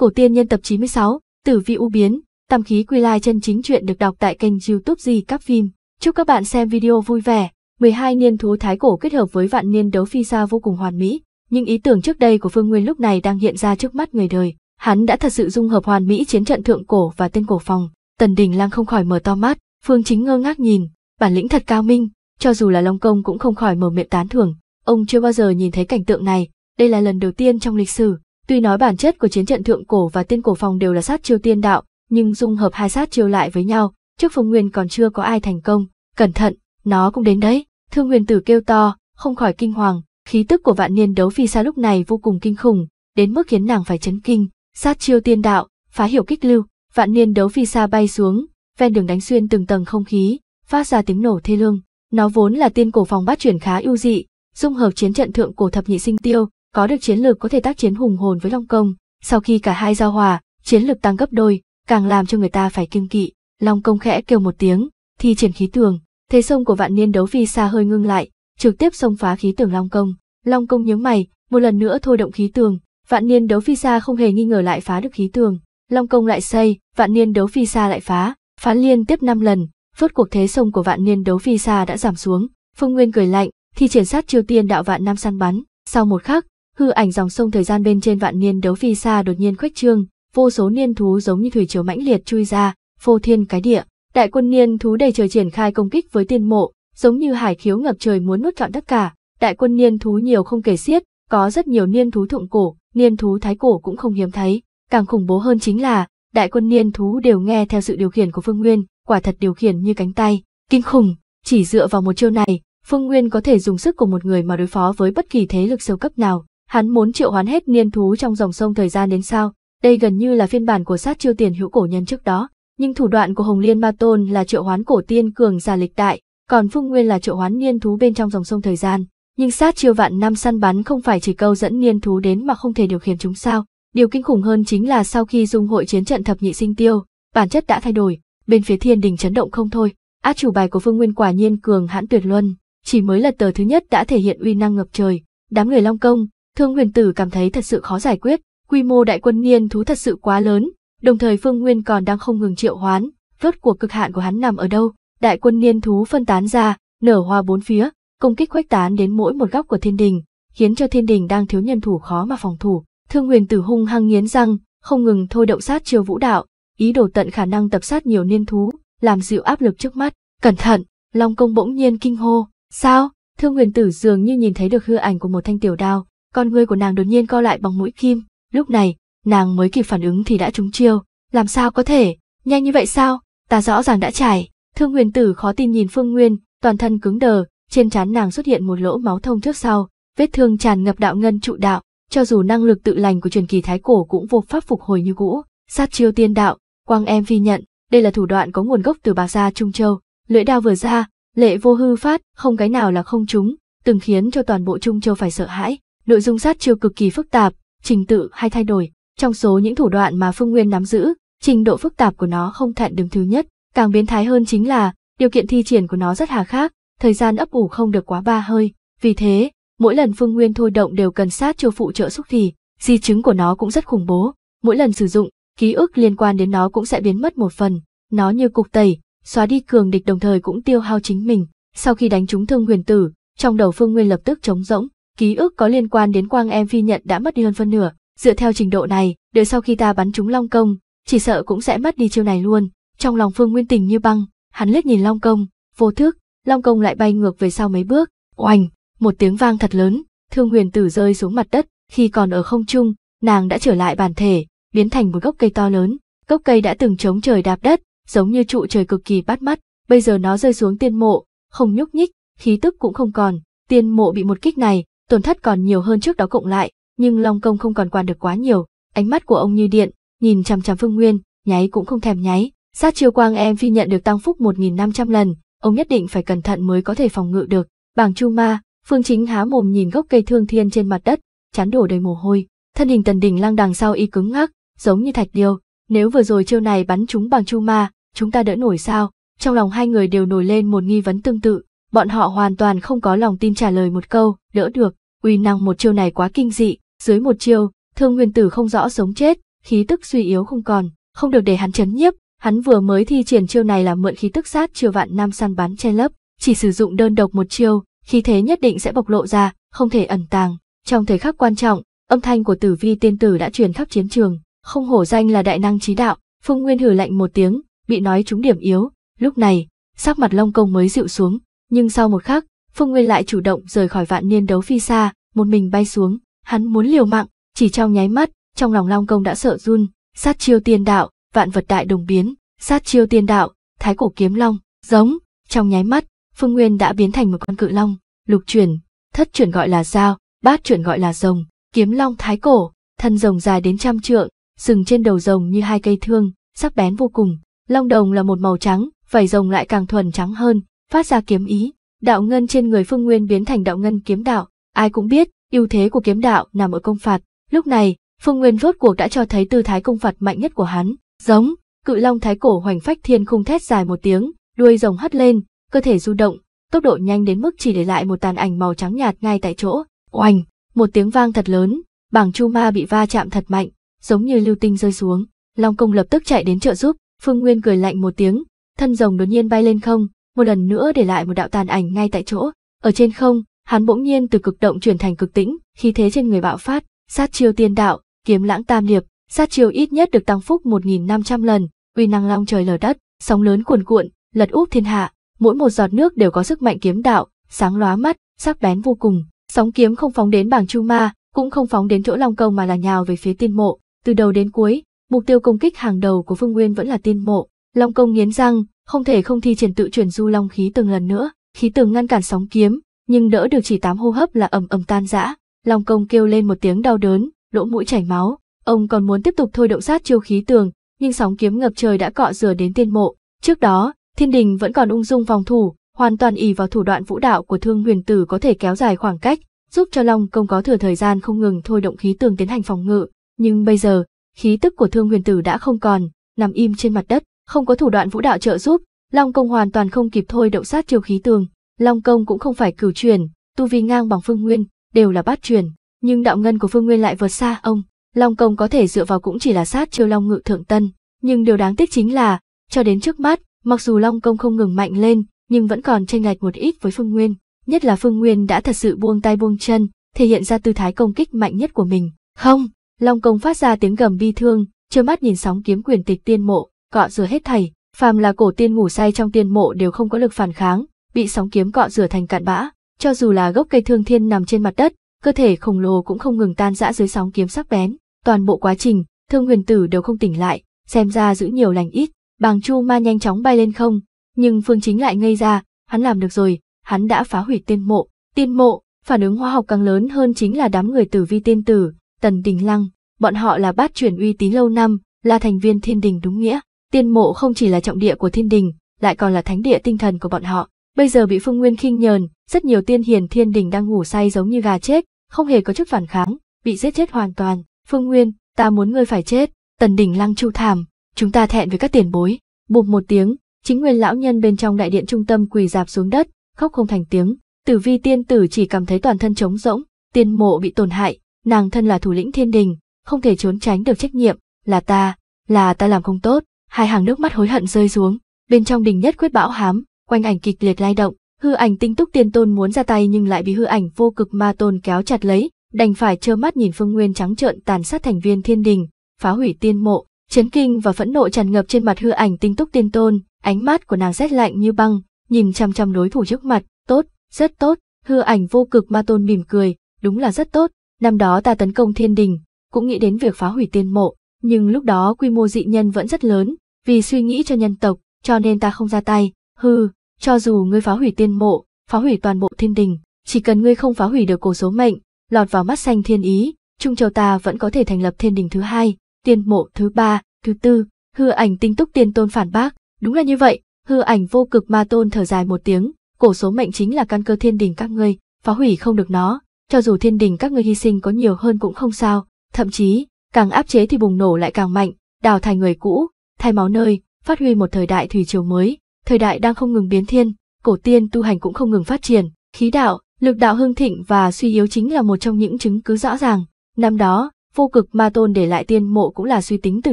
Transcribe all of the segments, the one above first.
Cổ tiên nhân tập 96, Tử vi u biến, tam khí quy lai chân chính truyện được đọc tại kênh YouTube gì các phim. Chúc các bạn xem video vui vẻ. 12 niên thú thái cổ kết hợp với vạn niên đấu phi xa vô cùng hoàn mỹ, những ý tưởng trước đây của Phương Nguyên lúc này đang hiện ra trước mắt người đời. Hắn đã thật sự dung hợp hoàn mỹ chiến trận thượng cổ và tên cổ phòng. Tần Đình Lang không khỏi mở to mắt, Phương Chính ngơ ngác nhìn, bản lĩnh thật cao minh, cho dù là Long Công cũng không khỏi mở miệng tán thưởng. Ông chưa bao giờ nhìn thấy cảnh tượng này, đây là lần đầu tiên trong lịch sử, Tuy nói bản chất của chiến trận thượng cổ và tiên cổ phòng đều là sát chiêu tiên đạo, nhưng dung hợp hai sát chiêu lại với nhau, trước Phương Nguyên còn chưa có ai thành công, cẩn thận, nó cũng đến đấy. Thương Nguyên Tử kêu to, không khỏi kinh hoàng, khí tức của vạn niên đấu phi xa lúc này vô cùng kinh khủng, đến mức khiến nàng phải chấn kinh, sát chiêu tiên đạo, phá hiểu kích lưu, vạn niên đấu phi xa bay xuống, ven đường đánh xuyên từng tầng không khí, phát ra tiếng nổ thê lương. Nó vốn là tiên cổ phòng bát chuyển khá ưu dị, dung hợp chiến trận thượng cổ thập nhị sinh tiêu, có được chiến lược có thể tác chiến hùng hồn với Long Công, sau khi cả hai giao hòa, chiến lược tăng gấp đôi, càng làm cho người ta phải kiêng kỵ. Long Công khẽ kêu một tiếng, thi triển khí tường, thế sông của vạn niên đấu vi xa hơi ngưng lại, trực tiếp xông phá khí tường Long Công. Long Công nhướng mày, một lần nữa thôi động khí tường, vạn niên đấu phi xa không hề nghi ngờ lại phá được khí tường. Long Công lại xây, vạn niên đấu phi xa lại phá, phá liên tiếp 5 lần, rốt cuộc thế sông của vạn niên đấu phi xa đã giảm xuống. Phương Nguyên cười lạnh, thi triển sát Triều Tiên đạo vạn nam săn bắn, sau một khắc, hư ảnh dòng sông thời gian bên trên vạn niên đấu phi xa đột nhiên khuếch trương vô số niên thú giống như thủy chiều mãnh liệt chui ra phô thiên cái địa đại quân niên thú đầy trời triển khai công kích với tiên mộ giống như hải khiếu ngập trời muốn nuốt trọn tất cả đại quân niên thú nhiều không kể xiết có rất nhiều niên thú thụng cổ niên thú thái cổ cũng không hiếm thấy càng khủng bố hơn chính là đại quân niên thú đều nghe theo sự điều khiển của phương nguyên quả thật điều khiển như cánh tay kinh khủng chỉ dựa vào một chiêu này phương nguyên có thể dùng sức của một người mà đối phó với bất kỳ thế lực siêu cấp nào Hắn muốn triệu hoán hết niên thú trong dòng sông thời gian đến sao? Đây gần như là phiên bản của sát chiêu tiền hữu cổ nhân trước đó, nhưng thủ đoạn của Hồng Liên Ma Tôn là triệu hoán cổ tiên cường giả lịch đại, còn Phương Nguyên là triệu hoán niên thú bên trong dòng sông thời gian. Nhưng sát chiêu vạn năm săn bắn không phải chỉ câu dẫn niên thú đến mà không thể điều khiển chúng sao? Điều kinh khủng hơn chính là sau khi dung hội chiến trận thập nhị sinh tiêu, bản chất đã thay đổi, bên phía thiên đình chấn động không thôi. Át chủ bài của Phương Nguyên quả nhiên cường hãn tuyệt luân, chỉ mới là tờ thứ nhất đã thể hiện uy năng ngập trời. Đám người Long Công, Thương huyền tử cảm thấy thật sự khó giải quyết, quy mô đại quân niên thú thật sự quá lớn, đồng thời phương nguyên còn đang không ngừng triệu hoán, vớt cuộc cực hạn của hắn nằm ở đâu, đại quân niên thú phân tán ra, nở hoa bốn phía, công kích khuếch tán đến mỗi một góc của thiên đình, khiến cho thiên đình đang thiếu nhân thủ khó mà phòng thủ. Thương huyền tử hung hăng nghiến răng, không ngừng thôi động sát chiêu vũ đạo, ý đồ tận khả năng tập sát nhiều niên thú, làm dịu áp lực trước mắt. Cẩn thận, Long công bỗng nhiên kinh hô, sao? Thương huyền tử dường như nhìn thấy được hư ảnh của một thanh tiểu đao, con ngươi của nàng đột nhiên co lại bằng mũi kim, lúc này, nàng mới kịp phản ứng thì đã trúng chiêu, làm sao có thể, nhanh như vậy sao, ta rõ ràng đã trải, thương huyền tử khó tin nhìn phương nguyên, toàn thân cứng đờ, trên trán nàng xuất hiện một lỗ máu thông trước sau, vết thương tràn ngập đạo ngân trụ đạo, cho dù năng lực tự lành của truyền kỳ thái cổ cũng vô pháp phục hồi như cũ, sát chiêu tiên đạo, quang em phi nhận, đây là thủ đoạn có nguồn gốc từ bà gia Trung Châu, lưỡi đao vừa ra, lệ vô hư phát, không cái nào là không chúng, từng khiến cho toàn bộ Trung Châu phải sợ hãi, nội dung sát chiêu cực kỳ phức tạp, trình tự hay thay đổi. Trong số những thủ đoạn mà Phương Nguyên nắm giữ, trình độ phức tạp của nó không thẹn đứng thứ nhất. Càng biến thái hơn chính là, điều kiện thi triển của nó rất hà khắc, thời gian ấp ủ không được quá ba hơi. Vì thế, mỗi lần Phương Nguyên thôi động đều cần sát chiêu phụ trợ xúc thì, di chứng của nó cũng rất khủng bố. Mỗi lần sử dụng, ký ức liên quan đến nó cũng sẽ biến mất một phần. Nó như cục tẩy, xóa đi cường địch đồng thời cũng tiêu hao chính mình. Sau khi đánh trúng thương huyền tử, trong đầu Phương Nguyên lập tức trống rỗng, ký ức có liên quan đến quang em phi nhận đã mất đi hơn phân nửa. Dựa theo trình độ này, đợi sau khi ta bắn trúng Long Công, chỉ sợ cũng sẽ mất đi chiêu này luôn. Trong lòng Phương Nguyên tình như băng, hắn liếc nhìn Long Công, vô thức, Long Công lại bay ngược về sau mấy bước, oành, một tiếng vang thật lớn, Thương Huyền Tử rơi xuống mặt đất, khi còn ở không trung, nàng đã trở lại bản thể, biến thành một gốc cây to lớn, gốc cây đã từng chống trời đạp đất, giống như trụ trời cực kỳ bắt mắt, bây giờ nó rơi xuống tiên mộ, không nhúc nhích, khí tức cũng không còn, tiên mộ bị một kích này, tổn thất còn nhiều hơn trước đó cộng lại, nhưng Long Công không còn quan được quá nhiều, ánh mắt của ông như điện, nhìn chằm chằm Phương Nguyên, nháy cũng không thèm nháy. Sát chiêu quang em phi nhận được tăng phúc 1.500 lần, ông nhất định phải cẩn thận mới có thể phòng ngự được. Bảng Chu Ma, Phương Chính há mồm nhìn gốc cây thương thiên trên mặt đất, chán đổ đầy mồ hôi, thân hình Tần đỉnh Lăng đằng sau y cứng ngắc, giống như thạch điêu, nếu vừa rồi chiêu này bắn chúng Bảng Chu Ma, chúng ta đỡ nổi sao? Trong lòng hai người đều nổi lên một nghi vấn tương tự, bọn họ hoàn toàn không có lòng tin trả lời một câu, đỡ được, uy năng một chiêu này quá kinh dị, dưới một chiêu, thương nguyên tử không rõ sống chết, khí tức suy yếu không còn, không được để hắn chấn nhiếp, hắn vừa mới thi triển chiêu này là mượn khí tức sát chiêu vạn nam săn bắn che lấp, chỉ sử dụng đơn độc một chiêu, khí thế nhất định sẽ bộc lộ ra, không thể ẩn tàng. Trong thời khắc quan trọng, âm thanh của tử vi tiên tử đã truyền khắp chiến trường, không hổ danh là đại năng trí đạo, Phương Nguyên hử lạnh một tiếng, bị nói trúng điểm yếu, lúc này, sắc mặt Long Công mới dịu xuống, nhưng sau một khắc, Phương Nguyên lại chủ động rời khỏi vạn niên đấu phi xa, một mình bay xuống, hắn muốn liều mạng, chỉ trong nháy mắt, trong lòng Long Công đã sợ run, sát chiêu tiên đạo, vạn vật đại đồng biến, sát chiêu tiên đạo, thái cổ kiếm long, giống, trong nháy mắt, Phương Nguyên đã biến thành một con cự long, lục chuyển, thất chuyển gọi là dao, bát chuyển gọi là rồng, kiếm long thái cổ, thân rồng dài đến trăm trượng, sừng trên đầu rồng như hai cây thương, sắc bén vô cùng, long đồng là một màu trắng, vảy rồng lại càng thuần trắng hơn, phát ra kiếm ý, đạo ngân trên người Phương Nguyên biến thành đạo ngân kiếm đạo, ai cũng biết, ưu thế của kiếm đạo nằm ở công phạt. Lúc này, Phương Nguyên rốt cuộc đã cho thấy tư thái công phạt mạnh nhất của hắn, giống, cự long thái cổ hoành phách thiên khung thét dài một tiếng, đuôi rồng hất lên, cơ thể du động, tốc độ nhanh đến mức chỉ để lại một tàn ảnh màu trắng nhạt ngay tại chỗ. Oành, một tiếng vang thật lớn, bảng chu ma bị va chạm thật mạnh, giống như lưu tinh rơi xuống. Long công lập tức chạy đến trợ giúp, Phương Nguyên cười lạnh một tiếng, thân rồng đột nhiên bay lên không, một lần nữa để lại một đạo tàn ảnh ngay tại chỗ. Ở trên không, hắn bỗng nhiên từ cực động chuyển thành cực tĩnh, khi thế trên người bạo phát, sát chiêu tiên đạo, kiếm lãng tam điệp, sát chiêu ít nhất được tăng phúc 1.500 lần, uy năng long trời lở đất, sóng lớn cuồn cuộn, lật úp thiên hạ, mỗi một giọt nước đều có sức mạnh kiếm đạo, sáng lóa mắt, sắc bén vô cùng. Sóng kiếm không phóng đến bảng chu ma, cũng không phóng đến chỗ long công mà là nhào về phía tiên mộ. Từ đầu đến cuối, mục tiêu công kích hàng đầu của Phương Nguyên vẫn là tiên mộ. Long công nghiến răng, không thể không thi triển tự chuyển du long khí từng lần nữa, khí tường ngăn cản sóng kiếm, nhưng đỡ được chỉ tám hô hấp là ầm ầm tan rã, Long công kêu lên một tiếng đau đớn, lỗ mũi chảy máu, ông còn muốn tiếp tục thôi động sát chiêu khí tường, nhưng sóng kiếm ngập trời đã cọ rửa đến tiên mộ, trước đó, Thiên Đình vẫn còn ung dung phòng thủ, hoàn toàn ỷ vào thủ đoạn vũ đạo của Thương Huyền Tử có thể kéo dài khoảng cách, giúp cho Long công có thừa thời gian không ngừng thôi động khí tường tiến hành phòng ngự, nhưng bây giờ, khí tức của Thương Huyền Tử đã không còn, nằm im trên mặt đất, không có thủ đoạn vũ đạo trợ giúp, Long Công hoàn toàn không kịp thôi động sát chiêu khí tường. Long Công cũng không phải cửu truyền, tu vi ngang bằng Phương Nguyên, đều là bát truyền, nhưng đạo ngân của Phương Nguyên lại vượt xa ông. Long Công có thể dựa vào cũng chỉ là sát chiêu Long Ngự Thượng Tân, nhưng điều đáng tiếc chính là, cho đến trước mắt, mặc dù Long Công không ngừng mạnh lên, nhưng vẫn còn tranh lệch một ít với Phương Nguyên, nhất là Phương Nguyên đã thật sự buông tay buông chân, thể hiện ra tư thái công kích mạnh nhất của mình. Không, Long Công phát ra tiếng gầm bi thương, trơ mắt nhìn sóng kiếm quyền tịch tiên mộ, cọ rửa hết thầy, phàm là cổ tiên ngủ say trong tiên mộ đều không có lực phản kháng, bị sóng kiếm cọ rửa thành cạn bã, cho dù là gốc cây thương thiên nằm trên mặt đất, cơ thể khổng lồ cũng không ngừng tan rã dưới sóng kiếm sắc bén, toàn bộ quá trình, Thương Huyền Tử đều không tỉnh lại, xem ra giữ nhiều lành ít, Bàng Chu Ma nhanh chóng bay lên không, nhưng Phương Chính lại ngây ra, hắn làm được rồi, hắn đã phá hủy tiên mộ, tiên mộ, phản ứng hóa học càng lớn hơn chính là đám người tử vi tiên tử, Tần Đình Lăng, bọn họ là bát chuyển uy tín lâu năm, là thành viên thiên đình đúng nghĩa, Tiên mộ không chỉ là trọng địa của thiên đình, lại còn là thánh địa tinh thần của bọn họ. Bây giờ bị Phương Nguyên khinh nhờn, rất nhiều tiên hiền thiên đình đang ngủ say giống như gà chết, không hề có chút phản kháng, bị giết chết hoàn toàn. Phương Nguyên, ta muốn ngươi phải chết. Tần đỉnh lăng chu thảm, chúng ta thẹn với các tiền bối. Bụp một tiếng, chính nguyên lão nhân bên trong đại điện trung tâm quỳ dạp xuống đất, khóc không thành tiếng. Tử vi tiên tử chỉ cảm thấy toàn thân trống rỗng, tiên mộ bị tổn hại, nàng thân là thủ lĩnh thiên đình, không thể trốn tránh được trách nhiệm, là ta, là ta làm không tốt, hai hàng nước mắt hối hận rơi xuống, bên trong đình nhất quyết bão hám, quanh ảnh kịch liệt lay động, hư ảnh tinh túc tiên tôn muốn ra tay nhưng lại bị hư ảnh vô cực ma tôn kéo chặt lấy, đành phải trơ mắt nhìn Phương Nguyên trắng trợn tàn sát thành viên thiên đình, phá hủy tiên mộ, chấn kinh và phẫn nộ tràn ngập trên mặt hư ảnh tinh túc tiên tôn, ánh mắt của nàng rét lạnh như băng, nhìn chăm chăm đối thủ trước mặt, tốt, rất tốt, hư ảnh vô cực ma tôn mỉm cười, đúng là rất tốt, năm đó ta tấn công thiên đình, cũng nghĩ đến việc phá hủy tiên mộ, nhưng lúc đó quy mô dị nhân vẫn rất lớn, vì suy nghĩ cho nhân tộc, cho nên ta không ra tay, hư, cho dù ngươi phá hủy tiên mộ, phá hủy toàn bộ thiên đình, chỉ cần ngươi không phá hủy được cổ số mệnh, lọt vào mắt xanh thiên ý, Trung Châu ta vẫn có thể thành lập thiên đình thứ hai, tiên mộ thứ ba, thứ tư, hư ảnh tinh túc tiên tôn phản bác, đúng là như vậy, hư ảnh vô cực ma tôn thở dài một tiếng, cổ số mệnh chính là căn cơ thiên đình các ngươi, phá hủy không được nó, cho dù thiên đình các ngươi hy sinh có nhiều hơn cũng không sao, thậm chí, càng áp chế thì bùng nổ lại càng mạnh, đào thải người cũ, thay máu nơi, phát huy một thời đại thủy triều mới, thời đại đang không ngừng biến thiên, cổ tiên tu hành cũng không ngừng phát triển, khí đạo, lực đạo hưng thịnh và suy yếu chính là một trong những chứng cứ rõ ràng. Năm đó, vô cực ma tôn để lại tiên mộ cũng là suy tính từ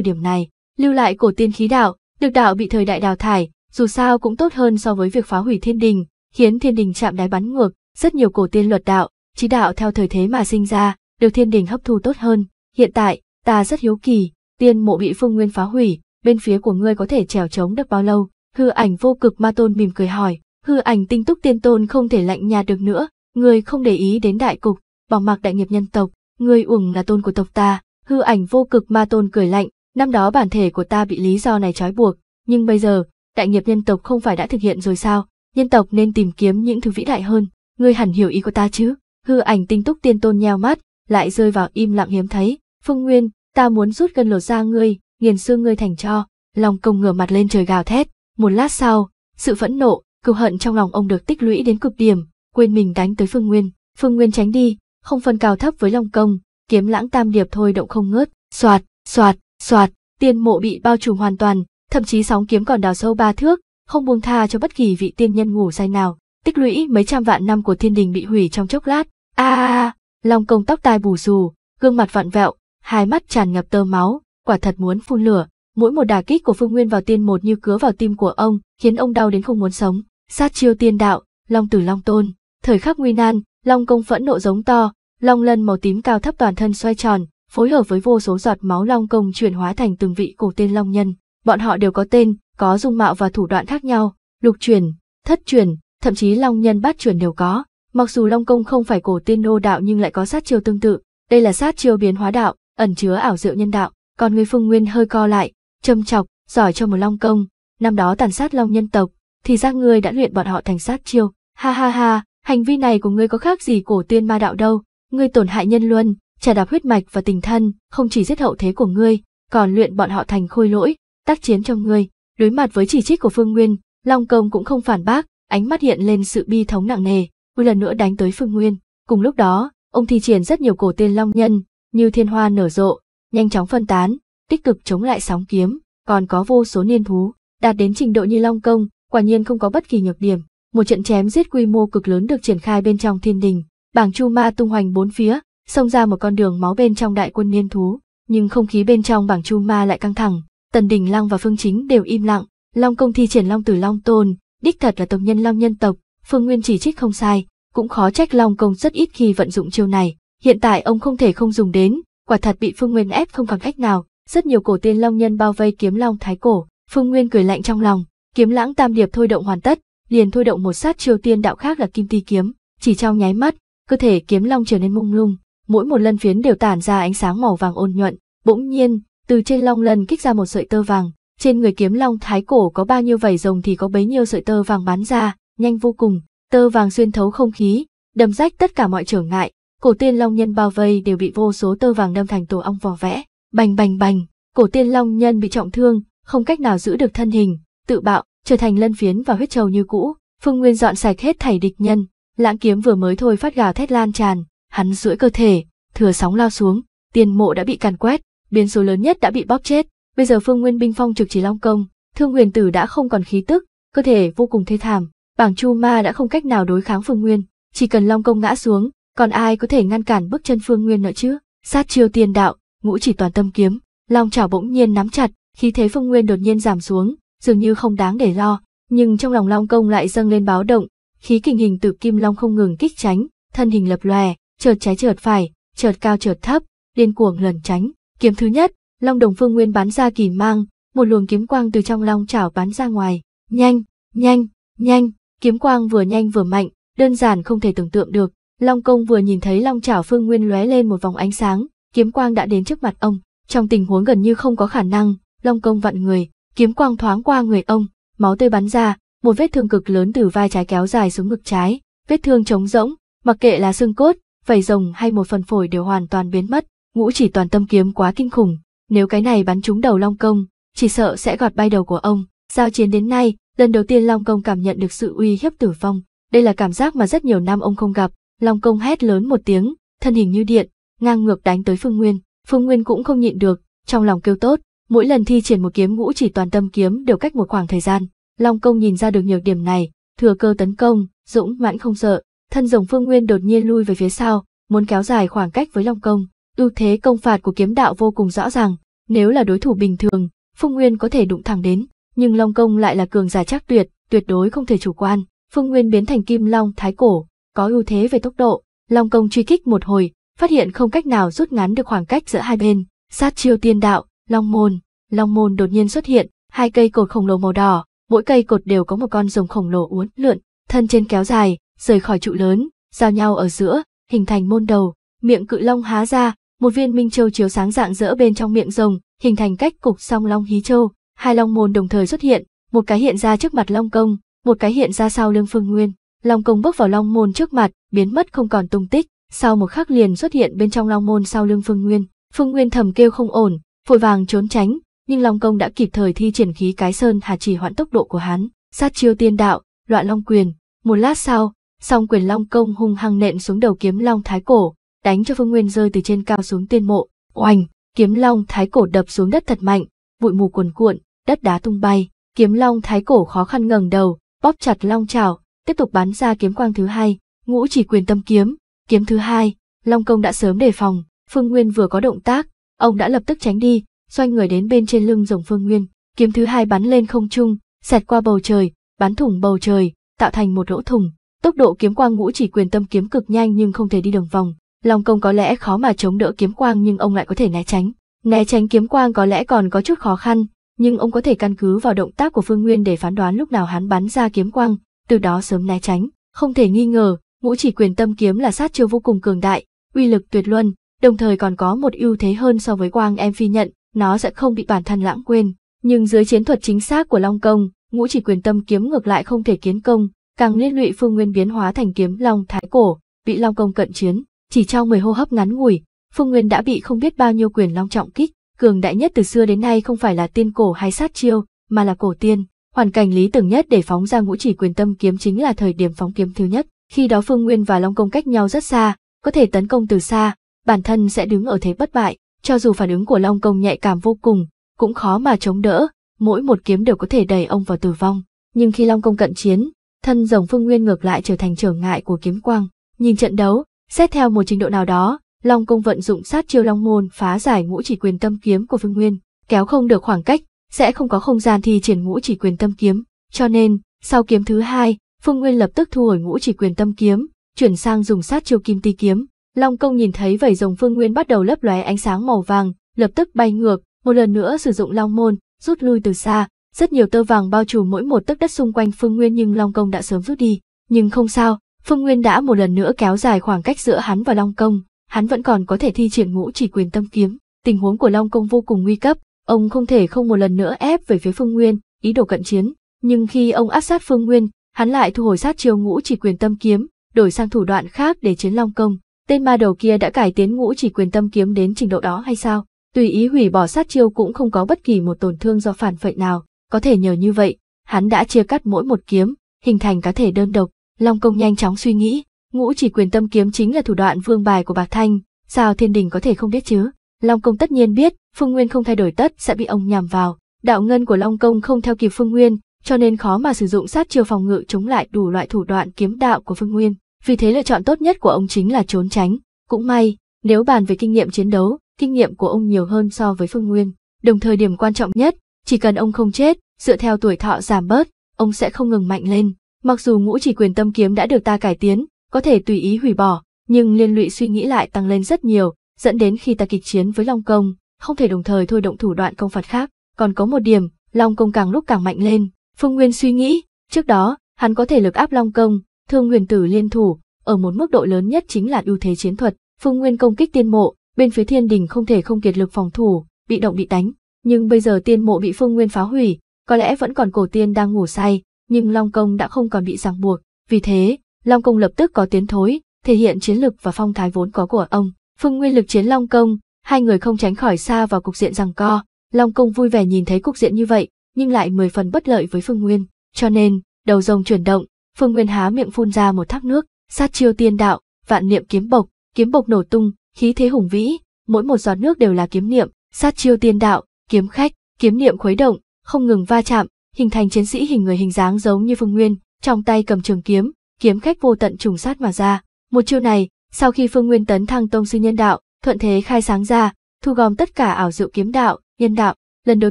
điểm này, lưu lại cổ tiên khí đạo, lực đạo bị thời đại đào thải, dù sao cũng tốt hơn so với việc phá hủy thiên đình, khiến thiên đình chạm đáy bắn ngược, rất nhiều cổ tiên luật đạo, trí đạo theo thời thế mà sinh ra, được thiên đình hấp thu tốt hơn. Hiện tại, ta rất hiếu kỳ, tiên mộ bị phương nguyên phá hủy, bên phía của ngươi có thể trèo trống được bao lâu? Hư ảnh vô cực ma tôn mỉm cười hỏi, hư ảnh tinh túc tiên tôn không thể lạnh nhạt được nữa, ngươi không để ý đến đại cục, bỏ mặc đại nghiệp nhân tộc, ngươi uổng là tôn của tộc ta. Hư ảnh vô cực ma tôn cười lạnh, năm đó bản thể của ta bị lý do này trói buộc, nhưng bây giờ, đại nghiệp nhân tộc không phải đã thực hiện rồi sao? Nhân tộc nên tìm kiếm những thứ vĩ đại hơn, ngươi hẳn hiểu ý của ta chứ? Hư ảnh tinh túc tiên tôn nheo mắt, lại rơi vào im lặng hiếm thấy. Phương Nguyên, ta muốn rút gần lột ra ngươi, nghiền xương ngươi thành cho, Long công ngửa mặt lên trời gào thét, một lát sau, sự phẫn nộ, cừu hận trong lòng ông được tích lũy đến cực điểm, quên mình đánh tới Phương Nguyên, Phương Nguyên tránh đi, không phân cao thấp với Long công, kiếm lãng tam điệp thôi động không ngớt, xoạt, xoạt, xoạt, tiên mộ bị bao trùm hoàn toàn, thậm chí sóng kiếm còn đào sâu ba thước, không buông tha cho bất kỳ vị tiên nhân ngủ say nào, tích lũy mấy trăm vạn năm của thiên đình bị hủy trong chốc lát. A à, a à, a, Long công tóc tai bù xù, gương mặt vặn vẹo, hai mắt tràn ngập tơ máu, quả thật muốn phun lửa. Mỗi một đà kích của Phương Nguyên vào tiên một như cứa vào tim của ông, khiến ông đau đến không muốn sống. Sát chiêu tiên đạo, long tử long tôn, thời khắc nguy nan, long công phẫn nộ giống to, long lân màu tím cao thấp toàn thân xoay tròn, phối hợp với vô số giọt máu long công chuyển hóa thành từng vị cổ tên long nhân. Bọn họ đều có tên, có dung mạo và thủ đoạn khác nhau, lục truyền, thất truyền, thậm chí long nhân bát truyền đều có. Mặc dù long công không phải cổ tiên nô đạo nhưng lại có sát chiêu tương tự, đây là sát chiêu biến hóa đạo, ẩn chứa ảo diệu nhân đạo còn người phương nguyên hơi co lại châm chọc giỏi cho một long công năm đó tàn sát long nhân tộc thì ra ngươi đã luyện bọn họ thành sát chiêu ha ha ha hành vi này của ngươi có khác gì cổ tiên ma đạo đâu ngươi tổn hại nhân luân trà đạp huyết mạch và tình thân không chỉ giết hậu thế của ngươi còn luyện bọn họ thành khôi lỗi tác chiến trong ngươi đối mặt với chỉ trích của phương nguyên long công cũng không phản bác ánh mắt hiện lên sự bi thống nặng nề một lần nữa đánh tới phương nguyên cùng lúc đó ông thi triển rất nhiều cổ tiên long nhân như thiên hoa nở rộ nhanh chóng phân tán, tích cực chống lại sóng kiếm, còn có vô số niên thú, đạt đến trình độ như Long Công, quả nhiên không có bất kỳ nhược điểm. Một trận chém giết quy mô cực lớn được triển khai bên trong thiên đình, bảng chu ma tung hoành bốn phía, xông ra một con đường máu bên trong đại quân niên thú, nhưng không khí bên trong bảng chu ma lại căng thẳng, Tần Đình Lăng và Phương Chính đều im lặng, Long Công thi triển Long Tử Long Tôn, đích thật là tộc nhân Long nhân tộc, Phương Nguyên chỉ trích không sai, cũng khó trách Long Công rất ít khi vận dụng chiêu này, hiện tại ông không thể không dùng đến, quả thật bị Phương Nguyên ép không còn cách nào, rất nhiều cổ tiên long nhân bao vây kiếm long thái cổ, Phương Nguyên cười lạnh trong lòng, kiếm lãng tam điệp thôi động hoàn tất, liền thôi động một sát chiêu tiên đạo khác là kim ti kiếm, chỉ trong nháy mắt, cơ thể kiếm long trở nên mông lung, mỗi một lần phiến đều tản ra ánh sáng màu vàng ôn nhuận, bỗng nhiên, từ trên long Lân kích ra một sợi tơ vàng, trên người kiếm long thái cổ có bao nhiêu vảy rồng thì có bấy nhiêu sợi tơ vàng bắn ra, nhanh vô cùng, tơ vàng xuyên thấu không khí, đâm rách tất cả mọi trở ngại, cổ tiên long nhân bao vây đều bị vô số tơ vàng đâm thành tổ ong vò vẽ bành bành bành cổ tiên long nhân bị trọng thương không cách nào giữ được thân hình tự bạo trở thành lân phiến và huyết trầu như cũ phương nguyên dọn sạch hết thảy địch nhân lãng kiếm vừa mới thôi phát gào thét lan tràn hắn duỗi cơ thể thừa sóng lao xuống tiền mộ đã bị càn quét biến số lớn nhất đã bị bóp chết bây giờ phương nguyên binh phong trực chỉ long công thương huyền tử đã không còn khí tức cơ thể vô cùng thê thảm bảng chu ma đã không cách nào đối kháng phương nguyên chỉ cần long công ngã xuống còn ai có thể ngăn cản bước chân Phương Nguyên nữa chứ? Sát chiêu tiền đạo, ngũ chỉ toàn tâm kiếm, long chảo bỗng nhiên nắm chặt, khí thế Phương Nguyên đột nhiên giảm xuống, dường như không đáng để lo, nhưng trong lòng Long Công lại dâng lên báo động, khí kình hình từ kim long không ngừng kích tránh, thân hình lập lòe, chợt trái chợt phải, chợt cao chợt thấp, điên cuồng lần tránh. Kiếm thứ nhất, Long Đồng Phương Nguyên bắn ra kỳ mang, một luồng kiếm quang từ trong long chảo bắn ra ngoài, nhanh, nhanh, nhanh, kiếm quang vừa nhanh vừa mạnh, đơn giản không thể tưởng tượng được, Long công vừa nhìn thấy long chảo phương nguyên lóe lên một vòng ánh sáng, kiếm quang đã đến trước mặt ông, trong tình huống gần như không có khả năng, long công vặn người, kiếm quang thoáng qua người ông, máu tươi bắn ra, một vết thương cực lớn từ vai trái kéo dài xuống ngực trái, vết thương trống rỗng, mặc kệ là xương cốt, vảy rồng hay một phần phổi đều hoàn toàn biến mất, ngũ chỉ toàn tâm kiếm quá kinh khủng, nếu cái này bắn trúng đầu Long Công, chỉ sợ sẽ gọt bay đầu của ông. Giao chiến đến nay, lần đầu tiên Long Công cảm nhận được sự uy hiếp tử vong, đây là cảm giác mà rất nhiều năm ông không gặp, Long công hét lớn một tiếng, thân hình như điện, ngang ngược đánh tới Phương Nguyên. Phương Nguyên cũng không nhịn được, trong lòng kêu tốt, mỗi lần thi triển một kiếm ngũ chỉ toàn tâm kiếm đều cách một khoảng thời gian. Long công nhìn ra được nhược điểm này, thừa cơ tấn công, dũng mãn không sợ, thân rồng Phương Nguyên đột nhiên lui về phía sau, muốn kéo dài khoảng cách với Long công. Ưu thế công phạt của kiếm đạo vô cùng rõ ràng, nếu là đối thủ bình thường, Phương Nguyên có thể đụng thẳng đến, nhưng Long công lại là cường giả chắc tuyệt, tuyệt đối không thể chủ quan. Phương Nguyên biến thành Kim Long Thái Cổ, có ưu thế về tốc độ. Long công truy kích một hồi, phát hiện không cách nào rút ngắn được khoảng cách giữa hai bên. Sát chiêu tiên đạo, long môn, long môn đột nhiên xuất hiện, hai cây cột khổng lồ màu đỏ, mỗi cây cột đều có một con rồng khổng lồ uốn lượn, thân trên kéo dài, rời khỏi trụ lớn, giao nhau ở giữa, hình thành môn đầu, miệng cự long há ra, một viên minh châu chiếu sáng rạng rỡ bên trong miệng rồng, hình thành cách cục song long hí châu, hai long môn đồng thời xuất hiện, một cái hiện ra trước mặt long công, một cái hiện ra sau lưng Phương Nguyên. Long công bước vào long môn trước mặt, biến mất không còn tung tích, sau một khắc liền xuất hiện bên trong long môn sau lưng Phương Nguyên. Phương Nguyên thầm kêu không ổn, vội vàng trốn tránh, nhưng long công đã kịp thời thi triển khí cái sơn hà chỉ hoãn tốc độ của hắn, sát chiêu tiên đạo, loạn long quyền. Một lát sau, song quyền long công hung hăng nện xuống đầu kiếm long thái cổ, đánh cho Phương Nguyên rơi từ trên cao xuống tiên mộ. Oành, kiếm long thái cổ đập xuống đất thật mạnh, bụi mù cuồn cuộn, đất đá tung bay, kiếm long thái cổ khó khăn ngẩng đầu, bóp chặt long chảo, tiếp tục bắn ra kiếm quang thứ hai, ngũ chỉ quyền tâm kiếm, kiếm thứ hai, Long Công đã sớm đề phòng, Phương Nguyên vừa có động tác, ông đã lập tức tránh đi, xoay người đến bên trên lưng rồng Phương Nguyên, kiếm thứ hai bắn lên không trung, xẹt qua bầu trời, bắn thủng bầu trời, tạo thành một lỗ thủng. Tốc độ kiếm quang ngũ chỉ quyền tâm kiếm cực nhanh nhưng không thể đi đường vòng, Long Công có lẽ khó mà chống đỡ kiếm quang nhưng ông lại có thể né tránh. Né tránh kiếm quang có lẽ còn có chút khó khăn, nhưng ông có thể căn cứ vào động tác của Phương Nguyên để phán đoán lúc nào hắn bắn ra kiếm quang, từ đó sớm né tránh. Không thể nghi ngờ, ngũ chỉ quyền tâm kiếm là sát chiêu vô cùng cường đại, uy lực tuyệt luân, đồng thời còn có một ưu thế hơn so với quang em phi nhận, nó sẽ không bị bản thân lãng quên. Nhưng dưới chiến thuật chính xác của Long Công, ngũ chỉ quyền tâm kiếm ngược lại không thể kiến công, càng liên lụy phương nguyên biến hóa thành kiếm long thái cổ, bị Long Công cận chiến, chỉ trong 10 hô hấp ngắn ngủi, phương nguyên đã bị không biết bao nhiêu quyền long trọng kích, cường đại nhất từ xưa đến nay không phải là tiên cổ hay sát chiêu, mà là cổ tiên. Hoàn cảnh lý tưởng nhất để phóng ra ngũ chỉ quyền tâm kiếm chính là thời điểm phóng kiếm thứ nhất. Khi đó Phương Nguyên và Long Công cách nhau rất xa, có thể tấn công từ xa, bản thân sẽ đứng ở thế bất bại, cho dù phản ứng của Long Công nhạy cảm vô cùng, cũng khó mà chống đỡ, mỗi một kiếm đều có thể đẩy ông vào tử vong. Nhưng khi Long Công cận chiến, thân rồng Phương Nguyên ngược lại trở thành trở ngại của kiếm quang. Nhìn trận đấu, xét theo một trình độ nào đó, Long Công vận dụng sát chiêu Long Môn phá giải ngũ chỉ quyền tâm kiếm của Phương Nguyên, kéo không được khoảng cách, sẽ không có không gian thi triển ngũ chỉ quyền tâm kiếm, cho nên, sau kiếm thứ hai, Phương Nguyên lập tức thu hồi ngũ chỉ quyền tâm kiếm, chuyển sang dùng sát chiêu kim ti kiếm. Long công nhìn thấy vảy rồng Phương Nguyên bắt đầu lấp lóe ánh sáng màu vàng, lập tức bay ngược, một lần nữa sử dụng long môn, rút lui từ xa, rất nhiều tơ vàng bao trùm mỗi một tấc đất xung quanh Phương Nguyên nhưng Long Công đã sớm rút đi, nhưng không sao, Phương Nguyên đã một lần nữa kéo dài khoảng cách giữa hắn và Long Công, hắn vẫn còn có thể thi triển ngũ chỉ quyền tâm kiếm, tình huống của Long Công vô cùng nguy cấp, Ông không thể không một lần nữa ép về phía Phương Nguyên, ý đồ cận chiến, nhưng khi ông áp sát Phương Nguyên, hắn lại thu hồi sát chiêu ngũ chỉ quyền tâm kiếm, đổi sang thủ đoạn khác để chiến long công. Tên ma đầu kia đã cải tiến ngũ chỉ quyền tâm kiếm đến trình độ đó hay sao? Tùy ý hủy bỏ sát chiêu cũng không có bất kỳ một tổn thương do phản phệ nào, có thể nhờ như vậy, hắn đã chia cắt mỗi một kiếm, hình thành cá thể đơn độc. Long công nhanh chóng suy nghĩ, ngũ chỉ quyền tâm kiếm chính là thủ đoạn vương bài của Bạc Thanh, sao thiên đình có thể không biết chứ? Long Công tất nhiên biết, Phương Nguyên không thay đổi tất sẽ bị ông nhằm vào. Đạo ngân của Long Công không theo kịp Phương Nguyên, cho nên khó mà sử dụng sát chiêu phòng ngự chống lại đủ loại thủ đoạn kiếm đạo của Phương Nguyên. Vì thế lựa chọn tốt nhất của ông chính là trốn tránh. Cũng may, nếu bàn về kinh nghiệm chiến đấu, kinh nghiệm của ông nhiều hơn so với Phương Nguyên. Đồng thời điểm quan trọng nhất, chỉ cần ông không chết, dựa theo tuổi thọ giảm bớt, ông sẽ không ngừng mạnh lên. Mặc dù ngũ chỉ quyền tâm kiếm đã được ta cải tiến, có thể tùy ý hủy bỏ, nhưng liên lụy suy nghĩ lại tăng lên rất nhiều, dẫn đến khi ta kịch chiến với Long Công, không thể đồng thời thôi động thủ đoạn công phạt khác. Còn có một điểm, Long Công càng lúc càng mạnh lên. Phương Nguyên suy nghĩ, trước đó, hắn có thể lực áp Long Công, thương Nguyên tử liên thủ, ở một mức độ lớn nhất chính là ưu thế chiến thuật. Phương Nguyên công kích tiên mộ, bên phía thiên đình không thể không kiệt lực phòng thủ, bị động bị đánh. Nhưng bây giờ tiên mộ bị Phương Nguyên phá hủy, có lẽ vẫn còn cổ tiên đang ngủ say, nhưng Long Công đã không còn bị ràng buộc. Vì thế, Long Công lập tức có tiến thối, thể hiện chiến lực và phong thái vốn có của ông. Phương Nguyên lực chiến Long Công, hai người không tránh khỏi xa vào cục diện rằng co, Long Công vui vẻ nhìn thấy cục diện như vậy, nhưng lại mười phần bất lợi với Phương Nguyên, cho nên, đầu rồng chuyển động, Phương Nguyên há miệng phun ra một thác nước, sát chiêu tiên đạo, vạn niệm kiếm bộc, kiếm bộc nổ tung, khí thế hùng vĩ, mỗi một giọt nước đều là kiếm niệm, sát chiêu tiên đạo, kiếm khách, kiếm niệm khuấy động, không ngừng va chạm, hình thành chiến sĩ hình người hình dáng giống như Phương Nguyên, trong tay cầm trường kiếm, kiếm khách vô tận trùng sát mà ra, một chiêu này, sau khi Phương Nguyên tấn thăng tông sư nhân đạo, thuận thế khai sáng ra, thu gom tất cả ảo diệu kiếm đạo, nhân đạo, lần đầu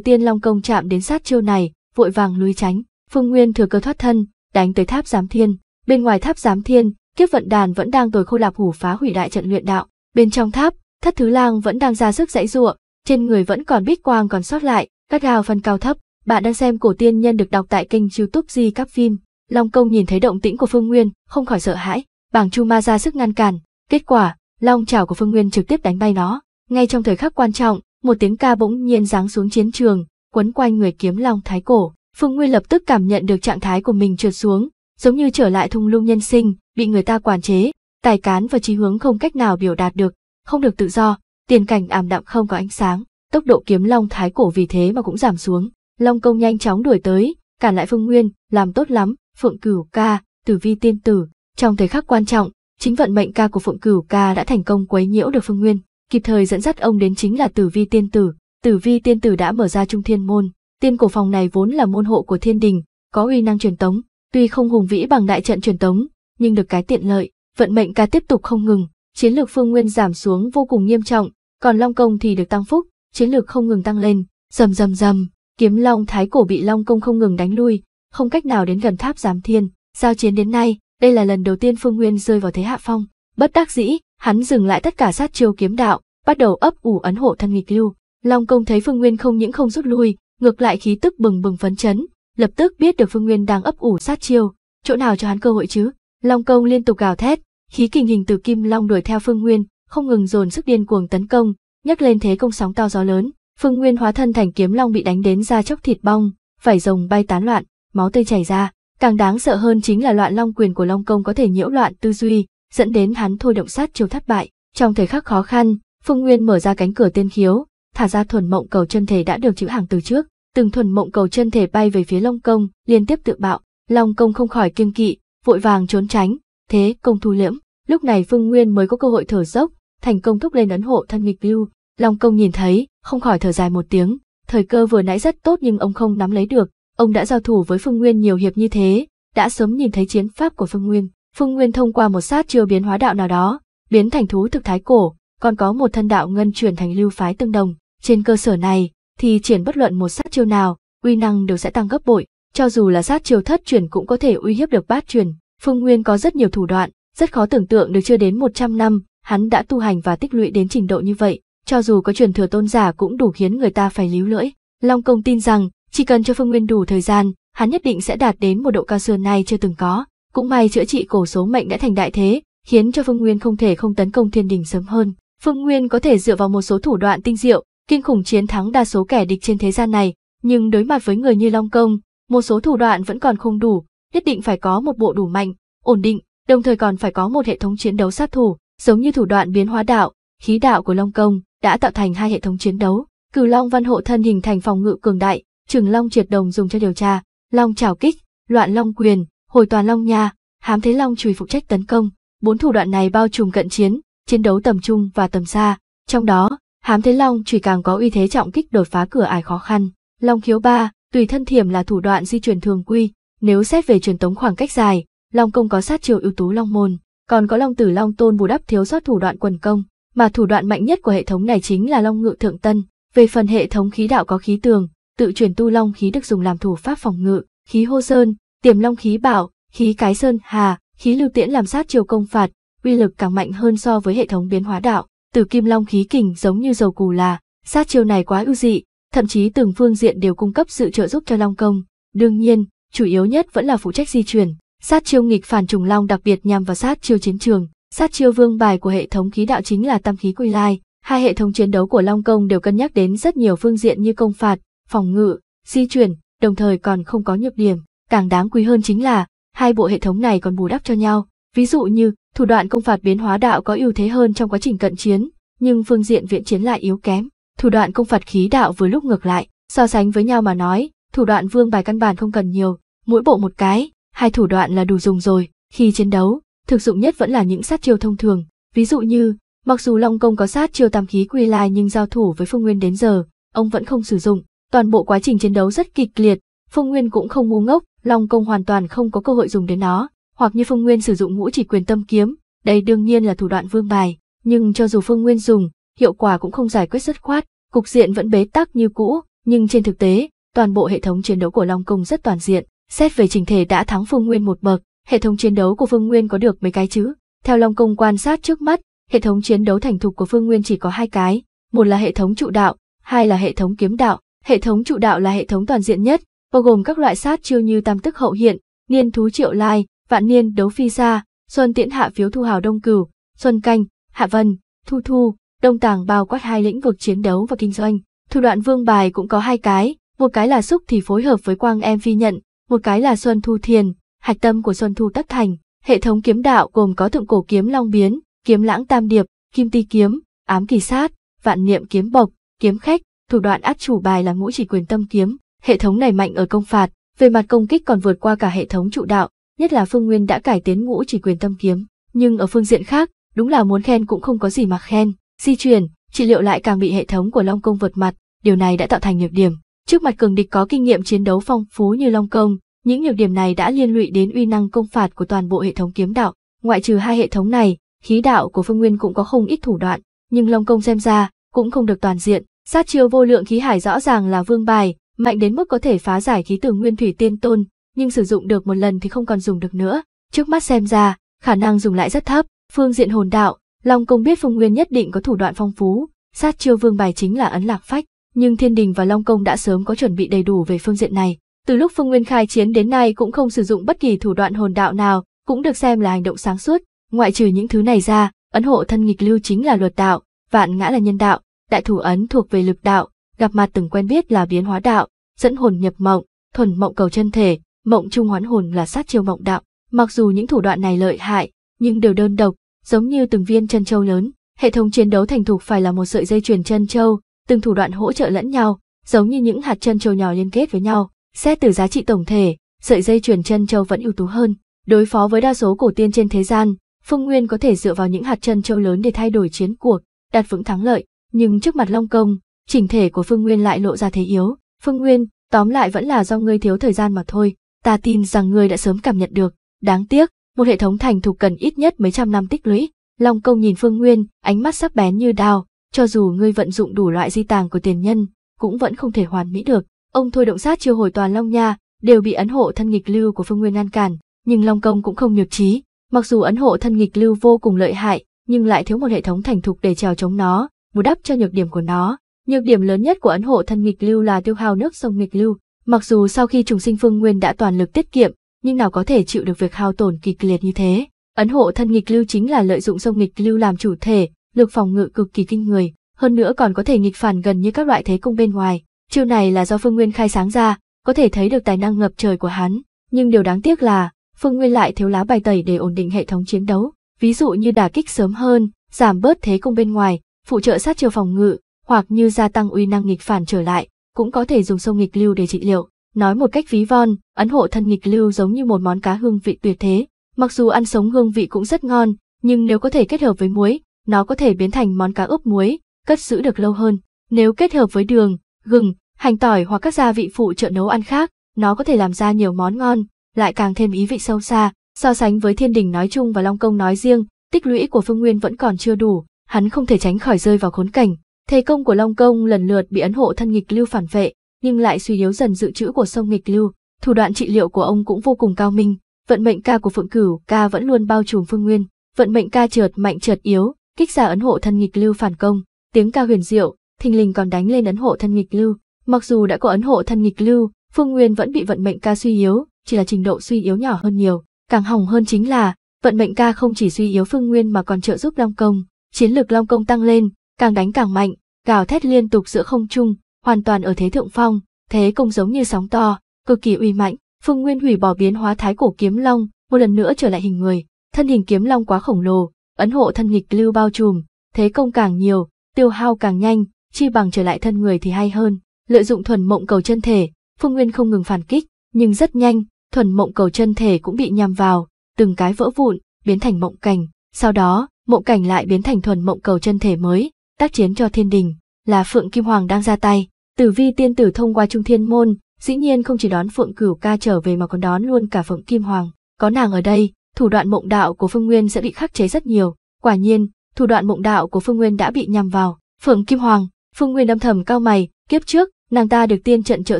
tiên Long Công chạm đến sát chiêu này, vội vàng lui tránh, Phương Nguyên thừa cơ thoát thân, đánh tới tháp giám thiên, bên ngoài tháp giám thiên, kiếp vận đàn vẫn đang tồi khô lạp hủ phá hủy đại trận luyện đạo, bên trong tháp, thất thứ lang vẫn đang ra sức dãy giụa, trên người vẫn còn bích quang còn sót lại, các gào phân cao thấp, bạn đang xem cổ tiên nhân được đọc tại kênh YouTube Di Các Phim. Long Công nhìn thấy động tĩnh của Phương Nguyên, không khỏi sợ hãi, Bảng Chu Ma ra sức ngăn cản, Kết quả, long chảo của Phương Nguyên trực tiếp đánh bay nó. Ngay trong thời khắc quan trọng, một tiếng ca bỗng nhiên giáng xuống chiến trường, quấn quanh người kiếm long thái cổ. Phương Nguyên lập tức cảm nhận được trạng thái của mình trượt xuống, giống như trở lại thung lũng nhân sinh, bị người ta quản chế, tài cán và trí hướng không cách nào biểu đạt được, không được tự do, tiền cảnh ảm đạm không có ánh sáng, tốc độ kiếm long thái cổ vì thế mà cũng giảm xuống. Long công nhanh chóng đuổi tới, cản lại Phương Nguyên, làm tốt lắm, Phượng Cửu ca, Tử Vi tiên tử, trong thời khắc quan trọng, Chính vận mệnh ca của Phượng Cửu ca đã thành công quấy nhiễu được Phương Nguyên, kịp thời dẫn dắt ông đến chính là Tử Vi tiên tử. Tử Vi tiên tử đã mở ra Trung Thiên môn, tiên cổ phòng này vốn là môn hộ của Thiên đình, có uy năng truyền tống, tuy không hùng vĩ bằng đại trận truyền tống, nhưng được cái tiện lợi, vận mệnh ca tiếp tục không ngừng, chiến lược Phương Nguyên giảm xuống vô cùng nghiêm trọng, còn Long công thì được tăng phúc, chiến lược không ngừng tăng lên, rầm rầm rầm, kiếm long thái cổ bị Long công không ngừng đánh lui, không cách nào đến gần tháp giám thiên, giao chiến đến nay, đây là lần đầu tiên Phương Nguyên rơi vào thế hạ phong, bất đắc dĩ, hắn dừng lại tất cả sát chiêu kiếm đạo, bắt đầu ấp ủ ấn hộ thân nghịch lưu. Long công thấy Phương Nguyên không những không rút lui, ngược lại khí tức bừng bừng phấn chấn, lập tức biết được Phương Nguyên đang ấp ủ sát chiêu, chỗ nào cho hắn cơ hội chứ? Long công liên tục gào thét, khí kình hình từ kim long đuổi theo Phương Nguyên, không ngừng dồn sức điên cuồng tấn công, nhấc lên thế công sóng to gió lớn. Phương Nguyên hóa thân thành kiếm long bị đánh đến da chóc thịt bong, vảy rồng bay tán loạn, máu tươi chảy ra, Càng đáng sợ hơn chính là loạn long quyền của Long Công có thể nhiễu loạn tư duy, dẫn đến hắn thôi động sát chiêu thất bại. Trong thời khắc khó khăn, Phương Nguyên mở ra cánh cửa tiên khiếu, thả ra thuần mộng cầu chân thể đã được chữ hàng từ trước, từng thuần mộng cầu chân thể bay về phía Long Công, liên tiếp tự bạo, Long Công không khỏi kiêng kỵ, vội vàng trốn tránh, thế công thu liễm, lúc này Phương Nguyên mới có cơ hội thở dốc, thành công thúc lên ấn hộ thân nghịch lưu, Long Công nhìn thấy, không khỏi thở dài một tiếng, thời cơ vừa nãy rất tốt nhưng ông không nắm lấy được, Ông đã giao thủ với Phương Nguyên nhiều hiệp như thế, đã sớm nhìn thấy chiến pháp của Phương Nguyên. Phương Nguyên thông qua một sát chiêu biến hóa đạo nào đó, biến thành thú thực thái cổ, còn có một thân đạo ngân chuyển thành lưu phái tương đồng. Trên cơ sở này, thì triển bất luận một sát chiêu nào, uy năng đều sẽ tăng gấp bội, cho dù là sát chiêu thất chuyển cũng có thể uy hiếp được bát chuyển. Phương Nguyên có rất nhiều thủ đoạn, rất khó tưởng tượng được chưa đến 100 năm, hắn đã tu hành và tích lũy đến trình độ như vậy, cho dù có truyền thừa tôn giả cũng đủ khiến người ta phải líu lưỡi. Long Công tin rằng, chỉ cần cho Phương Nguyên đủ thời gian, hắn nhất định sẽ đạt đến một độ cao xưa nay chưa từng có. Cũng may chữa trị cổ số mệnh đã thành đại thế, khiến cho Phương Nguyên không thể không tấn công thiên đình sớm hơn. Phương Nguyên có thể dựa vào một số thủ đoạn tinh diệu, kinh khủng chiến thắng đa số kẻ địch trên thế gian này, nhưng đối mặt với người như Long Công, một số thủ đoạn vẫn còn không đủ, nhất định phải có một bộ đủ mạnh, ổn định, đồng thời còn phải có một hệ thống chiến đấu sát thủ, giống như thủ đoạn biến hóa đạo, khí đạo của Long Công đã tạo thành hai hệ thống chiến đấu. Cửu Long Văn Hộ thân hình thành phòng ngự cường đại, Trường Long triệt đồng dùng cho điều tra, Long chảo kích, loạn Long quyền, hồi toàn Long nha, hám thế Long chùy phụ trách tấn công. Bốn thủ đoạn này bao trùm cận chiến, chiến đấu tầm trung và tầm xa. Trong đó, hám thế Long chùy càng có uy thế trọng kích đột phá cửa ải khó khăn. Long khiếu ba, tùy thân thiểm là thủ đoạn di chuyển thường quy. Nếu xét về truyền tống khoảng cách dài, Long công có sát chiều ưu tú Long môn, còn có Long tử Long tôn bù đắp thiếu sót thủ đoạn quần công, mà thủ đoạn mạnh nhất của hệ thống này chính là Long ngự thượng tân. Về phần hệ thống khí đạo có khí tường, tự chuyển tu long khí được dùng làm thủ pháp phòng ngự, khí hô sơn, tiềm long khí bảo, khí cái sơn hà, khí lưu tiễn làm sát chiều công phạt, uy lực càng mạnh hơn so với hệ thống biến hóa đạo, từ kim long khí kình giống như dầu cù là, sát chiêu này quá ưu dị, thậm chí từng phương diện đều cung cấp sự trợ giúp cho long công. Đương nhiên, chủ yếu nhất vẫn là phụ trách di chuyển, sát chiêu nghịch phản trùng long đặc biệt nhằm vào sát chiêu chiến trường, sát chiêu vương bài của hệ thống khí đạo chính là tam khí quy lai. Hai hệ thống chiến đấu của Long Công đều cân nhắc đến rất nhiều phương diện như công phạt, phòng ngự, di chuyển, đồng thời còn không có nhược điểm. Càng đáng quý hơn chính là, hai bộ hệ thống này còn bù đắp cho nhau. Ví dụ như, thủ đoạn công phạt biến hóa đạo có ưu thế hơn trong quá trình cận chiến, nhưng phương diện viện chiến lại yếu kém. Thủ đoạn công phạt khí đạo vừa lúc ngược lại, so sánh với nhau mà nói, thủ đoạn vương bài căn bản không cần nhiều, mỗi bộ một cái, hai thủ đoạn là đủ dùng rồi. Khi chiến đấu, thực dụng nhất vẫn là những sát chiêu thông thường, ví dụ như, mặc dù Long Công có sát chiêu tam khí quy lai nhưng giao thủ với Phương Nguyên đến giờ, ông vẫn không sử dụng, Toàn bộ quá trình chiến đấu rất kịch liệt, phương Nguyên cũng không ngu ngốc, Long Công hoàn toàn không có cơ hội dùng đến nó, hoặc như phương Nguyên sử dụng ngũ chỉ quyền tâm kiếm, đây đương nhiên là thủ đoạn vương bài, nhưng cho dù phương Nguyên dùng, hiệu quả cũng không giải quyết dứt khoát, cục diện vẫn bế tắc như cũ, nhưng trên thực tế, toàn bộ hệ thống chiến đấu của Long Công rất toàn diện, xét về trình thể đã thắng Phương Nguyên một bậc, hệ thống chiến đấu của Phương Nguyên có được mấy cái chứ? Theo Long Công quan sát trước mắt, hệ thống chiến đấu thành thục của Phương Nguyên chỉ có hai cái, một là hệ thống trụ đạo, hai là hệ thống kiếm đạo, Hệ thống trụ đạo là hệ thống toàn diện nhất, bao gồm các loại sát chiêu như tam tức hậu hiện, niên thú triệu lai, vạn niên đấu phi xa, xuân tiễn hạ phiếu thu hào đông cửu, xuân canh, hạ vân, thu thu, đông tàng bao quát hai lĩnh vực chiến đấu và kinh doanh. Thủ đoạn vương bài cũng có hai cái, một cái là xúc thì phối hợp với quang em phi nhận, một cái là xuân thu thiền, hạch tâm của xuân thu tất thành. Hệ thống kiếm đạo gồm có thượng cổ kiếm long biến, kiếm lãng tam điệp, kim ti kiếm, ám kỳ sát, vạn niệm kiếm bộc, kiếm khách, thủ đoạn át chủ bài là ngũ chỉ quyền tâm kiếm, hệ thống này mạnh ở công phạt, về mặt công kích còn vượt qua cả hệ thống trụ đạo, nhất là Phương Nguyên đã cải tiến ngũ chỉ quyền tâm kiếm, nhưng ở phương diện khác, đúng là muốn khen cũng không có gì mà khen, di chuyển, trị liệu lại càng bị hệ thống của Long Công vượt mặt, điều này đã tạo thành nhược điểm. Trước mặt cường địch có kinh nghiệm chiến đấu phong phú như Long Công, những nhược điểm này đã liên lụy đến uy năng công phạt của toàn bộ hệ thống kiếm đạo. Ngoại trừ hai hệ thống này, khí đạo của Phương Nguyên cũng có không ít thủ đoạn, nhưng Long Công xem ra cũng không được toàn diện, Sát chiêu vô lượng khí hải rõ ràng là vương bài, mạnh đến mức có thể phá giải khí tường nguyên thủy tiên tôn, nhưng sử dụng được một lần thì không còn dùng được nữa. Trước mắt xem ra, khả năng dùng lại rất thấp, phương diện hồn đạo, Long công biết Phong Nguyên nhất định có thủ đoạn phong phú, sát chiêu vương bài chính là ấn lạc phách, nhưng Thiên Đình và Long công đã sớm có chuẩn bị đầy đủ về phương diện này. Từ lúc phương Nguyên khai chiến đến nay cũng không sử dụng bất kỳ thủ đoạn hồn đạo nào, cũng được xem là hành động sáng suốt, ngoại trừ những thứ này ra, ấn hộ thân nghịch lưu chính là luật đạo, vạn ngã là nhân đạo, đại thủ ấn thuộc về lực đạo, gặp mặt từng quen biết là biến hóa đạo, dẫn hồn nhập mộng, thuần mộng cầu chân thể, mộng trung hoán hồn là sát chiêu mộng đạo. Mặc dù những thủ đoạn này lợi hại, nhưng đều đơn độc, giống như từng viên chân châu lớn, hệ thống chiến đấu thành thục phải là một sợi dây chuyền chân châu, từng thủ đoạn hỗ trợ lẫn nhau, giống như những hạt chân châu nhỏ liên kết với nhau. Xét từ giá trị tổng thể, sợi dây chuyền chân châu vẫn ưu tú hơn. Đối phó với đa số cổ tiên trên thế gian, Phương Nguyên có thể dựa vào những hạt chân châu lớn để thay đổi chiến cuộc, đạt vững thắng lợi nhưng trước mặt Long Công, chỉnh thể của Phương Nguyên lại lộ ra thế yếu. Phương Nguyên, tóm lại vẫn là do ngươi thiếu thời gian mà thôi, ta tin rằng ngươi đã sớm cảm nhận được. Đáng tiếc, một hệ thống thành thục cần ít nhất mấy trăm năm tích lũy. Long Công nhìn Phương Nguyên, ánh mắt sắc bén như đao, cho dù ngươi vận dụng đủ loại di tàng của tiền nhân, cũng vẫn không thể hoàn mỹ được. Ông thôi động sát chiêu hồi toàn Long Nha, đều bị ấn hộ thân nghịch lưu của Phương Nguyên ngăn cản, nhưng Long Công cũng không nhược trí, mặc dù ấn hộ thân nghịch lưu vô cùng lợi hại, nhưng lại thiếu một hệ thống thành thục để trèo chống nó, bù đắp cho nhược điểm của nó. Nhược điểm lớn nhất của ấn hộ thân nghịch lưu là tiêu hao nước sông nghịch lưu. Mặc dù sau khi trùng sinh phương nguyên đã toàn lực tiết kiệm, nhưng nào có thể chịu được việc hao tổn kịch liệt như thế. Ấn hộ thân nghịch lưu chính là lợi dụng sông nghịch lưu làm chủ thể, lực phòng ngự cực kỳ kinh người, hơn nữa còn có thể nghịch phản gần như các loại thế công bên ngoài. Chiêu này là do Phương Nguyên khai sáng ra, có thể thấy được tài năng ngập trời của hắn, nhưng điều đáng tiếc là Phương Nguyên lại thiếu lá bài tẩy để ổn định hệ thống chiến đấu, ví dụ như đả kích sớm hơn, giảm bớt thế công bên ngoài, phụ trợ sát chiêu phòng ngự, hoặc như gia tăng uy năng nghịch phản trở lại, cũng có thể dùng sông nghịch lưu để trị liệu. Nói một cách ví von, ấn hộ thân nghịch lưu giống như một món cá hương vị tuyệt thế, mặc dù ăn sống hương vị cũng rất ngon, nhưng nếu có thể kết hợp với muối, nó có thể biến thành món cá ướp muối, cất giữ được lâu hơn. Nếu kết hợp với đường, gừng, hành tỏi hoặc các gia vị phụ trợ nấu ăn khác, nó có thể làm ra nhiều món ngon, lại càng thêm ý vị sâu xa, so sánh với thiên đình nói chung và long công nói riêng, tích lũy của phương nguyên vẫn còn chưa đủ, hắn không thể tránh khỏi rơi vào khốn cảnh. Thế công của Long Công lần lượt bị ấn hộ thân nghịch lưu phản vệ, nhưng lại suy yếu dần dự trữ của sông nghịch lưu. Thủ đoạn trị liệu của ông cũng vô cùng cao minh, vận mệnh ca của Phượng Cửu ca vẫn luôn bao trùm phương nguyên, vận mệnh ca trượt mạnh trượt yếu, kích ra ấn hộ thân nghịch lưu phản công, tiếng ca huyền diệu, thình lình còn đánh lên ấn hộ thân nghịch lưu. Mặc dù đã có ấn hộ thân nghịch lưu, Phương Nguyên vẫn bị vận mệnh ca suy yếu, chỉ là trình độ suy yếu nhỏ hơn nhiều. Càng hỏng hơn chính là, vận mệnh ca không chỉ suy yếu Phương Nguyên mà còn trợ giúp Long Công, chiến lược long công tăng lên càng đánh càng mạnh gào thét liên tục giữa không trung hoàn toàn ở thế thượng phong thế công giống như sóng to cực kỳ uy mạnh phương nguyên hủy bỏ biến hóa thái cổ kiếm long một lần nữa trở lại hình người thân hình kiếm long quá khổng lồ ấn hộ thân nghịch lưu bao trùm thế công càng nhiều tiêu hao càng nhanh chi bằng trở lại thân người thì hay hơn lợi dụng thuần mộng cầu chân thể phương nguyên không ngừng phản kích nhưng rất nhanh thuần mộng cầu chân thể cũng bị nhằm vào từng cái vỡ vụn biến thành mộng cảnh sau đó mộng cảnh lại biến thành thuần mộng cầu chân thể mới, tác chiến cho thiên đình, là Phượng Kim Hoàng đang ra tay. Tử vi tiên tử thông qua trung thiên môn, dĩ nhiên không chỉ đón Phượng Cửu ca trở về mà còn đón luôn cả Phượng Kim Hoàng. Có nàng ở đây, thủ đoạn mộng đạo của Phương Nguyên sẽ bị khắc chế rất nhiều. Quả nhiên, thủ đoạn mộng đạo của Phương Nguyên đã bị nhằm vào. Phượng Kim Hoàng, Phương Nguyên âm thầm cao mày, kiếp trước, nàng ta được tiên trận trợ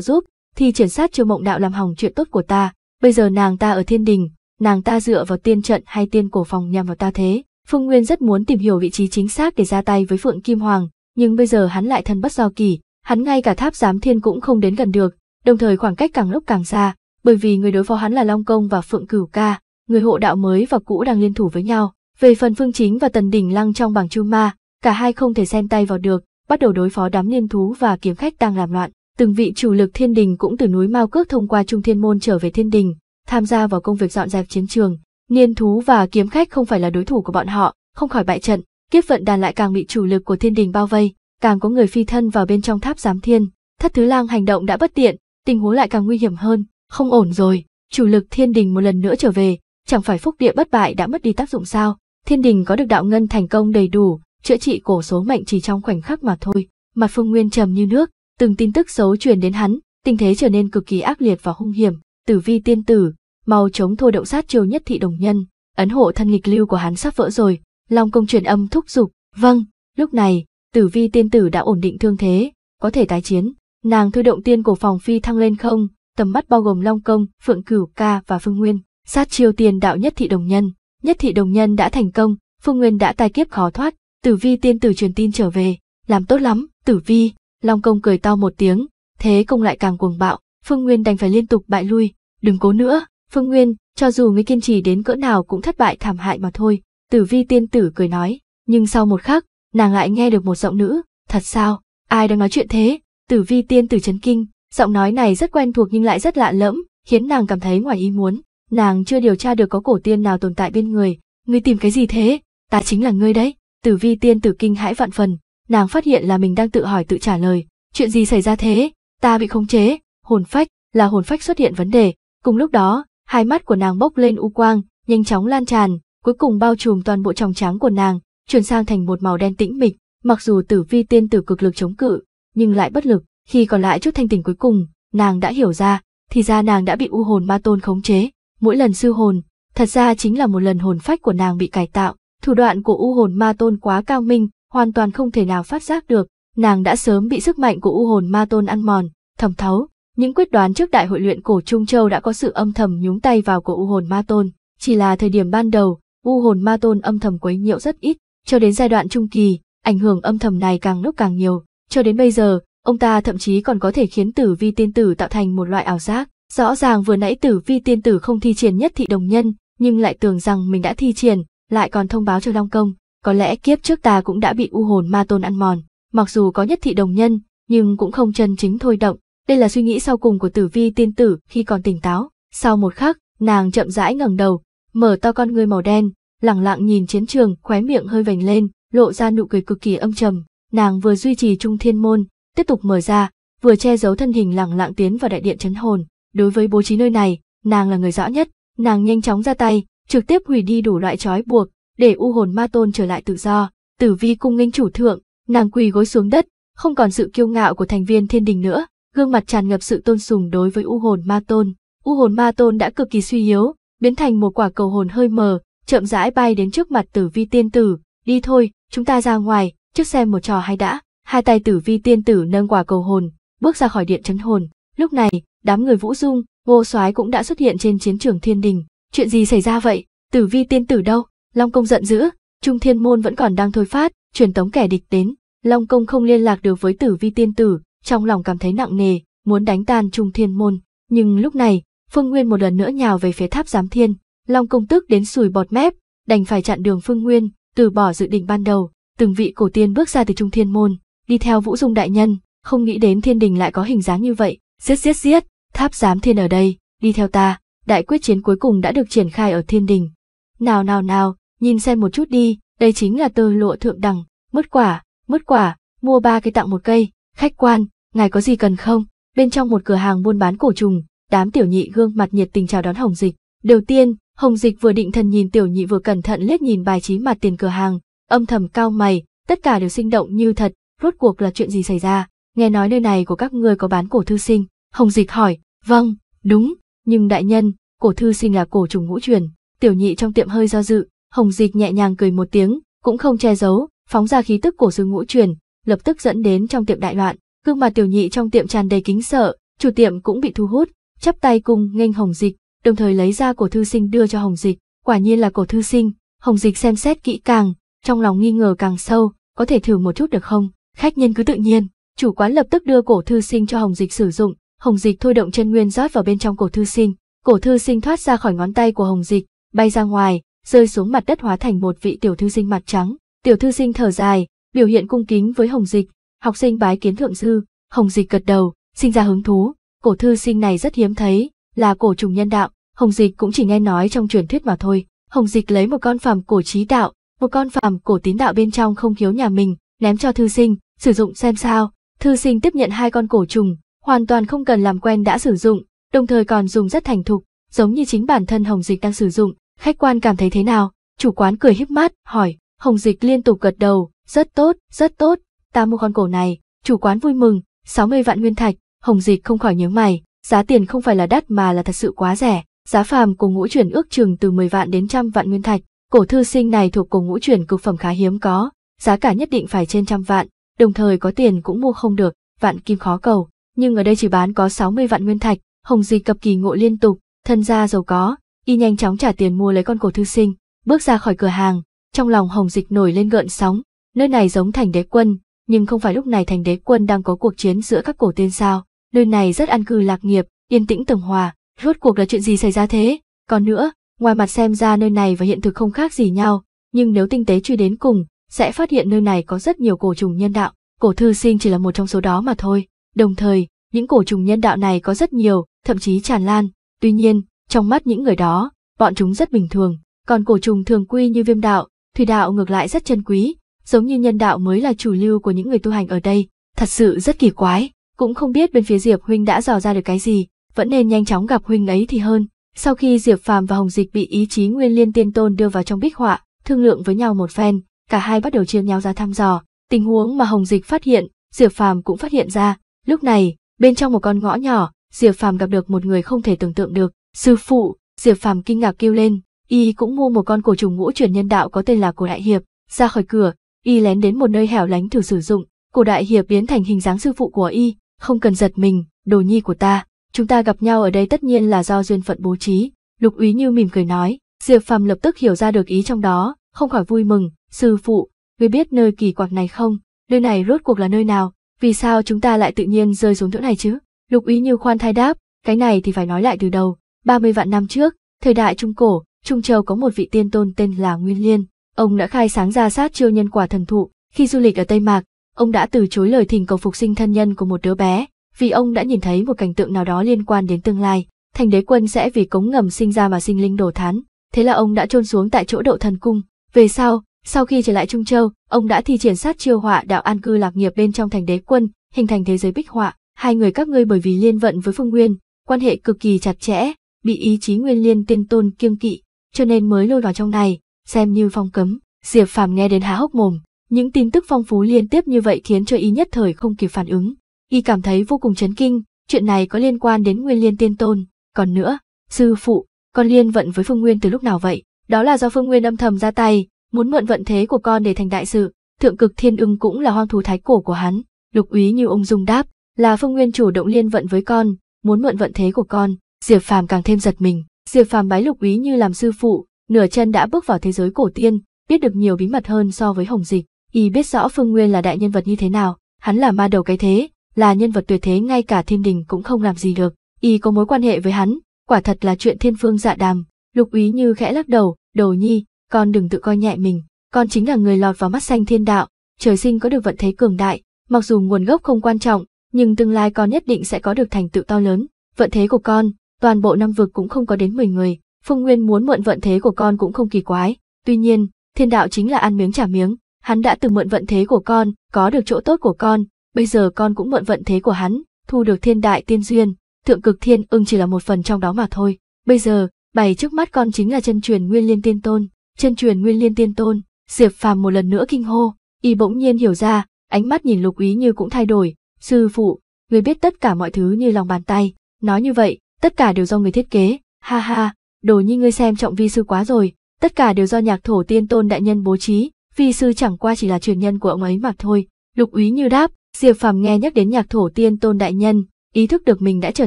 giúp, thì triển sát chiêu mộng đạo làm hỏng chuyện tốt của ta. Bây giờ nàng ta ở thiên đình, nàng ta dựa vào tiên trận hay tiên cổ phòng nhằm vào ta thế. Phương Nguyên rất muốn tìm hiểu vị trí chính xác để ra tay với Phượng Kim Hoàng, nhưng bây giờ hắn lại thân bất do kỳ, hắn ngay cả tháp giám thiên cũng không đến gần được, đồng thời khoảng cách càng lúc càng xa, bởi vì người đối phó hắn là Long Công và Phượng Cửu Ca, người hộ đạo mới và cũ đang liên thủ với nhau. Về phần Phương Chính và Tần Đình Lăng trong bảng Chu Ma, cả hai không thể xen tay vào được, bắt đầu đối phó đám niên thú và kiếm khách đang làm loạn. Từng vị chủ lực thiên đình cũng từ núi Mao Cước thông qua Trung Thiên Môn trở về thiên đình, tham gia vào công việc dọn dẹp chiến trường, niên thú và kiếm khách không phải là đối thủ của bọn họ, không khỏi bại trận, kiếp vận đàn lại càng bị chủ lực của thiên đình bao vây, càng có người phi thân vào bên trong tháp giám thiên, thất thứ lang hành động đã bất tiện, tình huống lại càng nguy hiểm hơn, không ổn rồi, chủ lực thiên đình một lần nữa trở về, chẳng phải phúc địa bất bại đã mất đi tác dụng sao, thiên đình có được đạo ngân thành công đầy đủ, chữa trị cổ số mệnh chỉ trong khoảnh khắc mà thôi, mặt phương nguyên trầm như nước, từng tin tức xấu truyền đến hắn, tình thế trở nên cực kỳ ác liệt và hung hiểm, tử vi tiên tử, mau chống thôi động sát chiêu nhất thị đồng nhân, ấn hộ thân nghịch lưu của hắn sắp vỡ rồi, Long công truyền âm thúc giục, vâng, lúc này, tử vi tiên tử đã ổn định thương thế, có thể tái chiến, nàng thôi động tiên của phòng phi thăng lên không, tầm mắt bao gồm Long công, Phượng Cửu Ca và Phương Nguyên, sát chiêu tiền đạo nhất thị đồng nhân, nhất thị đồng nhân đã thành công, Phương Nguyên đã tai kiếp khó thoát, tử vi tiên tử truyền tin trở về, làm tốt lắm, tử vi, Long công cười to một tiếng, thế công lại càng cuồng bạo, Phương Nguyên đành phải liên tục bại lui, đừng cố nữa, Phương Nguyên, cho dù ngươi kiên trì đến cỡ nào cũng thất bại thảm hại mà thôi, tử vi tiên tử cười nói, nhưng sau một khắc, nàng lại nghe được một giọng nữ, thật sao, ai đang nói chuyện thế, tử vi tiên tử chấn kinh, giọng nói này rất quen thuộc nhưng lại rất lạ lẫm, khiến nàng cảm thấy ngoài ý muốn, nàng chưa điều tra được có cổ tiên nào tồn tại bên người, ngươi tìm cái gì thế, ta chính là ngươi đấy, tử vi tiên tử kinh hãi vạn phần, nàng phát hiện là mình đang tự hỏi tự trả lời, chuyện gì xảy ra thế, ta bị khống chế, hồn phách, là hồn phách xuất hiện vấn đề, cùng lúc đó, Hai mắt của nàng bốc lên u quang, nhanh chóng lan tràn, cuối cùng bao trùm toàn bộ tròng trắng của nàng, chuyển sang thành một màu đen tĩnh mịch, mặc dù tử vi tiên tử cực lực chống cự, nhưng lại bất lực, khi còn lại chút thanh tỉnh cuối cùng, nàng đã hiểu ra, thì ra nàng đã bị u hồn ma tôn khống chế, mỗi lần sư hồn, thật ra chính là một lần hồn phách của nàng bị cải tạo, thủ đoạn của u hồn ma tôn quá cao minh, hoàn toàn không thể nào phát giác được, nàng đã sớm bị sức mạnh của u hồn ma tôn ăn mòn, thẩm thấu, những quyết đoán trước đại hội luyện cổ Trung Châu đã có sự âm thầm nhúng tay vào của U hồn Ma Tôn, chỉ là thời điểm ban đầu, U hồn Ma Tôn âm thầm quấy nhiễu rất ít, cho đến giai đoạn trung kỳ, ảnh hưởng âm thầm này càng lúc càng nhiều, cho đến bây giờ, ông ta thậm chí còn có thể khiến tử vi tiên tử tạo thành một loại ảo giác. Rõ ràng vừa nãy tử vi tiên tử không thi triển nhất thị đồng nhân, nhưng lại tưởng rằng mình đã thi triển, lại còn thông báo cho Long Công, có lẽ kiếp trước ta cũng đã bị u hồn ma tôn ăn mòn, mặc dù có nhất thị đồng nhân, nhưng cũng không chân chính thôi động, đây là suy nghĩ sau cùng của tử vi tiên tử khi còn tỉnh táo. Sau một khắc, nàng chậm rãi ngẩng đầu, mở to con người màu đen, lặng lặng nhìn chiến trường, khóe miệng hơi vành lên, lộ ra nụ cười cực kỳ âm trầm. Nàng vừa duy trì trung thiên môn, tiếp tục mở ra, vừa che giấu thân hình lặng lặng tiến vào đại điện chấn hồn. Đối với bố trí nơi này, nàng là người rõ nhất, nàng nhanh chóng ra tay, trực tiếp hủy đi đủ loại trói buộc, để u hồn ma tôn trở lại tự do. Tử vi cung nghênh chủ thượng, nàng quỳ gối xuống đất, không còn sự kiêu ngạo của thành viên thiên đình nữa, gương mặt tràn ngập sự tôn sùng đối với u hồn ma tôn. U hồn ma tôn đã cực kỳ suy yếu, biến thành một quả cầu hồn hơi mờ, chậm rãi bay đến trước mặt tử vi tiên tử, đi thôi, chúng ta ra ngoài, trước xem một trò hay đã. Hai tay tử vi tiên tử nâng quả cầu hồn, bước ra khỏi điện trấn hồn. Lúc này, đám người vũ dung, ngô soái cũng đã xuất hiện trên chiến trường thiên đình. Chuyện gì xảy ra vậy? Tử vi tiên tử đâu? Long công giận dữ, trung thiên môn vẫn còn đang thôi phát, truyền tống kẻ địch đến. Long công không liên lạc được với tử vi tiên tử, trong lòng cảm thấy nặng nề, muốn đánh tan Trung Thiên Môn. Nhưng lúc này, Phương Nguyên một lần nữa nhào về phía tháp giám thiên, Long công tức đến sùi bọt mép, đành phải chặn đường Phương Nguyên, từ bỏ dự định ban đầu, từng vị cổ tiên bước ra từ Trung Thiên Môn, đi theo Vũ Dung đại nhân, không nghĩ đến thiên đình lại có hình dáng như vậy, giết giết giết, tháp giám thiên ở đây, đi theo ta, đại quyết chiến cuối cùng đã được triển khai ở thiên đình. Nào nào nào, nhìn xem một chút đi, đây chính là tơ lụa thượng đẳng, mất quả, mất quả, mua ba cái tặng một cây, khách quan, ngài có gì cần không? Bên trong một cửa hàng buôn bán cổ trùng, đám tiểu nhị gương mặt nhiệt tình chào đón Hồng Dịch. Đầu tiên, Hồng Dịch vừa định thần nhìn tiểu nhị vừa cẩn thận liếc nhìn bài trí mặt tiền cửa hàng, âm thầm cao mày, tất cả đều sinh động như thật, rốt cuộc là chuyện gì xảy ra? Nghe nói nơi này của các ngươi có bán cổ thư sinh, Hồng Dịch hỏi, vâng, đúng, nhưng đại nhân, cổ thư sinh là cổ trùng ngũ truyền, tiểu nhị trong tiệm hơi do dự, Hồng Dịch nhẹ nhàng cười một tiếng, cũng không che giấu, phóng ra khí tức cổ sư ngũ truyền, lập tức dẫn đến trong tiệm đại loạn, gương mặt tiểu nhị trong tiệm tràn đầy kính sợ, chủ tiệm cũng bị thu hút, chắp tay cùng nghênh Hồng Dịch, đồng thời lấy ra cổ thư sinh đưa cho Hồng Dịch, quả nhiên là cổ thư sinh, Hồng Dịch xem xét kỹ càng, trong lòng nghi ngờ càng sâu, có thể thử một chút được không? Khách nhân cứ tự nhiên, chủ quán lập tức đưa cổ thư sinh cho Hồng Dịch sử dụng, Hồng Dịch thôi động chân nguyên rót vào bên trong cổ thư sinh, cổ thư sinh thoát ra khỏi ngón tay của Hồng Dịch, bay ra ngoài, rơi xuống mặt đất hóa thành một vị tiểu thư sinh mặt trắng. Tiểu thư sinh thở dài, biểu hiện cung kính với Hồng Dịch, học sinh bái kiến thượng sư, Hồng Dịch gật đầu, sinh ra hứng thú, cổ thư sinh này rất hiếm thấy, là cổ trùng nhân đạo, Hồng Dịch cũng chỉ nghe nói trong truyền thuyết mà thôi. Hồng Dịch lấy một con phàm cổ trí đạo, một con phàm cổ tín đạo bên trong không khiếu nhà mình, ném cho thư sinh, sử dụng xem sao. Thư sinh tiếp nhận hai con cổ trùng, hoàn toàn không cần làm quen đã sử dụng, đồng thời còn dùng rất thành thục, giống như chính bản thân Hồng Dịch đang sử dụng. Khách quan cảm thấy thế nào? Chủ quán cười híp mắt, hỏi. Hồng Dịch liên tục gật đầu, rất tốt, rất tốt, ta mua con cổ này, chủ quán vui mừng, 60 vạn nguyên thạch, hồng dịch không khỏi nhớ mày, giá tiền không phải là đắt mà là thật sự quá rẻ, giá phàm của ngũ chuyển ước chừng từ 10 vạn đến trăm vạn nguyên thạch, cổ thư sinh này thuộc cổ ngũ chuyển cực phẩm khá hiếm có, giá cả nhất định phải trên trăm vạn, đồng thời có tiền cũng mua không được, vạn kim khó cầu, nhưng ở đây chỉ bán có 60 vạn nguyên thạch, hồng dịch cập kỳ ngộ liên tục, thân gia giàu có, y nhanh chóng trả tiền mua lấy con cổ thư sinh, bước ra khỏi cửa hàng, trong lòng hồng dịch nổi lên gợn sóng, nơi này giống thành đế quân, nhưng không phải lúc này thành đế quân đang có cuộc chiến giữa các cổ tên sao, nơi này rất an cư lạc nghiệp, yên tĩnh tường hòa, rốt cuộc là chuyện gì xảy ra thế? Còn nữa, ngoài mặt xem ra nơi này và hiện thực không khác gì nhau, nhưng nếu tinh tế truy đến cùng, sẽ phát hiện nơi này có rất nhiều cổ trùng nhân đạo, cổ thư sinh chỉ là một trong số đó mà thôi. Đồng thời, những cổ trùng nhân đạo này có rất nhiều, thậm chí tràn lan, tuy nhiên, trong mắt những người đó, bọn chúng rất bình thường, còn cổ trùng thường quy như viêm đạo, thủy đạo ngược lại rất chân quý, giống như nhân đạo mới là chủ lưu của những người tu hành ở đây, thật sự rất kỳ quái, cũng không biết bên phía Diệp huynh đã dò ra được cái gì, vẫn nên nhanh chóng gặp huynh ấy thì hơn. Sau khi Diệp Phàm và Hồng Dịch bị ý chí Nguyên Liên Tiên Tôn đưa vào trong bích họa, thương lượng với nhau một phen, cả hai bắt đầu chia nhau ra thăm dò, tình huống mà Hồng Dịch phát hiện, Diệp Phàm cũng phát hiện ra. Lúc này, bên trong một con ngõ nhỏ, Diệp Phàm gặp được một người không thể tưởng tượng được, "Sư phụ!" Diệp Phàm kinh ngạc kêu lên, y cũng mua một con cổ trùng ngũ truyền nhân đạo có tên là Cổ Đại Hiệp, ra khỏi cửa, y lén đến một nơi hẻo lánh thử sử dụng, cổ đại hiệp biến thành hình dáng sư phụ của y, không cần giật mình, đồ nhi của ta, chúng ta gặp nhau ở đây tất nhiên là do duyên phận bố trí, lục úy như mỉm cười nói, Diệp Phàm lập tức hiểu ra được ý trong đó, không khỏi vui mừng, sư phụ, ngươi biết nơi kỳ quặc này không, nơi này rốt cuộc là nơi nào, vì sao chúng ta lại tự nhiên rơi xuống chỗ này chứ? Lục úy như khoan thai đáp, cái này thì phải nói lại từ đầu, 30 vạn năm trước, thời đại Trung Cổ, Trung Châu có một vị tiên tôn tên là Nguyên Liên, Ông đã khai sáng ra sát chiêu nhân quả thần thụ, khi du lịch ở Tây Mạc, ông đã từ chối lời thỉnh cầu phục sinh thân nhân của một đứa bé, vì ông đã nhìn thấy một cảnh tượng nào đó liên quan đến tương lai, thành đế quân sẽ vì cống ngầm sinh ra mà sinh linh đổ thán, thế là ông đã trôn xuống tại chỗ đậu thần cung. Về sau, sau khi trở lại Trung Châu, ông đã thi triển sát chiêu họa đạo an cư lạc nghiệp bên trong thành đế quân, hình thành thế giới bích họa. Hai người các ngươi bởi vì liên vận với Phương Nguyên, quan hệ cực kỳ chặt chẽ, bị ý chí Nguyên Liên tiên tôn kiêng kỵ, cho nên mới lôi vào trong này xem như phong cấm. Diệp Phàm nghe đến há hốc mồm, những tin tức phong phú liên tiếp như vậy khiến cho y nhất thời không kịp phản ứng. Y cảm thấy vô cùng chấn kinh, chuyện này có liên quan đến Nguyên Liên Tiên Tôn. Còn nữa, sư phụ, con liên vận với Phương Nguyên từ lúc nào vậy? Đó là do Phương Nguyên âm thầm ra tay, muốn mượn vận thế của con để thành đại sự. Thượng cực thiên ưng cũng là hoang thú thái cổ của hắn. Lục úy như ông dung đáp, là Phương Nguyên chủ động liên vận với con, muốn mượn vận thế của con. Diệp Phàm càng thêm giật mình. Diệp Phàm bái Lục úy như làm sư phụ, nửa chân đã bước vào thế giới cổ tiên, biết được nhiều bí mật hơn so với Hồng Dịch. Y biết rõ Phương Nguyên là đại nhân vật như thế nào, hắn là ma đầu cái thế, là nhân vật tuyệt thế ngay cả thiên đình cũng không làm gì được. Y có mối quan hệ với hắn, quả thật là chuyện thiên phương dạ đàm. Lục úy như khẽ lắc đầu, đồ nhi, con đừng tự coi nhẹ mình, con chính là người lọt vào mắt xanh thiên đạo, trời sinh có được vận thế cường đại, mặc dù nguồn gốc không quan trọng, nhưng tương lai con nhất định sẽ có được thành tựu to lớn. Vận thế của con, toàn bộ năm vực cũng không có đến 10 người, Phương Nguyên muốn mượn vận thế của con cũng không kỳ quái, tuy nhiên, thiên đạo chính là ăn miếng trả miếng, hắn đã từng mượn vận thế của con, có được chỗ tốt của con, bây giờ con cũng mượn vận thế của hắn, thu được thiên đại tiên duyên, thượng cực thiên ưng chỉ là một phần trong đó mà thôi. Bây giờ, bày trước mắt con chính là chân truyền nguyên liên tiên tôn, chân truyền nguyên liên tiên tôn, Diệp Phàm một lần nữa kinh hô, y bỗng nhiên hiểu ra, ánh mắt nhìn Lục Ý Như cũng thay đổi, sư phụ, người biết tất cả mọi thứ như lòng bàn tay, nói như vậy, tất cả đều do người thiết kế, ha ha, đồ nhi ngươi xem trọng vi sư quá rồi, tất cả đều do nhạc thổ tiên tôn đại nhân bố trí, vi sư chẳng qua chỉ là truyền nhân của ông ấy mà thôi. Lục úy như đáp, Diệp Phàm nghe nhắc đến nhạc thổ tiên tôn đại nhân, ý thức được mình đã trở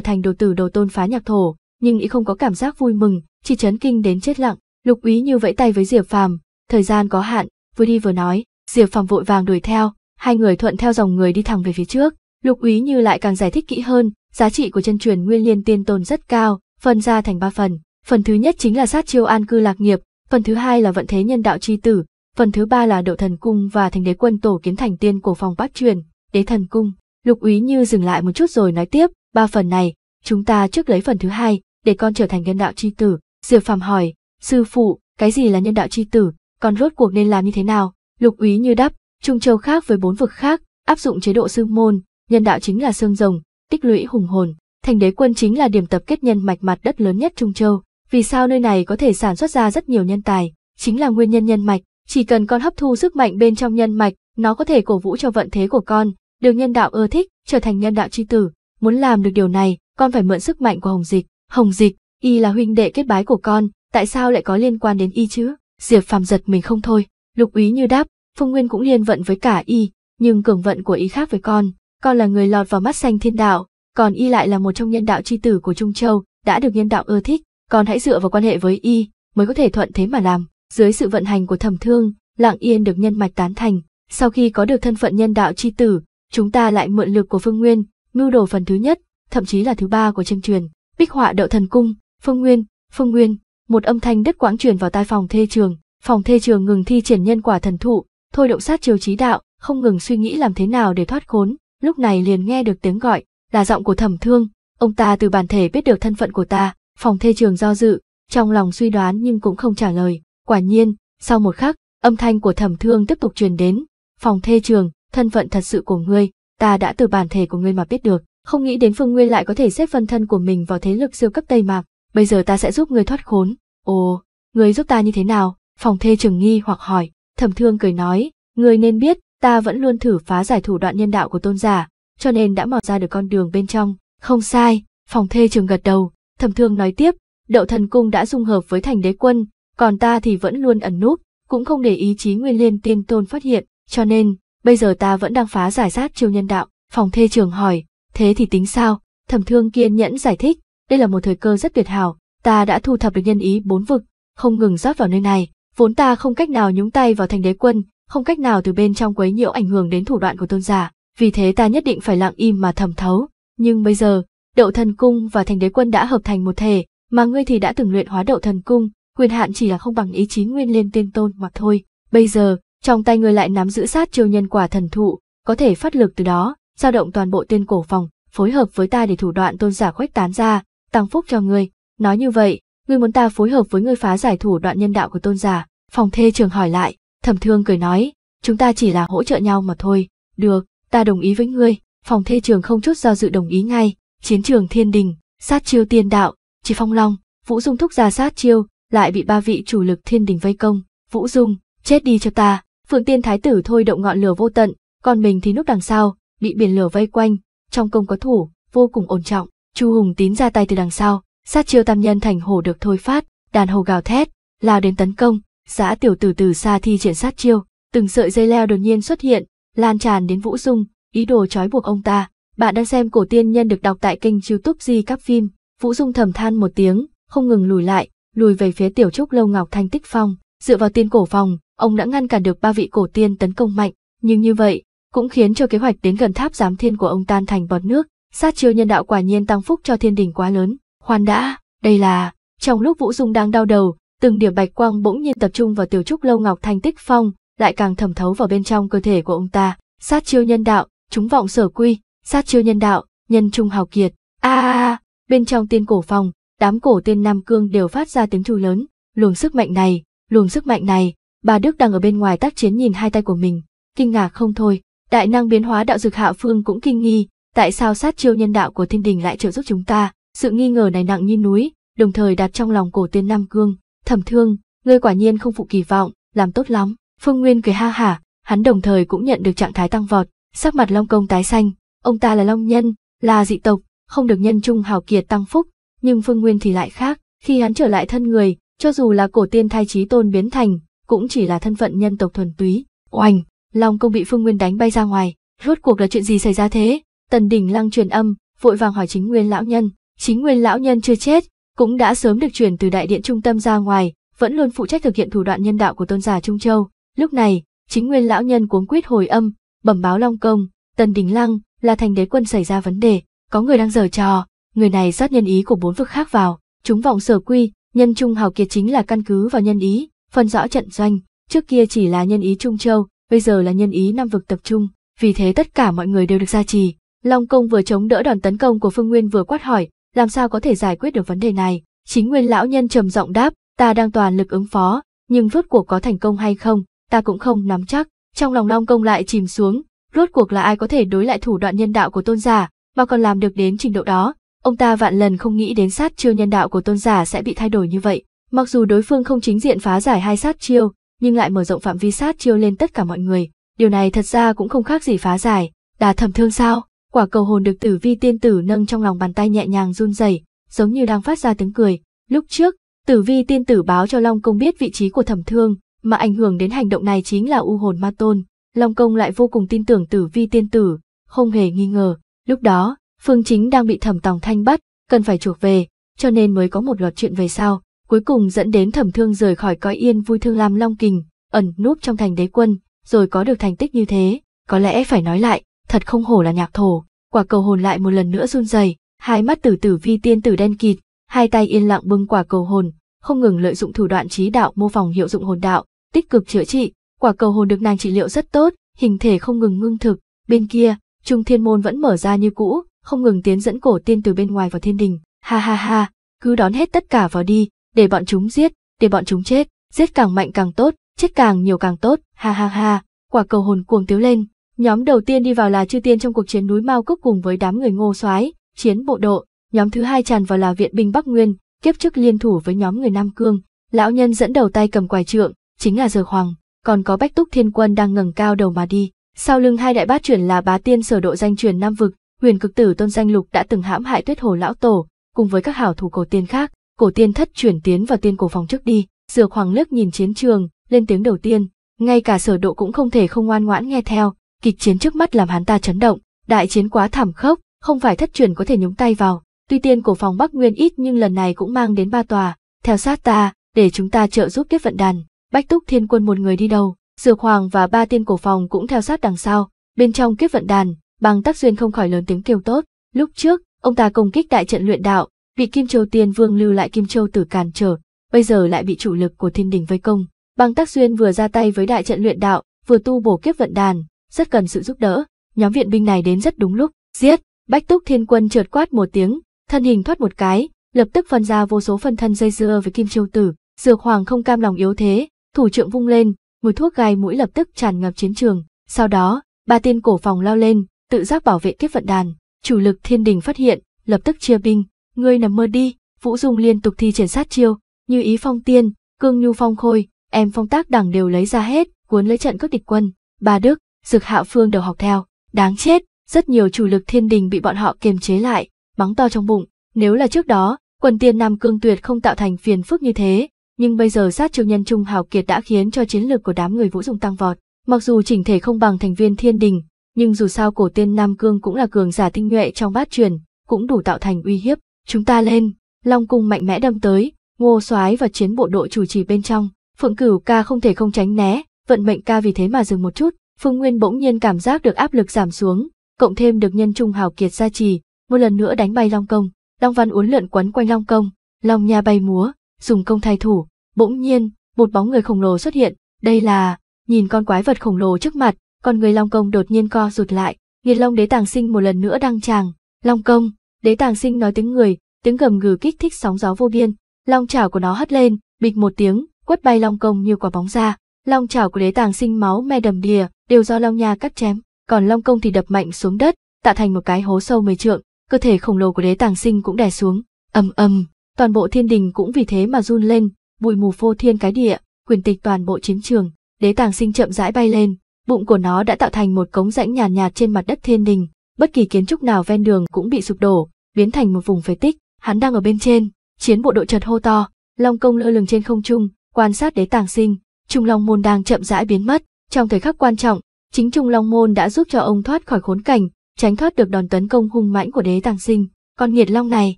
thành đồ tử đồ tôn phá nhạc thổ, nhưng ý không có cảm giác vui mừng, chỉ chấn kinh đến chết lặng. Lục úy như vẫy tay với Diệp Phàm, thời gian có hạn, vừa đi vừa nói, Diệp Phàm vội vàng đuổi theo, hai người thuận theo dòng người đi thẳng về phía trước. Lục úy như lại càng giải thích kỹ hơn, giá trị của chân truyền nguyên liên tiên tôn rất cao, phân ra thành ba phần, Phần thứ nhất chính là sát chiêu an cư lạc nghiệp, phần thứ hai là vận thế nhân đạo chi tử, phần thứ ba là độ thần cung và thành đế quân tổ kiến thành tiên của phòng bát truyền, đế thần cung. Lục úy như dừng lại một chút rồi nói tiếp, ba phần này, chúng ta trước lấy phần thứ hai, để con trở thành nhân đạo chi tử. Diệp phàm hỏi, sư phụ, cái gì là nhân đạo chi tử, con rốt cuộc nên làm như thế nào? Lục úy như đáp, Trung Châu khác với bốn vực khác, áp dụng chế độ sư môn, nhân đạo chính là xương rồng, tích lũy hùng hồn, thành đế quân chính là điểm tập kết nhân mạch mặt đất lớn nhất Trung Châu vì sao nơi này có thể sản xuất ra rất nhiều nhân tài, chính là nguyên nhân nhân mạch, chỉ cần con hấp thu sức mạnh bên trong nhân mạch, nó có thể cổ vũ cho vận thế của con, được nhân đạo ưa thích, trở thành nhân đạo tri tử. Muốn làm được điều này, con phải mượn sức mạnh của Hồng Dịch. Hồng Dịch, y là huynh đệ kết bái của con, tại sao lại có liên quan đến y chứ? Diệp Phàm giật mình không thôi, Lục Úy như đáp, Phương Nguyên cũng liên vận với cả y, nhưng cường vận của y khác với con, con là người lọt vào mắt xanh thiên đạo, còn y lại là một trong nhân đạo tri tử của Trung Châu, đã được nhân đạo ưa thích, còn hãy dựa vào quan hệ với y mới có thể thuận thế mà làm. Dưới sự vận hành của thầm thương, lặng yên được nhân mạch tán thành, sau khi có được thân phận nhân đạo chi tử, chúng ta lại mượn lực của Phương Nguyên, mưu đồ phần thứ nhất, thậm chí là thứ ba của chân truyền, bích họa đậu thần cung, Phương Nguyên, Phương Nguyên, một âm thanh đất quãng truyền vào tai phòng thê trường, phòng thê trường ngừng thi triển nhân quả thần thụ, thôi động sát chiều trí đạo, không ngừng suy nghĩ làm thế nào để thoát khốn, lúc này liền nghe được tiếng gọi, là giọng của thẩm thương, ông ta từ bản thể biết được thân phận của ta, Phòng thê trường do dự, trong lòng suy đoán nhưng cũng không trả lời. Quả nhiên, sau một khắc, âm thanh của thẩm thương tiếp tục truyền đến. Phòng thê trường, thân phận thật sự của ngươi, ta đã từ bản thể của ngươi mà biết được. Không nghĩ đến Phương Nguyên lại có thể xếp phân thân của mình vào thế lực siêu cấp Tây Mạc. Bây giờ ta sẽ giúp ngươi thoát khốn. Ồ, ngươi giúp ta như thế nào? Phòng thê trường nghi hoặc hỏi. Thẩm thương cười nói, ngươi nên biết, ta vẫn luôn thử phá giải thủ đoạn nhân đạo của tôn giả, cho nên đã mở ra được con đường bên trong. Không sai, phòng thê trường gật đầu, Thẩm thương nói tiếp, đậu thần cung đã dung hợp với thành đế quân, còn ta thì vẫn luôn ẩn núp, cũng không để ý chí nguyên liên tiên tôn phát hiện, cho nên, bây giờ ta vẫn đang phá giải sát chiêu nhân đạo, phòng thê trường hỏi, thế thì tính sao, thẩm thương kiên nhẫn giải thích, đây là một thời cơ rất tuyệt hảo, ta đã thu thập được nhân ý bốn vực, không ngừng rót vào nơi này, vốn ta không cách nào nhúng tay vào thành đế quân, không cách nào từ bên trong quấy nhiễu ảnh hưởng đến thủ đoạn của tôn giả, vì thế ta nhất định phải lặng im mà thẩm thấu, nhưng bây giờ, Đậu thần cung và thành đế quân đã hợp thành một thể, mà ngươi thì đã từng luyện hóa đậu thần cung, quyền hạn chỉ là không bằng ý chí nguyên liên tiên tôn mà thôi. Bây giờ, trong tay ngươi lại nắm giữ sát chiêu nhân quả thần thụ, có thể phát lực từ đó, dao động toàn bộ tiên cổ phòng, phối hợp với ta để thủ đoạn tôn giả khuếch tán ra, tăng phúc cho ngươi. Nói như vậy, ngươi muốn ta phối hợp với ngươi phá giải thủ đoạn nhân đạo của tôn giả. Phòng thê trường hỏi lại, Thẩm thương cười nói, chúng ta chỉ là hỗ trợ nhau mà thôi. Được, ta đồng ý với ngươi. Phòng thê trường không chút do dự đồng ý ngay chiến trường thiên đình, sát chiêu tiên đạo, chỉ phong long, Vũ Dung thúc ra sát chiêu, lại bị ba vị chủ lực thiên đình vây công. Vũ Dung, chết đi cho ta, Phượng Tiên Thái Tử thôi động ngọn lửa vô tận, còn mình thì núp đằng sau, bị biển lửa vây quanh, trong công có thủ, vô cùng ổn trọng. Chu Hùng tín ra tay từ đằng sau, sát chiêu tam nhân thành hổ được thôi phát, đàn hổ gào thét, lao đến tấn công, giã tiểu tử từ xa thi triển sát chiêu, từng sợi dây leo đột nhiên xuất hiện, lan tràn đến Vũ Dung, ý đồ trói buộc ông ta. Bạn đang xem cổ tiên nhân được đọc tại kênh youtube Di Các Phim. Vũ Dung thầm than một tiếng, không ngừng lùi lại, lùi về phía tiểu trúc lâu ngọc thanh tích phong. Dựa vào tiên cổ phòng, ông đã ngăn cản được ba vị cổ tiên tấn công mạnh, nhưng như vậy, cũng khiến cho kế hoạch đến gần tháp giám thiên của ông tan thành bọt nước. Sát chiêu nhân đạo quả nhiên tăng phúc cho thiên đình quá lớn. Khoan đã, đây là... Trong lúc Vũ Dung đang đau đầu, từng điểm bạch quang bỗng nhiên tập trung vào tiểu trúc lâu ngọc thanh tích phong, lại càng thẩm thấu vào bên trong cơ thể của ông ta. Sát chiêu nhân đạo, chúng vọng sở quy, sát chiêu nhân đạo, nhân trung hào kiệt, a a a, bên trong tiên cổ phòng, đám cổ tên Nam Cương đều phát ra tiếng thu lớn, luồng sức mạnh này, luồng sức mạnh này, bà Đức đang ở bên ngoài tác chiến nhìn hai tay của mình, kinh ngạc không thôi, đại năng biến hóa đạo dực hạ phương cũng kinh nghi, tại sao sát chiêu nhân đạo của thiên đình lại trợ giúp chúng ta, sự nghi ngờ này nặng như núi, đồng thời đặt trong lòng cổ tên Nam Cương, thầm thương, ngươi quả nhiên không phụ kỳ vọng, làm tốt lắm, Phương Nguyên cười ha hả, hắn đồng thời cũng nhận được trạng thái tăng vọt, sắc mặt long công tái xanh, Ông ta là long nhân, là dị tộc, không được nhân trung hào kiệt tăng phúc, nhưng Phương Nguyên thì lại khác, khi hắn trở lại thân người, cho dù là cổ tiên thai trí tôn biến thành, cũng chỉ là thân phận nhân tộc thuần túy. Oành, Long công bị Phương Nguyên đánh bay ra ngoài, rốt cuộc là chuyện gì xảy ra thế? Tần Đỉnh Lăng truyền âm, vội vàng hỏi chính nguyên lão nhân, chính nguyên lão nhân chưa chết, cũng đã sớm được chuyển từ đại điện trung tâm ra ngoài, vẫn luôn phụ trách thực hiện thủ đoạn nhân đạo của tôn giả Trung Châu. Lúc này, chính nguyên lão nhân cuống quýt hồi âm, bẩm báo Long công, Tần Đỉnh Lăng, là thành đế quân xảy ra vấn đề, có người đang giở trò, người này rót nhân ý của bốn vực khác vào, chúng vọng sở quy, nhân trung hào kiệt chính là căn cứ vào nhân ý, phân rõ trận doanh, trước kia chỉ là nhân ý Trung Châu, bây giờ là nhân ý năm vực tập trung, vì thế tất cả mọi người đều được gia trì. Long công vừa chống đỡ đòn tấn công của Phương Nguyên vừa quát hỏi, làm sao có thể giải quyết được vấn đề này? Chính Nguyên lão nhân trầm giọng đáp, ta đang toàn lực ứng phó, nhưng vớt cuộc có thành công hay không, ta cũng không nắm chắc. Trong lòng Long công lại chìm xuống, rốt cuộc là ai có thể đối lại thủ đoạn nhân đạo của tôn giả, mà còn làm được đến trình độ đó. Ông ta vạn lần không nghĩ đến sát chiêu nhân đạo của tôn giả sẽ bị thay đổi như vậy. Mặc dù đối phương không chính diện phá giải hai sát chiêu, nhưng lại mở rộng phạm vi sát chiêu lên tất cả mọi người. Điều này thật ra cũng không khác gì phá giải, đà thầm thương sao? Quả cầu hồn được tử vi tiên tử nâng trong lòng bàn tay nhẹ nhàng run rẩy, giống như đang phát ra tiếng cười. Lúc trước, tử vi tiên tử báo cho Long Công biết vị trí của thẩm thương, mà ảnh hưởng đến hành động này chính là u hồn ma tôn. Long Công lại vô cùng tin tưởng tử vi tiên tử, không hề nghi ngờ. Lúc đó, Phương Chính đang bị thẩm tòng thanh bắt, cần phải chuộc về, cho nên mới có một loạt chuyện về sau, cuối cùng dẫn đến thẩm thương rời khỏi cõi yên vui thương Lam Long Kình, ẩn núp trong thành đế quân, rồi có được thành tích như thế. Có lẽ phải nói lại, thật không hổ là nhạc thổ, quả cầu hồn lại một lần nữa run rẩy hai mắt tử tử vi tiên tử đen kịt, hai tay yên lặng bưng quả cầu hồn, không ngừng lợi dụng thủ đoạn trí đạo mô phỏng hiệu dụng hồn đạo, tích cực chữa trị, Quả cầu hồn được nàng trị liệu rất tốt, hình thể không ngừng ngưng thực, bên kia, trung thiên môn vẫn mở ra như cũ, không ngừng tiến dẫn cổ tiên từ bên ngoài vào thiên đình. Ha ha ha, cứ đón hết tất cả vào đi, để bọn chúng giết, để bọn chúng chết, giết càng mạnh càng tốt, chết càng nhiều càng tốt, ha ha ha, quả cầu hồn cuồng tiếu lên. Nhóm đầu tiên đi vào là chư tiên trong cuộc chiến núi Mao Cúc cùng với đám người ngô soái, chiến bộ độ, nhóm thứ hai tràn vào là viện binh Bắc Nguyên, kiếp trước liên thủ với nhóm người Nam Cương, lão nhân dẫn đầu tay cầm quài trượng, chính là Dược Hoàng còn có Bách Túc Thiên Quân đang ngẩng cao đầu mà đi. Sau lưng hai đại bát chuyển là bá tiên sở độ danh truyền Nam Vực, huyền cực tử tôn danh lục đã từng hãm hại tuyết hồ lão tổ, cùng với các hảo thủ cổ tiên khác, cổ tiên thất chuyển tiến vào tiên cổ phòng trước đi, dược hoàng lướt nhìn chiến trường, lên tiếng đầu tiên, ngay cả sở độ cũng không thể không ngoan ngoãn nghe theo, kịch chiến trước mắt làm hắn ta chấn động, đại chiến quá thảm khốc, không phải thất truyền có thể nhúng tay vào, tuy tiên cổ phòng Bắc Nguyên ít nhưng lần này cũng mang đến ba tòa, theo sát ta, để chúng ta trợ giúp tiếp vận đàn, Bách Túc Thiên Quân một người đi đầu, Dược Hoàng và ba tiên cổ phòng cũng theo sát đằng sau. Bên trong kiếp vận đàn, bằng tác duyên không khỏi lớn tiếng kêu tốt. Lúc trước, ông ta công kích đại trận luyện đạo, bị Kim Châu Tiên Vương lưu lại Kim Châu Tử cản trở, bây giờ lại bị chủ lực của Thiên Đình vây công. Bằng tác duyên vừa ra tay với đại trận luyện đạo, vừa tu bổ kiếp vận đàn, rất cần sự giúp đỡ. Nhóm viện binh này đến rất đúng lúc. Giết! Bách Túc Thiên Quân trượt quát một tiếng, thân hình thoát một cái, lập tức phân ra vô số phân thân dây dưa với Kim Châu Tử. Dược Hoàng không cam lòng yếu thế, thủ trượng vung lên, mùi thuốc gai mũi lập tức tràn ngập chiến trường, sau đó, ba tiên cổ phòng lao lên, tự giác bảo vệ kiếp vận đàn, chủ lực thiên đình phát hiện, lập tức chia binh, ngươi nằm mơ đi, Vũ Dung liên tục thi triển sát chiêu, như ý phong tiên, cương nhu phong khôi, em phong tác đẳng đều lấy ra hết, cuốn lấy trận các địch quân, ba đức, dực hạ phương đều học theo, đáng chết, rất nhiều chủ lực thiên đình bị bọn họ kiềm chế lại, mắng to trong bụng, nếu là trước đó, quần tiên Nam Cương Tuyệt không tạo thành phiền phức như thế, nhưng bây giờ sát triều nhân Trung Hào Kiệt đã khiến cho chiến lược của đám người Vũ Dung tăng vọt. Mặc dù chỉnh thể không bằng thành viên Thiên Đình, nhưng dù sao cổ tiên Nam Cương cũng là cường giả tinh nhuệ trong bát truyền, cũng đủ tạo thành uy hiếp. Chúng ta lên, Long Cung mạnh mẽ đâm tới, Ngô Soái và chiến bộ đội chủ trì bên trong, Phượng Cửu ca không thể không tránh né, vận mệnh ca vì thế mà dừng một chút. Phương Nguyên bỗng nhiên cảm giác được áp lực giảm xuống, cộng thêm được nhân trung hào kiệt gia trì, một lần nữa đánh bay Long Công. Long Văn uốn lượn quấn quanh Long Công, Long Nha bay múa, dùng công thay thủ, bỗng nhiên, một bóng người khổng lồ xuất hiện, đây là, nhìn con quái vật khổng lồ trước mặt, con người Long Công đột nhiên co rụt lại, nghiệt Long Đế Tàng Sinh một lần nữa đăng tràng, Long Công, Đế Tàng Sinh nói tiếng người, tiếng gầm gừ kích thích sóng gió vô biên, long chảo của nó hất lên, bịch một tiếng, quất bay Long Công như quả bóng ra, long chảo của Đế Tàng Sinh máu me đầm đìa, đều do Long Nha cắt chém, còn Long Công thì đập mạnh xuống đất, tạo thành một cái hố sâu mười trượng, cơ thể khổng lồ của Đế Tàng Sinh cũng đè xuống, ầm ầm, Toàn bộ thiên đình cũng vì thế mà run lên, bụi mù phô thiên cái địa, quyền tịch toàn bộ chiến trường, đế tàng sinh chậm rãi bay lên, bụng của nó đã tạo thành một cống rãnh nhàn nhạt, trên mặt đất thiên đình, bất kỳ kiến trúc nào ven đường cũng bị sụp đổ, biến thành một vùng phế tích, hắn đang ở bên trên, chiến bộ đội chợt hô to, long công lơ lửng trên không trung, quan sát đế tàng sinh, trung long môn đang chậm rãi biến mất, trong thời khắc quan trọng, chính trung long môn đã giúp cho ông thoát khỏi khốn cảnh, tránh thoát được đòn tấn công hung mãnh của đế tàng sinh, con nghiệt long này,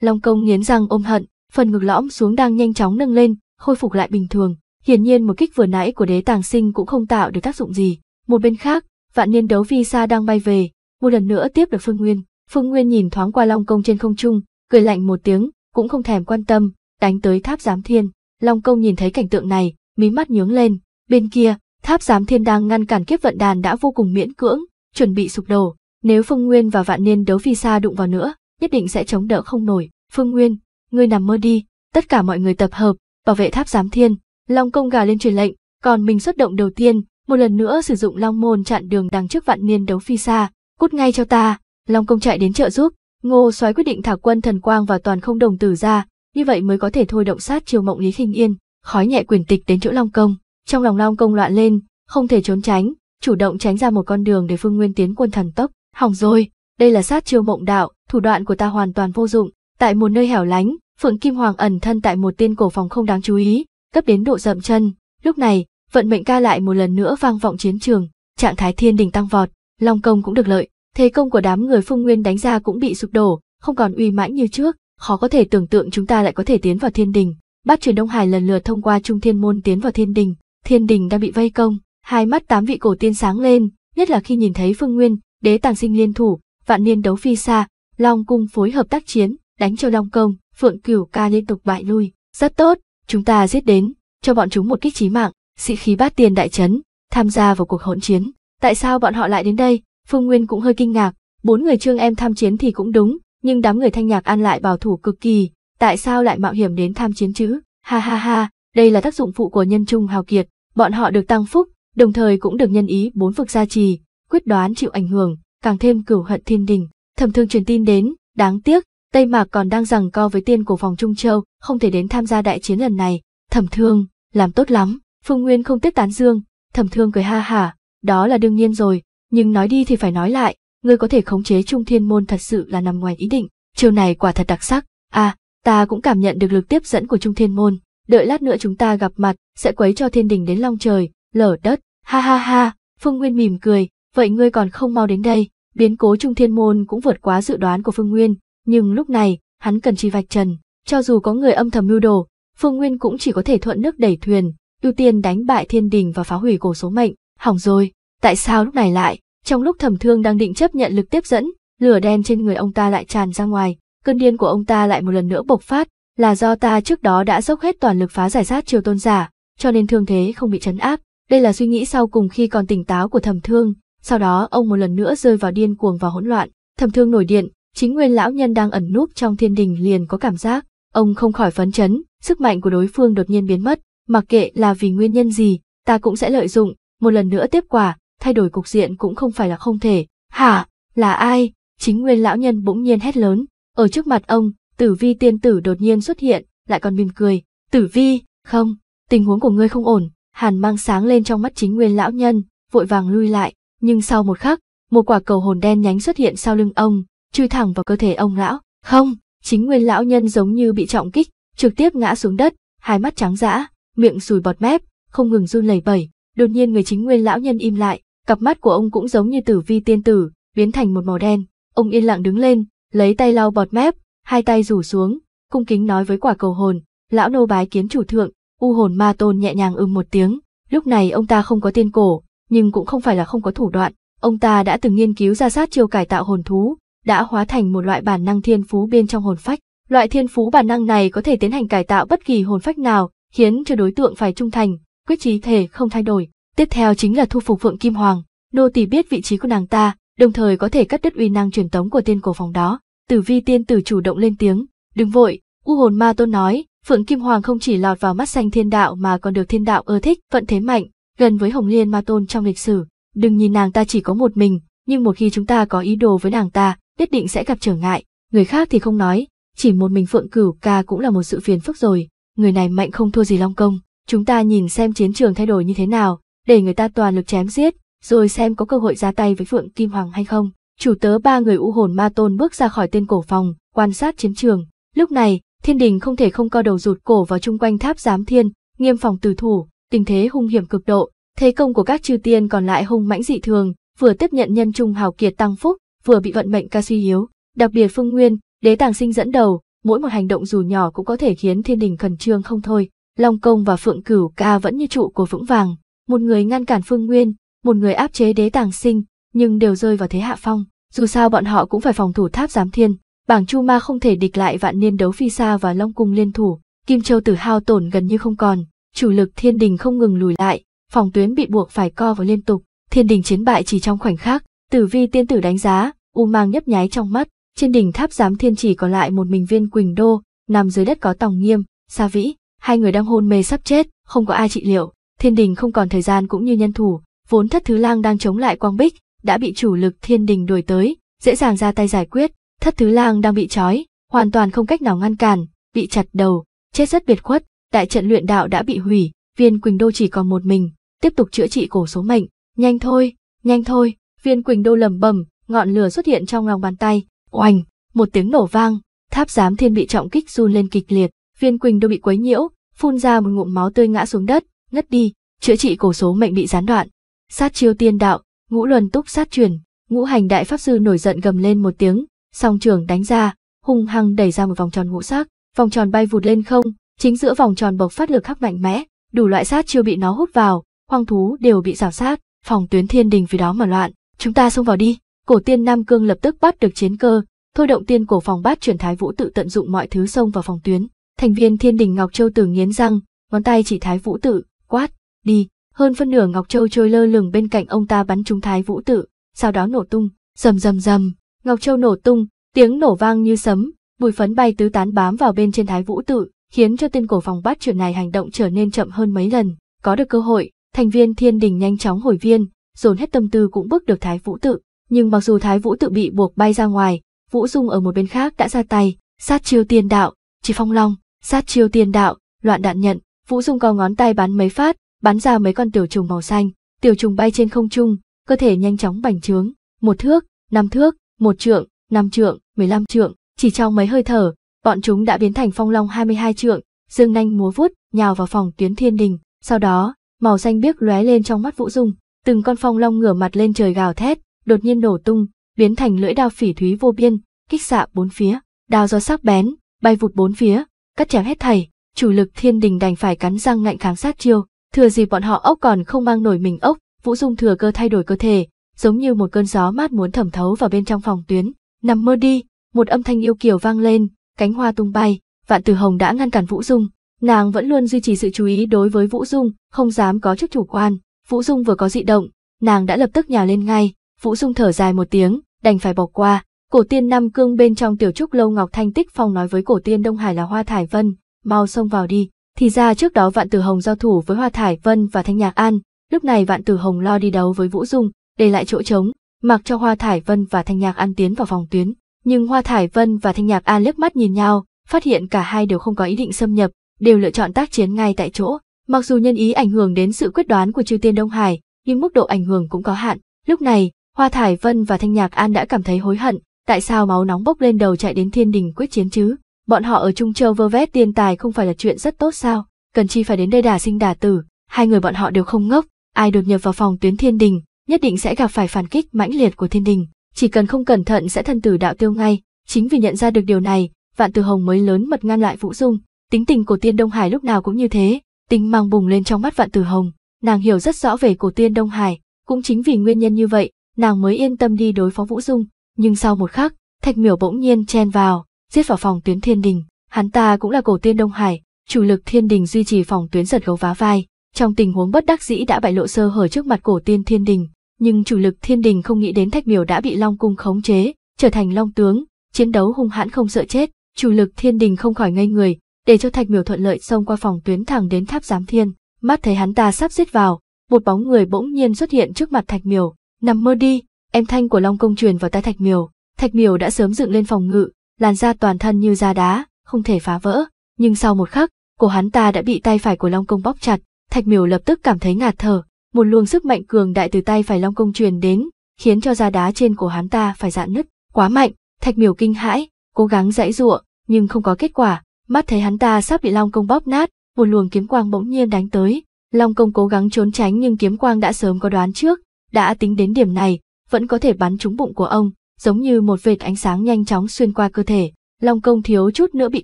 Long công nghiến răng ôm hận, phần ngực lõm xuống đang nhanh chóng nâng lên, khôi phục lại bình thường. Hiển nhiên một kích vừa nãy của đế tàng sinh cũng không tạo được tác dụng gì. Một bên khác, vạn niên đấu vi sa đang bay về, một lần nữa tiếp được Phương Nguyên. Phương Nguyên nhìn thoáng qua Long công trên không trung, cười lạnh một tiếng, cũng không thèm quan tâm, đánh tới tháp giám thiên. Long công nhìn thấy cảnh tượng này, mí mắt nhướng lên. Bên kia, tháp giám thiên đang ngăn cản kiếp vận đàn đã vô cùng miễn cưỡng, chuẩn bị sụp đổ. Nếu Phương Nguyên và Vạn Niên đấu vi sa đụng vào nữa, nhất định sẽ chống đỡ không nổi. Phương Nguyên, ngươi nằm mơ đi, tất cả mọi người tập hợp, bảo vệ tháp giám thiên, Long công gà lên truyền lệnh, còn mình xuất động đầu tiên, một lần nữa sử dụng long môn chặn đường đằng trước vạn niên đấu phi xa, cút ngay cho ta, Long công chạy đến trợ giúp, Ngô Soái quyết định thả quân thần quang và toàn không đồng tử ra, như vậy mới có thể thôi động sát chiều mộng Lý Khinh Yên, khói nhẹ quyền tịch đến chỗ Long công, trong lòng Long công loạn lên, không thể trốn tránh, chủ động tránh ra một con đường để Phương Nguyên tiến quân thần tốc, hỏng rồi, đây là sát chiêu mộng đạo, thủ đoạn của ta hoàn toàn vô dụng. Tại một nơi hẻo lánh, Phượng Kim Hoàng ẩn thân tại một tiên cổ phòng không đáng chú ý, cấp đến độ dậm chân. Lúc này, vận mệnh ca lại một lần nữa vang vọng chiến trường, trạng thái thiên đình tăng vọt, long công cũng được lợi, thế công của đám người Phương Nguyên đánh ra cũng bị sụp đổ, không còn uy mãnh như trước, khó có thể tưởng tượng chúng ta lại có thể tiến vào thiên đình. Bát truyền Đông Hải lần lượt thông qua trung thiên môn tiến vào thiên đình, thiên đình đang bị vây công, hai mắt tám vị cổ tiên sáng lên, nhất là khi nhìn thấy Phương Nguyên, đế tàng sinh liên thủ, vạn niên đấu phi xa, Long cung phối hợp tác chiến, đánh cho Long công, Phượng Cửu ca liên tục bại lui. Rất tốt, chúng ta giết đến, cho bọn chúng một kích chí mạng, sĩ khí bát tiền đại chấn, tham gia vào cuộc hỗn chiến. Tại sao bọn họ lại đến đây? Phương Nguyên cũng hơi kinh ngạc, bốn người trương em tham chiến thì cũng đúng, nhưng đám người thanh nhạc an lại bảo thủ cực kỳ, tại sao lại mạo hiểm đến tham chiến chứ? Ha ha ha, đây là tác dụng phụ của nhân trung hào kiệt, bọn họ được tăng phúc, đồng thời cũng được nhân ý bốn vực gia trì, quyết đoán chịu ảnh hưởng, càng thêm cửu hận thiên đình. Thẩm thương truyền tin đến, đáng tiếc, Tây Mạc còn đang rằng co với tiên của phòng Trung Châu, không thể đến tham gia đại chiến lần này. Thẩm thương, làm tốt lắm, Phương Nguyên không tiếp tán dương, thẩm thương cười ha hả, đó là đương nhiên rồi, nhưng nói đi thì phải nói lại, ngươi có thể khống chế trung thiên môn thật sự là nằm ngoài ý định, chiều này quả thật đặc sắc, à, ta cũng cảm nhận được lực tiếp dẫn của trung thiên môn, đợi lát nữa chúng ta gặp mặt, sẽ quấy cho thiên đình đến long trời, lở đất, ha ha ha, Phương Nguyên mỉm cười, vậy ngươi còn không mau đến đây, Biến cố Trung Thiên Môn cũng vượt quá dự đoán của Phương Nguyên, nhưng lúc này, hắn cần chi vạch trần, cho dù có người âm thầm mưu đồ, Phương Nguyên cũng chỉ có thể thuận nước đẩy thuyền, ưu tiên đánh bại thiên đình và phá hủy cổ số mệnh, hỏng rồi, tại sao lúc này lại, trong lúc thầm thương đang định chấp nhận lực tiếp dẫn, lửa đen trên người ông ta lại tràn ra ngoài, cơn điên của ông ta lại một lần nữa bộc phát, là do ta trước đó đã dốc hết toàn lực phá giải sát triều tôn giả, cho nên thương thế không bị chấn áp, đây là suy nghĩ sau cùng khi còn tỉnh táo của thầm thương, sau đó ông một lần nữa rơi vào điên cuồng và hỗn loạn, thầm thương nổi điện, chính nguyên lão nhân đang ẩn núp trong thiên đình liền có cảm giác, ông không khỏi phấn chấn, sức mạnh của đối phương đột nhiên biến mất, mặc kệ là vì nguyên nhân gì, ta cũng sẽ lợi dụng, một lần nữa tiếp quả, thay đổi cục diện cũng không phải là không thể. Hả, là ai? Chính nguyên lão nhân bỗng nhiên hét lớn, ở trước mặt ông, tử vi tiên tử đột nhiên xuất hiện, lại còn mỉm cười, tử vi, không, tình huống của ngươi không ổn, hàn mang sáng lên trong mắt chính nguyên lão nhân, vội vàng lui lại, nhưng sau một khắc, một quả cầu hồn đen nhánh xuất hiện sau lưng ông, chui thẳng vào cơ thể ông lão. Không, chính nguyên lão nhân giống như bị trọng kích, trực tiếp ngã xuống đất, hai mắt trắng dã, miệng sùi bọt mép, không ngừng run lẩy bẩy. Đột nhiên người chính nguyên lão nhân im lại, cặp mắt của ông cũng giống như tử vi tiên tử, biến thành một màu đen. Ông yên lặng đứng lên, lấy tay lau bọt mép, hai tay rủ xuống, cung kính nói với quả cầu hồn, lão nô bái kiến chủ thượng, u hồn ma tôn nhẹ nhàng ưm một tiếng. Lúc này ông ta không có tiên cổ, nhưng cũng không phải là không có thủ đoạn. Ông ta đã từng nghiên cứu ra sát chiêu cải tạo hồn thú, đã hóa thành một loại bản năng thiên phú bên trong hồn phách. Loại thiên phú bản năng này có thể tiến hành cải tạo bất kỳ hồn phách nào, khiến cho đối tượng phải trung thành, quyết trí thể không thay đổi. Tiếp theo chính là thu phục Phượng Kim Hoàng, nô tỳ biết vị trí của nàng ta, đồng thời có thể cắt đứt uy năng truyền tống của tiên cổ phòng đó. Tử vi tiên tử chủ động lên tiếng, đừng vội, u hồn ma tôn nói, Phượng Kim Hoàng không chỉ lọt vào mắt xanh thiên đạo mà còn được thiên đạo ưa thích, vận thế mạnh, gần với Hồng Liên Ma Tôn trong lịch sử. Đừng nhìn nàng ta chỉ có một mình, nhưng một khi chúng ta có ý đồ với nàng ta, nhất định sẽ gặp trở ngại. Người khác thì không nói, chỉ một mình Phượng Cửu ca cũng là một sự phiền phức rồi. Người này mạnh không thua gì Long Công. Chúng ta nhìn xem chiến trường thay đổi như thế nào, để người ta toàn lực chém giết, rồi xem có cơ hội ra tay với Phượng Kim Hoàng hay không. Chủ tớ ba người u hồn ma tôn bước ra khỏi tên cổ phòng, quan sát chiến trường. Lúc này, thiên đình không thể không co đầu rụt cổ vào chung quanh tháp giám thiên, nghiêm phòng tử thủ, tình thế hung hiểm cực độ, thế công của các chư tiên còn lại hung mãnh dị thường, vừa tiếp nhận nhân trung hào kiệt tăng phúc, vừa bị vận mệnh ca suy yếu. Đặc biệt Phương Nguyên, đế tàng sinh dẫn đầu, mỗi một hành động dù nhỏ cũng có thể khiến thiên đình khẩn trương không thôi. Long công và phượng cửu ca vẫn như trụ của vững vàng, một người ngăn cản Phương Nguyên, một người áp chế đế tàng sinh, nhưng đều rơi vào thế hạ phong. Dù sao bọn họ cũng phải phòng thủ tháp giám thiên, bảng chu ma không thể địch lại vạn niên đấu phi xa và long cung liên thủ. Kim Châu Tử hao tổn gần như không còn, chủ lực thiên đình không ngừng lùi lại, phòng tuyến bị buộc phải co vào liên tục, thiên đình chiến bại chỉ trong khoảnh khắc, tử vi tiên tử đánh giá, u mang nhấp nháy trong mắt, trên đỉnh tháp giám thiên chỉ còn lại một mình viên Quỳnh Đô, nằm dưới đất có tòng nghiêm, sa vĩ, hai người đang hôn mê sắp chết, không có ai trị liệu, thiên đình không còn thời gian cũng như nhân thủ, vốn thất thứ lang đang chống lại quang bích, đã bị chủ lực thiên đình đuổi tới, dễ dàng ra tay giải quyết, thất thứ lang đang bị trói, hoàn toàn không cách nào ngăn cản, bị chặt đầu, chết rất biệt khuất, Đại trận luyện đạo đã bị hủy, viên Quỳnh Đô chỉ còn một mình, tiếp tục chữa trị cổ số mệnh, nhanh thôi, nhanh thôi, viên Quỳnh Đô lầm bầm, ngọn lửa xuất hiện trong lòng bàn tay, oành, một tiếng nổ vang, tháp giám thiên bị trọng kích run lên kịch liệt, viên Quỳnh Đô bị quấy nhiễu, phun ra một ngụm máu tươi ngã xuống đất, ngất đi, chữa trị cổ số mệnh bị gián đoạn. Sát chiêu tiên đạo, ngũ luân túc sát truyền, ngũ hành đại pháp sư nổi giận gầm lên một tiếng, song trường đánh ra, hung hăng đẩy ra một vòng tròn ngũ sắc, vòng tròn bay vụt lên không, Chính giữa vòng tròn bộc phát lực hắc mạnh mẽ, đủ loại sát chiêu bị nó hút vào, hoang thú đều bị giảm sát, phòng tuyến thiên đình vì đó mà loạn, chúng ta xông vào đi. Cổ tiên Nam Cương lập tức bắt được chiến cơ, thôi động tiên cổ phòng bát chuyển thái vũ tự tận dụng mọi thứ xông vào phòng tuyến. Thành viên thiên đình Ngọc Châu từ nghiến răng, ngón tay chỉ thái vũ tự, quát, đi, hơn phân nửa Ngọc Châu trôi lơ lửng bên cạnh ông ta bắn trúng thái vũ tự, sau đó nổ tung, rầm rầm rầm, Ngọc Châu nổ tung, tiếng nổ vang như sấm, bụi phấn bay tứ tán bám vào bên trên thái vũ tự, khiến cho tên cổ vòng bát chuyện này hành động trở nên chậm hơn mấy lần. Có được cơ hội, thành viên thiên đình nhanh chóng hồi viên, dồn hết tâm tư cũng bước được Thái Vũ Tự. Nhưng mặc dù Thái Vũ Tự bị buộc bay ra ngoài, Vũ Dung ở một bên khác đã ra tay, sát chiêu tiên đạo, chỉ phong long, sát chiêu tiên đạo, loạn đạn nhận, Vũ Dung co ngón tay bắn mấy phát, bắn ra mấy con tiểu trùng màu xanh, tiểu trùng bay trên không trung, cơ thể nhanh chóng bành trướng, một thước, năm thước, một trượng, năm trượng, mười lăm trượng, chỉ trong mấy hơi thở, Bọn chúng đã biến thành phong long 22 trượng, dương nanh múa vuốt, nhào vào phòng tuyến thiên đình. Sau đó, màu xanh biếc lóe lên trong mắt Vũ Dung, từng con phong long ngửa mặt lên trời gào thét, đột nhiên nổ tung, biến thành lưỡi đao phỉ thúy vô biên, kích xạ bốn phía, đao gió sắc bén, bay vụt bốn phía, cắt chém hết thảy. Chủ lực thiên đình đành phải cắn răng ngạnh kháng sát chiêu, thừa gì bọn họ ốc còn không mang nổi mình ốc, Vũ Dung thừa cơ thay đổi cơ thể, giống như một cơn gió mát muốn thẩm thấu vào bên trong phòng tuyến. Nằm mơ đi, một âm thanh yêu kiều vang lên, cánh hoa tung bay, Vạn Tử Hồng đã ngăn cản Vũ Dung, nàng vẫn luôn duy trì sự chú ý đối với Vũ Dung, không dám có chút chủ quan. Vũ Dung vừa có dị động, nàng đã lập tức nhào lên ngay, Vũ Dung thở dài một tiếng, đành phải bỏ qua. Cổ tiên năm Cương bên trong tiểu trúc lâu Ngọc Thanh Tích Phong nói với cổ tiên Đông Hải là Hoa Thải Vân, mau xông vào đi. Thì ra trước đó Vạn Tử Hồng giao thủ với Hoa Thải Vân và Thanh Nhạc An, lúc này Vạn Tử Hồng lo đi đấu với Vũ Dung, để lại chỗ trống, mặc cho Hoa Thải Vân và Thanh Nhạc An tiến vào phòng tuyến. Nhưng Hoa Thải Vân và Thanh Nhạc An liếc mắt nhìn nhau, phát hiện cả hai đều không có ý định xâm nhập, đều lựa chọn tác chiến ngay tại chỗ. Mặc dù nhân ý ảnh hưởng đến sự quyết đoán của chư tiên Đông Hải, nhưng mức độ ảnh hưởng cũng có hạn. Lúc này, Hoa Thải Vân và Thanh Nhạc An đã cảm thấy hối hận, tại sao máu nóng bốc lên đầu chạy đến thiên đình quyết chiến chứ? Bọn họ ở Trung Châu vơ vét tiền tài không phải là chuyện rất tốt sao? Cần chi phải đến đây đà sinh đà tử, hai người bọn họ đều không ngốc, ai đột nhập vào phòng tuyến thiên đình, nhất định sẽ gặp phải phản kích mãnh liệt của thiên đình chỉ cần không cẩn thận sẽ thân tử đạo tiêu ngay. Chính vì nhận ra được điều này, Vạn Từ Hồng mới lớn mật ngăn lại Vũ Dung. Tính tình của Tiên Đông Hải lúc nào cũng như thế, tính mang bùng lên trong mắt Vạn Từ Hồng. Nàng hiểu rất rõ về cổ Tiên Đông Hải, cũng chính vì nguyên nhân như vậy, nàng mới yên tâm đi đối phó Vũ Dung. Nhưng sau một khắc, Thạch Miểu bỗng nhiên chen vào, giết vào phòng tuyến Thiên Đình. Hắn ta cũng là cổ Tiên Đông Hải, chủ lực Thiên Đình duy trì phòng tuyến giật gấu vá vai. Trong tình huống bất đắc dĩ đã bại lộ sơ hở trước mặt cổ tiên Thiên Đình, nhưng chủ lực thiên đình không nghĩ đến thạch miểu đã bị long cung khống chế trở thành long tướng chiến đấu hung hãn không sợ chết chủ lực thiên đình không khỏi ngây người để cho thạch miểu thuận lợi xông qua phòng tuyến thẳng đến tháp giám thiên mắt thấy hắn ta sắp giết vào một bóng người bỗng nhiên xuất hiện trước mặt thạch miểu nằm mơ đi em thanh của long công truyền vào tay thạch miểu thạch miểu đã sớm dựng lên phòng ngự làn da toàn thân như da đá không thể phá vỡ nhưng sau một khắc cổ hắn ta đã bị tay phải của long công bóp chặt thạch miểu lập tức cảm thấy ngạt thở một luồng sức mạnh cường đại từ tay phải long công truyền đến khiến cho da đá trên cổ hắn ta phải dạn nứt quá mạnh thạch miểu kinh hãi cố gắng dãy giụa nhưng không có kết quả mắt thấy hắn ta sắp bị long công bóp nát một luồng kiếm quang bỗng nhiên đánh tới long công cố gắng trốn tránh nhưng kiếm quang đã sớm có đoán trước đã tính đến điểm này vẫn có thể bắn trúng bụng của ông giống như một vệt ánh sáng nhanh chóng xuyên qua cơ thể long công thiếu chút nữa bị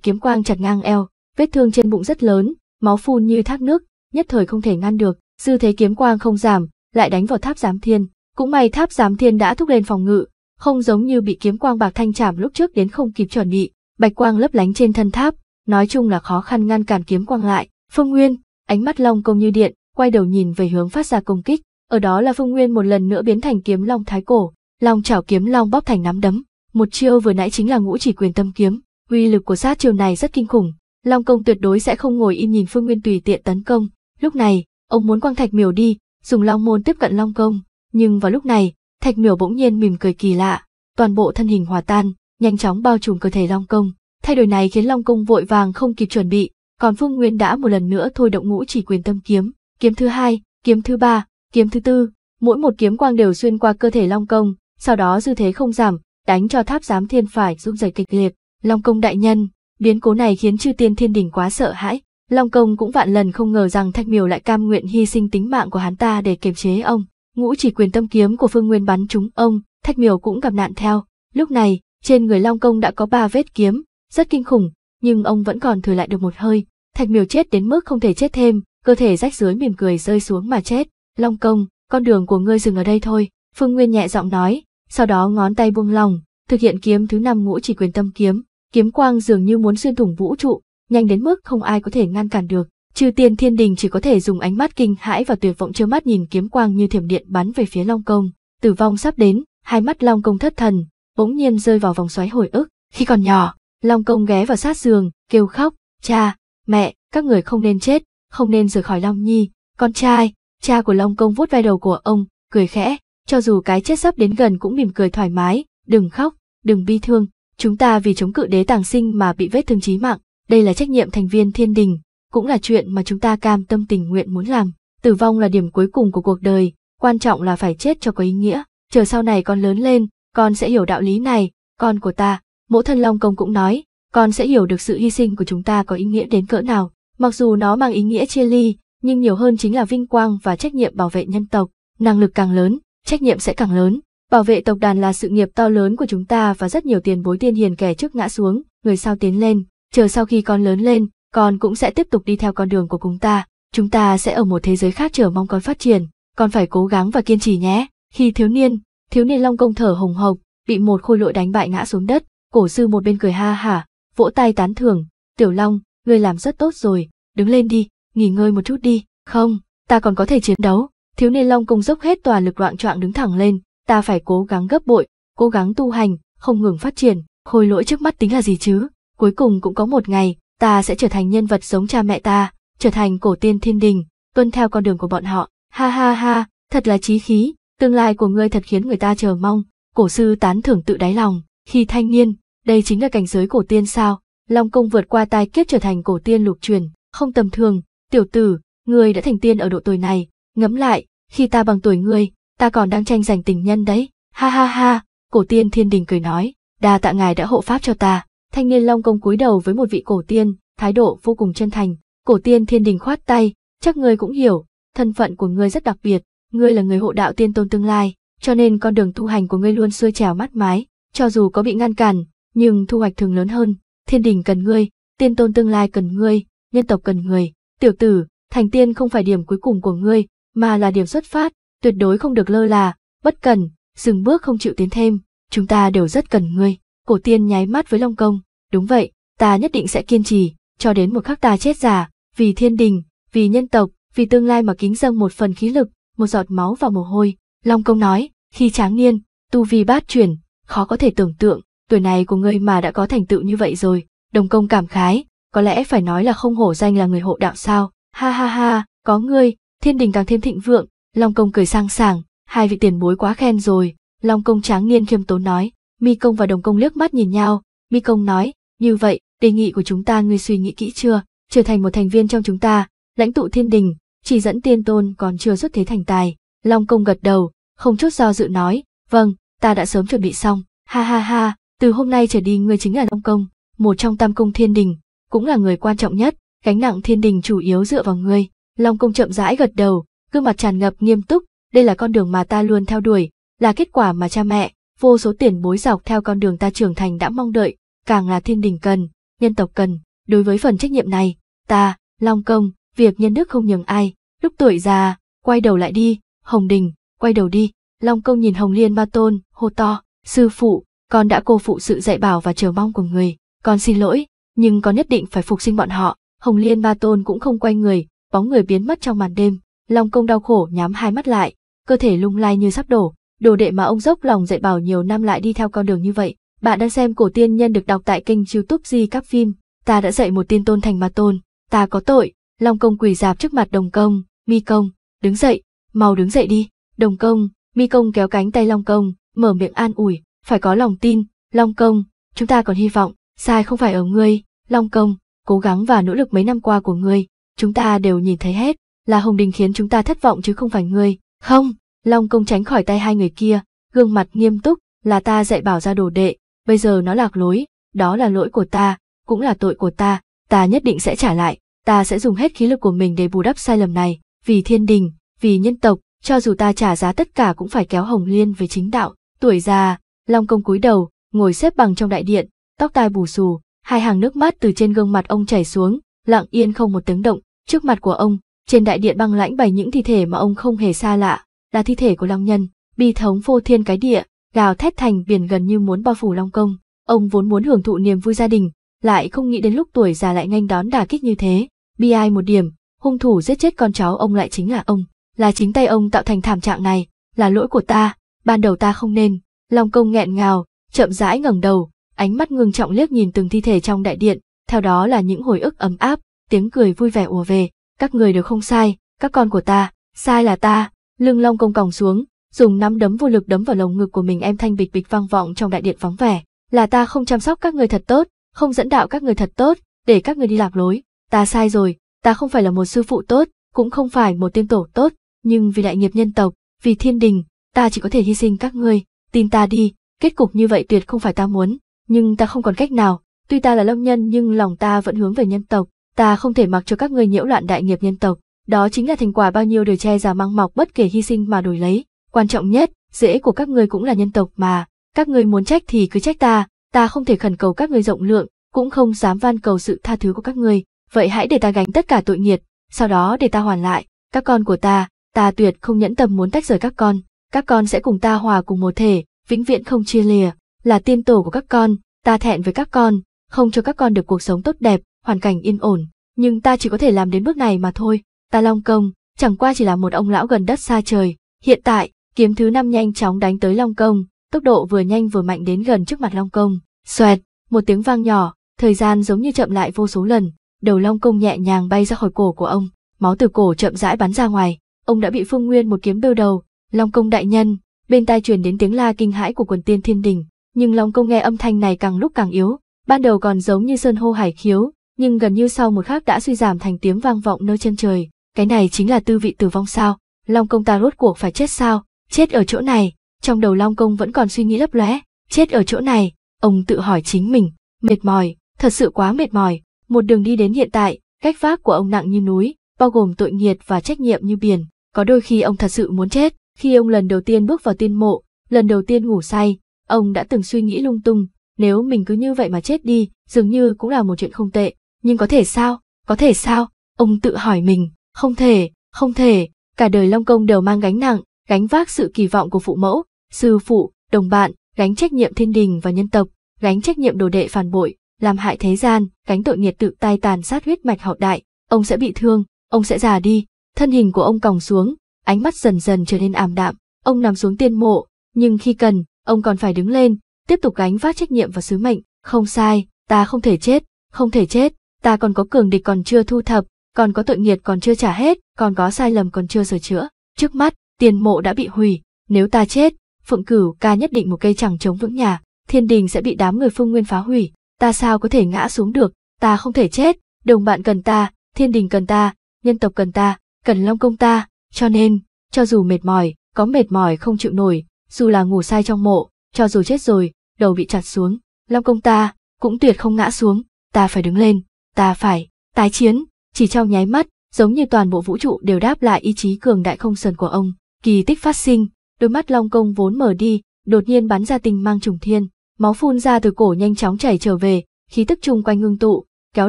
kiếm quang chặt ngang eo vết thương trên bụng rất lớn máu phun như thác nước nhất thời không thể ngăn được Dư thế kiếm quang không giảm, lại đánh vào tháp giám thiên. Cũng may tháp giám thiên đã thúc lên phòng ngự, không giống như bị kiếm quang bạc thanh chạm lúc trước đến không kịp chuẩn bị, bạch quang lấp lánh trên thân tháp, nói chung là khó khăn ngăn cản kiếm quang lại. Phương Nguyên, ánh mắt long công như điện, quay đầu nhìn về hướng phát ra công kích, ở đó là Phương Nguyên một lần nữa biến thành kiếm long thái cổ, long chảo kiếm long bóp thành nắm đấm, một chiêu vừa nãy chính là ngũ chỉ quyền tâm kiếm, uy lực của sát chiêu này rất kinh khủng, long công tuyệt đối sẽ không ngồi im nhìn Phương Nguyên tùy tiện tấn công. Lúc này, Ông muốn quăng thạch miểu đi, dùng long môn tiếp cận long công, nhưng vào lúc này, thạch miểu bỗng nhiên mỉm cười kỳ lạ, toàn bộ thân hình hòa tan, nhanh chóng bao trùm cơ thể long công. Thay đổi này khiến long công vội vàng không kịp chuẩn bị, còn Phương Nguyên đã một lần nữa thôi động ngũ chỉ quyền tâm kiếm, kiếm thứ hai, kiếm thứ ba, kiếm thứ tư, mỗi một kiếm quang đều xuyên qua cơ thể long công, sau đó dư thế không giảm, đánh cho tháp giám thiên phải rung rẩy kịch liệt. Long công đại nhân, biến cố này khiến chư tiên thiên đình quá sợ hãi, Long Công cũng vạn lần không ngờ rằng Thạch Miểu lại cam nguyện hy sinh tính mạng của hắn ta để kiềm chế ông. Ngũ chỉ quyền tâm kiếm của Phương Nguyên bắn trúng ông, Thạch Miểu cũng gặp nạn theo. Lúc này, trên người Long Công đã có ba vết kiếm, rất kinh khủng, nhưng ông vẫn còn thừa lại được một hơi. Thạch Miểu chết đến mức không thể chết thêm, cơ thể rách dưới mỉm cười rơi xuống mà chết. Long Công, con đường của ngươi dừng ở đây thôi, Phương Nguyên nhẹ giọng nói, sau đó ngón tay buông lòng, thực hiện kiếm thứ năm ngũ chỉ quyền tâm kiếm, kiếm quang dường như muốn xuyên thủng vũ trụ, nhanh đến mức không ai có thể ngăn cản được. Trừ tiên thiên đình chỉ có thể dùng ánh mắt kinh hãi và tuyệt vọng trơ mắt nhìn kiếm quang như thiểm điện bắn về phía Long Công. Tử vong sắp đến, hai mắt Long Công thất thần, bỗng nhiên rơi vào vòng xoáy hồi ức. Khi còn nhỏ, Long Công ghé vào sát giường, kêu khóc, cha, mẹ, các người không nên chết, không nên rời khỏi Long Nhi, con trai, cha của Long Công vuốt vai đầu của ông, cười khẽ, cho dù cái chết sắp đến gần cũng mỉm cười thoải mái, đừng khóc, đừng bi thương, chúng ta vì chống cự đế tàng sinh mà bị vết thương chí mạng, đây là trách nhiệm thành viên thiên đình, cũng là chuyện mà chúng ta cam tâm tình nguyện muốn làm. Tử vong là điểm cuối cùng của cuộc đời, quan trọng là phải chết cho có ý nghĩa. Chờ sau này con lớn lên, con sẽ hiểu đạo lý này, con của ta, mẫu thân Long Công cũng nói, con sẽ hiểu được sự hy sinh của chúng ta có ý nghĩa đến cỡ nào. Mặc dù nó mang ý nghĩa chia ly, nhưng nhiều hơn chính là vinh quang và trách nhiệm bảo vệ nhân tộc. Năng lực càng lớn, trách nhiệm sẽ càng lớn. Bảo vệ tộc đàn là sự nghiệp to lớn của chúng ta và rất nhiều tiền bối tiên hiền kẻ trước ngã xuống, người sau tiến lên, chờ sau khi con lớn lên, con cũng sẽ tiếp tục đi theo con đường của chúng ta, chúng ta sẽ ở một thế giới khác chờ mong con phát triển, con phải cố gắng và kiên trì nhé. Khi thiếu niên, thiếu niên Long Công thở hồng hộc, bị một khôi lội đánh bại ngã xuống đất, cổ sư một bên cười ha hả, vỗ tay tán thưởng, "Tiểu Long, ngươi làm rất tốt rồi, đứng lên đi, nghỉ ngơi một chút đi." "Không, ta còn có thể chiến đấu." Thiếu niên Long Công dốc hết toàn lực loạn choạng đứng thẳng lên, "Ta phải cố gắng gấp bội, cố gắng tu hành, không ngừng phát triển, khôi lỗi trước mắt tính là gì chứ?" cuối cùng cũng có một ngày, ta sẽ trở thành nhân vật giống cha mẹ ta, trở thành cổ tiên thiên đình, tuân theo con đường của bọn họ. Ha ha ha, thật là chí khí, tương lai của ngươi thật khiến người ta chờ mong, cổ sư tán thưởng tự đáy lòng, khi thanh niên, đây chính là cảnh giới cổ tiên sao, Long Công vượt qua tai kiếp trở thành cổ tiên lục truyền, không tầm thường, tiểu tử, ngươi đã thành tiên ở độ tuổi này, ngẫm lại, khi ta bằng tuổi ngươi, ta còn đang tranh giành tình nhân đấy, ha ha ha, cổ tiên thiên đình cười nói, đa tạ ngài đã hộ pháp cho ta, thanh niên Long Công cúi đầu với một vị cổ tiên, thái độ vô cùng chân thành. Cổ tiên thiên đình khoát tay, chắc ngươi cũng hiểu, thân phận của ngươi rất đặc biệt, ngươi là người hộ đạo tiên tôn tương lai, cho nên con đường tu hành của ngươi luôn xuôi trèo mát mái, cho dù có bị ngăn cản, nhưng thu hoạch thường lớn hơn, thiên đình cần ngươi, tiên tôn tương lai cần ngươi, nhân tộc cần người. tiểu tử, thành tiên không phải điểm cuối cùng của ngươi, mà là điểm xuất phát, tuyệt đối không được lơ là, bất cần, dừng bước không chịu tiến thêm, chúng ta đều rất cần ngươi. Cổ tiên nháy mắt với Long Công, đúng vậy, ta nhất định sẽ kiên trì, cho đến một khắc ta chết già vì thiên đình, vì nhân tộc, vì tương lai mà kính dâng một phần khí lực, một giọt máu và mồ hôi. Long Công nói, khi tráng niên, tu vi bát chuyển, khó có thể tưởng tượng, tuổi này của ngươi mà đã có thành tựu như vậy rồi. Đồng Công cảm khái, có lẽ phải nói là không hổ danh là người hộ đạo sao, ha ha ha, có ngươi, thiên đình càng thêm thịnh vượng, Long Công cười sang sảng, hai vị tiền bối quá khen rồi, Long Công tráng niên khiêm tốn nói, Mi Công và Đồng Công liếc mắt nhìn nhau, Mi Công nói, như vậy, đề nghị của chúng ta ngươi suy nghĩ kỹ chưa, trở thành một thành viên trong chúng ta, lãnh tụ thiên đình, chỉ dẫn tiên tôn còn chưa xuất thế thành tài. Long Công gật đầu, không chút do dự nói, vâng, ta đã sớm chuẩn bị xong, ha ha ha, từ hôm nay trở đi ngươi chính là Long Công, một trong tam công thiên đình, cũng là người quan trọng nhất, gánh nặng thiên đình chủ yếu dựa vào ngươi. Long Công chậm rãi gật đầu, gương mặt tràn ngập nghiêm túc, đây là con đường mà ta luôn theo đuổi, là kết quả mà cha mẹ, vô số tiền bối dọc theo con đường ta trưởng thành đã mong đợi, càng là thiên đình cần, nhân tộc cần, đối với phần trách nhiệm này, ta, Long Công, việc nhân đức không nhường ai, lúc tuổi già, quay đầu lại đi, Hồng Đình, quay đầu đi, Long Công nhìn Hồng Liên Ba Tôn, hô to, sư phụ, con đã cô phụ sự dạy bảo và chờ mong của người, con xin lỗi, nhưng con nhất định phải phục sinh bọn họ, Hồng Liên Ba Tôn cũng không quay người, bóng người biến mất trong màn đêm, Long Công đau khổ nhắm hai mắt lại, cơ thể lung lay như sắp đổ, đồ đệ mà ông dốc lòng dạy bảo nhiều năm lại đi theo con đường như vậy. Bạn đang xem cổ tiên nhân được đọc tại kênh youtube Di Các Phim. Ta đã dạy một tiên tôn thành ma tôn. Ta có tội. Long công quỳ dạp trước mặt đồng công, mi công. Đứng dậy, mau đứng dậy đi. Đồng công, mi công kéo cánh tay long công, mở miệng an ủi. Phải có lòng tin, long công. Chúng ta còn hy vọng, sai không phải ở ngươi. Long công, cố gắng và nỗ lực mấy năm qua của ngươi. Chúng ta đều nhìn thấy hết. Là Hồng Đình khiến chúng ta thất vọng chứ không phải ngươi. Không, Long công tránh khỏi tay hai người kia, gương mặt nghiêm túc, là ta dạy bảo ra đồ đệ, bây giờ nó lạc lối, đó là lỗi của ta, cũng là tội của ta, ta nhất định sẽ trả lại, ta sẽ dùng hết khí lực của mình để bù đắp sai lầm này, vì thiên đình, vì nhân tộc, cho dù ta trả giá tất cả cũng phải kéo Hồng Liên về chính đạo. Tuổi già, Long công cúi đầu, ngồi xếp bằng trong đại điện, tóc tai bù xù, hai hàng nước mắt từ trên gương mặt ông chảy xuống, lặng yên không một tiếng động, trước mặt của ông, trên đại điện băng lãnh bày những thi thể mà ông không hề xa lạ, là thi thể của long nhân bi thống vô thiên cái địa gào thét thành biển gần như muốn bao phủ long công ông vốn muốn hưởng thụ niềm vui gia đình lại không nghĩ đến lúc tuổi già lại nhanh đón đả kích như thế bi ai một điểm hung thủ giết chết con cháu ông lại chính là ông là chính tay ông tạo thành thảm trạng này là lỗi của ta ban đầu ta không nên long công nghẹn ngào chậm rãi ngẩng đầu ánh mắt ngưng trọng liếc nhìn từng thi thể trong đại điện theo đó là những hồi ức ấm áp tiếng cười vui vẻ ùa về các người đều không sai các con của ta sai là ta Lương Long công còng xuống, dùng nắm đấm vô lực đấm vào lồng ngực của mình em thanh bịch bịch vang vọng trong đại điện vắng vẻ. Là ta không chăm sóc các người thật tốt, không dẫn đạo các người thật tốt, để các người đi lạc lối. Ta sai rồi, ta không phải là một sư phụ tốt, cũng không phải một tiên tổ tốt, nhưng vì đại nghiệp nhân tộc, vì thiên đình, ta chỉ có thể hy sinh các ngươi, tin ta đi, kết cục như vậy tuyệt không phải ta muốn, nhưng ta không còn cách nào, tuy ta là long nhân nhưng lòng ta vẫn hướng về nhân tộc, ta không thể mặc cho các ngươi nhiễu loạn đại nghiệp nhân tộc, đó chính là thành quả bao nhiêu đời che giả mang mọc bất kể hy sinh mà đổi lấy. Quan trọng nhất, rễ của các ngươi cũng là nhân tộc mà, các ngươi muốn trách thì cứ trách ta, ta không thể khẩn cầu các ngươi rộng lượng, cũng không dám van cầu sự tha thứ của các ngươi, vậy hãy để ta gánh tất cả tội nghiệt, sau đó để ta hoàn lại, các con của ta, ta tuyệt không nhẫn tâm muốn tách rời các con, các con sẽ cùng ta hòa cùng một thể, vĩnh viễn không chia lìa, là tiên tổ của các con, ta thẹn với các con, không cho các con được cuộc sống tốt đẹp, hoàn cảnh yên ổn, nhưng ta chỉ có thể làm đến bước này mà thôi. Ta Long Công, chẳng qua chỉ là một ông lão gần đất xa trời. Hiện tại, kiếm thứ năm nhanh chóng đánh tới Long Công, tốc độ vừa nhanh vừa mạnh đến gần trước mặt Long Công. Xoẹt, một tiếng vang nhỏ, thời gian giống như chậm lại vô số lần, đầu Long Công nhẹ nhàng bay ra khỏi cổ của ông, máu từ cổ chậm rãi bắn ra ngoài, ông đã bị Phương Nguyên một kiếm bêu đầu. Long Công đại nhân, bên tai truyền đến tiếng la kinh hãi của quần tiên thiên đình, nhưng Long Công nghe âm thanh này càng lúc càng yếu, ban đầu còn giống như sơn hô hải khiếu, nhưng gần như sau một khắc đã suy giảm thành tiếng vang vọng nơi chân trời cái này chính là tư vị tử vong sao, Long công ta rốt cuộc phải chết sao, chết ở chỗ này, trong đầu Long công vẫn còn suy nghĩ lấp lóe, chết ở chỗ này, ông tự hỏi chính mình, mệt mỏi, thật sự quá mệt mỏi, một đường đi đến hiện tại, cách vác của ông nặng như núi, bao gồm tội nghiệt và trách nhiệm như biển, có đôi khi ông thật sự muốn chết, khi ông lần đầu tiên bước vào tiên mộ, lần đầu tiên ngủ say, ông đã từng suy nghĩ lung tung, nếu mình cứ như vậy mà chết đi, dường như cũng là một chuyện không tệ, nhưng có thể sao, có thể sao, ông tự hỏi mình, không thể, không thể, cả đời Long Công đều mang gánh nặng, gánh vác sự kỳ vọng của phụ mẫu, sư phụ, đồng bạn, gánh trách nhiệm thiên đình và nhân tộc, gánh trách nhiệm đồ đệ phản bội, làm hại thế gian, gánh tội nghiệt tự tai tàn sát huyết mạch hậu đại, ông sẽ bị thương, ông sẽ già đi, thân hình của ông còng xuống, ánh mắt dần dần trở nên ảm đạm, ông nằm xuống tiên mộ, nhưng khi cần, ông còn phải đứng lên, tiếp tục gánh vác trách nhiệm và sứ mệnh, không sai, ta không thể chết, không thể chết, ta còn có cường địch còn chưa thu thập, còn có tội nghiệt còn chưa trả hết, còn có sai lầm còn chưa sửa chữa. Trước mắt, tiền mộ đã bị hủy, nếu ta chết, Phượng Cửu ca nhất định một cây chẳng chống vững nhà, thiên đình sẽ bị đám người phương nguyên phá hủy, ta sao có thể ngã xuống được, ta không thể chết, đồng bạn cần ta, thiên đình cần ta, nhân tộc cần ta, cần long công ta, cho nên, cho dù mệt mỏi, có mệt mỏi không chịu nổi, dù là ngủ sai trong mộ, cho dù chết rồi, đầu bị chặt xuống, long công ta, cũng tuyệt không ngã xuống, ta phải đứng lên, ta phải, tái chiến. Chỉ trong nháy mắt, giống như toàn bộ vũ trụ đều đáp lại ý chí cường đại không sờn của ông, kỳ tích phát sinh, đôi mắt Long Công vốn mở đi, đột nhiên bắn ra tình mang trùng thiên, máu phun ra từ cổ nhanh chóng chảy trở về, khí tức chung quanh ngưng tụ, kéo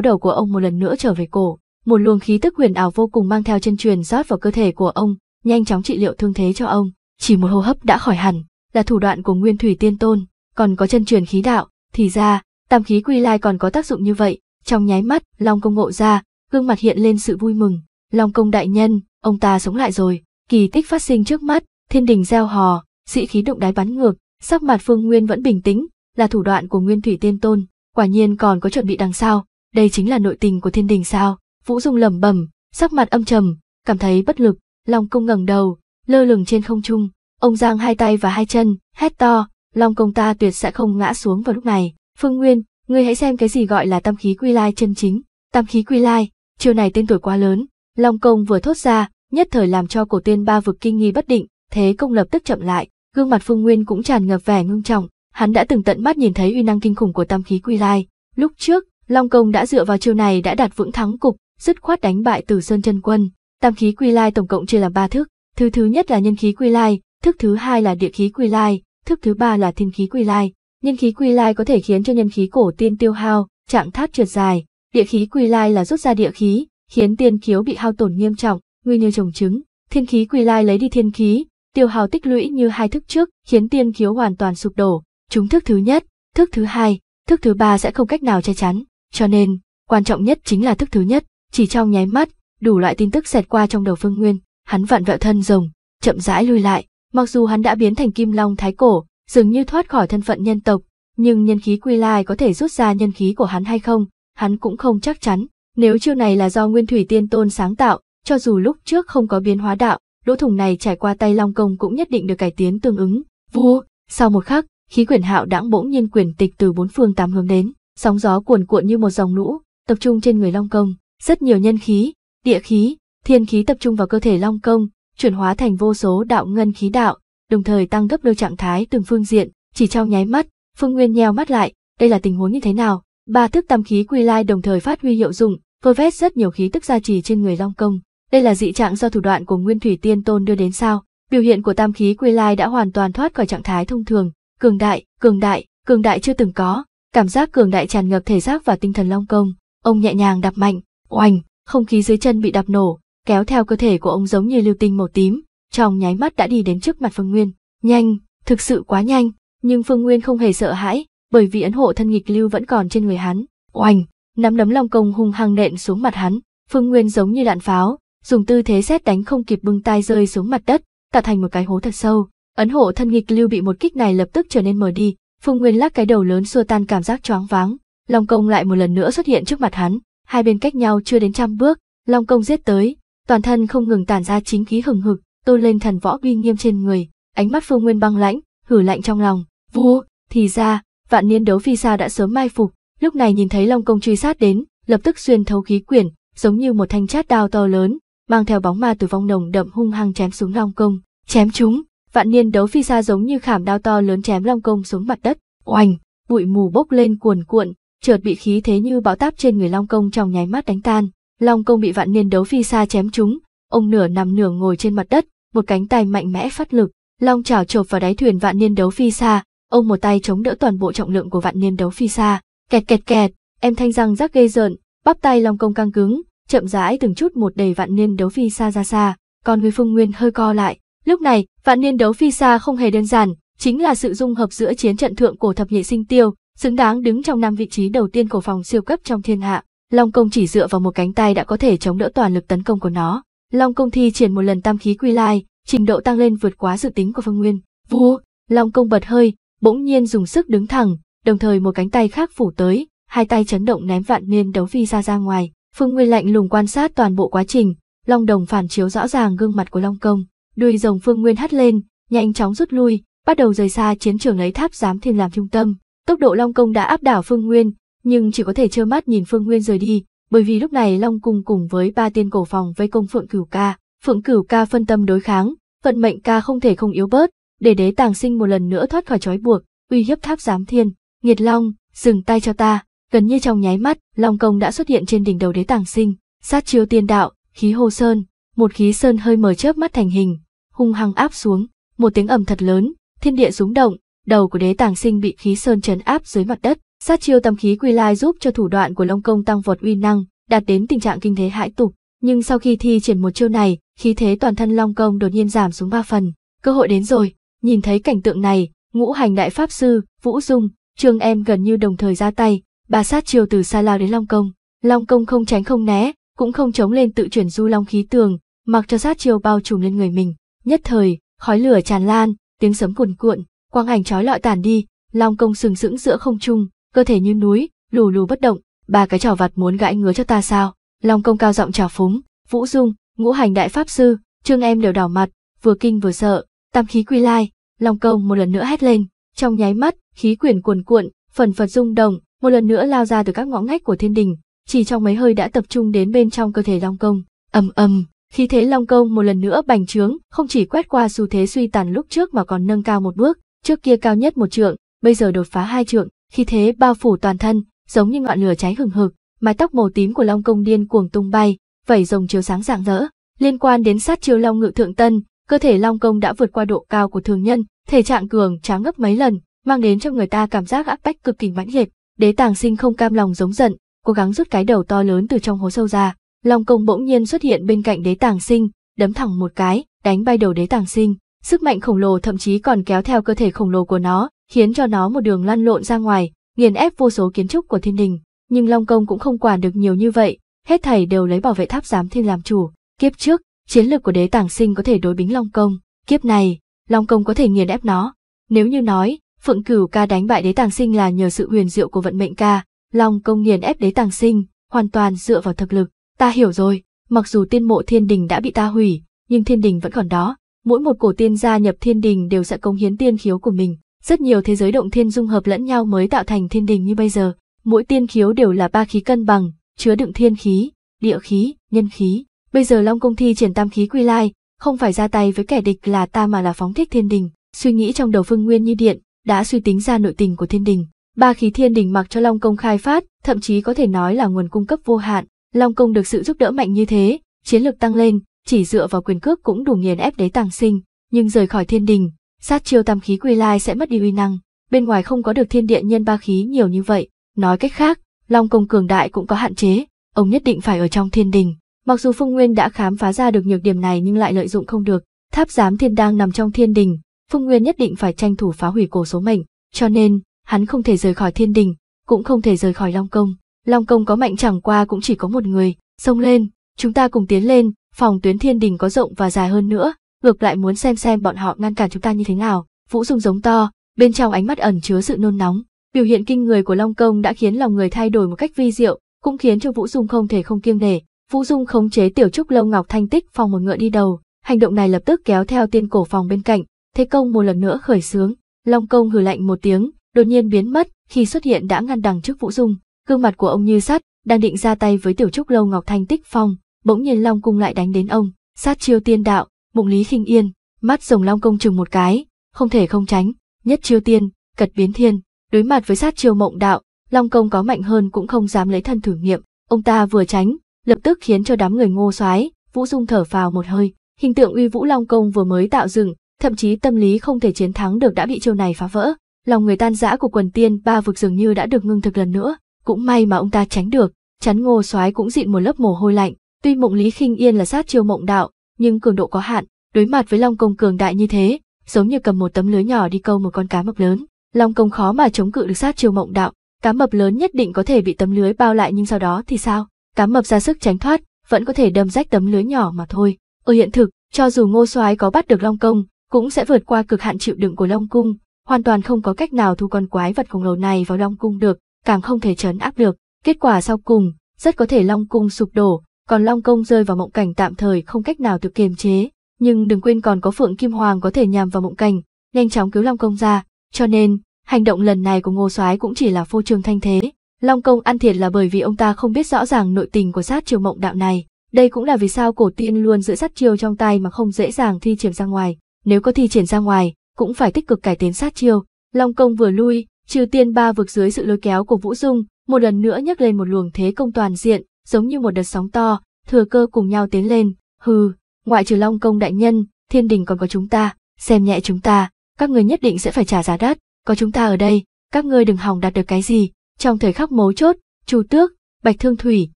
đầu của ông một lần nữa trở về cổ, một luồng khí tức huyền ảo vô cùng mang theo chân truyền rót vào cơ thể của ông, nhanh chóng trị liệu thương thế cho ông, chỉ một hô hấp đã khỏi hẳn, là thủ đoạn của Nguyên Thủy Tiên Tôn, còn có chân truyền khí đạo, thì ra, tam khí quy lai còn có tác dụng như vậy, trong nháy mắt, Long công ngộ ra, gương mặt hiện lên sự vui mừng. Long công đại nhân, ông ta sống lại rồi, kỳ tích phát sinh trước mắt, thiên đình gieo hò, sĩ khí động đái bắn ngược, sắc mặt Phương Nguyên vẫn bình tĩnh, là thủ đoạn của Nguyên Thủy Tiên Tôn, quả nhiên còn có chuẩn bị đằng sau, đây chính là nội tình của thiên đình sao? Vũ Dung lẩm bẩm, sắc mặt âm trầm, cảm thấy bất lực, Long công ngẩng đầu, lơ lửng trên không trung, ông giang hai tay và hai chân, hét to, Long công ta tuyệt sẽ không ngã xuống vào lúc này. Phương Nguyên, ngươi hãy xem cái gì gọi là tam khí quy lai chân chính. Tam khí quy lai, chiêu này tên tuổi quá lớn, Long Công vừa thốt ra, nhất thời làm cho cổ tiên ba vực kinh nghi bất định, thế công lập tức chậm lại, gương mặt Phương Nguyên cũng tràn ngập vẻ ngưng trọng, hắn đã từng tận mắt nhìn thấy uy năng kinh khủng của tam khí quy lai, lúc trước, Long Công đã dựa vào chiêu này đã đạt vững thắng cục, dứt khoát đánh bại Từ Sơn chân quân, tam khí quy lai tổng cộng chia làm ba thức, thứ thứ nhất là nhân khí quy lai, thức thứ hai là địa khí quy lai, thức thứ ba là thiên khí quy lai. Nhân khí quy lai có thể khiến cho nhân khí cổ tiên tiêu hao, trạng thát trượt dài, Địa khí quy lai là rút ra địa khí, khiến tiên khiếu bị hao tổn nghiêm trọng, nguy như trồng trứng. Thiên khí quy lai lấy đi thiên khí, tiêu hào tích lũy như hai thức trước, khiến tiên khiếu hoàn toàn sụp đổ. Chúng thức thứ nhất, thức thứ hai, thức thứ ba sẽ không cách nào che chắn, cho nên, quan trọng nhất chính là thức thứ nhất, chỉ trong nháy mắt, đủ loại tin tức xẹt qua trong đầu Phương Nguyên, hắn vặn vẹo thân rồng, chậm rãi lui lại, mặc dù hắn đã biến thành Kim Long Thái Cổ, dường như thoát khỏi thân phận nhân tộc, nhưng nhân khí quy lai có thể rút ra nhân khí của hắn hay không, hắn cũng không chắc chắn, nếu chiêu này là do Nguyên Thủy Tiên Tôn sáng tạo, cho dù lúc trước không có biến hóa đạo, lỗ thủng này trải qua tay Long Công cũng nhất định được cải tiến tương ứng. Vua, sau một khắc, khí quyển hạo đãng bỗng nhiên quyển tịch từ bốn phương tám hướng đến, sóng gió cuồn cuộn như một dòng lũ, tập trung trên người Long Công, rất nhiều nhân khí, địa khí, thiên khí tập trung vào cơ thể Long Công, chuyển hóa thành vô số đạo ngân khí đạo, đồng thời tăng gấp đôi trạng thái từng phương diện, chỉ trong nháy mắt, Phương Nguyên nheo mắt lại, đây là tình huống như thế nào? Ba thức tam khí quy lai đồng thời phát huy hiệu dụng, vơ vét rất nhiều khí tức gia trì trên người Long Công. Đây là dị trạng do thủ đoạn của Nguyên Thủy Tiên Tôn đưa đến sao? Biểu hiện của tam khí quy lai đã hoàn toàn thoát khỏi trạng thái thông thường, cường đại, cường đại, cường đại chưa từng có. Cảm giác cường đại tràn ngập thể xác và tinh thần Long Công. Ông nhẹ nhàng đạp mạnh, oành, không khí dưới chân bị đạp nổ, kéo theo cơ thể của ông giống như lưu tinh màu tím, trong nháy mắt đã đi đến trước mặt Phương Nguyên. Nhanh, thực sự quá nhanh, nhưng Phương Nguyên không hề sợ hãi, bởi vì ấn hộ thân nghịch lưu vẫn còn trên người hắn. oanh nắm đấm long công hung hăng nện xuống mặt hắn, Phương Nguyên giống như đạn pháo, dùng tư thế xét đánh không kịp bưng tai rơi xuống mặt đất, tạo thành một cái hố thật sâu. Ấn hộ thân nghịch lưu bị một kích này lập tức trở nên mờ đi, Phương Nguyên lắc cái đầu lớn xua tan cảm giác choáng váng, Long công lại một lần nữa xuất hiện trước mặt hắn, hai bên cách nhau chưa đến trăm bước, Long công giết tới, toàn thân không ngừng tản ra chính khí hừng hực, tôn lên thần võ uy nghiêm trên người, ánh mắt Phương Nguyên băng lãnh, hử lạnh trong lòng, vua, thì ra, vạn niên đấu phi xa đã sớm mai phục, lúc này nhìn thấy Long công truy sát đến, lập tức xuyên thấu khí quyển, giống như một thanh chát đao to lớn, mang theo bóng ma từ vong nồng đậm hung hăng chém xuống Long công, chém chúng, vạn niên đấu phi xa giống như khảm đao to lớn chém Long công xuống mặt đất, oành, bụi mù bốc lên cuồn cuộn, chợt bị khí thế như bão táp trên người Long công trong nháy mắt đánh tan, Long công bị vạn niên đấu phi xa chém chúng, ông nửa nằm nửa ngồi trên mặt đất, một cánh tay mạnh mẽ phát lực, long chảo chộp vào đáy thuyền vạn niên đấu phi xa, ông một tay chống đỡ toàn bộ trọng lượng của vạn niên đấu phi xa kẹt kẹt kẹt em thanh răng rắc ghê rợn bắp tay long công căng cứng chậm rãi từng chút một đầy vạn niên đấu phi xa ra xa còn người phương nguyên hơi co lại lúc này vạn niên đấu phi xa không hề đơn giản chính là sự dung hợp giữa chiến trận thượng cổ thập nhị sinh tiêu xứng đáng đứng trong năm vị trí đầu tiên của phòng siêu cấp trong thiên hạ long công chỉ dựa vào một cánh tay đã có thể chống đỡ toàn lực tấn công của nó long công thi triển một lần tam khí quy lai trình độ tăng lên vượt quá dự tính của phương nguyên vu long công bật hơi bỗng nhiên dùng sức đứng thẳng, đồng thời một cánh tay khác phủ tới, hai tay chấn động ném vạn niên đấu phi ra ra ngoài. Phương Nguyên lạnh lùng quan sát toàn bộ quá trình, Long Đồng phản chiếu rõ ràng gương mặt của Long Công, đuôi rồng Phương Nguyên hất lên, nhanh chóng rút lui, bắt đầu rời xa chiến trường lấy tháp giám thiên làm trung tâm. Tốc độ Long Công đã áp đảo Phương Nguyên, nhưng chỉ có thể trơ mắt nhìn Phương Nguyên rời đi, bởi vì lúc này Long Cung cùng với ba tiên cổ phòng vây công Phượng Cửu Ca, Phượng Cửu Ca phân tâm đối kháng, vận mệnh ca không thể không yếu bớt, để đế tàng sinh một lần nữa thoát khỏi trói buộc, uy hiếp tháp giám thiên, nghiệt long, dừng tay cho ta, gần như trong nháy mắt, long công đã xuất hiện trên đỉnh đầu đế tàng sinh, sát chiêu tiên đạo, khí hô sơn, một khí sơn hơi mở chớp mắt thành hình, hung hăng áp xuống, một tiếng ầm thật lớn, thiên địa rúng động, đầu của đế tàng sinh bị khí sơn trấn áp dưới mặt đất, sát chiêu tâm khí quy lai giúp cho thủ đoạn của long công tăng vọt uy năng, đạt đến tình trạng kinh thế hãi tục, nhưng sau khi thi triển một chiêu này, khí thế toàn thân long công đột nhiên giảm xuống ba phần, cơ hội đến rồi Nhìn thấy cảnh tượng này, ngũ hành đại pháp sư, Vũ Dung, Trương Em gần như đồng thời ra tay, bà sát chiều từ xa lao đến Long Công. Long Công không tránh không né, cũng không chống lên tự chuyển du long khí tường, mặc cho sát chiều bao trùm lên người mình. Nhất thời, khói lửa tràn lan, tiếng sấm cuồn cuộn, quang ảnh trói lọi tàn đi, Long Công sừng sững giữa không trung, cơ thể như núi, lù lù bất động, ba cái trò vặt muốn gãi ngứa cho ta sao? Long Công cao giọng trào phúng, Vũ Dung, Ngũ Hành Đại Pháp Sư, Trương Em đều đỏ mặt, vừa kinh vừa sợ, Tam khí quy lai, Long công một lần nữa hét lên, trong nháy mắt, khí quyển cuồn cuộn, phần phật rung động, một lần nữa lao ra từ các ngõ ngách của thiên đình, chỉ trong mấy hơi đã tập trung đến bên trong cơ thể Long công. Ầm ầm, khí thế Long công một lần nữa bành trướng, không chỉ quét qua xu thế suy tàn lúc trước mà còn nâng cao một bước, trước kia cao nhất một trượng, bây giờ đột phá hai trượng, khí thế bao phủ toàn thân, giống như ngọn lửa cháy hừng hực, mái tóc màu tím của Long công điên cuồng tung bay, vẩy rồng chiếu sáng rạng rỡ, liên quan đến sát chiêu Long ngự thượng tân, Cơ thể Long Công đã vượt qua độ cao của thường nhân, thể trạng cường tráng gấp mấy lần, mang đến cho người ta cảm giác áp bách cực kỳ mãnh liệt. Đế Tàng Sinh không cam lòng giống giận, cố gắng rút cái đầu to lớn từ trong hố sâu ra. Long Công bỗng nhiên xuất hiện bên cạnh Đế Tàng Sinh, đấm thẳng một cái, đánh bay đầu Đế Tàng Sinh. Sức mạnh khổng lồ thậm chí còn kéo theo cơ thể khổng lồ của nó, khiến cho nó một đường lăn lộn ra ngoài, nghiền ép vô số kiến trúc của thiên đình. Nhưng Long Công cũng không quản được nhiều như vậy, hết thảy đều lấy bảo vệ tháp giám thiên làm chủ. Kiếp trước, chiến lược của đế tàng sinh có thể đối bính Long Công, kiếp này, Long Công có thể nghiền ép nó. Nếu như nói, Phượng Cửu ca đánh bại đế tàng sinh là nhờ sự huyền diệu của vận mệnh ca, Long Công nghiền ép đế tàng sinh, hoàn toàn dựa vào thực lực. Ta hiểu rồi, mặc dù tiên mộ thiên đình đã bị ta hủy, nhưng thiên đình vẫn còn đó. Mỗi một cổ tiên gia nhập thiên đình đều sẽ cống hiến tiên khiếu của mình. Rất nhiều thế giới động thiên dung hợp lẫn nhau mới tạo thành thiên đình như bây giờ. Mỗi tiên khiếu đều là ba khí cân bằng, chứa đựng thiên khí, địa khí, nhân khí. Bây giờ Long Công thi triển tam khí quy lai, không phải ra tay với kẻ địch là ta mà là phóng thích thiên đình. Suy nghĩ trong đầu Phương Nguyên như điện, đã suy tính ra nội tình của thiên đình. Ba khí thiên đình mặc cho Long Công khai phát, thậm chí có thể nói là nguồn cung cấp vô hạn. Long Công được sự giúp đỡ mạnh như thế, chiến lược tăng lên, chỉ dựa vào quyền cước cũng đủ nghiền ép đế tàng sinh, nhưng rời khỏi thiên đình, sát chiêu tam khí quy lai sẽ mất đi uy năng. Bên ngoài không có được thiên địa nhân ba khí nhiều như vậy, nói cách khác, Long Công cường đại cũng có hạn chế, ông nhất định phải ở trong thiên đình Mặc dù Phương Nguyên đã khám phá ra được nhược điểm này nhưng lại lợi dụng không được, tháp giám thiên đang nằm trong thiên đình, Phương Nguyên nhất định phải tranh thủ phá hủy cổ số mệnh, cho nên, hắn không thể rời khỏi thiên đình, cũng không thể rời khỏi Long Công. Long Công có mạnh chẳng qua cũng chỉ có một người, xông lên, chúng ta cùng tiến lên, phòng tuyến thiên đình có rộng và dài hơn nữa, ngược lại muốn xem xem bọn họ ngăn cản chúng ta như thế nào. Vũ Dung giống to, bên trong ánh mắt ẩn chứa sự nôn nóng, biểu hiện kinh người của Long Công đã khiến lòng người thay đổi một cách vi diệu, cũng khiến cho Vũ Dung không thể không kiêng nể. Vũ Dung khống chế tiểu trúc lông ngọc thanh tích phong một ngựa đi đầu, hành động này lập tức kéo theo tiên cổ phòng bên cạnh, thế công một lần nữa khởi sướng, Long công hừ lạnh một tiếng, đột nhiên biến mất, khi xuất hiện đã ngăn đằng trước Vũ Dung, gương mặt của ông như sắt, đang định ra tay với tiểu trúc lâu ngọc thanh tích phong, bỗng nhiên Long cung lại đánh đến ông, sát chiêu tiên đạo, mộng lý khinh yên, mắt rồng Long công chừng một cái, không thể không tránh, nhất chiêu tiên, cật biến thiên, đối mặt với sát chiêu mộng đạo, Long công có mạnh hơn cũng không dám lấy thân thử nghiệm, ông ta vừa tránh, lập tức khiến cho đám người ngô soái vũ dung thở phào một hơi hình tượng uy vũ long công vừa mới tạo dựng thậm chí tâm lý không thể chiến thắng được đã bị chiêu này phá vỡ lòng người tan rã của quần tiên ba vực dường như đã được ngưng thực lần nữa cũng may mà ông ta tránh được chắn ngô soái cũng dịn một lớp mồ hôi lạnh tuy mộng lý khinh yên là sát chiêu mộng đạo nhưng cường độ có hạn đối mặt với long công cường đại như thế giống như cầm một tấm lưới nhỏ đi câu một con cá mập lớn long công khó mà chống cự được sát chiêu mộng đạo cá mập lớn nhất định có thể bị tấm lưới bao lại nhưng sau đó thì sao cá mập ra sức tránh thoát, vẫn có thể đâm rách tấm lưới nhỏ mà thôi. Ở hiện thực, cho dù ngô soái có bắt được long công, cũng sẽ vượt qua cực hạn chịu đựng của long cung, hoàn toàn không có cách nào thu con quái vật khổng lồ này vào long cung được, càng không thể chấn áp được. Kết quả sau cùng, rất có thể long cung sụp đổ, còn long công rơi vào mộng cảnh tạm thời không cách nào tự kiềm chế. Nhưng đừng quên còn có phượng kim hoàng có thể nhằm vào mộng cảnh, nhanh chóng cứu long công ra, cho nên hành động lần này của ngô soái cũng chỉ là phô trương thanh thế Long Công ăn thiệt là bởi vì ông ta không biết rõ ràng nội tình của sát chiều mộng đạo này. Đây cũng là vì sao cổ tiên luôn giữ sát chiêu trong tay mà không dễ dàng thi triển ra ngoài. Nếu có thi triển ra ngoài, cũng phải tích cực cải tiến sát chiêu. Long Công vừa lui, trừ tiên ba vực dưới sự lôi kéo của Vũ Dung, một lần nữa nhấc lên một luồng thế công toàn diện, giống như một đợt sóng to, thừa cơ cùng nhau tiến lên. Hừ, ngoại trừ Long Công đại nhân, thiên đình còn có chúng ta, xem nhẹ chúng ta, các người nhất định sẽ phải trả giá đắt, có chúng ta ở đây, các ngươi đừng hòng đạt được cái gì, trong thời khắc mấu chốt, Chu Tước, Bạch Thương Thủy,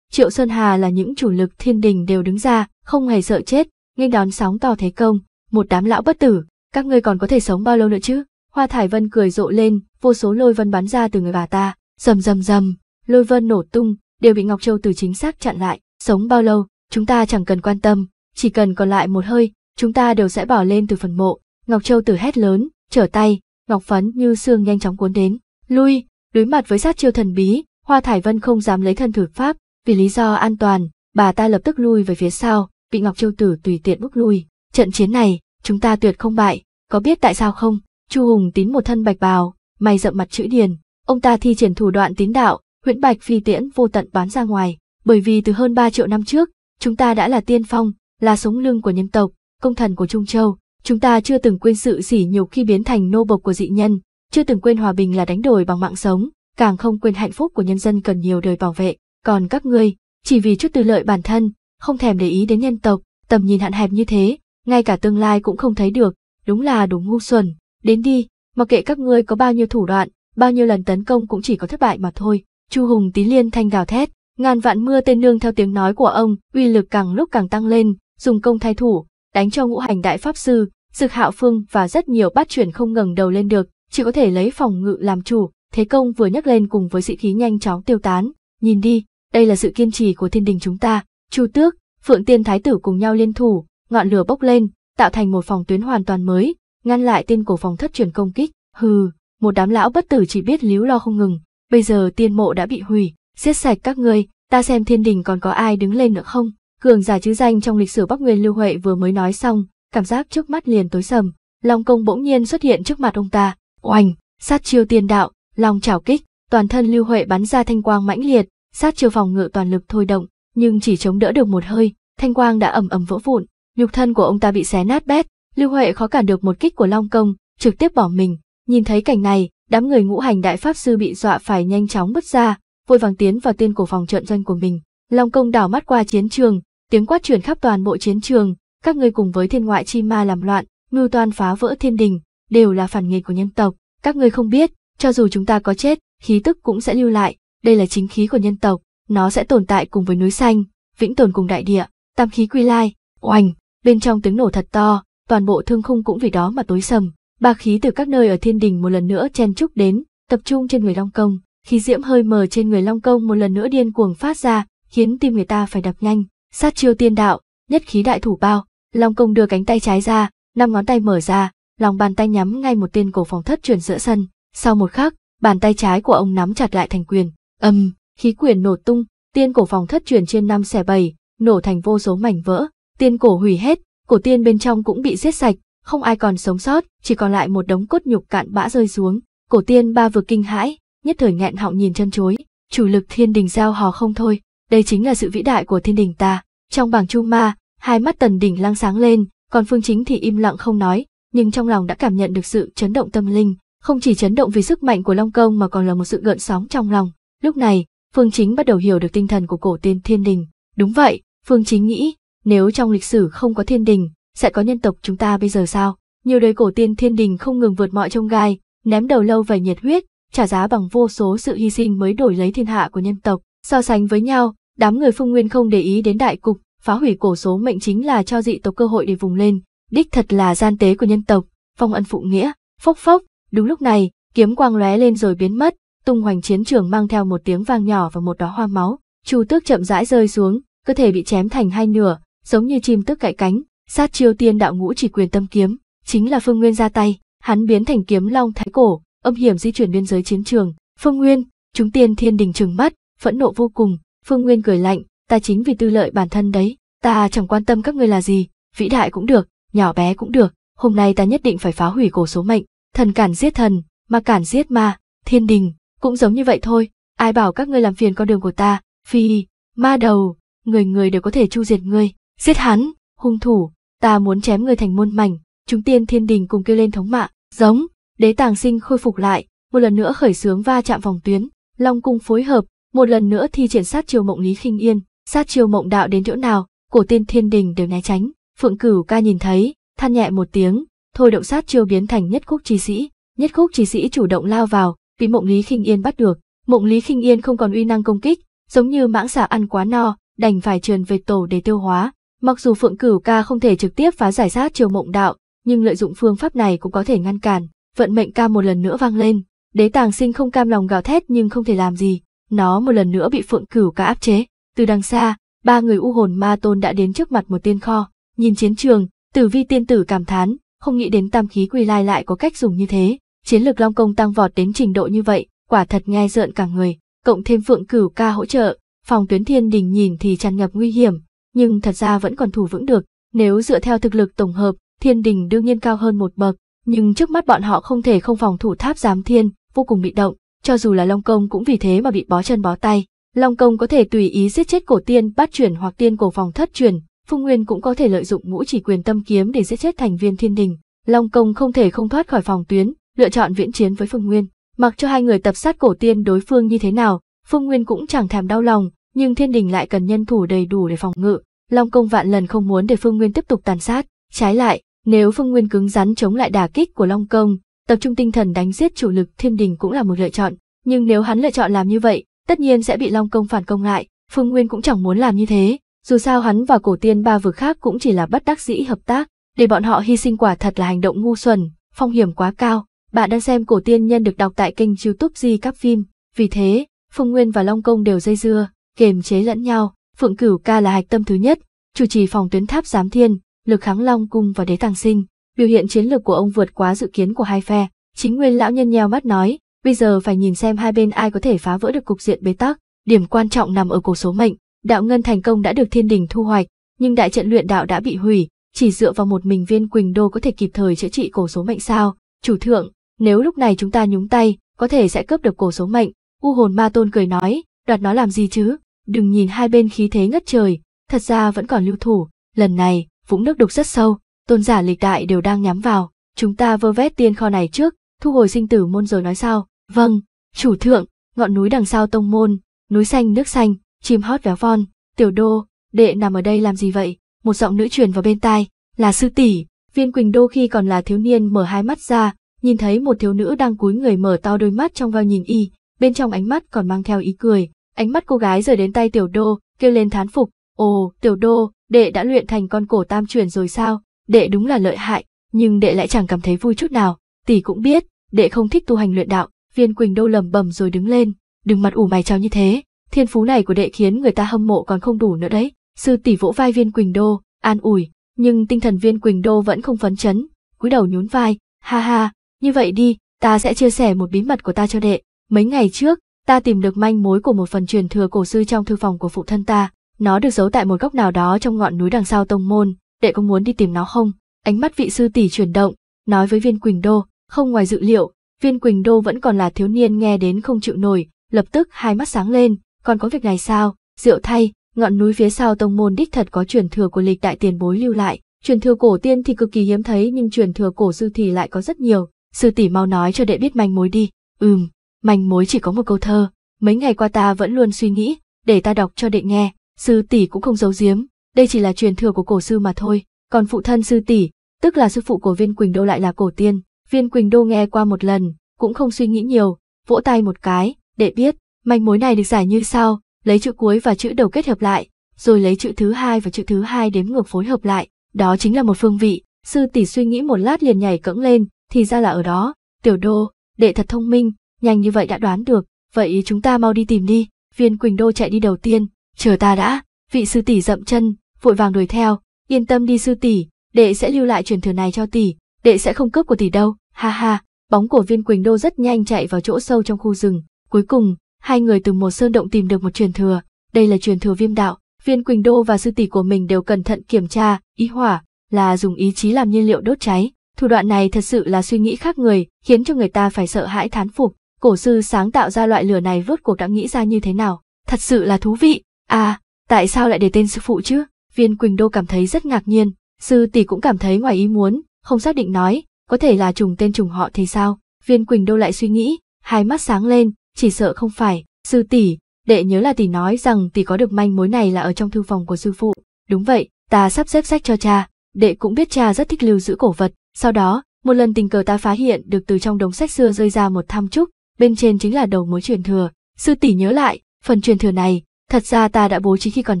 Triệu Sơn Hà là những chủ lực thiên đình đều đứng ra, không hề sợ chết, nghênh đón sóng to thế công, một đám lão bất tử, các ngươi còn có thể sống bao lâu nữa chứ? Hoa Thải Vân cười rộ lên, vô số lôi vân bắn ra từ người bà ta, rầm rầm rầm, lôi vân nổ tung, đều bị Ngọc Châu từ chính xác chặn lại, sống bao lâu, chúng ta chẳng cần quan tâm, chỉ cần còn lại một hơi, chúng ta đều sẽ bỏ lên từ phần mộ. Ngọc Châu từ hét lớn, trở tay, ngọc phấn như xương nhanh chóng cuốn đến, lui, Đối mặt với sát chiêu thần bí, Hoa Thải Vân không dám lấy thân thử pháp, vì lý do an toàn, bà ta lập tức lui về phía sau, bị Ngọc Châu Tử tùy tiện bước lui. Trận chiến này, chúng ta tuyệt không bại, có biết tại sao không? Chu Hùng tín một thân bạch bào, mày rậm mặt chữ điền, ông ta thi triển thủ đoạn tín đạo, huyễn bạch phi tiễn vô tận bán ra ngoài, bởi vì từ hơn 3 triệu năm trước, chúng ta đã là tiên phong, là sống lưng của nhân tộc, công thần của Trung Châu, chúng ta chưa từng quên sự sỉ nhục khi biến thành nô bộc của dị nhân, chưa từng quên hòa bình là đánh đổi bằng mạng sống, càng không quên hạnh phúc của nhân dân cần nhiều đời bảo vệ. Còn các ngươi, chỉ vì chút tư lợi bản thân, không thèm để ý đến nhân tộc, tầm nhìn hạn hẹp như thế, ngay cả tương lai cũng không thấy được, đúng là đúng ngu xuẩn. Đến đi, mặc kệ các ngươi có bao nhiêu thủ đoạn, bao nhiêu lần tấn công cũng chỉ có thất bại mà thôi. Chu Hùng tí liên thanh gào thét, ngàn vạn mưa tên nương theo tiếng nói của ông, uy lực càng lúc càng tăng lên, dùng công thay thủ, đánh cho ngũ hành đại pháp sư, Dực Hạo Phương và rất nhiều bát chuyển không ngẩng đầu lên được, chỉ có thể lấy phòng ngự làm chủ, thế công vừa nhấc lên cùng với sĩ khí nhanh chóng tiêu tán, nhìn đi, đây là sự kiên trì của thiên đình chúng ta, Chu Tước, Phượng Tiên Thái Tử cùng nhau liên thủ, ngọn lửa bốc lên, tạo thành một phòng tuyến hoàn toàn mới, ngăn lại tiên cổ phòng thất truyền công kích, hừ, một đám lão bất tử chỉ biết líu lo không ngừng, bây giờ tiên mộ đã bị hủy, giết sạch các ngươi, ta xem thiên đình còn có ai đứng lên nữa không, cường giả chứ danh trong lịch sử Bắc Nguyên Lưu Huệ vừa mới nói xong, cảm giác trước mắt liền tối sầm, Long Công bỗng nhiên xuất hiện trước mặt ông ta, Oanh, sát chiêu tiên đạo, long chảo kích, toàn thân Lưu Huệ bắn ra thanh quang mãnh liệt, sát chiêu phòng ngự toàn lực thôi động, nhưng chỉ chống đỡ được một hơi, thanh quang đã ầm ầm vỡ vụn, nhục thân của ông ta bị xé nát bét, Lưu Huệ khó cản được một kích của Long Công, trực tiếp bỏ mình. Nhìn thấy cảnh này, đám người ngũ hành đại pháp sư bị dọa phải nhanh chóng bứt ra, vội vàng tiến vào tiên cổ phòng trận doanh của mình. Long Công đảo mắt qua chiến trường, tiếng quát truyền khắp toàn bộ chiến trường, các ngươi cùng với thiên ngoại chi ma làm loạn, mưu toan phá vỡ thiên đình, đều là phản nghịch của nhân tộc. Các ngươi không biết, cho dù chúng ta có chết, khí tức cũng sẽ lưu lại, đây là chính khí của nhân tộc, nó sẽ tồn tại cùng với núi xanh, vĩnh tồn cùng đại địa, tam khí quy lai, oành, bên trong tiếng nổ thật to, toàn bộ thương khung cũng vì đó mà tối sầm, ba khí từ các nơi ở thiên đình một lần nữa chen chúc đến, tập trung trên người Long Công, khí diễm hơi mờ trên người Long Công một lần nữa điên cuồng phát ra, khiến tim người ta phải đập nhanh, sát chiêu tiên đạo, nhất khí đại thủ bao, Long Công đưa cánh tay trái ra, năm ngón tay mở ra, lòng bàn tay nhắm ngay một tên cổ phòng thất truyền giữa sân. Sau một khắc, bàn tay trái của ông nắm chặt lại thành quyền. Âm, um, khí quyền nổ tung, tiên cổ phòng thất truyền trên năm xẻ bảy, nổ thành vô số mảnh vỡ, tiên cổ hủy hết, cổ tiên bên trong cũng bị giết sạch, không ai còn sống sót, chỉ còn lại một đống cốt nhục cạn bã rơi xuống. Cổ tiên ba vực kinh hãi, nhất thời nghẹn họng nhìn chân chối, chủ lực thiên đình giao hò không thôi, đây chính là sự vĩ đại của thiên đình ta. Trong bảng chu ma, hai mắt tần đỉnh lăng sáng lên, còn phương chính thì im lặng không nói, nhưng trong lòng đã cảm nhận được sự chấn động tâm linh, không chỉ chấn động vì sức mạnh của Long Công mà còn là một sự gợn sóng trong lòng. Lúc này, Phương Chính bắt đầu hiểu được tinh thần của cổ tiên Thiên Đình. Đúng vậy, Phương Chính nghĩ, nếu trong lịch sử không có Thiên Đình, sẽ có nhân tộc chúng ta bây giờ sao? Nhiều đời cổ tiên Thiên Đình không ngừng vượt mọi trông gai, ném đầu lâu về nhiệt huyết, trả giá bằng vô số sự hy sinh mới đổi lấy thiên hạ của nhân tộc. So sánh với nhau, đám người Phương Nguyên không để ý đến đại cục, phá hủy cổ số mệnh chính là cho dị tộc cơ hội để vùng lên, đích thật là gian tế của nhân tộc, phong ân phụ nghĩa, phốc phốc, đúng lúc này, kiếm quang lóe lên rồi biến mất, tung hoành chiến trường mang theo một tiếng vang nhỏ và một đóa hoa máu, Chu Tước chậm rãi rơi xuống, cơ thể bị chém thành hai nửa, giống như chim tước cạy cánh, sát chiêu tiên đạo ngũ chỉ quyền tâm kiếm, chính là Phương Nguyên ra tay, hắn biến thành kiếm long thái cổ, âm hiểm di chuyển biên giới chiến trường, Phương Nguyên, chúng tiên thiên đình trừng mắt, phẫn nộ vô cùng, Phương Nguyên cười lạnh, ta chính vì tư lợi bản thân đấy, ta chẳng quan tâm các ngươi là gì, vĩ đại cũng được, nhỏ bé cũng được, hôm nay ta nhất định phải phá hủy cổ số mệnh, thần cản giết thần, mà cản giết ma, thiên đình, cũng giống như vậy thôi, ai bảo các ngươi làm phiền con đường của ta, phi, ma đầu, người người đều có thể chu diệt ngươi, giết hắn, hung thủ, ta muốn chém ngươi thành muôn mảnh, chúng tiên thiên đình cùng kêu lên thống mạ, giống, đế tàng sinh khôi phục lại, một lần nữa khởi sướng va chạm vòng tuyến, long cung phối hợp, một lần nữa thi triển sát chiều mộng lý khinh yên, sát chiều mộng đạo đến chỗ nào, cổ tiên thiên đình đều né tránh, Phượng Cửu ca nhìn thấy, than nhẹ một tiếng, thôi động sát chiêu biến thành nhất khúc chi sĩ, nhất khúc chi sĩ chủ động lao vào, bị Mộng Lý Khinh Yên bắt được. Mộng Lý Khinh Yên không còn uy năng công kích, giống như mãng xà ăn quá no, đành phải trườn về tổ để tiêu hóa. Mặc dù Phượng Cửu ca không thể trực tiếp phá giải sát chiêu mộng đạo, nhưng lợi dụng phương pháp này cũng có thể ngăn cản. Vận mệnh ca một lần nữa vang lên, Đế Tàng Sinh không cam lòng gào thét nhưng không thể làm gì, nó một lần nữa bị Phượng Cửu ca áp chế. Từ đằng xa, ba người u hồn ma tôn đã đến trước mặt một tiên kho. Nhìn chiến trường, tử vi tiên tử cảm thán, không nghĩ đến tam khí quy lai lại có cách dùng như thế, chiến lược long công tăng vọt đến trình độ như vậy, quả thật nghe rợn cả người, cộng thêm phượng cửu ca hỗ trợ, phòng tuyến thiên đình nhìn thì tràn ngập nguy hiểm, nhưng thật ra vẫn còn thủ vững được, nếu dựa theo thực lực tổng hợp, thiên đình đương nhiên cao hơn một bậc, nhưng trước mắt bọn họ không thể không phòng thủ tháp giám thiên, vô cùng bị động, cho dù là long công cũng vì thế mà bị bó chân bó tay. Long công có thể tùy ý giết chết cổ tiên bát chuyển hoặc tiên cổ phòng thất chuyển, Phương Nguyên cũng có thể lợi dụng ngũ chỉ quyền tâm kiếm để giết chết thành viên thiên đình. Long Công không thể không thoát khỏi phòng tuyến, lựa chọn viễn chiến với Phương Nguyên. Mặc cho hai người tập sát cổ tiên đối phương như thế nào, Phương Nguyên cũng chẳng thèm đau lòng, nhưng thiên đình lại cần nhân thủ đầy đủ để phòng ngự. Long Công vạn lần không muốn để Phương Nguyên tiếp tục tàn sát. Trái lại, nếu Phương Nguyên cứng rắn chống lại đà kích của Long Công, tập trung tinh thần đánh giết chủ lực thiên đình cũng là một lựa chọn. Nhưng nếu hắn lựa chọn làm như vậy, tất nhiên sẽ bị Long Công phản công lại. Phương Nguyên cũng chẳng muốn làm như thế, dù sao hắn và cổ tiên ba vực khác cũng chỉ là bất đắc dĩ hợp tác, để bọn họ hy sinh quả thật là hành động ngu xuẩn, phong hiểm quá cao. Bạn đang xem cổ tiên nhân được đọc tại kênh youtube Di Các Phim, vì thế, Phùng Nguyên và Long Công đều dây dưa, kiềm chế lẫn nhau, Phượng Cửu Ca là hạch tâm thứ nhất, chủ trì phòng tuyến tháp giám thiên, lực kháng Long Cung và đế tàng sinh. Biểu hiện chiến lược của ông vượt quá dự kiến của hai phe, chính Nguyên lão nhân nheo mắt nói, bây giờ phải nhìn xem hai bên ai có thể phá vỡ được cục diện bế tắc, điểm quan trọng nằm ở cổ số mệnh, Đạo ngân thành công đã được thiên đình thu hoạch, nhưng đại trận luyện đạo đã bị hủy, chỉ dựa vào một mình viên Quỳnh Đô có thể kịp thời chữa trị cổ số mệnh sao? Chủ thượng, nếu lúc này chúng ta nhúng tay, có thể sẽ cướp được cổ số mệnh. U hồn ma tôn cười nói, đoạt nó làm gì chứ? Đừng nhìn hai bên khí thế ngất trời, thật ra vẫn còn lưu thủ. Lần này, vũng nước đục rất sâu, tôn giả lịch đại đều đang nhắm vào. Chúng ta vơ vét tiên kho này trước, thu hồi sinh tử môn rồi nói sao? Vâng, chủ thượng, ngọn núi đằng sau tông môn, núi xanh nước xanh, chim hót véo von, tiểu đô, đệ nằm ở đây làm gì vậy? Một giọng nữ truyền vào bên tai, là sư tỷ. Viên Quỳnh Đô khi còn là thiếu niên mở hai mắt ra, nhìn thấy một thiếu nữ đang cúi người mở to đôi mắt trong veo nhìn y, bên trong ánh mắt còn mang theo ý cười. Ánh mắt cô gái rời đến tay tiểu đô, kêu lên thán phục, ồ, tiểu đô, đệ đã luyện thành con cổ tam truyền rồi sao? Đệ đúng là lợi hại, nhưng đệ lại chẳng cảm thấy vui chút nào, tỷ cũng biết, đệ không thích tu hành luyện đạo. Viên Quỳnh Đô lẩm bẩm rồi đứng lên, đừng mặt ủ mày trao như thế, thiên phú này của đệ khiến người ta hâm mộ còn không đủ nữa đấy. Sư tỷ vỗ vai viên Quỳnh Đô, an ủi, nhưng tinh thần viên Quỳnh Đô vẫn không phấn chấn, cúi đầu nhún vai, ha ha, như vậy đi, ta sẽ chia sẻ một bí mật của ta cho đệ. Mấy ngày trước, ta tìm được manh mối của một phần truyền thừa cổ sư trong thư phòng của phụ thân ta, nó được giấu tại một góc nào đó trong ngọn núi đằng sau tông môn, đệ có muốn đi tìm nó không? Ánh mắt vị sư tỷ chuyển động, nói với viên Quỳnh Đô, không ngoài dự liệu, viên Quỳnh Đô vẫn còn là thiếu niên nghe đến không chịu nổi, lập tức hai mắt sáng lên, còn có việc này sao, rượu thay, ngọn núi phía sau tông môn đích thật có truyền thừa của lịch đại tiền bối lưu lại, truyền thừa cổ tiên thì cực kỳ hiếm thấy nhưng truyền thừa cổ sư thì lại có rất nhiều, sư tỷ mau nói cho đệ biết manh mối đi, ừm, manh mối chỉ có một câu thơ, mấy ngày qua ta vẫn luôn suy nghĩ, để ta đọc cho đệ nghe, sư tỷ cũng không giấu giếm, đây chỉ là truyền thừa của cổ sư mà thôi, còn phụ thân sư tỷ, tức là sư phụ của viên Quỳnh Đô lại là cổ tiên, viên Quỳnh Đô nghe qua một lần, cũng không suy nghĩ nhiều, vỗ tay một cái, để biết, Manh mối này được giải như sau, lấy chữ cuối và chữ đầu kết hợp lại, rồi lấy chữ thứ hai và chữ thứ hai đếm ngược phối hợp lại, đó chính là một phương vị. Sư tỷ suy nghĩ một lát liền nhảy cẫng lên, thì ra là ở đó, tiểu đô, đệ thật thông minh, nhanh như vậy đã đoán được, vậy chúng ta mau đi tìm đi, viên Quỳnh Đô chạy đi đầu tiên, chờ ta đã, vị sư tỷ dậm chân, vội vàng đuổi theo, yên tâm đi sư tỷ, đệ sẽ lưu lại truyền thừa này cho tỷ, đệ sẽ không cướp của tỷ đâu, ha ha, bóng của viên Quỳnh Đô rất nhanh chạy vào chỗ sâu trong khu rừng, cuối cùng, hai người từ một sơn động tìm được một truyền thừa, đây là truyền thừa viêm đạo, viên Quỳnh Đô và sư tỷ của mình đều cẩn thận kiểm tra, ý hỏa là dùng ý chí làm nhiên liệu đốt cháy, thủ đoạn này thật sự là suy nghĩ khác người, khiến cho người ta phải sợ hãi thán phục, cổ sư sáng tạo ra loại lửa này vớt cuộc đã nghĩ ra như thế nào, thật sự là thú vị, à, tại sao lại để tên sư phụ chứ? Viên Quỳnh Đô cảm thấy rất ngạc nhiên, sư tỷ cũng cảm thấy ngoài ý muốn, không xác định nói, có thể là trùng tên trùng họ thì sao? Viên Quỳnh Đô lại suy nghĩ, hai mắt sáng lên, chỉ sợ không phải, sư tỷ, đệ nhớ là tỷ nói rằng tỷ có được manh mối này là ở trong thư phòng của sư phụ. Đúng vậy, ta sắp xếp sách cho cha, đệ cũng biết cha rất thích lưu giữ cổ vật. Sau đó, một lần tình cờ ta phá hiện được từ trong đống sách xưa rơi ra một tham trúc, bên trên chính là đầu mối truyền thừa. Sư tỷ nhớ lại, phần truyền thừa này, thật ra ta đã bố trí khi còn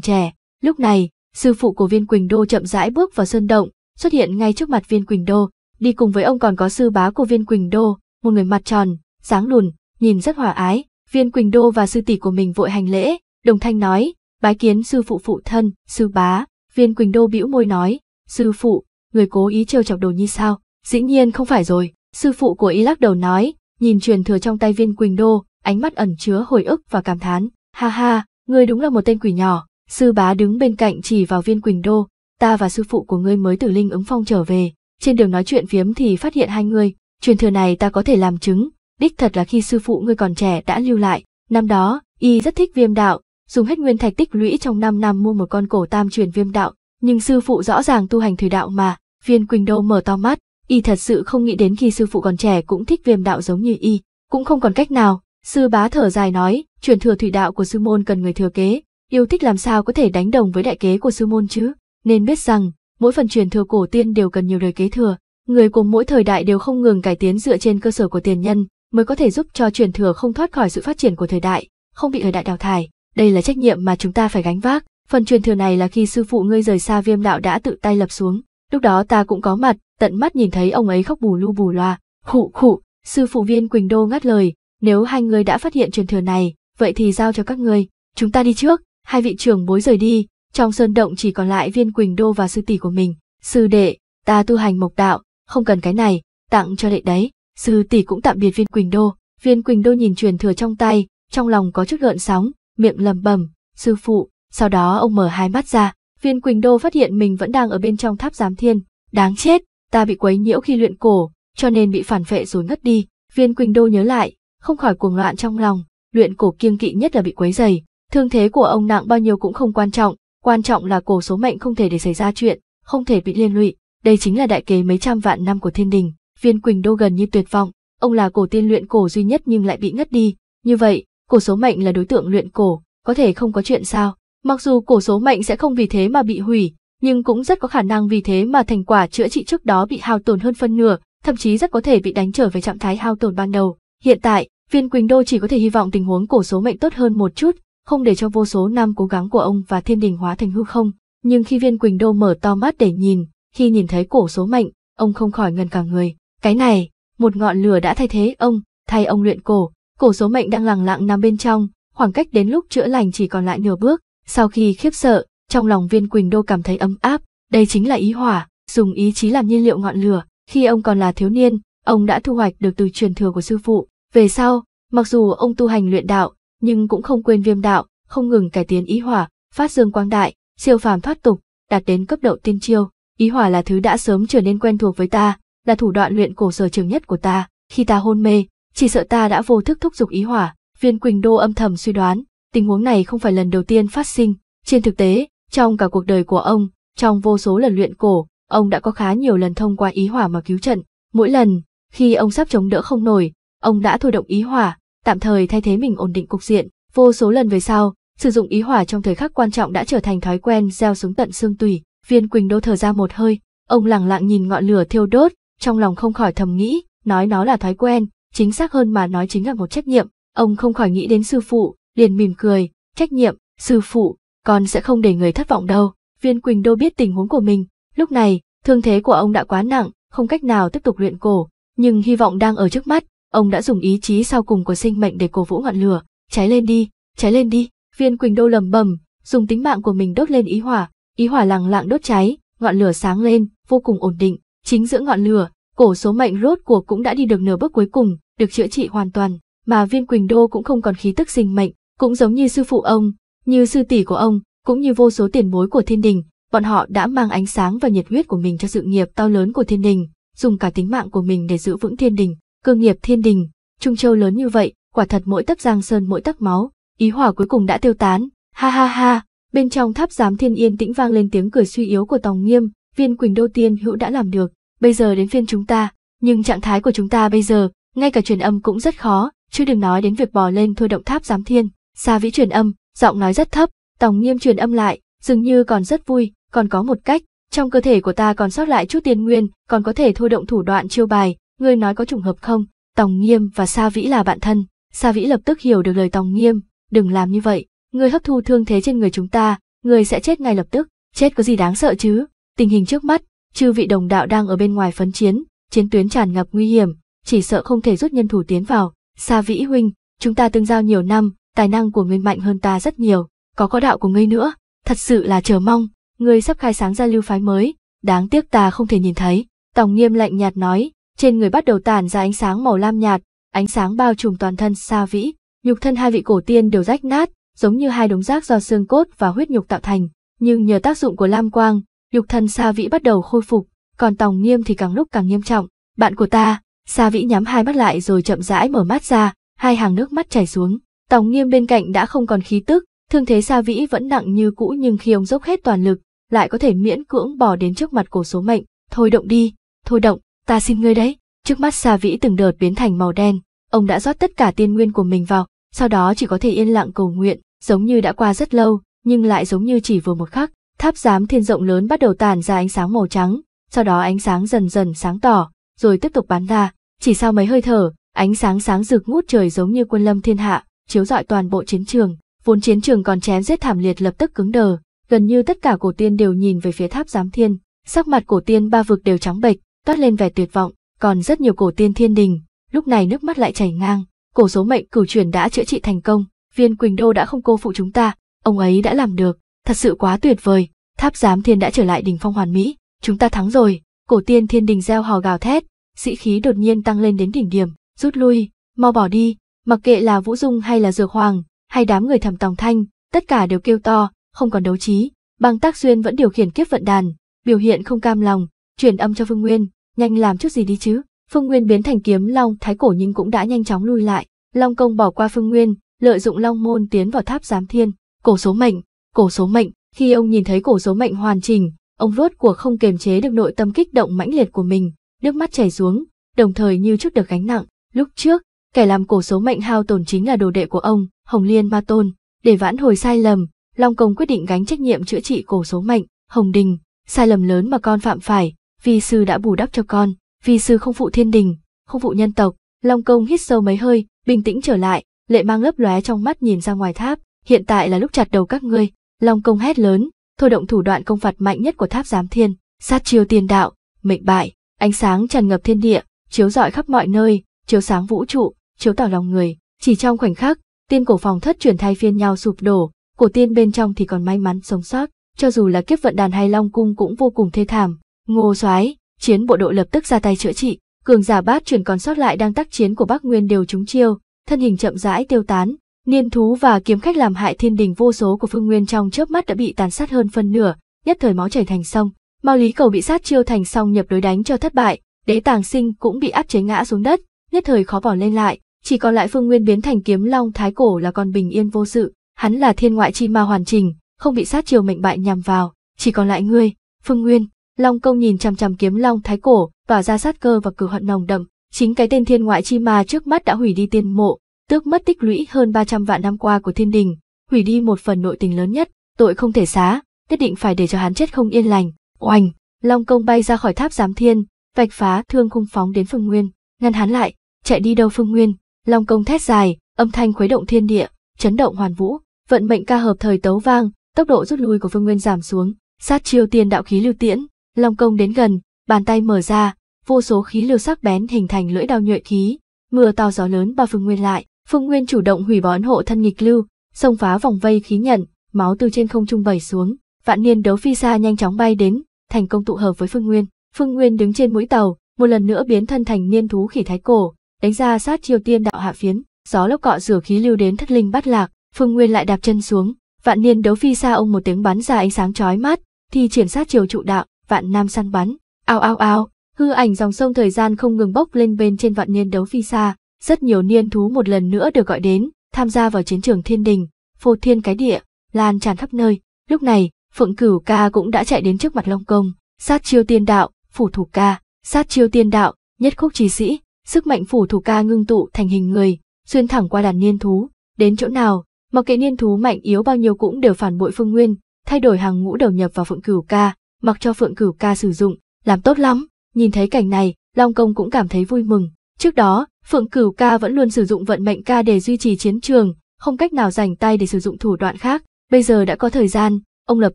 trẻ. Lúc này, sư phụ của viên Quỳnh Đô chậm rãi bước vào sơn động, xuất hiện ngay trước mặt viên Quỳnh Đô. Đi cùng với ông còn có sư bá của viên Quỳnh Đô, một người mặt tròn, sáng lùn, nhìn rất hòa ái, viên Quỳnh Đô và sư tỷ của mình vội hành lễ, đồng thanh nói, bái kiến sư phụ phụ thân, sư bá, viên Quỳnh Đô bĩu môi nói, sư phụ, người cố ý trêu chọc đồ nhi sao, dĩ nhiên không phải rồi, sư phụ của y lắc đầu nói, nhìn truyền thừa trong tay viên Quỳnh Đô, ánh mắt ẩn chứa hồi ức và cảm thán, ha ha, người đúng là một tên quỷ nhỏ, sư bá đứng bên cạnh chỉ vào viên Quỳnh Đô, ta và sư phụ của ngươi mới từ linh ứng phong trở về, trên đường nói chuyện phiếm thì phát hiện hai người, truyền thừa này ta có thể làm chứng, đích thật là khi sư phụ ngươi còn trẻ đã lưu lại, năm đó, y rất thích viêm đạo, dùng hết nguyên thạch tích lũy trong 5 năm mua một con cổ tam truyền viêm đạo, nhưng sư phụ rõ ràng tu hành thủy đạo mà, viên Quỳnh Đô mở to mắt, y thật sự không nghĩ đến khi sư phụ còn trẻ cũng thích viêm đạo giống như y, cũng không còn cách nào, sư bá thở dài nói, truyền thừa thủy đạo của sư môn cần người thừa kế, yêu thích làm sao có thể đánh đồng với đại kế của sư môn chứ, nên biết rằng, mỗi phần truyền thừa cổ tiên đều cần nhiều đời kế thừa, người của mỗi thời đại đều không ngừng cải tiến dựa trên cơ sở của tiền nhân, mới có thể giúp cho truyền thừa không thoát khỏi sự phát triển của thời đại, không bị thời đại đào thải. Đây là trách nhiệm mà chúng ta phải gánh vác. Phần truyền thừa này là khi sư phụ ngươi rời xa viêm đạo đã tự tay lập xuống. Lúc đó ta cũng có mặt, tận mắt nhìn thấy ông ấy khóc bù lu bù loa. Khụ khụ, sư phụ viên Quỳnh Đô ngắt lời, nếu hai người đã phát hiện truyền thừa này, vậy thì giao cho các ngươi. Chúng ta đi trước, hai vị trưởng bối rời đi, trong sơn động chỉ còn lại viên Quỳnh Đô và sư tỷ của mình. Sư đệ, ta tu hành mộc đạo, không cần cái này, tặng cho đệ đấy sư tỷ cũng tạm biệt viên quỳnh đô viên quỳnh đô nhìn truyền thừa trong tay trong lòng có chút gợn sóng miệng lầm bầm sư phụ sau đó ông mở hai mắt ra viên quỳnh đô phát hiện mình vẫn đang ở bên trong tháp giám thiên đáng chết ta bị quấy nhiễu khi luyện cổ cho nên bị phản vệ rồi ngất đi viên quỳnh đô nhớ lại không khỏi cuồng loạn trong lòng luyện cổ kiêng kỵ nhất là bị quấy dày thương thế của ông nặng bao nhiêu cũng không quan trọng quan trọng là cổ số mệnh không thể để xảy ra chuyện không thể bị liên lụy đây chính là đại kế mấy trăm vạn năm của thiên đình viên Quỳnh Đô gần như tuyệt vọng, ông là cổ tiên luyện cổ duy nhất nhưng lại bị ngất đi, như vậy, cổ số mệnh là đối tượng luyện cổ, có thể không có chuyện sao? Mặc dù cổ số mệnh sẽ không vì thế mà bị hủy, nhưng cũng rất có khả năng vì thế mà thành quả chữa trị trước đó bị hao tổn hơn phân nửa, thậm chí rất có thể bị đánh trở về trạng thái hao tổn ban đầu. Hiện tại, viên Quỳnh Đô chỉ có thể hy vọng tình huống cổ số mệnh tốt hơn một chút, không để cho vô số năm cố gắng của ông và thiên đình hóa thành hư không. Nhưng khi viên Quỳnh Đô mở to mắt để nhìn, khi nhìn thấy cổ số mệnh, ông không khỏi ngần cả người. Cái này, một ngọn lửa đã thay thế ông, thay ông luyện cổ, cổ số mệnh đang lẳng lặng nằm bên trong, khoảng cách đến lúc chữa lành chỉ còn lại nửa bước. Sau khi khiếp sợ, trong lòng viên Quỳnh Đô cảm thấy ấm áp, đây chính là ý hỏa, dùng ý chí làm nhiên liệu ngọn lửa. Khi ông còn là thiếu niên, ông đã thu hoạch được từ truyền thừa của sư phụ. Về sau, mặc dù ông tu hành luyện đạo, nhưng cũng không quên viêm đạo, không ngừng cải tiến ý hỏa, phát dương quang đại, siêu phàm thoát tục, đạt đến cấp độ tiên chiêu. Ý hỏa là thứ đã sớm trở nên quen thuộc với ta, là thủ đoạn luyện cổ sở trường nhất của ta, khi ta hôn mê, chỉ sợ ta đã vô thức thúc giục ý hỏa, viên Quỳnh Đô âm thầm suy đoán, tình huống này không phải lần đầu tiên phát sinh, trên thực tế, trong cả cuộc đời của ông, trong vô số lần luyện cổ, ông đã có khá nhiều lần thông qua ý hỏa mà cứu trận, mỗi lần, khi ông sắp chống đỡ không nổi, ông đã thôi động ý hỏa, tạm thời thay thế mình ổn định cục diện, vô số lần về sau, sử dụng ý hỏa trong thời khắc quan trọng đã trở thành thói quen gieo xuống tận xương tủy, viên Quỳnh Đô thở ra một hơi, ông lặng lặng nhìn ngọn lửa thiêu đốt, trong lòng không khỏi thầm nghĩ, nói nó là thói quen, chính xác hơn mà nói chính là một trách nhiệm. Ông không khỏi nghĩ đến sư phụ, liền mỉm cười, trách nhiệm, sư phụ, con sẽ không để người thất vọng đâu. Viên Quỳnh Đô biết tình huống của mình, lúc này, thương thế của ông đã quá nặng, không cách nào tiếp tục luyện cổ, nhưng hy vọng đang ở trước mắt, ông đã dùng ý chí sau cùng của sinh mệnh để cổ vũ ngọn lửa, cháy lên đi, cháy lên đi. Viên Quỳnh Đô lầm bầm, dùng tính mạng của mình đốt lên ý hỏa, ý hỏa lặng lặng đốt cháy, ngọn lửa sáng lên, vô cùng ổn định, Chính giữa ngọn lửa, cổ số mệnh rốt cuộc cũng đã đi được nửa bước cuối cùng, được chữa trị hoàn toàn, mà viên Quỳnh Đô cũng không còn khí tức sinh mệnh, cũng giống như sư phụ ông, như sư tỷ của ông, cũng như vô số tiền bối của thiên đình, bọn họ đã mang ánh sáng và nhiệt huyết của mình cho sự nghiệp to lớn của thiên đình, dùng cả tính mạng của mình để giữ vững thiên đình, cơ nghiệp thiên đình, Trung Châu lớn như vậy, quả thật mỗi tấc giang sơn mỗi tấc máu, ý hỏa cuối cùng đã tiêu tán, ha ha ha, bên trong tháp giám thiên yên tĩnh vang lên tiếng cười suy yếu của Tòng Nghiêm, viên Quỳnh Đô Tiên hữu đã làm được, bây giờ đến phiên chúng ta, nhưng trạng thái của chúng ta bây giờ, ngay cả truyền âm cũng rất khó, chứ đừng nói đến việc bò lên thôi động tháp giám thiên. Xa vĩ truyền âm, giọng nói rất thấp, tòng nghiêm truyền âm lại, dường như còn rất vui, còn có một cách, trong cơ thể của ta còn sót lại chút tiên nguyên, còn có thể thôi động thủ đoạn chiêu bài, ngươi nói có trùng hợp không? Tòng Nghiêm và Sa Vĩ là bạn thân, Sa Vĩ lập tức hiểu được lời Tòng Nghiêm, đừng làm như vậy, ngươi hấp thu thương thế trên người chúng ta, ngươi sẽ chết ngay lập tức, chết có gì đáng sợ chứ? Tình hình trước mắt, Chư vị đồng đạo đang ở bên ngoài phấn chiến, chiến tuyến tràn ngập nguy hiểm, chỉ sợ không thể rút nhân thủ tiến vào. Sa Vĩ huynh, chúng ta tương giao nhiều năm, tài năng của ngươi mạnh hơn ta rất nhiều, có có đạo của ngươi nữa, thật sự là chờ mong, ngươi sắp khai sáng ra lưu phái mới, đáng tiếc ta không thể nhìn thấy. Tòng Nghiêm lạnh nhạt nói, trên người bắt đầu tản ra ánh sáng màu lam nhạt, ánh sáng bao trùm toàn thân Sa Vĩ, nhục thân hai vị cổ tiên đều rách nát, giống như hai đống rác do xương cốt và huyết nhục tạo thành, nhưng nhờ tác dụng của lam quang, Nhục thân Sa Vĩ bắt đầu khôi phục, còn Tòng Nghiêm thì càng lúc càng nghiêm trọng. Bạn của ta, Sa Vĩ nhắm hai mắt lại rồi chậm rãi mở mắt ra, hai hàng nước mắt chảy xuống. Tòng Nghiêm bên cạnh đã không còn khí tức, thương thế Sa Vĩ vẫn nặng như cũ nhưng khi ông dốc hết toàn lực, lại có thể miễn cưỡng bỏ đến trước mặt cổ số mệnh. Thôi động đi, thôi động, ta xin ngươi đấy. Trước mắt Sa Vĩ từng đợt biến thành màu đen, ông đã rót tất cả tiên nguyên của mình vào, sau đó chỉ có thể yên lặng cầu nguyện, giống như đã qua rất lâu, nhưng lại giống như chỉ vừa một khắc, Tháp giám thiên rộng lớn bắt đầu tản ra ánh sáng màu trắng, sau đó ánh sáng dần dần sáng tỏ, rồi tiếp tục bắn ra, chỉ sau mấy hơi thở, ánh sáng sáng rực ngút trời giống như quân lâm thiên hạ, chiếu rọi toàn bộ chiến trường, vốn chiến trường còn chém giết thảm liệt lập tức cứng đờ, gần như tất cả cổ tiên đều nhìn về phía tháp giám thiên, sắc mặt cổ tiên ba vực đều trắng bệch, toát lên vẻ tuyệt vọng, còn rất nhiều cổ tiên thiên đình, lúc này nước mắt lại chảy ngang, cổ số mệnh cửu chuyển đã chữa trị thành công, viên Quỳnh Đô đã không cô phụ chúng ta, ông ấy đã làm được, thật sự quá tuyệt vời, tháp giám thiên đã trở lại đỉnh phong hoàn mỹ, chúng ta thắng rồi, cổ tiên thiên đình gieo hò gào thét, sĩ khí đột nhiên tăng lên đến đỉnh điểm, rút lui, mau bỏ đi, mặc kệ là Vũ Dung hay là Dược Hoàng, hay đám người thầm tòng thanh, tất cả đều kêu to, không còn đấu trí, băng tác duyên vẫn điều khiển kiếp vận đàn, biểu hiện không cam lòng, truyền âm cho Phương Nguyên, nhanh làm chút gì đi chứ. Phương Nguyên biến thành kiếm long thái cổ nhưng cũng đã nhanh chóng lui lại, Long công bỏ qua Phương Nguyên, lợi dụng Long môn tiến vào tháp giám thiên, cổ số mệnh, cổ số mệnh, khi ông nhìn thấy cổ số mệnh hoàn chỉnh, ông rốt cuộc không kiềm chế được nội tâm kích động mãnh liệt của mình, nước mắt chảy xuống, đồng thời như trước được gánh nặng, lúc trước, kẻ làm cổ số mệnh hao tổn chính là đồ đệ của ông, Hồng Liên Ma Tôn, để vãn hồi sai lầm, Long Công quyết định gánh trách nhiệm chữa trị cổ số mệnh, Hồng Đình, sai lầm lớn mà con phạm phải, vi sư đã bù đắp cho con, vi sư không phụ thiên đình, không phụ nhân tộc, Long Công hít sâu mấy hơi, bình tĩnh trở lại, lệ mang lấp lóe trong mắt nhìn ra ngoài tháp, hiện tại là lúc chặt đầu các ngươi, Long công hét lớn, thôi động thủ đoạn công phạt mạnh nhất của tháp giám thiên, sát chiêu tiền đạo, mệnh bại, ánh sáng tràn ngập thiên địa, chiếu rọi khắp mọi nơi, chiếu sáng vũ trụ, chiếu tỏ lòng người. Chỉ trong khoảnh khắc, tiên cổ phòng thất chuyển thay phiên nhau sụp đổ, cổ tiên bên trong thì còn may mắn sống sót, cho dù là kiếp vận đàn hay long cung cũng vô cùng thê thảm. Ngô Soái, chiến bộ đội lập tức ra tay chữa trị, cường giả bát chuyển còn sót lại đang tác chiến của Bắc Nguyên đều trúng chiêu, thân hình chậm rãi tiêu tán, Niên thú và kiếm khách làm hại thiên đình vô số của Phương Nguyên trong chớp mắt đã bị tàn sát hơn phân nửa, nhất thời máu chảy thành sông. Mao Lý Cầu bị sát chiêu thành song nhập đối đánh cho thất bại, Đế Tàng Sinh cũng bị áp chế ngã xuống đất, nhất thời khó bỏ lên lại, chỉ còn lại Phương Nguyên biến thành kiếm long thái cổ là con bình yên vô sự, hắn là thiên ngoại chi ma hoàn chỉnh, không bị sát chiêu mệnh bại nhằm vào, chỉ còn lại ngươi, Phương Nguyên. Long công nhìn chằm chằm kiếm long thái cổ, và ra sát cơ và cử hận nồng đậm, chính cái tên thiên ngoại chi ma trước mắt đã hủy đi tiên mộ, tước mất tích lũy hơn 300 vạn năm qua của thiên đình, hủy đi một phần nội tình lớn nhất, tội không thể xá, nhất định phải để cho hắn chết không yên lành. oanh, Long Công bay ra khỏi tháp giám thiên, vạch phá thương khung phóng đến Phương Nguyên, ngăn hắn lại, chạy đi đâu Phương Nguyên, Long Công thét dài, âm thanh khuấy động thiên địa, chấn động hoàn vũ, vận mệnh ca hợp thời tấu vang, tốc độ rút lui của Phương Nguyên giảm xuống, sát chiêu tiền đạo khí lưu tiễn, Long Công đến gần, bàn tay mở ra, vô số khí lưu sắc bén hình thành lưỡi đao nhuệ khí, mưa to gió lớn bao Phương Nguyên lại Phương Nguyên chủ động hủy bón hộ thân nghịch lưu, xông phá vòng vây khí nhận, máu từ trên không trung vẩy xuống, vạn niên đấu phi xa nhanh chóng bay đến, thành công tụ hợp với Phương Nguyên. Phương Nguyên đứng trên mũi tàu, một lần nữa biến thân thành niên thú khỉ thái cổ, đánh ra sát chiêu tiên đạo hạ phiến, gió lốc cọ rửa khí lưu đến thất linh bắt lạc, Phương Nguyên lại đạp chân xuống, vạn niên đấu phi xa ông một tiếng bắn ra ánh sáng chói mắt, thì triển sát chiêu trụ đạo, vạn nam săn bắn, ao ao ao, hư ảnh dòng sông thời gian không ngừng bốc lên bên trên vạn niên đấu phi xa, rất nhiều niên thú một lần nữa được gọi đến, tham gia vào chiến trường thiên đình, phô thiên cái địa, lan tràn khắp nơi. Lúc này, Phượng Cửu ca cũng đã chạy đến trước mặt Long Công, sát chiêu tiên đạo, phủ thủ ca, sát chiêu tiên đạo, nhất khúc trí sĩ, sức mạnh phủ thủ ca ngưng tụ thành hình người, xuyên thẳng qua đàn niên thú, đến chỗ nào, mặc kệ niên thú mạnh yếu bao nhiêu cũng đều phản bội Phương Nguyên, thay đổi hàng ngũ đầu nhập vào Phượng Cửu ca, mặc cho Phượng Cửu ca sử dụng, làm tốt lắm. Nhìn thấy cảnh này, Long Công cũng cảm thấy vui mừng. Trước đó, Phượng Cửu ca vẫn luôn sử dụng vận mệnh ca để duy trì chiến trường, không cách nào dành tay để sử dụng thủ đoạn khác. Bây giờ đã có thời gian, ông lập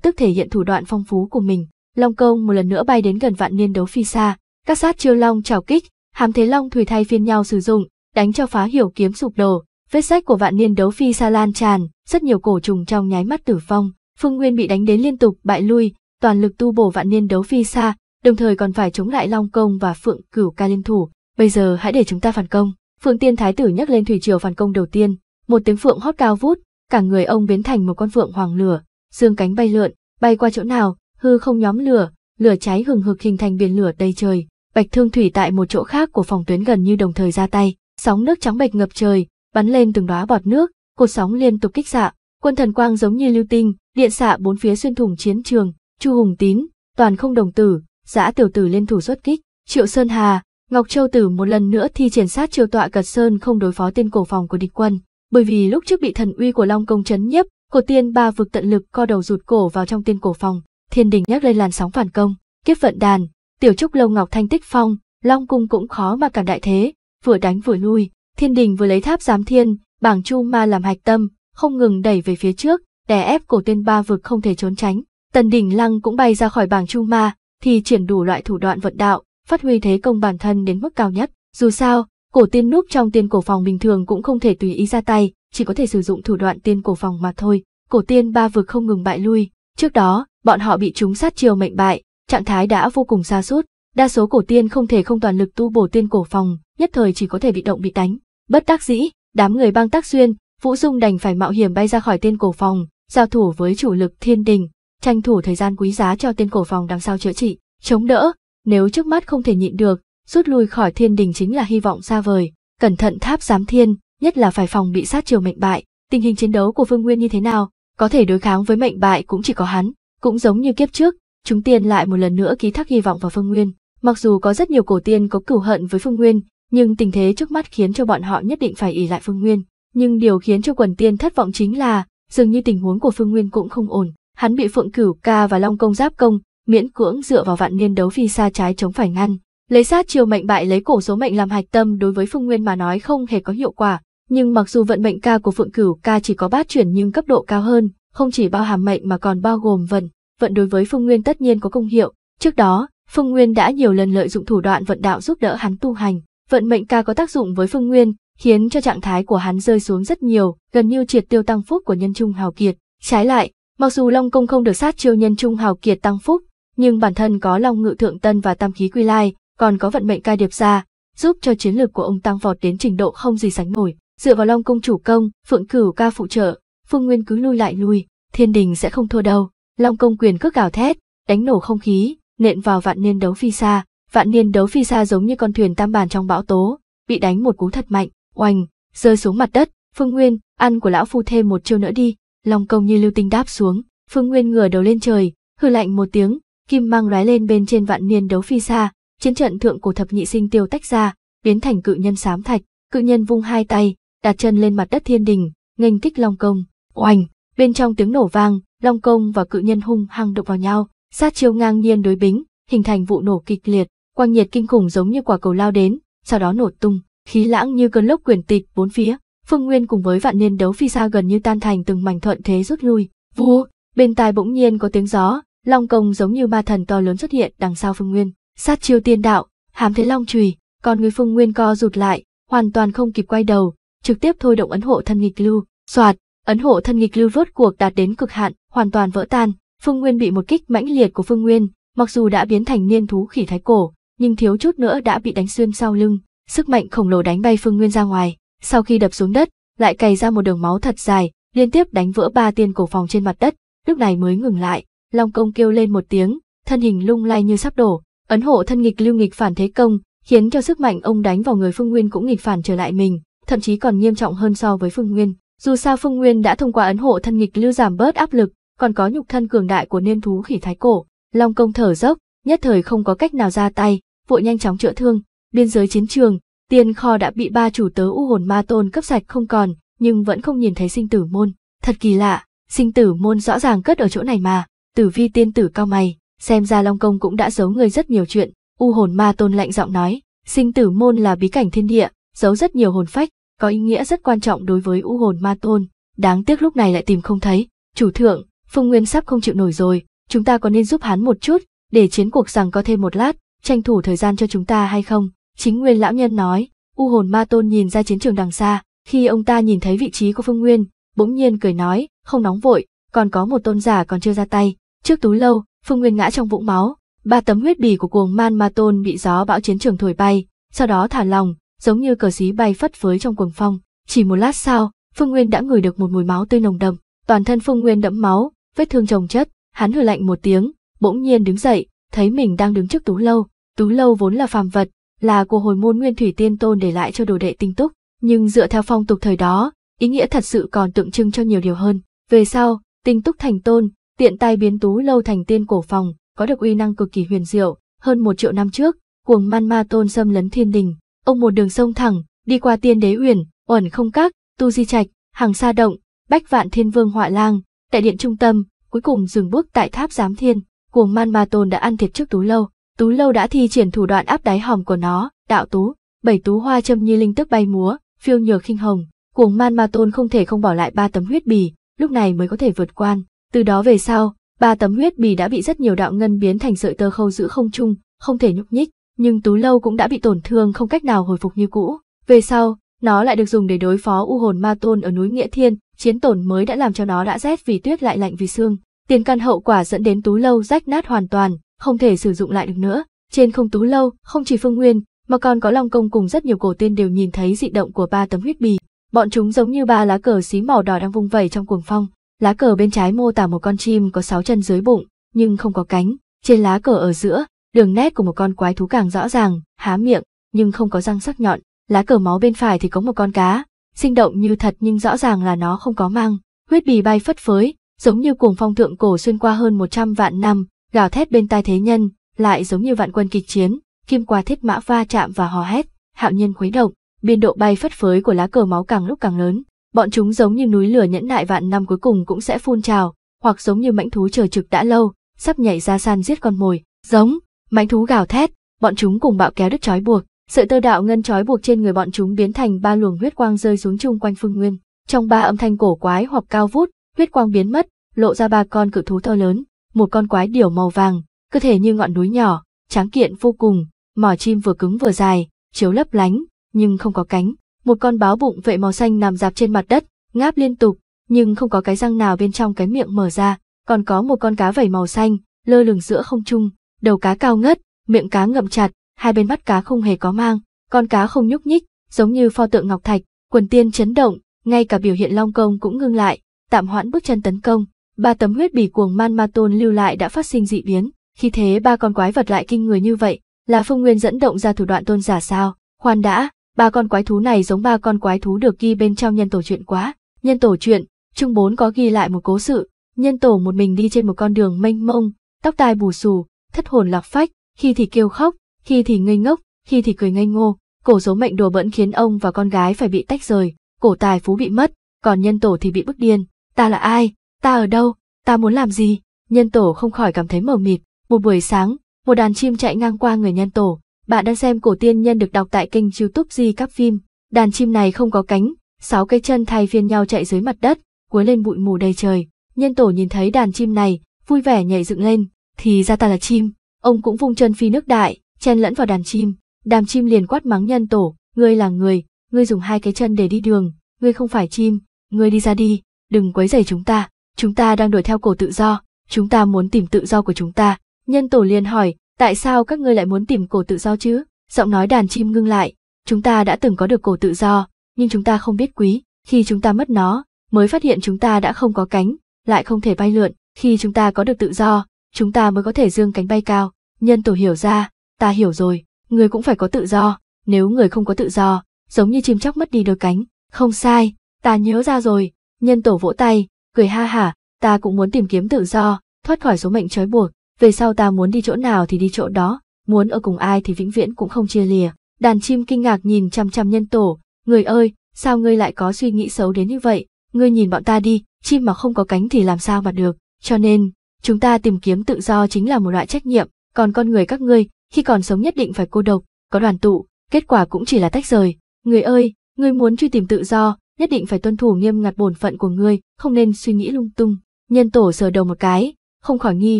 tức thể hiện thủ đoạn phong phú của mình. Long công một lần nữa bay đến gần vạn niên đấu phi xa, các sát chiêu long chảo kích, hàm thế long thủy thay phiên nhau sử dụng, đánh cho phá hiểu kiếm sụp đổ. Vết sách của vạn niên đấu phi xa lan tràn, rất nhiều cổ trùng trong nháy mắt tử vong. Phương Nguyên bị đánh đến liên tục bại lui, toàn lực tu bổ vạn niên đấu phi xa, đồng thời còn phải chống lại Long Công và Phượng Cửu Ca liên thủ, bây giờ hãy để chúng ta phản công. Phượng Tiên Thái Tử nhắc lên thủy triều phản công đầu tiên, một tiếng phượng hót cao vút, cả người ông biến thành một con phượng hoàng lửa, dương cánh bay lượn, bay qua chỗ nào, hư không nhóm lửa, lửa cháy hừng hực hình thành biển lửa đầy trời. Bạch Thương Thủy tại một chỗ khác của phòng tuyến gần như đồng thời ra tay, sóng nước trắng bạch ngập trời, bắn lên từng đóa bọt nước, cột sóng liên tục kích xạ, quân thần quang giống như lưu tinh, điện xạ bốn phía xuyên thủng chiến trường, Chu Hùng Tín, Toàn Không Đồng Tử, Giã Tiểu Tử liên thủ xuất kích, Triệu Sơn Hà, Ngọc Châu Tử một lần nữa thi triển sát triều tọa Cật Sơn không đối phó tiên cổ phòng của địch quân, bởi vì lúc trước bị thần uy của Long Công chấn nhiếp, cổ tiên ba vực tận lực co đầu rụt cổ vào trong tiên cổ phòng, thiên đình nhắc lên làn sóng phản công, kiếp vận đàn, tiểu trúc lâu ngọc thanh tích phong, Long Cung cũng khó mà cản đại thế, vừa đánh vừa lui, thiên đình vừa lấy tháp giám thiên, bảng chu ma làm hạch tâm, không ngừng đẩy về phía trước, đè ép cổ tiên ba vực không thể trốn tránh. Tần đỉnh lăng cũng bay ra khỏi bảng chu ma, thì triển đủ loại thủ đoạn vận đạo, phát huy thế công bản thân đến mức cao nhất. Dù sao, cổ tiên núp trong tiên cổ phòng bình thường cũng không thể tùy ý ra tay, chỉ có thể sử dụng thủ đoạn tiên cổ phòng mà thôi. Cổ tiên ba vực không ngừng bại lui. Trước đó, bọn họ bị chúng sát chiều mệnh bại, trạng thái đã vô cùng xa sút Đa số cổ tiên không thể không toàn lực tu bổ tiên cổ phòng, nhất thời chỉ có thể bị động bị đánh. Bất đắc dĩ, đám người băng tác xuyên, Vũ Dung đành phải mạo hiểm bay ra khỏi tiên cổ phòng, giao thủ với chủ lực thiên đình, tranh thủ thời gian quý giá cho tiên cổ phòng đằng sau chữa trị, chống đỡ, nếu trước mắt không thể nhịn được, rút lui khỏi thiên đình chính là hy vọng xa vời. Cẩn thận tháp giám thiên, nhất là phải phòng bị sát triều mệnh bại, tình hình chiến đấu của Vương Nguyên như thế nào, có thể đối kháng với mệnh bại cũng chỉ có hắn, cũng giống như kiếp trước, chúng tiên lại một lần nữa ký thác hy vọng vào Phương Nguyên. Mặc dù có rất nhiều cổ tiên có cửu hận với Phương Nguyên, nhưng tình thế trước mắt khiến cho bọn họ nhất định phải ỷ lại Phương Nguyên. Nhưng điều khiến cho quần tiên thất vọng chính là, dường như tình huống của Phương Nguyên cũng không ổn. Hắn bị Phượng Cửu Ca và Long Công giáp công, miễn cưỡng dựa vào vạn niên đấu phi xa trái chống phải ngăn. Lấy sát chiều mệnh bại lấy cổ số mệnh làm hạch tâm đối với Phương Nguyên mà nói không hề có hiệu quả, nhưng mặc dù vận mệnh ca của Phượng Cửu ca chỉ có bát chuyển nhưng cấp độ cao hơn, không chỉ bao hàm mệnh mà còn bao gồm vận, vận đối với Phương Nguyên tất nhiên có công hiệu. Trước đó, Phương Nguyên đã nhiều lần lợi dụng thủ đoạn vận đạo giúp đỡ hắn tu hành, vận mệnh ca có tác dụng với Phương Nguyên, khiến cho trạng thái của hắn rơi xuống rất nhiều, gần như triệt tiêu tăng phúc của nhân trung hào kiệt. Trái lại, mặc dù Long Công không được sát chiêu nhân trung hào kiệt tăng phúc, nhưng bản thân có long ngự thượng tân và tam khí quy lai, còn có vận mệnh ca điệp ra, giúp cho chiến lược của ông tăng vọt đến trình độ không gì sánh nổi. Dựa vào long cung chủ công, phượng cửu ca phụ trợ, phương nguyên cứ lui lại lui, thiên đình sẽ không thua đâu. Long công quyền cước gào thét, đánh nổ không khí, nện vào vạn niên đấu phi xa. Vạn niên đấu phi xa giống như con thuyền tam bàn trong bão tố, bị đánh một cú thật mạnh, oanh rơi xuống mặt đất. Phương Nguyên, ăn của lão phu thêm một chiêu nữa đi. Long công như lưu tinh đáp xuống. Phương Nguyên ngửa đầu lên trời, hư lạnh một tiếng, kim mang lóe lên bên trên vạn niên đấu phi xa, chiến trận thượng cổ thập nhị sinh tiêu tách ra, biến thành cự nhân sám thạch, cự nhân vung hai tay, đặt chân lên mặt đất thiên đình, nghênh kích long công, oành, bên trong tiếng nổ vang, long công và cự nhân hung hăng đụng vào nhau, sát chiêu ngang nhiên đối bính, hình thành vụ nổ kịch liệt, quang nhiệt kinh khủng giống như quả cầu lao đến, sau đó nổ tung, khí lãng như cơn lốc quyển tịch bốn phía, Phương Nguyên cùng với vạn niên đấu phi xa gần như tan thành từng mảnh thuận thế rút lui. Vù, bên tai bỗng nhiên có tiếng gió, Long công giống như ma thần to lớn xuất hiện đằng sau Phương Nguyên, sát chiêu tiên đạo, hám thế long chùy, còn người Phương Nguyên co rụt lại, hoàn toàn không kịp quay đầu, trực tiếp thôi động ấn hộ thân nghịch lưu, soạt, ấn hộ thân nghịch lưu rốt cuộc đạt đến cực hạn, hoàn toàn vỡ tan, Phương Nguyên bị một kích mãnh liệt của Phương Nguyên, mặc dù đã biến thành niên thú khỉ thái cổ, nhưng thiếu chút nữa đã bị đánh xuyên sau lưng, sức mạnh khổng lồ đánh bay Phương Nguyên ra ngoài, sau khi đập xuống đất, lại cày ra một đường máu thật dài, liên tiếp đánh vỡ ba tiên cổ phòng trên mặt đất, lúc này mới ngừng lại, Long công kêu lên một tiếng, thân hình lung lay như sắp đổ, ấn hộ thân nghịch lưu nghịch phản thế công, khiến cho sức mạnh ông đánh vào người Phương Nguyên cũng nghịch phản trở lại mình, thậm chí còn nghiêm trọng hơn so với Phương Nguyên. Dù sao Phương Nguyên đã thông qua ấn hộ thân nghịch lưu giảm bớt áp lực, còn có nhục thân cường đại của Niên thú khỉ thái cổ, Long công thở dốc, nhất thời không có cách nào ra tay, vội nhanh chóng chữa thương, biên giới chiến trường, tiền kho đã bị ba chủ tớ u hồn ma tôn cấp sạch không còn, nhưng vẫn không nhìn thấy sinh tử môn, thật kỳ lạ, sinh tử môn rõ ràng cất ở chỗ này mà. Tử vi tiên tử cao mày, xem ra Long Công cũng đã giấu người rất nhiều chuyện, u hồn ma tôn lạnh giọng nói, sinh tử môn là bí cảnh thiên địa, giấu rất nhiều hồn phách, có ý nghĩa rất quan trọng đối với u hồn ma tôn, đáng tiếc lúc này lại tìm không thấy. Chủ thượng, Phương Nguyên sắp không chịu nổi rồi, chúng ta có nên giúp hắn một chút, để chiến cuộc rằng có thêm một lát, tranh thủ thời gian cho chúng ta hay không? Chính Nguyên lão nhân nói, u hồn ma tôn nhìn ra chiến trường đằng xa, khi ông ta nhìn thấy vị trí của Phương Nguyên, bỗng nhiên cười nói, không nóng vội, còn có một tôn giả còn chưa ra tay, Trước túi lâu, Phương Nguyên ngã trong vũng máu, ba tấm huyết bì của cuồng man ma tôn bị gió bão chiến trường thổi bay, sau đó thả lòng, giống như cờ xí bay phất phới trong cuồng phong. Chỉ một lát sau, Phương Nguyên đã ngửi được một mùi máu tươi nồng đậm, toàn thân Phương Nguyên đẫm máu, vết thương chồng chất, hắn hừ lạnh một tiếng, bỗng nhiên đứng dậy, thấy mình đang đứng trước Tú Lâu. Tú Lâu vốn là phàm vật, là của hồi môn Nguyên Thủy Tiên Tôn để lại cho đồ đệ tinh túc, nhưng dựa theo phong tục thời đó, ý nghĩa thật sự còn tượng trưng cho nhiều điều hơn. Về sau, tinh túc thành tôn, tiện tay biến tú lâu thành tiên cổ phòng, có được uy năng cực kỳ huyền diệu, hơn một triệu năm trước, cuồng man ma tôn xâm lấn thiên đình, ông một đường sông thẳng, đi qua tiên đế uyển, uẩn không các, tu di trạch, hàng sa động, bách vạn thiên vương họa lang, Tại điện trung tâm, cuối cùng dừng bước tại tháp giám thiên, cuồng man ma tôn đã ăn thiệt trước tú lâu, tú lâu đã thi triển thủ đoạn áp đáy hòm của nó, đạo tú, bảy tú hoa châm như linh tức bay múa, phiêu nhược khinh hồng, cuồng man ma tôn không thể không bỏ lại ba tấm huyết bì, lúc này mới có thể vượt quan. Từ đó về sau, ba tấm huyết bì đã bị rất nhiều đạo ngân biến thành sợi tơ khâu giữ không chung, không thể nhúc nhích, nhưng Tú Lâu cũng đã bị tổn thương không cách nào hồi phục như cũ. Về sau, nó lại được dùng để đối phó u hồn ma tôn ở núi Nghĩa Thiên, chiến tổn mới đã làm cho nó đã rét vì tuyết lại lạnh vì xương. Tiền căn hậu quả dẫn đến Tú Lâu rách nát hoàn toàn, không thể sử dụng lại được nữa. Trên không Tú Lâu, không chỉ Phương Nguyên, mà còn có Long Công cùng rất nhiều cổ tiên đều nhìn thấy dị động của ba tấm huyết bì. Bọn chúng giống như ba lá cờ xí màu đỏ đang vung vẩy trong cuồng phong, Lá cờ bên trái mô tả một con chim có sáu chân dưới bụng, nhưng không có cánh. Trên lá cờ ở giữa, đường nét của một con quái thú càng rõ ràng, há miệng, nhưng không có răng sắc nhọn. Lá cờ máu bên phải thì có một con cá, sinh động như thật nhưng rõ ràng là nó không có mang. Huyết bì bay phất phới, giống như cuồng phong thượng cổ xuyên qua hơn 100 vạn năm, gào thét bên tai thế nhân, lại giống như vạn quân kịch chiến, kim qua thiết mã va chạm và hò hét, hạo nhân khuấy động, biên độ bay phất phới của lá cờ máu càng lúc càng lớn. Bọn chúng giống như núi lửa nhẫn nại vạn năm cuối cùng cũng sẽ phun trào, hoặc giống như mãnh thú chờ trực đã lâu, sắp nhảy ra san giết con mồi, giống, mãnh thú gào thét, bọn chúng cùng bạo kéo đứt trói buộc, sợi tơ đạo ngân trói buộc trên người bọn chúng biến thành ba luồng huyết quang rơi xuống chung quanh Phương Nguyên, trong ba âm thanh cổ quái hoặc cao vút, huyết quang biến mất, lộ ra ba con cự thú to lớn, một con quái điểu màu vàng, cơ thể như ngọn núi nhỏ, tráng kiện vô cùng, mỏ chim vừa cứng vừa dài, chiếu lấp lánh, nhưng không có cánh, một con báo bụng vệ màu xanh nằm dạp trên mặt đất, ngáp liên tục, nhưng không có cái răng nào bên trong cái miệng mở ra, còn có một con cá vảy màu xanh, lơ lửng giữa không trung, đầu cá cao ngất, miệng cá ngậm chặt, hai bên mắt cá không hề có mang, con cá không nhúc nhích, giống như pho tượng ngọc thạch, quần tiên chấn động, ngay cả biểu hiện long công cũng ngưng lại, tạm hoãn bước chân tấn công, ba tấm huyết bỉ cuồng man ma tôn lưu lại đã phát sinh dị biến, khi thế ba con quái vật lại kinh người như vậy, là Phương Nguyên dẫn động ra thủ đoạn tôn giả sao? Khoan đã, ba con quái thú này giống ba con quái thú được ghi bên trong nhân tổ chuyện quá. Nhân tổ chuyện chương bốn có ghi lại một cố sự, nhân tổ một mình đi trên một con đường mênh mông, tóc tai bù xù, thất hồn lạc phách, khi thì kêu khóc, khi thì ngây ngốc, khi thì cười ngây ngô, cổ số mệnh đồ bỡn khiến ông và con gái phải bị tách rời, cổ tài phú bị mất, còn nhân tổ thì bị bức điên, ta là ai, ta ở đâu, ta muốn làm gì, nhân tổ không khỏi cảm thấy mờ mịt, một buổi sáng, một đàn chim chạy ngang qua người nhân tổ, bạn đang xem cổ tiên nhân được đọc tại kênh youtube Di Các Phim. Đàn chim này không có cánh, sáu cây chân thay phiên nhau chạy dưới mặt đất, cuối lên bụi mù đầy trời. Nhân tổ nhìn thấy đàn chim này, vui vẻ nhảy dựng lên, thì ra ta là chim. Ông cũng vung chân phi nước đại, chen lẫn vào đàn chim. Đàn chim liền quát mắng nhân tổ, ngươi là người, ngươi dùng hai cái chân để đi đường, ngươi không phải chim, ngươi đi ra đi, đừng quấy rầy chúng ta, chúng ta đang đuổi theo cổ tự do, chúng ta muốn tìm tự do của chúng ta. Nhân tổ liền hỏi, tại sao các ngươi lại muốn tìm cổ tự do chứ? Giọng nói đàn chim ngưng lại, chúng ta đã từng có được cổ tự do, nhưng chúng ta không biết quý, khi chúng ta mất nó, mới phát hiện chúng ta đã không có cánh, lại không thể bay lượn, khi chúng ta có được tự do, chúng ta mới có thể dương cánh bay cao. Nhân tổ hiểu ra, ta hiểu rồi, người cũng phải có tự do, nếu người không có tự do, giống như chim chóc mất đi đôi cánh, không sai, ta nhớ ra rồi, nhân tổ vỗ tay, cười ha hả, ta cũng muốn tìm kiếm tự do, thoát khỏi số mệnh trói buộc, về sau ta muốn đi chỗ nào thì đi chỗ đó, muốn ở cùng ai thì vĩnh viễn cũng không chia lìa. Đàn chim kinh ngạc nhìn chăm chăm nhân tổ, người ơi, sao ngươi lại có suy nghĩ xấu đến như vậy, ngươi nhìn bọn ta đi, chim mà không có cánh thì làm sao mà được, cho nên, chúng ta tìm kiếm tự do chính là một loại trách nhiệm, còn con người các ngươi, khi còn sống nhất định phải cô độc, có đoàn tụ, kết quả cũng chỉ là tách rời. Người ơi, ngươi muốn truy tìm tự do, nhất định phải tuân thủ nghiêm ngặt bổn phận của ngươi, không nên suy nghĩ lung tung. Nhân tổ sờ đầu một cái, không khỏi nghi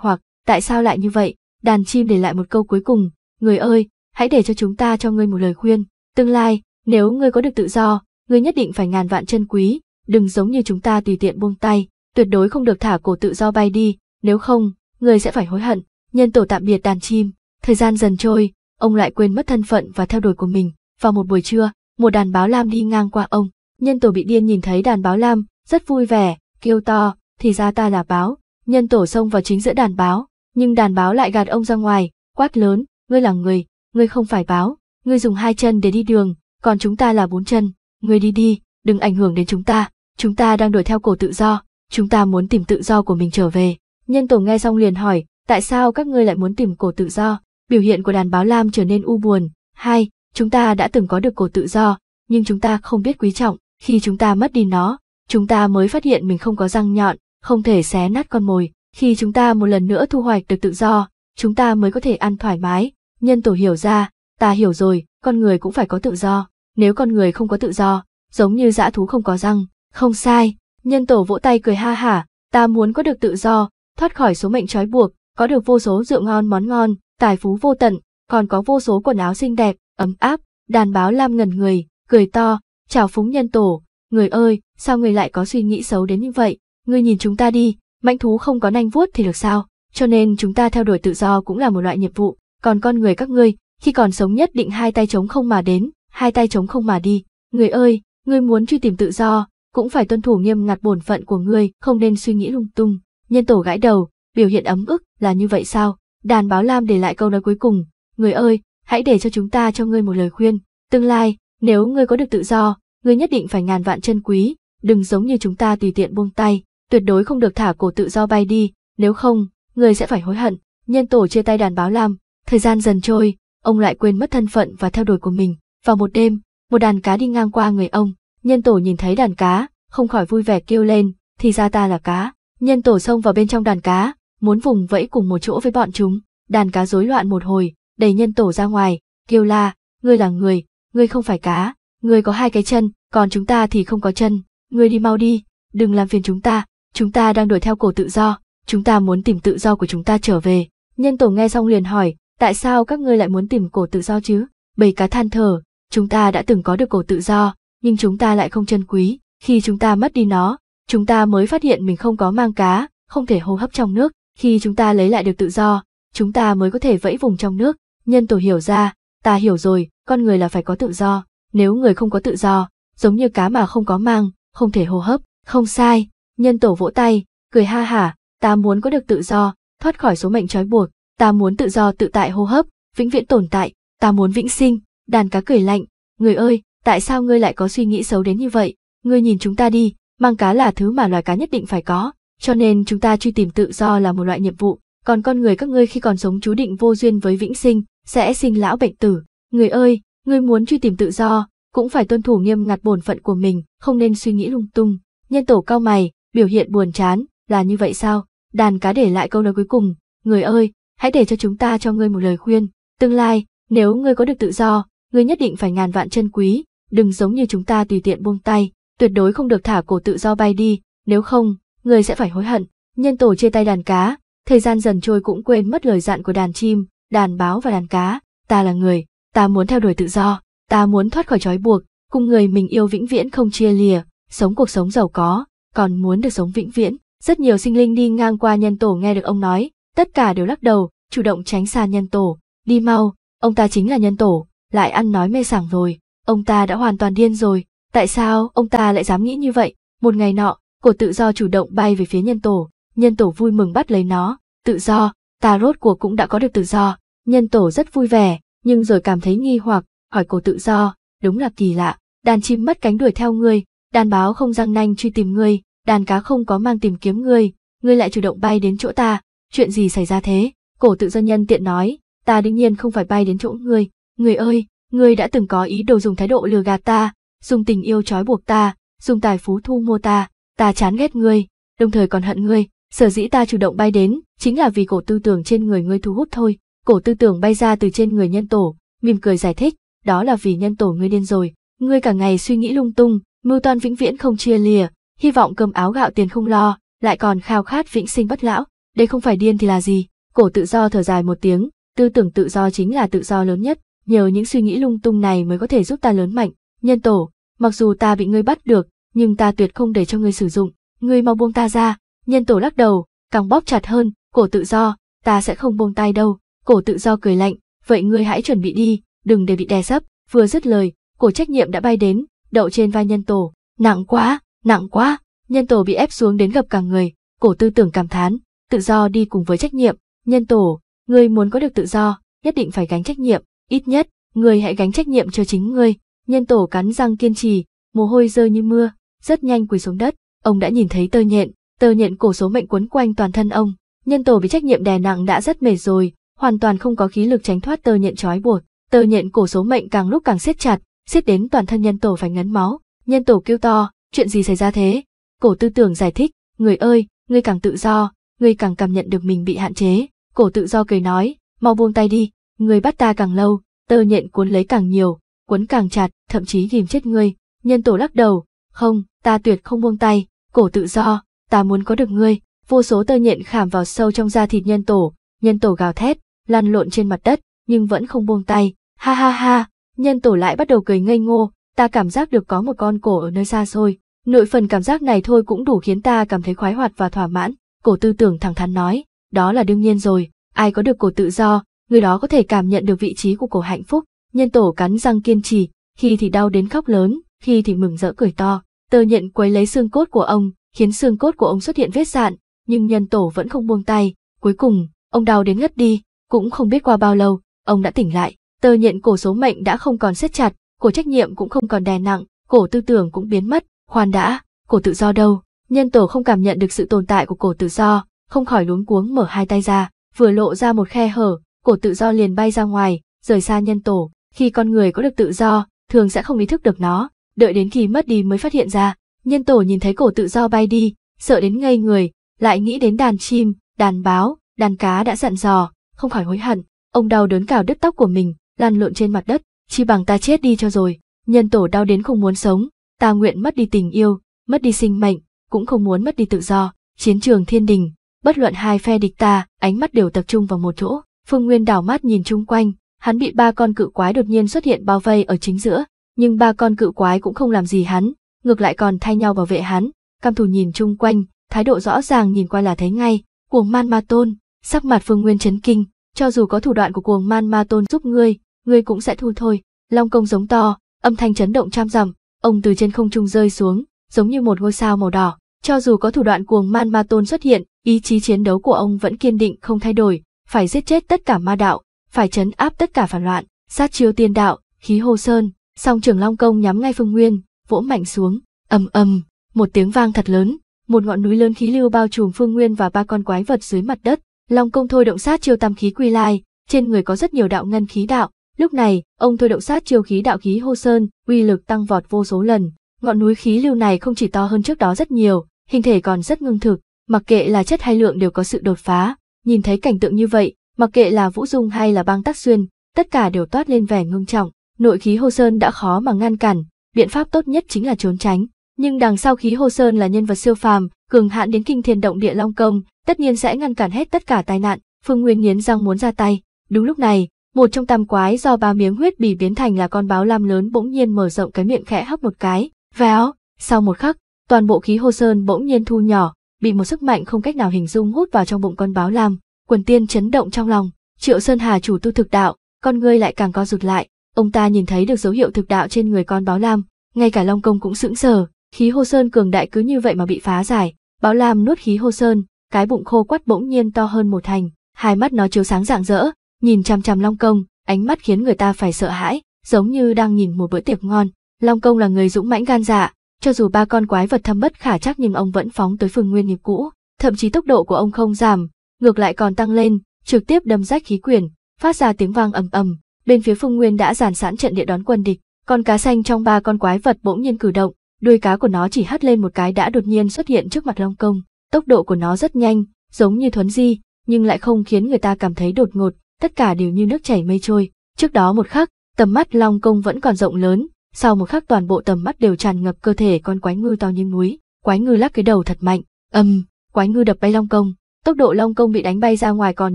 hoặc, tại sao lại như vậy? Đàn chim để lại một câu cuối cùng, người ơi, hãy để cho chúng ta cho ngươi một lời khuyên, tương lai, nếu ngươi có được tự do, ngươi nhất định phải ngàn vạn chân quý, đừng giống như chúng ta tùy tiện buông tay, tuyệt đối không được thả cổ tự do bay đi, nếu không, ngươi sẽ phải hối hận. Nhân tổ tạm biệt đàn chim, thời gian dần trôi, ông lại quên mất thân phận và theo đuổi của mình. Vào một buổi trưa, một đàn báo lam đi ngang qua ông, nhân tổ bị điên nhìn thấy đàn báo lam, rất vui vẻ, kêu to, thì ra ta là báo. Nhân tổ xông vào chính giữa đàn báo, nhưng đàn báo lại gạt ông ra ngoài, quát lớn, ngươi là người, ngươi không phải báo, ngươi dùng hai chân để đi đường, còn chúng ta là bốn chân, ngươi đi đi, đừng ảnh hưởng đến chúng ta, chúng ta đang đuổi theo cổ tự do, chúng ta muốn tìm tự do của mình trở về. Nhân tổ nghe xong liền hỏi, tại sao các ngươi lại muốn tìm cổ tự do? Biểu hiện của đàn báo lam trở nên u buồn. Hai, chúng ta đã từng có được cổ tự do, nhưng chúng ta không biết quý trọng, khi chúng ta mất đi nó, chúng ta mới phát hiện mình không có răng nhọn, không thể xé nát con mồi, khi chúng ta một lần nữa thu hoạch được tự do, chúng ta mới có thể ăn thoải mái. Nhân tổ hiểu ra, ta hiểu rồi, con người cũng phải có tự do. Nếu con người không có tự do, giống như dã thú không có răng, không sai. Nhân tổ vỗ tay cười ha hả, ta muốn có được tự do, thoát khỏi số mệnh trói buộc, có được vô số rượu ngon món ngon, tài phú vô tận, còn có vô số quần áo xinh đẹp, ấm áp. Đàn báo lam ngẩn người, cười to, chào phúng nhân tổ, người ơi, sao người lại có suy nghĩ xấu đến như vậy, người nhìn chúng ta đi, Mạnh thú không có nanh vuốt thì được sao, cho nên chúng ta theo đuổi tự do cũng là một loại nhiệm vụ, còn con người các ngươi, khi còn sống nhất định hai tay trống không mà đến, hai tay trống không mà đi, người ơi, ngươi muốn truy tìm tự do, cũng phải tuân thủ nghiêm ngặt bổn phận của ngươi, không nên suy nghĩ lung tung. Nhân tổ gãi đầu, biểu hiện ấm ức là như vậy sao? Đàn báo Lam để lại câu nói cuối cùng, người ơi, hãy để cho chúng ta cho ngươi một lời khuyên, tương lai, nếu ngươi có được tự do, ngươi nhất định phải ngàn vạn chân quý, đừng giống như chúng ta tùy tiện buông tay, tuyệt đối không được thả cổ tự do bay đi, nếu không, người sẽ phải hối hận. Nhân tổ chia tay đàn báo lam, thời gian dần trôi, ông lại quên mất thân phận và theo đuổi của mình. Vào một đêm, một đàn cá đi ngang qua người ông, nhân tổ nhìn thấy đàn cá, không khỏi vui vẻ kêu lên, thì ra ta là cá. Nhân tổ xông vào bên trong đàn cá, muốn vùng vẫy cùng một chỗ với bọn chúng. Đàn cá rối loạn một hồi, đẩy nhân tổ ra ngoài, kêu la, ngươi là người, ngươi không phải cá, ngươi có hai cái chân, còn chúng ta thì không có chân, ngươi đi mau đi, đừng làm phiền chúng ta chúng ta đang đuổi theo cổ tự do, chúng ta muốn tìm tự do của chúng ta trở về. Nhân tổ nghe xong liền hỏi, tại sao các ngươi lại muốn tìm cổ tự do chứ? Bầy cá than thở, chúng ta đã từng có được cổ tự do, nhưng chúng ta lại không trân quý, khi chúng ta mất đi nó, chúng ta mới phát hiện mình không có mang cá, không thể hô hấp trong nước, khi chúng ta lấy lại được tự do, chúng ta mới có thể vẫy vùng trong nước. Nhân tổ hiểu ra, ta hiểu rồi, con người là phải có tự do, nếu người không có tự do, giống như cá mà không có mang, không thể hô hấp, không sai, Nhân tổ vỗ tay, cười ha hả, ta muốn có được tự do, thoát khỏi số mệnh trói buộc, ta muốn tự do tự tại hô hấp, vĩnh viễn tồn tại, ta muốn vĩnh sinh, đàn cá cười lạnh, người ơi, tại sao ngươi lại có suy nghĩ xấu đến như vậy, ngươi nhìn chúng ta đi, mang cá là thứ mà loài cá nhất định phải có, cho nên chúng ta truy tìm tự do là một loại nhiệm vụ, còn con người các ngươi khi còn sống chú định vô duyên với vĩnh sinh, sẽ sinh lão bệnh tử, người ơi, ngươi muốn truy tìm tự do, cũng phải tuân thủ nghiêm ngặt bổn phận của mình, không nên suy nghĩ lung tung, nhân tổ cao mày, biểu hiện buồn chán, là như vậy sao? Đàn cá để lại câu nói cuối cùng, người ơi, hãy để cho chúng ta cho ngươi một lời khuyên, tương lai, nếu ngươi có được tự do, ngươi nhất định phải ngàn vạn chân quý, đừng giống như chúng ta tùy tiện buông tay, tuyệt đối không được thả cổ tự do bay đi, nếu không, ngươi sẽ phải hối hận. Nhân tổ chia tay đàn cá, thời gian dần trôi cũng quên mất lời dặn của đàn chim, đàn báo và đàn cá, ta là người, ta muốn theo đuổi tự do, ta muốn thoát khỏi trói buộc, cùng người mình yêu vĩnh viễn không chia lìa, sống cuộc sống giàu có, còn muốn được sống vĩnh viễn. Rất nhiều sinh linh đi ngang qua nhân tổ nghe được ông nói, tất cả đều lắc đầu, chủ động tránh xa nhân tổ, đi mau, ông ta chính là nhân tổ, lại ăn nói mê sảng rồi, ông ta đã hoàn toàn điên rồi, tại sao ông ta lại dám nghĩ như vậy? Một ngày nọ, cổ tự do chủ động bay về phía nhân tổ, nhân tổ vui mừng bắt lấy nó, tự do, ta rốt cuộc cũng đã có được tự do, nhân tổ rất vui vẻ, nhưng rồi cảm thấy nghi hoặc, hỏi cổ tự do, đúng là kỳ lạ, đàn chim mất cánh đuổi theo ngươi, đàn báo không răng nanh truy tìm ngươi, đàn cá không có mang tìm kiếm ngươi, ngươi lại chủ động bay đến chỗ ta, chuyện gì xảy ra thế? Cổ tự do nhân tiện nói, ta đương nhiên không phải bay đến chỗ ngươi, người ơi, ngươi đã từng có ý đồ dùng thái độ lừa gạt ta, dùng tình yêu trói buộc ta, dùng tài phú thu mua ta, ta chán ghét ngươi, đồng thời còn hận ngươi, sở dĩ ta chủ động bay đến, chính là vì cổ tư tưởng trên người ngươi thu hút thôi. Cổ tư tưởng bay ra từ trên người nhân tổ, mỉm cười giải thích, đó là vì nhân tổ ngươi điên rồi, ngươi cả ngày suy nghĩ lung tung, mưu toan vĩnh viễn không chia lìa, hy vọng cơm áo gạo tiền không lo, lại còn khao khát vĩnh sinh bất lão, đây không phải điên thì là gì? Cổ tự do thở dài một tiếng, tư tưởng tự do chính là tự do lớn nhất, nhờ những suy nghĩ lung tung này mới có thể giúp ta lớn mạnh, nhân tổ, mặc dù ta bị ngươi bắt được, nhưng ta tuyệt không để cho ngươi sử dụng, ngươi mau buông ta ra, nhân tổ lắc đầu, càng bóp chặt hơn, cổ tự do, ta sẽ không buông tay đâu, cổ tự do cười lạnh, vậy ngươi hãy chuẩn bị đi, đừng để bị đè sấp, vừa dứt lời, cổ trách nhiệm đã bay đến, đậu trên vai nhân tổ, nặng quá, nặng quá, nhân tổ bị ép xuống đến gặp cả người, cổ tư tưởng cảm thán, tự do đi cùng với trách nhiệm, nhân tổ, người muốn có được tự do, nhất định phải gánh trách nhiệm, ít nhất, người hãy gánh trách nhiệm cho chính ngươi, nhân tổ cắn răng kiên trì, mồ hôi rơi như mưa, rất nhanh quỳ xuống đất, ông đã nhìn thấy tơ nhện, tơ nhện cổ số mệnh quấn quanh toàn thân ông, nhân tổ bị trách nhiệm đè nặng đã rất mệt rồi, hoàn toàn không có khí lực tránh thoát tơ nhện trói buộc, tơ nhện cổ số mệnh càng lúc càng siết chặt, xiết đến toàn thân nhân tổ phải ngấn máu, nhân tổ kêu to, chuyện gì xảy ra thế? Cổ tư tưởng giải thích, người ơi, ngươi càng tự do, ngươi càng cảm nhận được mình bị hạn chế. Cổ tự do cười nói, mau buông tay đi, người bắt ta càng lâu, tơ nhện cuốn lấy càng nhiều, cuốn càng chặt, thậm chí ghim chết ngươi. Nhân tổ lắc đầu, không, ta tuyệt không buông tay, cổ tự do, ta muốn có được ngươi. Vô số tơ nhện khảm vào sâu trong da thịt nhân tổ, nhân tổ gào thét, lăn lộn trên mặt đất, nhưng vẫn không buông tay. Ha ha ha, nhân tổ lại bắt đầu cười ngây ngô, ta cảm giác được có một con cổ ở nơi xa xôi. Nội phần cảm giác này thôi cũng đủ khiến ta cảm thấy khoái hoạt và thỏa mãn, cổ tư tưởng thẳng thắn nói, đó là đương nhiên rồi, ai có được cổ tự do, người đó có thể cảm nhận được vị trí của cổ hạnh phúc, nhân tổ cắn răng kiên trì, khi thì đau đến khóc lớn, khi thì mừng rỡ cười to, tơ nhận quấy lấy xương cốt của ông, khiến xương cốt của ông xuất hiện vết sạn, nhưng nhân tổ vẫn không buông tay, cuối cùng, ông đau đến ngất đi, cũng không biết qua bao lâu, ông đã tỉnh lại, Tờ nhận cổ số mệnh đã không còn siết chặt, cổ trách nhiệm cũng không còn đè nặng, cổ tư tưởng cũng biến mất, khoan đã, cổ tự do đâu. Nhân tổ không cảm nhận được sự tồn tại của cổ tự do, không khỏi luống cuống mở hai tay ra, vừa lộ ra một khe hở, cổ tự do liền bay ra ngoài, rời xa nhân tổ. Khi con người có được tự do, thường sẽ không ý thức được nó, đợi đến khi mất đi mới phát hiện ra. Nhân tổ nhìn thấy cổ tự do bay đi, sợ đến ngây người, lại nghĩ đến đàn chim, đàn báo, đàn cá đã dặn dò, không khỏi hối hận. Ông đau đớn cào đứt tóc của mình, lăn lộn trên mặt đất, chi bằng ta chết đi cho rồi, nhân tổ đau đến không muốn sống, ta nguyện mất đi tình yêu, mất đi sinh mệnh, cũng không muốn mất đi tự do, chiến trường thiên đình, bất luận hai phe địch ta, ánh mắt đều tập trung vào một chỗ, Phương Nguyên đảo mắt nhìn chung quanh, hắn bị ba con cự quái đột nhiên xuất hiện bao vây ở chính giữa, nhưng ba con cự quái cũng không làm gì hắn, ngược lại còn thay nhau bảo vệ hắn, cam thủ nhìn chung quanh, thái độ rõ ràng nhìn qua là thấy ngay, cuồng man ma tôn, sắc mặt Phương Nguyên chấn kinh, cho dù có thủ đoạn của cuồng man ma tôn giúp ngươi, ngươi cũng sẽ thu thôi. Long công giống to, âm thanh chấn động trăm dặm, ông từ trên không trung rơi xuống, giống như một ngôi sao màu đỏ. Cho dù có thủ đoạn cuồng man ma tôn xuất hiện, ý chí chiến đấu của ông vẫn kiên định không thay đổi, phải giết chết tất cả ma đạo, phải chấn áp tất cả phản loạn, sát chiêu tiên đạo, khí hồ sơn, song trưởng Long Công nhắm ngay phương nguyên, vỗ mạnh xuống, ầm ầm, một tiếng vang thật lớn, một ngọn núi lớn khí lưu bao trùm phương nguyên và ba con quái vật dưới mặt đất, Long Công thôi động sát chiêu tam khí quy lai, trên người có rất nhiều đạo ngân khí đạo, Lúc này, ông thôi động sát chiêu khí đạo khí hô sơn, uy lực tăng vọt vô số lần. Ngọn núi khí lưu này không chỉ to hơn trước đó rất nhiều, hình thể còn rất ngưng thực, mặc kệ là chất hay lượng đều có sự đột phá. Nhìn thấy cảnh tượng như vậy, mặc kệ là Vũ Dung hay là băng Tắc Xuyên, tất cả đều toát lên vẻ ngưng trọng. Nội khí hô sơn đã khó mà ngăn cản, biện pháp tốt nhất chính là trốn tránh. Nhưng đằng sau khí hô sơn là nhân vật siêu phàm, cường hạn đến kinh thiên động địa long công, tất nhiên sẽ ngăn cản hết tất cả tai nạn. Phương Nguyên nghiến răng muốn ra tay. Đúng lúc này, một trong tam quái do ba miếng huyết bì biến thành là con báo lam lớn bỗng nhiên mở rộng cái miệng khẽ hấp một cái, véo, sau một khắc, toàn bộ khí hô sơn bỗng nhiên thu nhỏ, bị một sức mạnh không cách nào hình dung hút vào trong bụng con báo lam, quần tiên chấn động trong lòng, Triệu Sơn Hà chủ tu thực đạo, con ngươi lại càng co rụt lại, ông ta nhìn thấy được dấu hiệu thực đạo trên người con báo lam, ngay cả Long công cũng sững sờ, khí hô sơn cường đại cứ như vậy mà bị phá giải, báo lam nuốt khí hô sơn, cái bụng khô quắt bỗng nhiên to hơn một thành, hai mắt nó chiếu sáng rạng rỡ, nhìn chằm chằm Long Công, ánh mắt khiến người ta phải sợ hãi, giống như đang nhìn một bữa tiệc ngon. Long Công là người dũng mãnh gan dạ, cho dù ba con quái vật thâm bất khả chắc nhưng ông vẫn phóng tới phương nguyên nhịp cũ, thậm chí tốc độ của ông không giảm, ngược lại còn tăng lên, trực tiếp đâm rách khí quyển, phát ra tiếng vang ầm ầm. Bên phía Phương Nguyên đã giàn sẵn trận địa đón quân địch, con cá xanh trong ba con quái vật bỗng nhiên cử động, đuôi cá của nó chỉ hất lên một cái đã đột nhiên xuất hiện trước mặt Long Công. Tốc độ của nó rất nhanh, giống như thuấn di, nhưng lại không khiến người ta cảm thấy đột ngột, tất cả đều như nước chảy mây trôi. Trước đó một khắc, tầm mắt Long Công vẫn còn rộng lớn, sau một khắc toàn bộ tầm mắt đều tràn ngập cơ thể con quái ngư to như núi. Quái ngư lắc cái đầu thật mạnh, ầm, quái ngư đập bay Long Công. Tốc độ Long Công bị đánh bay ra ngoài còn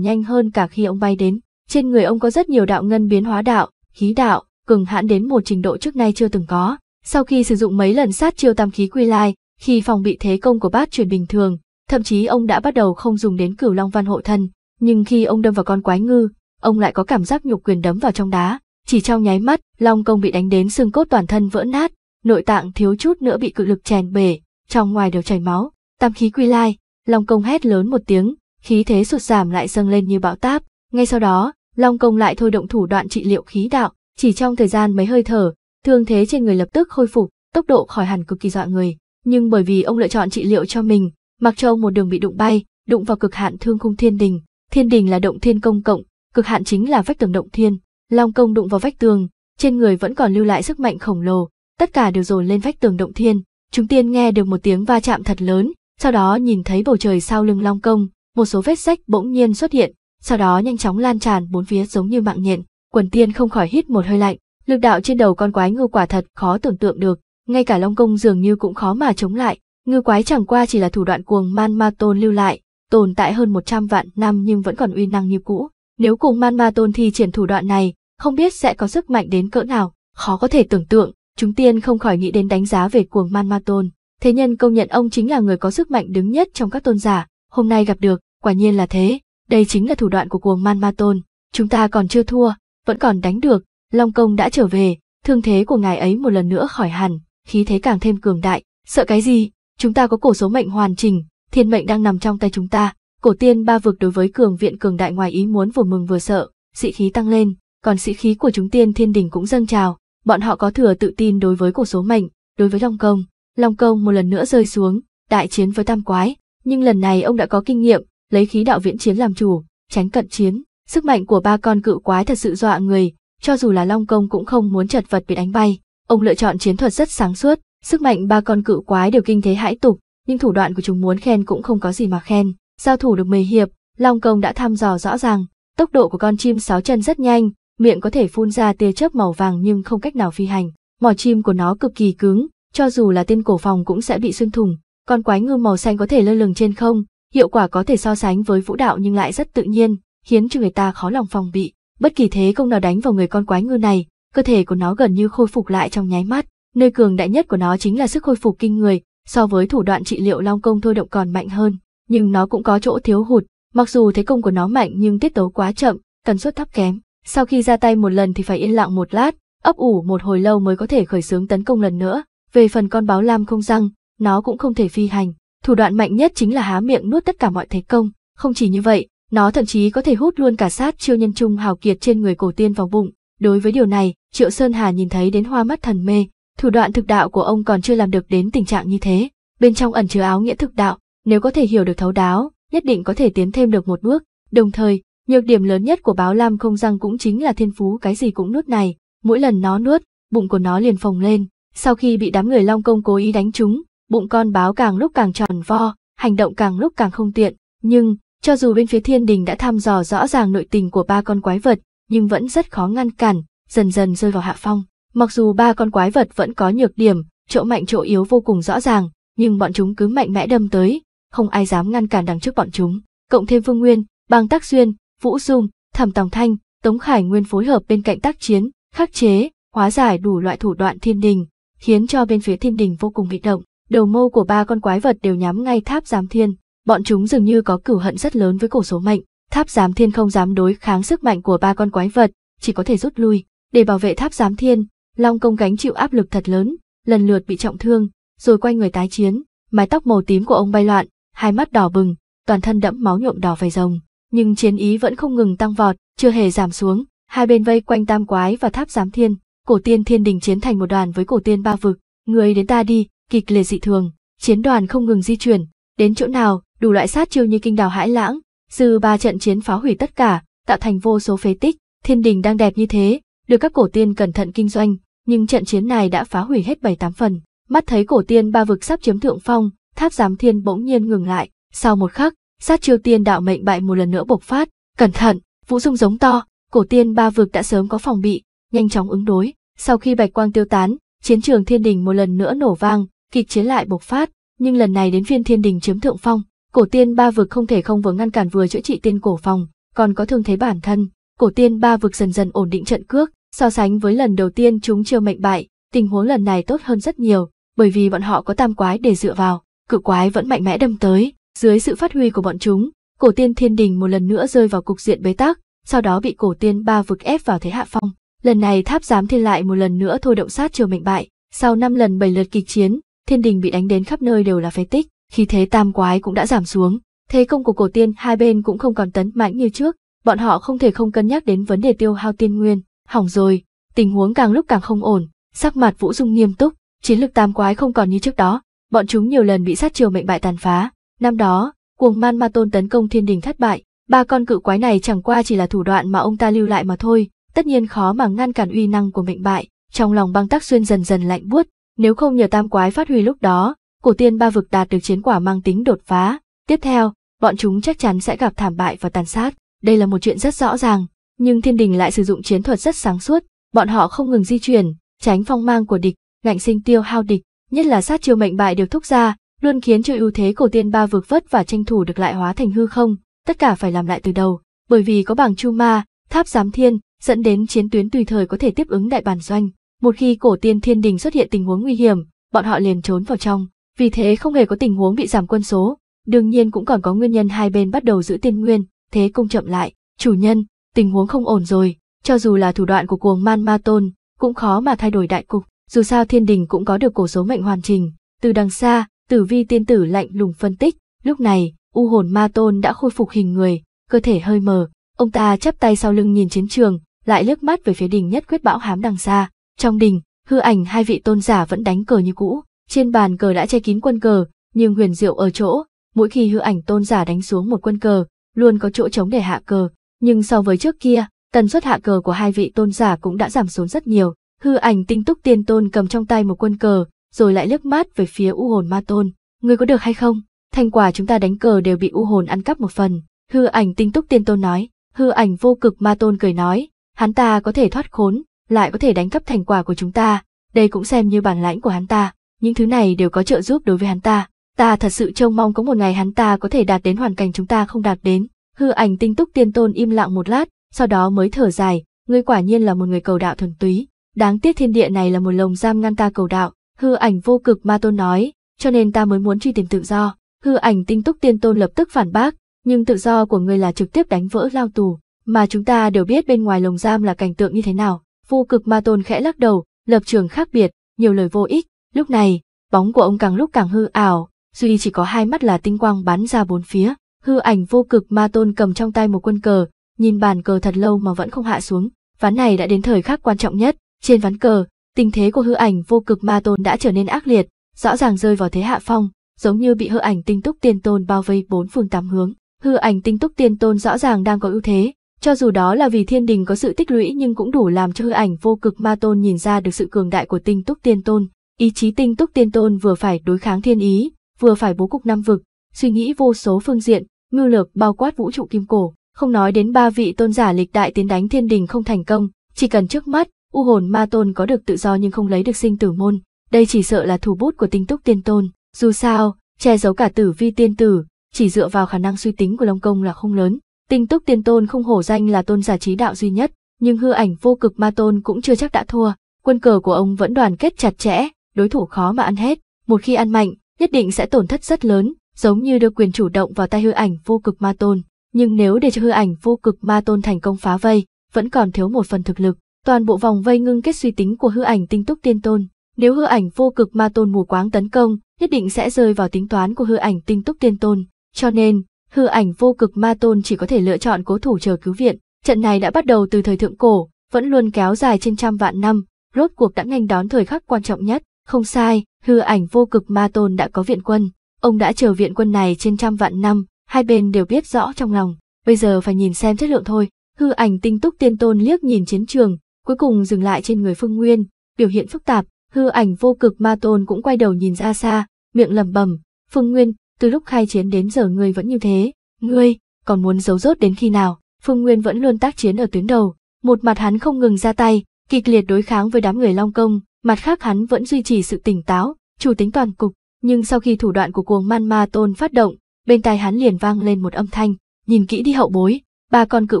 nhanh hơn cả khi ông bay đến. Trên người ông có rất nhiều đạo ngân biến hóa đạo, khí đạo, cường hãn đến một trình độ trước nay chưa từng có. Sau khi sử dụng mấy lần sát chiêu tam khí quy lai, khi phòng bị thế công của bát chuyển bình thường, thậm chí ông đã bắt đầu không dùng đến cửu long văn hộ thân, nhưng khi ông đâm vào con quái ngư, ông lại có cảm giác nhục quyền đấm vào trong đá, chỉ trong nháy mắt, Long Công bị đánh đến xương cốt toàn thân vỡ nát, nội tạng thiếu chút nữa bị cự lực chèn bể, trong ngoài đều chảy máu, tam khí quy lai, Long Công hét lớn một tiếng, khí thế sụt giảm lại dâng lên như bão táp, ngay sau đó, Long Công lại thôi động thủ đoạn trị liệu khí đạo, chỉ trong thời gian mấy hơi thở, thương thế trên người lập tức khôi phục, tốc độ khỏi hẳn cực kỳ dọa người, nhưng bởi vì ông lựa chọn trị liệu cho mình, mặc cho ông một đường bị đụng bay, đụng vào cực hạn thương khung thiên đình, Thiên đình là động thiên công cộng, cực hạn chính là vách tường động thiên, Long công đụng vào vách tường, trên người vẫn còn lưu lại sức mạnh khổng lồ, tất cả đều dồn lên vách tường động thiên, chúng tiên nghe được một tiếng va chạm thật lớn, sau đó nhìn thấy bầu trời sau lưng Long công, một số vết rách bỗng nhiên xuất hiện, sau đó nhanh chóng lan tràn bốn phía giống như mạng nhện, quần tiên không khỏi hít một hơi lạnh, lực đạo trên đầu con quái ngưu quả thật khó tưởng tượng được, ngay cả Long công dường như cũng khó mà chống lại, ngư quái chẳng qua chỉ là thủ đoạn cuồng man ma tôn lưu lại tồn tại hơn 100 vạn năm nhưng vẫn còn uy năng như cũ. Nếu cùng Man Ma Tôn thi triển thủ đoạn này, không biết sẽ có sức mạnh đến cỡ nào, khó có thể tưởng tượng, chúng tiên không khỏi nghĩ đến đánh giá về cuồng Man Ma Tôn. Thế nhân công nhận ông chính là người có sức mạnh đứng nhất trong các tôn giả, hôm nay gặp được, quả nhiên là thế, đây chính là thủ đoạn của cuồng Man Ma Tôn. Chúng ta còn chưa thua, vẫn còn đánh được, Long Công đã trở về, thương thế của ngài ấy một lần nữa khỏi hẳn, khí thế càng thêm cường đại, sợ cái gì, chúng ta có cổ số mệnh hoàn chỉnh, thiên mệnh đang nằm trong tay chúng ta, cổ tiên ba vực đối với cường viện cường đại ngoài ý muốn vừa mừng vừa sợ, sĩ khí tăng lên, còn sĩ khí của chúng tiên thiên đình cũng dâng trào, bọn họ có thừa tự tin đối với cổ số mệnh, đối với Long Công. Long Công một lần nữa rơi xuống, đại chiến với tam quái, nhưng lần này ông đã có kinh nghiệm, lấy khí đạo viễn chiến làm chủ, tránh cận chiến, sức mạnh của ba con cự quái thật sự dọa người, cho dù là Long Công cũng không muốn chật vật bị đánh bay. Ông lựa chọn chiến thuật rất sáng suốt, sức mạnh ba con cự quái đều kinh thế hãi tục, nhưng thủ đoạn của chúng muốn khen cũng không có gì mà khen. Giao thủ được mề hiệp, Long Công đã thăm dò rõ ràng, tốc độ của con chim sáu chân rất nhanh, miệng có thể phun ra tia chớp màu vàng nhưng không cách nào phi hành. Mỏ chim của nó cực kỳ cứng, cho dù là tên cổ phòng cũng sẽ bị xuyên thủng. Con quái ngư màu xanh có thể lơ lửng trên không, hiệu quả có thể so sánh với vũ đạo nhưng lại rất tự nhiên, khiến cho người ta khó lòng phòng bị. Bất kỳ thế công nào đánh vào người con quái ngư này, cơ thể của nó gần như khôi phục lại trong nháy mắt. Nơi cường đại nhất của nó chính là sức khôi phục kinh người, so với thủ đoạn trị liệu long công thôi động còn mạnh hơn, nhưng nó cũng có chỗ thiếu hụt, mặc dù thế công của nó mạnh nhưng tiết tấu quá chậm, tần suất thấp kém. Sau khi ra tay một lần thì phải yên lặng một lát, ấp ủ một hồi lâu mới có thể khởi xướng tấn công lần nữa. Về phần con báo lam không răng, nó cũng không thể phi hành, thủ đoạn mạnh nhất chính là há miệng nuốt tất cả mọi thế công, không chỉ như vậy, nó thậm chí có thể hút luôn cả sát chiêu nhân trung hào kiệt trên người cổ tiên vào bụng. Đối với điều này, Triệu Sơn Hà nhìn thấy đến hoa mắt thần mê, thủ đoạn thực đạo của ông còn chưa làm được đến tình trạng như thế, bên trong ẩn chứa áo nghĩa thực đạo, nếu có thể hiểu được thấu đáo, nhất định có thể tiến thêm được một bước, đồng thời, nhược điểm lớn nhất của báo lam không răng cũng chính là thiên phú cái gì cũng nuốt này, mỗi lần nó nuốt, bụng của nó liền phồng lên, sau khi bị đám người long công cố ý đánh trúng, bụng con báo càng lúc càng tròn vo, hành động càng lúc càng không tiện, nhưng, cho dù bên phía thiên đình đã thăm dò rõ ràng nội tình của ba con quái vật, nhưng vẫn rất khó ngăn cản, dần dần rơi vào hạ phong. Mặc dù ba con quái vật vẫn có nhược điểm, chỗ mạnh chỗ yếu vô cùng rõ ràng, nhưng bọn chúng cứ mạnh mẽ đâm tới, không ai dám ngăn cản đằng trước bọn chúng. Cộng thêm Phương Nguyên, Bang Tắc Xuyên, Vũ Dung, Thẩm Tòng Thanh, Tống Khải Nguyên phối hợp bên cạnh tác chiến, khắc chế, hóa giải đủ loại thủ đoạn thiên đình, khiến cho bên phía thiên đình vô cùng bị động. Đầu mâu của ba con quái vật đều nhắm ngay tháp giám thiên, bọn chúng dường như có cửu hận rất lớn với cổ số mệnh. Tháp giám thiên không dám đối kháng sức mạnh của ba con quái vật, chỉ có thể rút lui. Để bảo vệ tháp giám thiên, Long công gánh chịu áp lực thật lớn, lần lượt bị trọng thương, rồi quay người tái chiến, mái tóc màu tím của ông bay loạn, hai mắt đỏ bừng, toàn thân đẫm máu nhuộm đỏ vài rồng, nhưng chiến ý vẫn không ngừng tăng vọt, chưa hề giảm xuống, hai bên vây quanh Tam Quái và Tháp Giám Thiên, Cổ Tiên Thiên Đình chiến thành một đoàn với Cổ Tiên Ba vực, người đến ta đi, kịch liệt dị thường, chiến đoàn không ngừng di chuyển, đến chỗ nào, đủ loại sát chiêu như kinh đào hãi lãng, dư ba trận chiến phá hủy tất cả, tạo thành vô số phế tích, Thiên Đình đang đẹp như thế, được các cổ tiên cẩn thận kinh doanh, nhưng trận chiến này đã phá hủy hết bảy tám phần. Mắt thấy cổ tiên ba vực sắp chiếm thượng phong, tháp giám thiên bỗng nhiên ngừng lại, sau một khắc, sát chiêu tiên đạo mệnh bại một lần nữa bộc phát, cẩn thận, Vũ Dung giống to, cổ tiên ba vực đã sớm có phòng bị, nhanh chóng ứng đối, sau khi bạch quang tiêu tán, chiến trường thiên đình một lần nữa nổ vang, kịch chiến lại bộc phát, nhưng lần này đến phiên thiên đình chiếm thượng phong, cổ tiên ba vực không thể không vừa ngăn cản vừa chữa trị tiên cổ phòng, còn có thương thế bản thân, cổ tiên ba vực dần dần ổn định trận cước, So sánh với lần đầu tiên chúng chưa mệnh bại, tình huống lần này tốt hơn rất nhiều, bởi vì bọn họ có tam quái để dựa vào, cự quái vẫn mạnh mẽ đâm tới, dưới sự phát huy của bọn chúng, cổ tiên thiên đình một lần nữa rơi vào cục diện bế tắc, sau đó bị cổ tiên ba vực ép vào thế hạ phong. Lần này tháp giám thiên lại một lần nữa thôi động sát chưa mệnh bại, sau 5 lần 7 lượt kịch chiến, thiên đình bị đánh đến khắp nơi đều là phế tích, khi thế tam quái cũng đã giảm xuống, thế công của cổ tiên hai bên cũng không còn tấn mãnh như trước, bọn họ không thể không cân nhắc đến vấn đề tiêu hao tiên nguyên, Hỏng rồi, tình huống càng lúc càng không ổn, sắc mặt Vũ Dung nghiêm túc, chiến lược tam quái không còn như trước đó, bọn chúng nhiều lần bị sát triều mệnh bại tàn phá. Năm đó, cuồng man ma tôn tấn công thiên đình thất bại, ba con cự quái này chẳng qua chỉ là thủ đoạn mà ông ta lưu lại mà thôi, tất nhiên khó mà ngăn cản uy năng của mệnh bại, trong lòng băng tắc xuyên dần dần lạnh buốt, nếu không nhờ tam quái phát huy lúc đó, cổ tiên ba vực đạt được chiến quả mang tính đột phá. Tiếp theo, bọn chúng chắc chắn sẽ gặp thảm bại và tàn sát, đây là một chuyện rất rõ ràng, nhưng thiên đình lại sử dụng chiến thuật rất sáng suốt, bọn họ không ngừng di chuyển, tránh phong mang của địch, ngạnh sinh tiêu hao địch, nhất là sát chiêu mệnh bại đều thúc ra, luôn khiến cho ưu thế cổ tiên ba vượt vất và tranh thủ được lại hóa thành hư không, tất cả phải làm lại từ đầu, bởi vì có bảng chu ma, tháp giám thiên, dẫn đến chiến tuyến tùy thời có thể tiếp ứng đại bản doanh, một khi cổ tiên thiên đình xuất hiện tình huống nguy hiểm, bọn họ liền trốn vào trong, vì thế không hề có tình huống bị giảm quân số, đương nhiên cũng còn có nguyên nhân hai bên bắt đầu giữ tiên nguyên, thế công chậm lại, chủ nhân, tình huống không ổn rồi, cho dù là thủ đoạn của cuồng man ma tôn, cũng khó mà thay đổi đại cục, dù sao thiên đình cũng có được cổ số mệnh hoàn chỉnh, từ đằng xa, tử vi tiên tử lạnh lùng phân tích, lúc này, u hồn ma tôn đã khôi phục hình người, cơ thể hơi mờ, ông ta chắp tay sau lưng nhìn chiến trường, lại liếc mắt về phía đình nhất quyết bão hám đằng xa, trong đình, hư ảnh hai vị tôn giả vẫn đánh cờ như cũ, trên bàn cờ đã che kín quân cờ, nhưng huyền diệu ở chỗ, mỗi khi hư ảnh tôn giả đánh xuống một quân cờ, luôn có chỗ trống để hạ cờ, nhưng so với trước kia, tần suất hạ cờ của hai vị tôn giả cũng đã giảm xuống rất nhiều. Hư ảnh tinh túc tiên tôn cầm trong tay một quân cờ, rồi lại liếc mắt về phía u hồn ma tôn. người có được hay không? Thành quả chúng ta đánh cờ đều bị u hồn ăn cắp một phần. Hư ảnh tinh túc tiên tôn nói, hư ảnh vô cực ma tôn cười nói, hắn ta có thể thoát khốn, lại có thể đánh cắp thành quả của chúng ta, đây cũng xem như bản lãnh của hắn ta, những thứ này đều có trợ giúp đối với hắn ta. Ta thật sự trông mong có một ngày hắn ta có thể đạt đến hoàn cảnh chúng ta không đạt đến. Hư ảnh tinh túc tiên tôn im lặng một lát, sau đó mới thở dài, ngươi quả nhiên là một người cầu đạo thuần túy. Đáng tiếc thiên địa này là một lồng giam ngăn ta cầu đạo, hư ảnh vô cực ma tôn nói, cho nên ta mới muốn truy tìm tự do. Hư ảnh tinh túc tiên tôn lập tức phản bác, nhưng tự do của ngươi là trực tiếp đánh vỡ lao tù, mà chúng ta đều biết bên ngoài lồng giam là cảnh tượng như thế nào. Vô cực ma tôn khẽ lắc đầu, lập trường khác biệt, nhiều lời vô ích, lúc này, bóng của ông càng lúc càng hư ảo, duy chỉ có hai mắt là tinh quang bắn ra bốn phía. Hư ảnh vô cực ma tôn cầm trong tay một quân cờ, nhìn bàn cờ thật lâu mà vẫn không hạ xuống. Ván này đã đến thời khắc quan trọng nhất, trên ván cờ, tình thế của hư ảnh vô cực ma tôn đã trở nên ác liệt, rõ ràng rơi vào thế hạ phong, giống như bị hư ảnh tinh túc tiên tôn bao vây bốn phương tám hướng. Hư ảnh tinh túc tiên tôn rõ ràng đang có ưu thế, cho dù đó là vì thiên đình có sự tích lũy nhưng cũng đủ làm cho hư ảnh vô cực ma tôn nhìn ra được sự cường đại của tinh túc tiên tôn. Ý chí tinh túc tiên tôn vừa phải đối kháng thiên ý, vừa phải bố cục năm vực, suy nghĩ vô số phương diện, mưu lược bao quát vũ trụ kim cổ, không nói đến ba vị tôn giả lịch đại tiến đánh thiên đình không thành công, chỉ cần trước mắt, u hồn ma tôn có được tự do nhưng không lấy được sinh tử môn, đây chỉ sợ là thủ bút của tinh túc tiên tôn, dù sao, che giấu cả tử vi tiên tử, chỉ dựa vào khả năng suy tính của Long Công là không lớn. Tinh túc tiên tôn không hổ danh là tôn giả trí đạo duy nhất, nhưng hư ảnh vô cực ma tôn cũng chưa chắc đã thua, quân cờ của ông vẫn đoàn kết chặt chẽ, đối thủ khó mà ăn hết, một khi ăn mạnh, nhất định sẽ tổn thất rất lớn, giống như đưa quyền chủ động vào tay hư ảnh vô cực ma tôn, nhưng nếu để cho hư ảnh vô cực ma tôn thành công phá vây, vẫn còn thiếu một phần thực lực. Toàn bộ vòng vây ngưng kết suy tính của hư ảnh tinh túc tiên tôn, nếu hư ảnh vô cực ma tôn mù quáng tấn công, nhất định sẽ rơi vào tính toán của hư ảnh tinh túc tiên tôn, cho nên, hư ảnh vô cực ma tôn chỉ có thể lựa chọn cố thủ chờ cứu viện. Trận này đã bắt đầu từ thời thượng cổ, vẫn luôn kéo dài trên trăm vạn năm, rốt cuộc đã nhanh đón thời khắc quan trọng nhất, không sai, hư ảnh vô cực ma tôn đã có viện quân, Ông đã chờ viện quân này trên trăm vạn năm, hai bên đều biết rõ trong lòng, bây giờ phải nhìn xem chất lượng thôi. Hư ảnh tinh túc tiên tôn liếc nhìn chiến trường, cuối cùng dừng lại trên người Phương Nguyên, biểu hiện phức tạp, hư ảnh vô cực ma tôn cũng quay đầu nhìn ra xa, miệng lẩm bẩm, "Phương Nguyên, từ lúc khai chiến đến giờ ngươi vẫn như thế, ngươi còn muốn giấu rốt đến khi nào?" Phương Nguyên vẫn luôn tác chiến ở tuyến đầu, một mặt hắn không ngừng ra tay, kịch liệt đối kháng với đám người Long Công, mặt khác hắn vẫn duy trì sự tỉnh táo, chủ tính toàn cục, nhưng sau khi thủ đoạn của cuồng man ma tôn phát động, bên tai hắn liền vang lên một âm thanh, nhìn kỹ đi hậu bối, ba con cự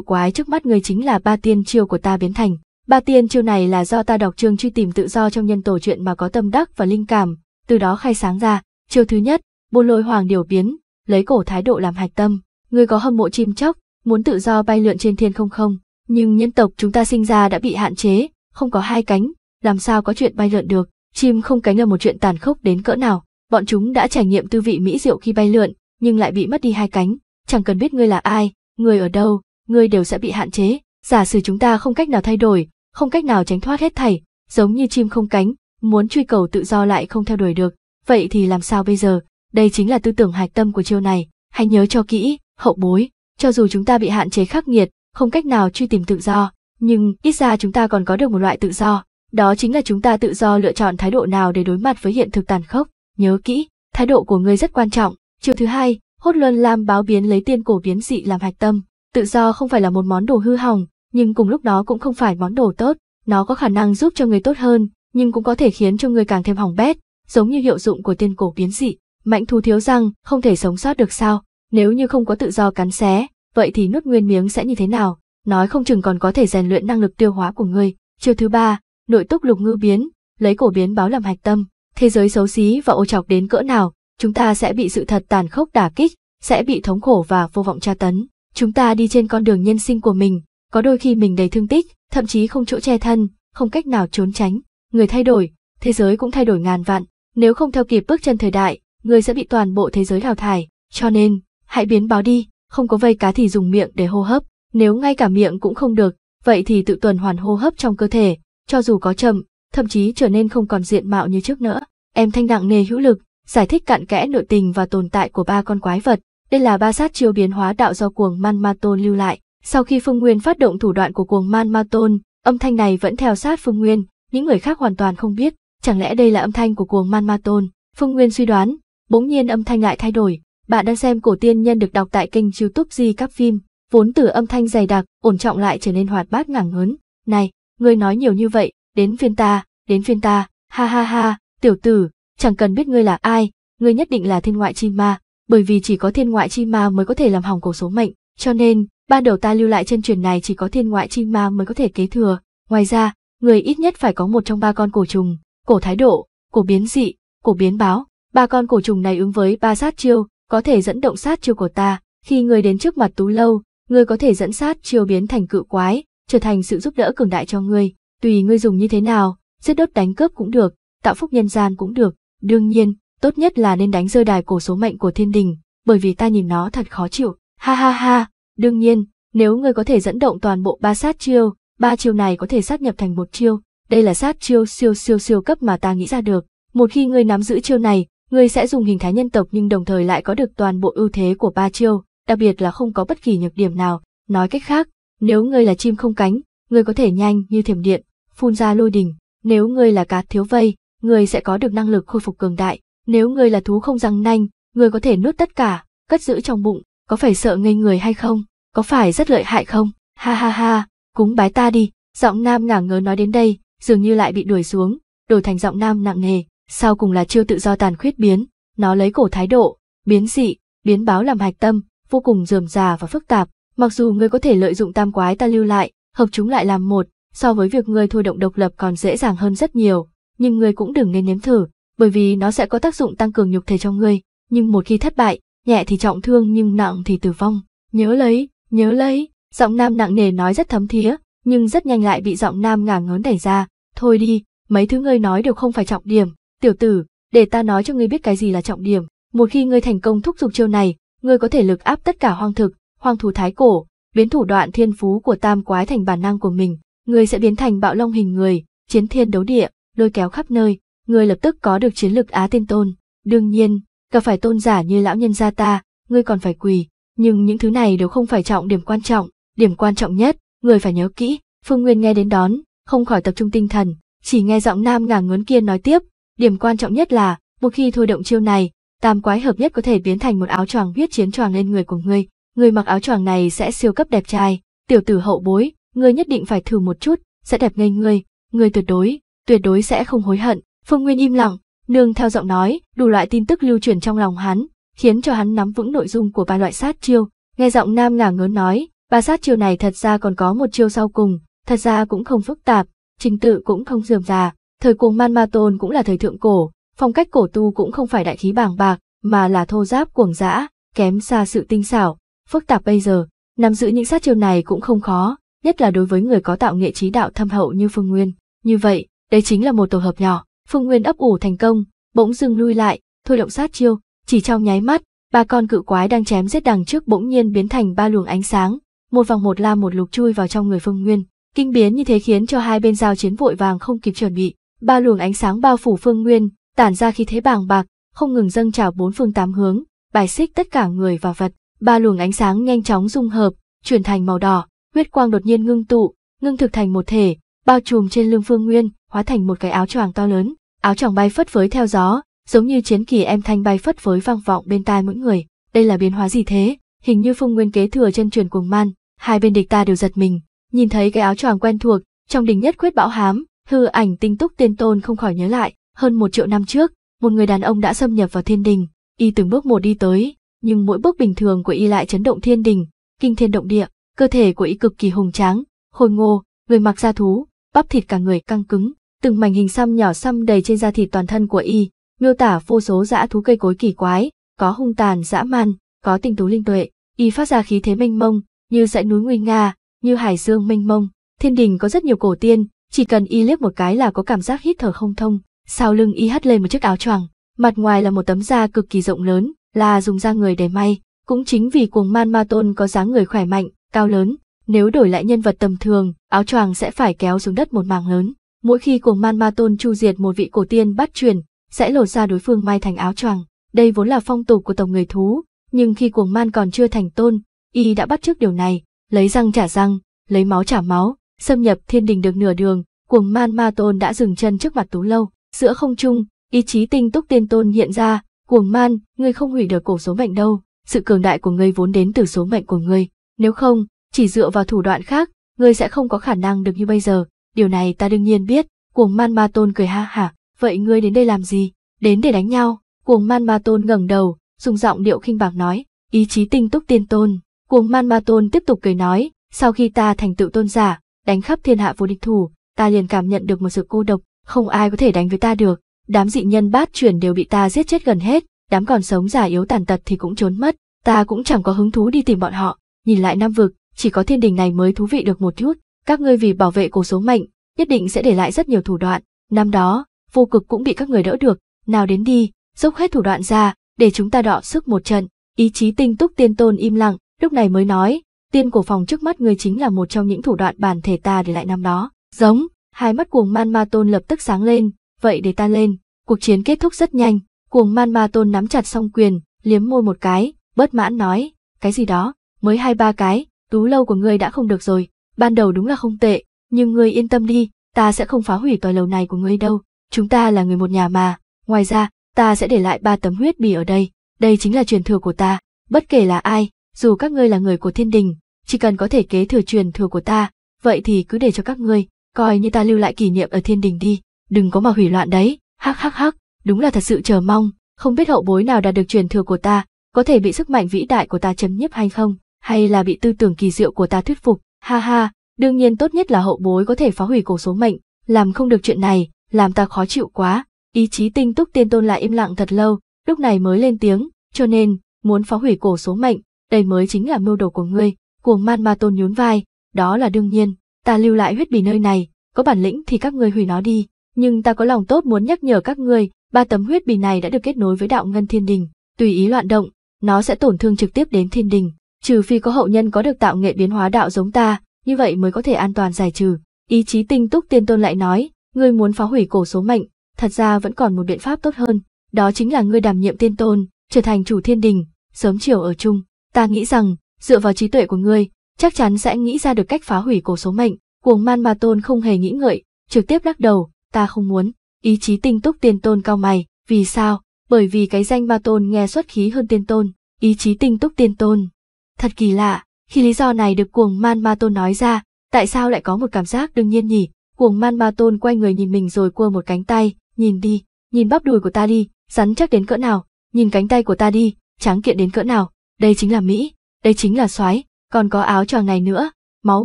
quái trước mắt người chính là ba tiên chiêu của ta biến thành. Ba tiên chiêu này là do ta đọc chương truy tìm tự do trong nhân tổ chuyện mà có tâm đắc và linh cảm, từ đó khai sáng ra. Chiêu thứ nhất, bôn lôi hoàng điều biến, lấy cổ thái độ làm hạch tâm. người có hâm mộ chim chóc, muốn tự do bay lượn trên thiên không không, nhưng nhân tộc chúng ta sinh ra đã bị hạn chế, không có hai cánh, làm sao có chuyện bay lượn được. Chim không cánh là một chuyện tàn khốc đến cỡ nào, Bọn chúng đã trải nghiệm tư vị mỹ diệu khi bay lượn, nhưng lại bị mất đi hai cánh, chẳng cần biết ngươi là ai, ngươi ở đâu, ngươi đều sẽ bị hạn chế. Giả sử chúng ta không cách nào thay đổi, không cách nào tránh thoát hết thảy, giống như chim không cánh, muốn truy cầu tự do lại không theo đuổi được, vậy thì làm sao bây giờ? Đây chính là tư tưởng hạch tâm của chiêu này, hãy nhớ cho kỹ, hậu bối, cho dù chúng ta bị hạn chế khắc nghiệt, không cách nào truy tìm tự do, nhưng ít ra chúng ta còn có được một loại tự do, đó chính là chúng ta tự do lựa chọn thái độ nào để đối mặt với hiện thực tàn khốc, Nhớ kỹ, thái độ của ngươi rất quan trọng. Chiều thứ hai, hốt luân lam báo biến lấy tiên cổ biến dị làm hạch tâm. Tự do không phải là một món đồ hư hỏng, nhưng cùng lúc đó cũng không phải món đồ tốt. Nó có khả năng giúp cho người tốt hơn, nhưng cũng có thể khiến cho người càng thêm hỏng bét, giống như hiệu dụng của tiên cổ biến dị. Mạnh thú thiếu răng không thể sống sót được sao, nếu như không có tự do cắn xé, vậy thì nuốt nguyên miếng sẽ như thế nào? Nói không chừng còn có thể rèn luyện năng lực tiêu hóa của ngươi Chiều thứ ba, nội túc lục ngư biến, lấy cổ biến báo làm hạch tâm thế giới xấu xí và ô chọc đến cỡ nào, chúng ta sẽ bị sự thật tàn khốc đả kích, sẽ bị thống khổ và vô vọng tra tấn. Chúng ta đi trên con đường nhân sinh của mình, có đôi khi mình đầy thương tích, thậm chí không chỗ che thân, không cách nào trốn tránh. Người thay đổi, thế giới cũng thay đổi ngàn vạn, nếu không theo kịp bước chân thời đại, người sẽ bị toàn bộ thế giới đào thải, cho nên, hãy biến báo đi, không có vây cá thì dùng miệng để hô hấp, nếu ngay cả miệng cũng không được, vậy thì tự tuần hoàn hô hấp trong cơ thể, cho dù có chậm, thậm chí trở nên không còn diện mạo như trước nữa. Em Thanh nặng nề hữu lực, giải thích cặn kẽ nội tình và tồn tại của ba con quái vật. Đây là ba sát chiêu biến hóa đạo do cuồng Man Ma Tôn lưu lại. Sau khi Phương Nguyên phát động thủ đoạn của cuồng Man Ma Tôn, âm thanh này vẫn theo sát Phương Nguyên, những người khác hoàn toàn không biết, chẳng lẽ đây là âm thanh của cuồng Man Ma Tôn? Phương Nguyên suy đoán, bỗng nhiên âm thanh lại thay đổi. Bạn đang xem cổ tiên nhân được đọc tại kênh YouTube Di các phim, vốn từ âm thanh dày đặc, ổn trọng lại trở nên hoạt bát ngẳng hớn. Này, ngươi nói nhiều như vậy, đến phiên ta, đến phiên ta, ha ha ha, tiểu tử, chẳng cần biết ngươi là ai, ngươi nhất định là thiên ngoại chi ma, bởi vì chỉ có thiên ngoại chi ma mới có thể làm hỏng cổ số mệnh, cho nên, ban đầu ta lưu lại chân truyền này chỉ có thiên ngoại chi ma mới có thể kế thừa, ngoài ra, người ít nhất phải có một trong ba con cổ trùng, cổ thái độ, cổ biến dị, cổ biến báo, ba con cổ trùng này ứng với ba sát chiêu, có thể dẫn động sát chiêu của ta, khi người đến trước mặt tú lâu, người có thể dẫn sát chiêu biến thành cự quái, trở thành sự giúp đỡ cường đại cho ngươi, tùy ngươi dùng như thế nào, giết đốt đánh cướp cũng được, tạo phúc nhân gian cũng được, đương nhiên, tốt nhất là nên đánh rơi đài cổ số mệnh của thiên đình, bởi vì ta nhìn nó thật khó chịu, ha ha ha, đương nhiên, nếu ngươi có thể dẫn động toàn bộ ba sát chiêu, ba chiêu này có thể sát nhập thành một chiêu, đây là sát chiêu siêu siêu siêu cấp mà ta nghĩ ra được, một khi ngươi nắm giữ chiêu này, ngươi sẽ dùng hình thái nhân tộc nhưng đồng thời lại có được toàn bộ ưu thế của ba chiêu, đặc biệt là không có bất kỳ nhược điểm nào, nói cách khác, nếu ngươi là chim không cánh, ngươi có thể nhanh như thiểm điện, phun ra lôi đình, nếu ngươi là cá thiếu vây, ngươi sẽ có được năng lực khôi phục cường đại, nếu ngươi là thú không răng nanh, ngươi có thể nuốt tất cả, cất giữ trong bụng, có phải sợ ngây người hay không, có phải rất lợi hại không, ha ha ha, cúng bái ta đi, giọng nam ngả ngớ nói đến đây, dường như lại bị đuổi xuống, đổi thành giọng nam nặng nề, sau cùng là chiêu tự do tàn khuyết biến, nó lấy cổ thái độ, biến dị, biến báo làm hạch tâm, vô cùng dườm già và phức tạp, mặc dù ngươi có thể lợi dụng tam quái ta lưu lại, hợp chúng lại làm một, so với việc ngươi thôi động độc lập còn dễ dàng hơn rất nhiều, nhưng ngươi cũng đừng nên nếm thử, bởi vì nó sẽ có tác dụng tăng cường nhục thể cho ngươi, nhưng một khi thất bại, nhẹ thì trọng thương nhưng nặng thì tử vong. Nhớ lấy, nhớ lấy, giọng nam nặng nề nói rất thấm thía, nhưng rất nhanh lại bị giọng nam ngả ngớn đẩy ra, thôi đi, mấy thứ ngươi nói đều không phải trọng điểm, tiểu tử, để ta nói cho ngươi biết cái gì là trọng điểm, một khi ngươi thành công thúc giục chiêu này, ngươi có thể lực áp tất cả hoang thực, hoang thú thái cổ, biến thủ đoạn thiên phú của tam quái thành bản năng của mình, Ngươi sẽ biến thành bạo long hình người, chiến thiên đấu địa, lôi kéo khắp nơi, ngươi lập tức có được chiến lực á tiên tôn. Đương nhiên, gặp phải tôn giả như lão nhân gia ta, ngươi còn phải quỳ, nhưng những thứ này đều không phải trọng điểm quan trọng, điểm quan trọng nhất, ngươi phải nhớ kỹ. Phương Nguyên nghe đến đón, không khỏi tập trung tinh thần, chỉ nghe giọng nam ngả ngớn kia nói tiếp, điểm quan trọng nhất là, một khi thôi động chiêu này, tam quái hợp nhất có thể biến thành một áo choàng huyết chiến choàng lên người của ngươi, người mặc áo choàng này sẽ siêu cấp đẹp trai, tiểu tử hậu bối, ngươi nhất định phải thử một chút, sẽ đẹp ngây ngươi, ngươi tuyệt đối, tuyệt đối sẽ không hối hận. Phương Nguyên im lặng, nương theo giọng nói, đủ loại tin tức lưu truyền trong lòng hắn, khiến cho hắn nắm vững nội dung của ba loại sát chiêu. Nghe giọng nam ngả ngớn nói, ba sát chiêu này thật ra còn có một chiêu sau cùng, thật ra cũng không phức tạp, trình tự cũng không dườm già, thời cuồng man ma tôn cũng là thời thượng cổ, phong cách cổ tu cũng không phải đại khí bàng bạc, mà là thô giáp cuồng dã, kém xa sự tinh xảo, phức tạp bây giờ, nắm giữ những sát chiêu này cũng không khó, nhất là đối với người có tạo nghệ trí đạo thâm hậu như Phương Nguyên. Như vậy, đây chính là một tổ hợp nhỏ. Phương Nguyên ấp ủ thành công, bỗng dưng lui lại, thôi động sát chiêu, chỉ trong nháy mắt, ba con cự quái đang chém giết đằng trước bỗng nhiên biến thành ba luồng ánh sáng, một vòng một la một lục chui vào trong người Phương Nguyên. Kinh biến như thế khiến cho hai bên giao chiến vội vàng không kịp chuẩn bị, ba luồng ánh sáng bao phủ Phương Nguyên, tản ra khí thế bàng bạc, không ngừng dâng trào bốn phương tám hướng, bài xích tất cả người và vật. Ba luồng ánh sáng nhanh chóng dung hợp, chuyển thành màu đỏ, huyết quang đột nhiên ngưng tụ, ngưng thực thành một thể, bao trùm trên lưng Phương Nguyên, hóa thành một cái áo choàng to lớn, áo choàng bay phất phới theo gió, giống như chiến kỳ em thanh bay phất phới vang vọng bên tai mỗi người. Đây là biến hóa gì thế? Hình như Phương Nguyên kế thừa chân truyền cuồng man, hai bên địch ta đều giật mình, nhìn thấy cái áo choàng quen thuộc, trong đình nhất quyết bão hám, hư ảnh tinh túc tiên tôn không khỏi nhớ lại, hơn một triệu năm trước, một người đàn ông đã xâm nhập vào thiên đình, y từng bước một đi tới, nhưng mỗi bước bình thường của y lại chấn động thiên đình, kinh thiên động địa, cơ thể của y cực kỳ hùng tráng, khôi ngô, người mặc da thú, bắp thịt cả người căng cứng, từng mảnh hình xăm nhỏ xăm đầy trên da thịt toàn thân của y, miêu tả vô số dã thú cây cối kỳ quái, có hung tàn dã man, có tinh tú linh tuệ, y phát ra khí thế mênh mông, như dãy núi nguy nga, như hải dương mênh mông, thiên đình có rất nhiều cổ tiên, chỉ cần y liếc một cái là có cảm giác hít thở không thông, sau lưng y hất lên một chiếc áo choàng, mặt ngoài là một tấm da cực kỳ rộng lớn, là dùng da người để may, cũng chính vì cuồng man ma tôn có dáng người khỏe mạnh, cao lớn, nếu đổi lại nhân vật tầm thường, áo choàng sẽ phải kéo xuống đất một mảng lớn. Mỗi khi cuồng man ma tôn chu diệt một vị cổ tiên bắt truyền, sẽ lột ra đối phương mai thành áo choàng. Đây vốn là phong tục của tổng người thú, nhưng khi cuồng man còn chưa thành tôn, y đã bắt trước điều này, lấy răng trả răng, lấy máu trả máu, xâm nhập thiên đình được nửa đường, cuồng man ma tôn đã dừng chân trước mặt tú lâu, giữa không trung, ý chí tinh túc tiên tôn hiện ra, cuồng man, ngươi không hủy được cổ số mệnh đâu, sự cường đại của ngươi vốn đến từ số mệnh của ngươi, nếu không, chỉ dựa vào thủ đoạn khác, ngươi sẽ không có khả năng được như bây giờ. Điều này ta đương nhiên biết, cuồng man ma tôn cười ha hả, vậy ngươi đến đây làm gì? Đến để đánh nhau, cuồng man ma tôn ngẩng đầu, dùng giọng điệu khinh bạc nói, ý chí tinh túc tiên tôn. Cuồng man ma tôn tiếp tục cười nói, sau khi ta thành tựu tôn giả, đánh khắp thiên hạ vô địch thủ, ta liền cảm nhận được một sự cô độc, không ai có thể đánh với ta được. Đám dị nhân bát chuyển đều bị ta giết chết gần hết, đám còn sống già yếu tàn tật thì cũng trốn mất, ta cũng chẳng có hứng thú đi tìm bọn họ. Nhìn lại Nam Vực, chỉ có thiên đình này mới thú vị được một chút, các ngươi vì bảo vệ cổ số mệnh, nhất định sẽ để lại rất nhiều thủ đoạn, năm đó, vô cực cũng bị các người đỡ được, nào đến đi, dốc hết thủ đoạn ra, để chúng ta đọ sức một trận. Ý chí tinh túc tiên tôn im lặng, lúc này mới nói, tiên cổ phòng trước mắt ngươi chính là một trong những thủ đoạn bản thể ta để lại năm đó. Giống, hai mắt cuồng man ma tôn lập tức sáng lên, vậy để ta lên, cuộc chiến kết thúc rất nhanh, cuồng man ma tôn nắm chặt song quyền, liếm môi một cái, bớt mãn nói, cái gì đó, mới hai ba cái, tú lâu của ngươi đã không được rồi, ban đầu đúng là không tệ, nhưng ngươi yên tâm đi, ta sẽ không phá hủy tòa lầu này của ngươi đâu, chúng ta là người một nhà mà, ngoài ra, ta sẽ để lại ba tấm huyết bì ở đây, đây chính là truyền thừa của ta, bất kể là ai, dù các ngươi là người của thiên đình, chỉ cần có thể kế thừa truyền thừa của ta, vậy thì cứ để cho các ngươi, coi như ta lưu lại kỷ niệm ở thiên đình đi, đừng có mà hủy loạn đấy, hắc hắc hắc, đúng là thật sự chờ mong, không biết hậu bối nào đạt được truyền thừa của ta, có thể bị sức mạnh vĩ đại của ta chấm nhiếp hay không hay là bị tư tưởng kỳ diệu của ta thuyết phục, ha ha, đương nhiên tốt nhất là hậu bối có thể phá hủy cổ số mệnh, làm không được chuyện này, làm ta khó chịu quá. Ý chí tinh túc tiên tôn lại im lặng thật lâu, lúc này mới lên tiếng, cho nên, muốn phá hủy cổ số mệnh, đây mới chính là mưu đồ của ngươi, cuồng man ma tôn nhún vai, đó là đương nhiên, ta lưu lại huyết bì nơi này, có bản lĩnh thì các ngươi hủy nó đi, nhưng ta có lòng tốt muốn nhắc nhở các ngươi, ba tấm huyết bì này đã được kết nối với đạo ngân thiên đình, tùy ý loạn động, nó sẽ tổn thương trực tiếp đến thiên đình, trừ phi có hậu nhân có được tạo nghệ biến hóa đạo giống ta, như vậy mới có thể an toàn giải trừ. Ý chí tinh túc tiên tôn lại nói, ngươi muốn phá hủy cổ số mệnh, thật ra vẫn còn một biện pháp tốt hơn, đó chính là ngươi đảm nhiệm tiên tôn, trở thành chủ thiên đình, sớm chiều ở chung. Ta nghĩ rằng, dựa vào trí tuệ của ngươi, chắc chắn sẽ nghĩ ra được cách phá hủy cổ số mệnh. Cuồng man ma tôn không hề nghĩ ngợi, trực tiếp lắc đầu, ta không muốn. Ý chí tinh túc tiên tôn cao mày, vì sao? Bởi vì cái danh ma tôn nghe xuất khí hơn tiên tôn, ý chí tinh túc tiên tôn Thật kỳ lạ, khi lý do này được cuồng man ma tôn nói ra, tại sao lại có một cảm giác đương nhiên nhỉ? Cuồng man ma tôn quay người nhìn mình rồi cua một cánh tay, nhìn đi, nhìn bắp đùi của ta đi, rắn chắc đến cỡ nào, nhìn cánh tay của ta đi, tráng kiện đến cỡ nào, đây chính là Mỹ, đây chính là soái, còn có áo choàng này nữa, máu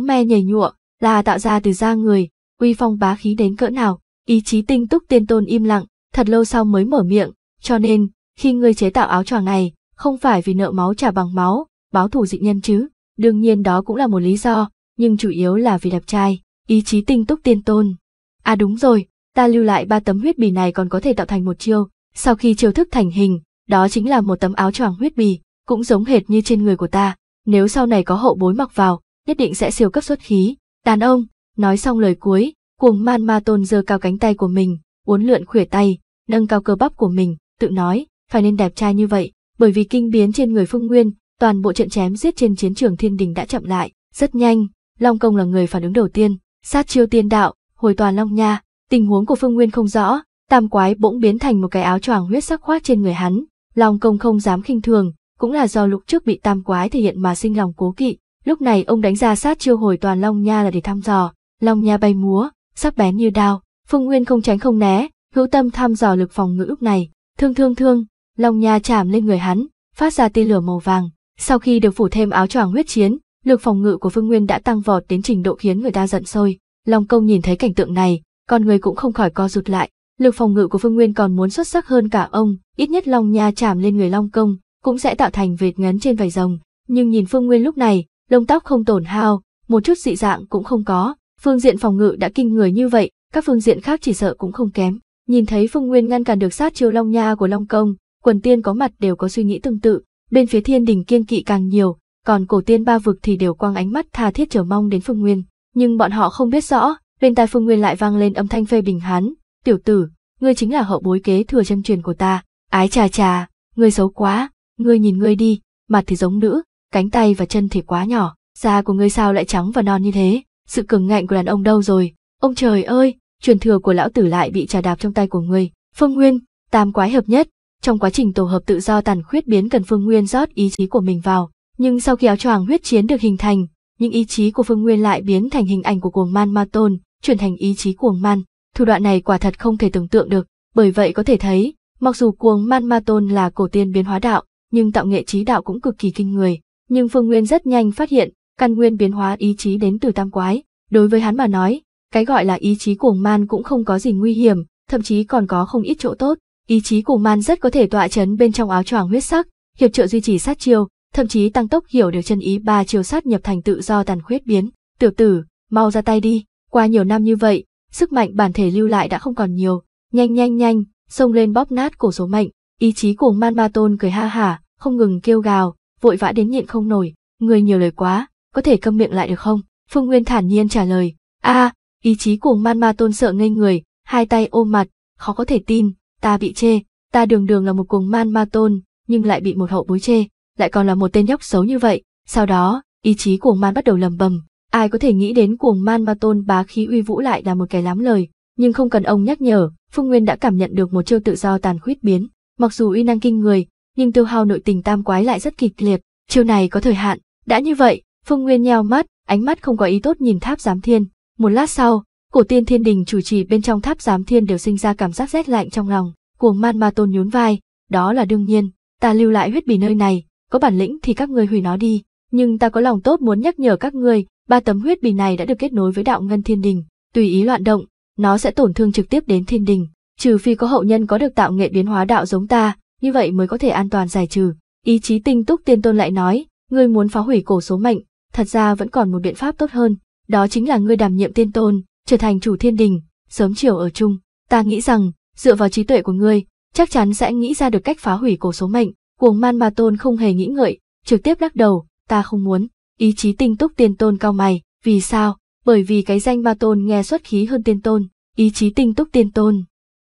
me nhảy nhụa, là tạo ra từ da người, uy phong bá khí đến cỡ nào, ý chí tinh túc tiên tôn im lặng, thật lâu sau mới mở miệng, cho nên, khi ngươi chế tạo áo choàng này, không phải vì nợ máu trả bằng máu, báo thù dị nhân chứ. Đương nhiên đó cũng là một lý do, nhưng chủ yếu là vì đẹp trai, ý chí tinh túc tiên tôn. À đúng rồi, ta lưu lại ba tấm huyết bì này còn có thể tạo thành một chiêu, sau khi chiêu thức thành hình, đó chính là một tấm áo choàng huyết bì, cũng giống hệt như trên người của ta, nếu sau này có hậu bối mặc vào, nhất định sẽ siêu cấp xuất khí. Đàn ông, nói xong lời cuối, cuồng man ma tôn giơ cao cánh tay của mình, uốn lượn khuỷu tay, nâng cao cơ bắp của mình, tự nói, phải nên đẹp trai như vậy, bởi vì kinh biến trên người Phương Nguyên toàn bộ trận chém giết trên chiến trường thiên đình đã chậm lại, rất nhanh, Long Công là người phản ứng đầu tiên, sát chiêu tiên đạo, hồi toàn Long Nha, tình huống của Phương Nguyên không rõ, tam quái bỗng biến thành một cái áo choàng huyết sắc khoác trên người hắn, Long Công không dám khinh thường, cũng là do lúc trước bị tam quái thể hiện mà sinh lòng cố kỵ, lúc này ông đánh ra sát chiêu hồi toàn Long Nha là để thăm dò, Long Nha bay múa, sắc bén như đao, Phương Nguyên không tránh không né, hữu tâm thăm dò lực phòng ngự lúc này, thương thương thương, Long Nha chạm lên người hắn, phát ra tia lửa màu vàng, sau khi được phủ thêm áo choàng huyết chiến, lực phòng ngự của Phương Nguyên đã tăng vọt đến trình độ khiến người ta giận sôi. Long Công nhìn thấy cảnh tượng này, con người cũng không khỏi co rụt lại. Lực phòng ngự của Phương Nguyên còn muốn xuất sắc hơn cả ông, ít nhất Long Nha chạm lên người Long Công, cũng sẽ tạo thành vệt ngấn trên vảy rồng. Nhưng nhìn Phương Nguyên lúc này, lông tóc không tổn hao, một chút dị dạng cũng không có. Phương diện phòng ngự đã kinh người như vậy, các phương diện khác chỉ sợ cũng không kém. Nhìn thấy Phương Nguyên ngăn cản được sát chiêu Long Nha của Long Công, quần tiên có mặt đều có suy nghĩ tương tự, bên phía thiên đình kiên kỵ càng nhiều, còn cổ tiên ba vực thì đều quang ánh mắt tha thiết chờ mong đến Phương Nguyên. Nhưng bọn họ không biết rõ, bên tai Phương Nguyên lại vang lên âm thanh phê bình hắn, tiểu tử, ngươi chính là hậu bối kế thừa chân truyền của ta, ái chà chà, ngươi xấu quá, ngươi nhìn ngươi đi, mặt thì giống nữ, cánh tay và chân thì quá nhỏ, da của ngươi sao lại trắng và non như thế, sự cường ngạnh của đàn ông đâu rồi, ông trời ơi, truyền thừa của lão tử lại bị trà đạp trong tay của ngươi, Phương Nguyên, tam quái hợp nhất, trong quá trình tổ hợp tự do tàn khuyết biến cần Phương Nguyên rót ý chí của mình vào, nhưng sau khi áo choàng huyết chiến được hình thành, những ý chí của Phương Nguyên lại biến thành hình ảnh của cuồng man ma tôn, chuyển thành ý chí cuồng man. Thủ đoạn này quả thật không thể tưởng tượng được, bởi vậy có thể thấy, mặc dù cuồng man ma tôn là cổ tiên biến hóa đạo, nhưng tạo nghệ trí đạo cũng cực kỳ kinh người. Nhưng Phương Nguyên rất nhanh phát hiện, căn nguyên biến hóa ý chí đến từ tam quái. Đối với hắn mà nói, cái gọi là ý chí cuồng man cũng không có gì nguy hiểm, thậm chí còn có không ít chỗ tốt ý chí của man rất có thể tọa chấn bên trong áo choàng huyết sắc, hiệp trợ duy trì sát chiêu, thậm chí tăng tốc hiểu được chân ý ba chiêu sát nhập thành tự do tàn khuyết biến. Tiểu tử, mau ra tay đi, qua nhiều năm như vậy, sức mạnh bản thể lưu lại đã không còn nhiều, nhanh nhanh nhanh, xông lên bóp nát cổ số mệnh, ý chí của man ma tôn cười ha hả, không ngừng kêu gào, vội vã đến nhịn không nổi, người nhiều lời quá, có thể câm miệng lại được không? Phương Nguyên thản nhiên trả lời, a, ý chí của man ma tôn sợ ngây người, hai tay ôm mặt, khó có thể tin, ta bị chê, ta đường đường là một cuồng man ma tôn, nhưng lại bị một hậu bối chê, lại còn là một tên nhóc xấu như vậy. Sau đó, ý chí cuồng man bắt đầu lầm bầm, ai có thể nghĩ đến cuồng man ma tôn bá khí uy vũ lại là một kẻ lắm lời, nhưng không cần ông nhắc nhở, Phương Nguyên đã cảm nhận được một chiêu tự do tàn khuyết biến, mặc dù uy năng kinh người, nhưng tiêu hao nội tình tam quái lại rất kịch liệt, chiêu này có thời hạn, đã như vậy, Phương Nguyên nheo mắt, ánh mắt không có ý tốt nhìn tháp giám thiên, một lát sau, Cổ tiên thiên đình chủ trì bên trong tháp giám thiên đều sinh ra cảm giác rét lạnh trong lòng, cuồng man ma tôn nhún vai, đó là đương nhiên, ta lưu lại huyết bì nơi này, có bản lĩnh thì các ngươi hủy nó đi, nhưng ta có lòng tốt muốn nhắc nhở các ngươi, ba tấm huyết bì này đã được kết nối với đạo ngân thiên đình, tùy ý loạn động, nó sẽ tổn thương trực tiếp đến thiên đình, trừ phi có hậu nhân có được tạo nghệ biến hóa đạo giống ta, như vậy mới có thể an toàn giải trừ. Ý chí tinh túc tiên tôn lại nói, ngươi muốn phá hủy cổ số mệnh, thật ra vẫn còn một biện pháp tốt hơn, đó chính là ngươi đảm nhiệm tiên tôn, trở thành chủ thiên đình, sớm chiều ở chung. Ta nghĩ rằng, dựa vào trí tuệ của ngươi, chắc chắn sẽ nghĩ ra được cách phá hủy cổ số mệnh. Cuồng man ma tôn không hề nghĩ ngợi, trực tiếp lắc đầu, ta không muốn. Ý chí tinh túc tiên tôn cao mày, vì sao? Bởi vì cái danh ma tôn nghe xuất khí hơn tiên tôn, ý chí tinh túc tiên tôn.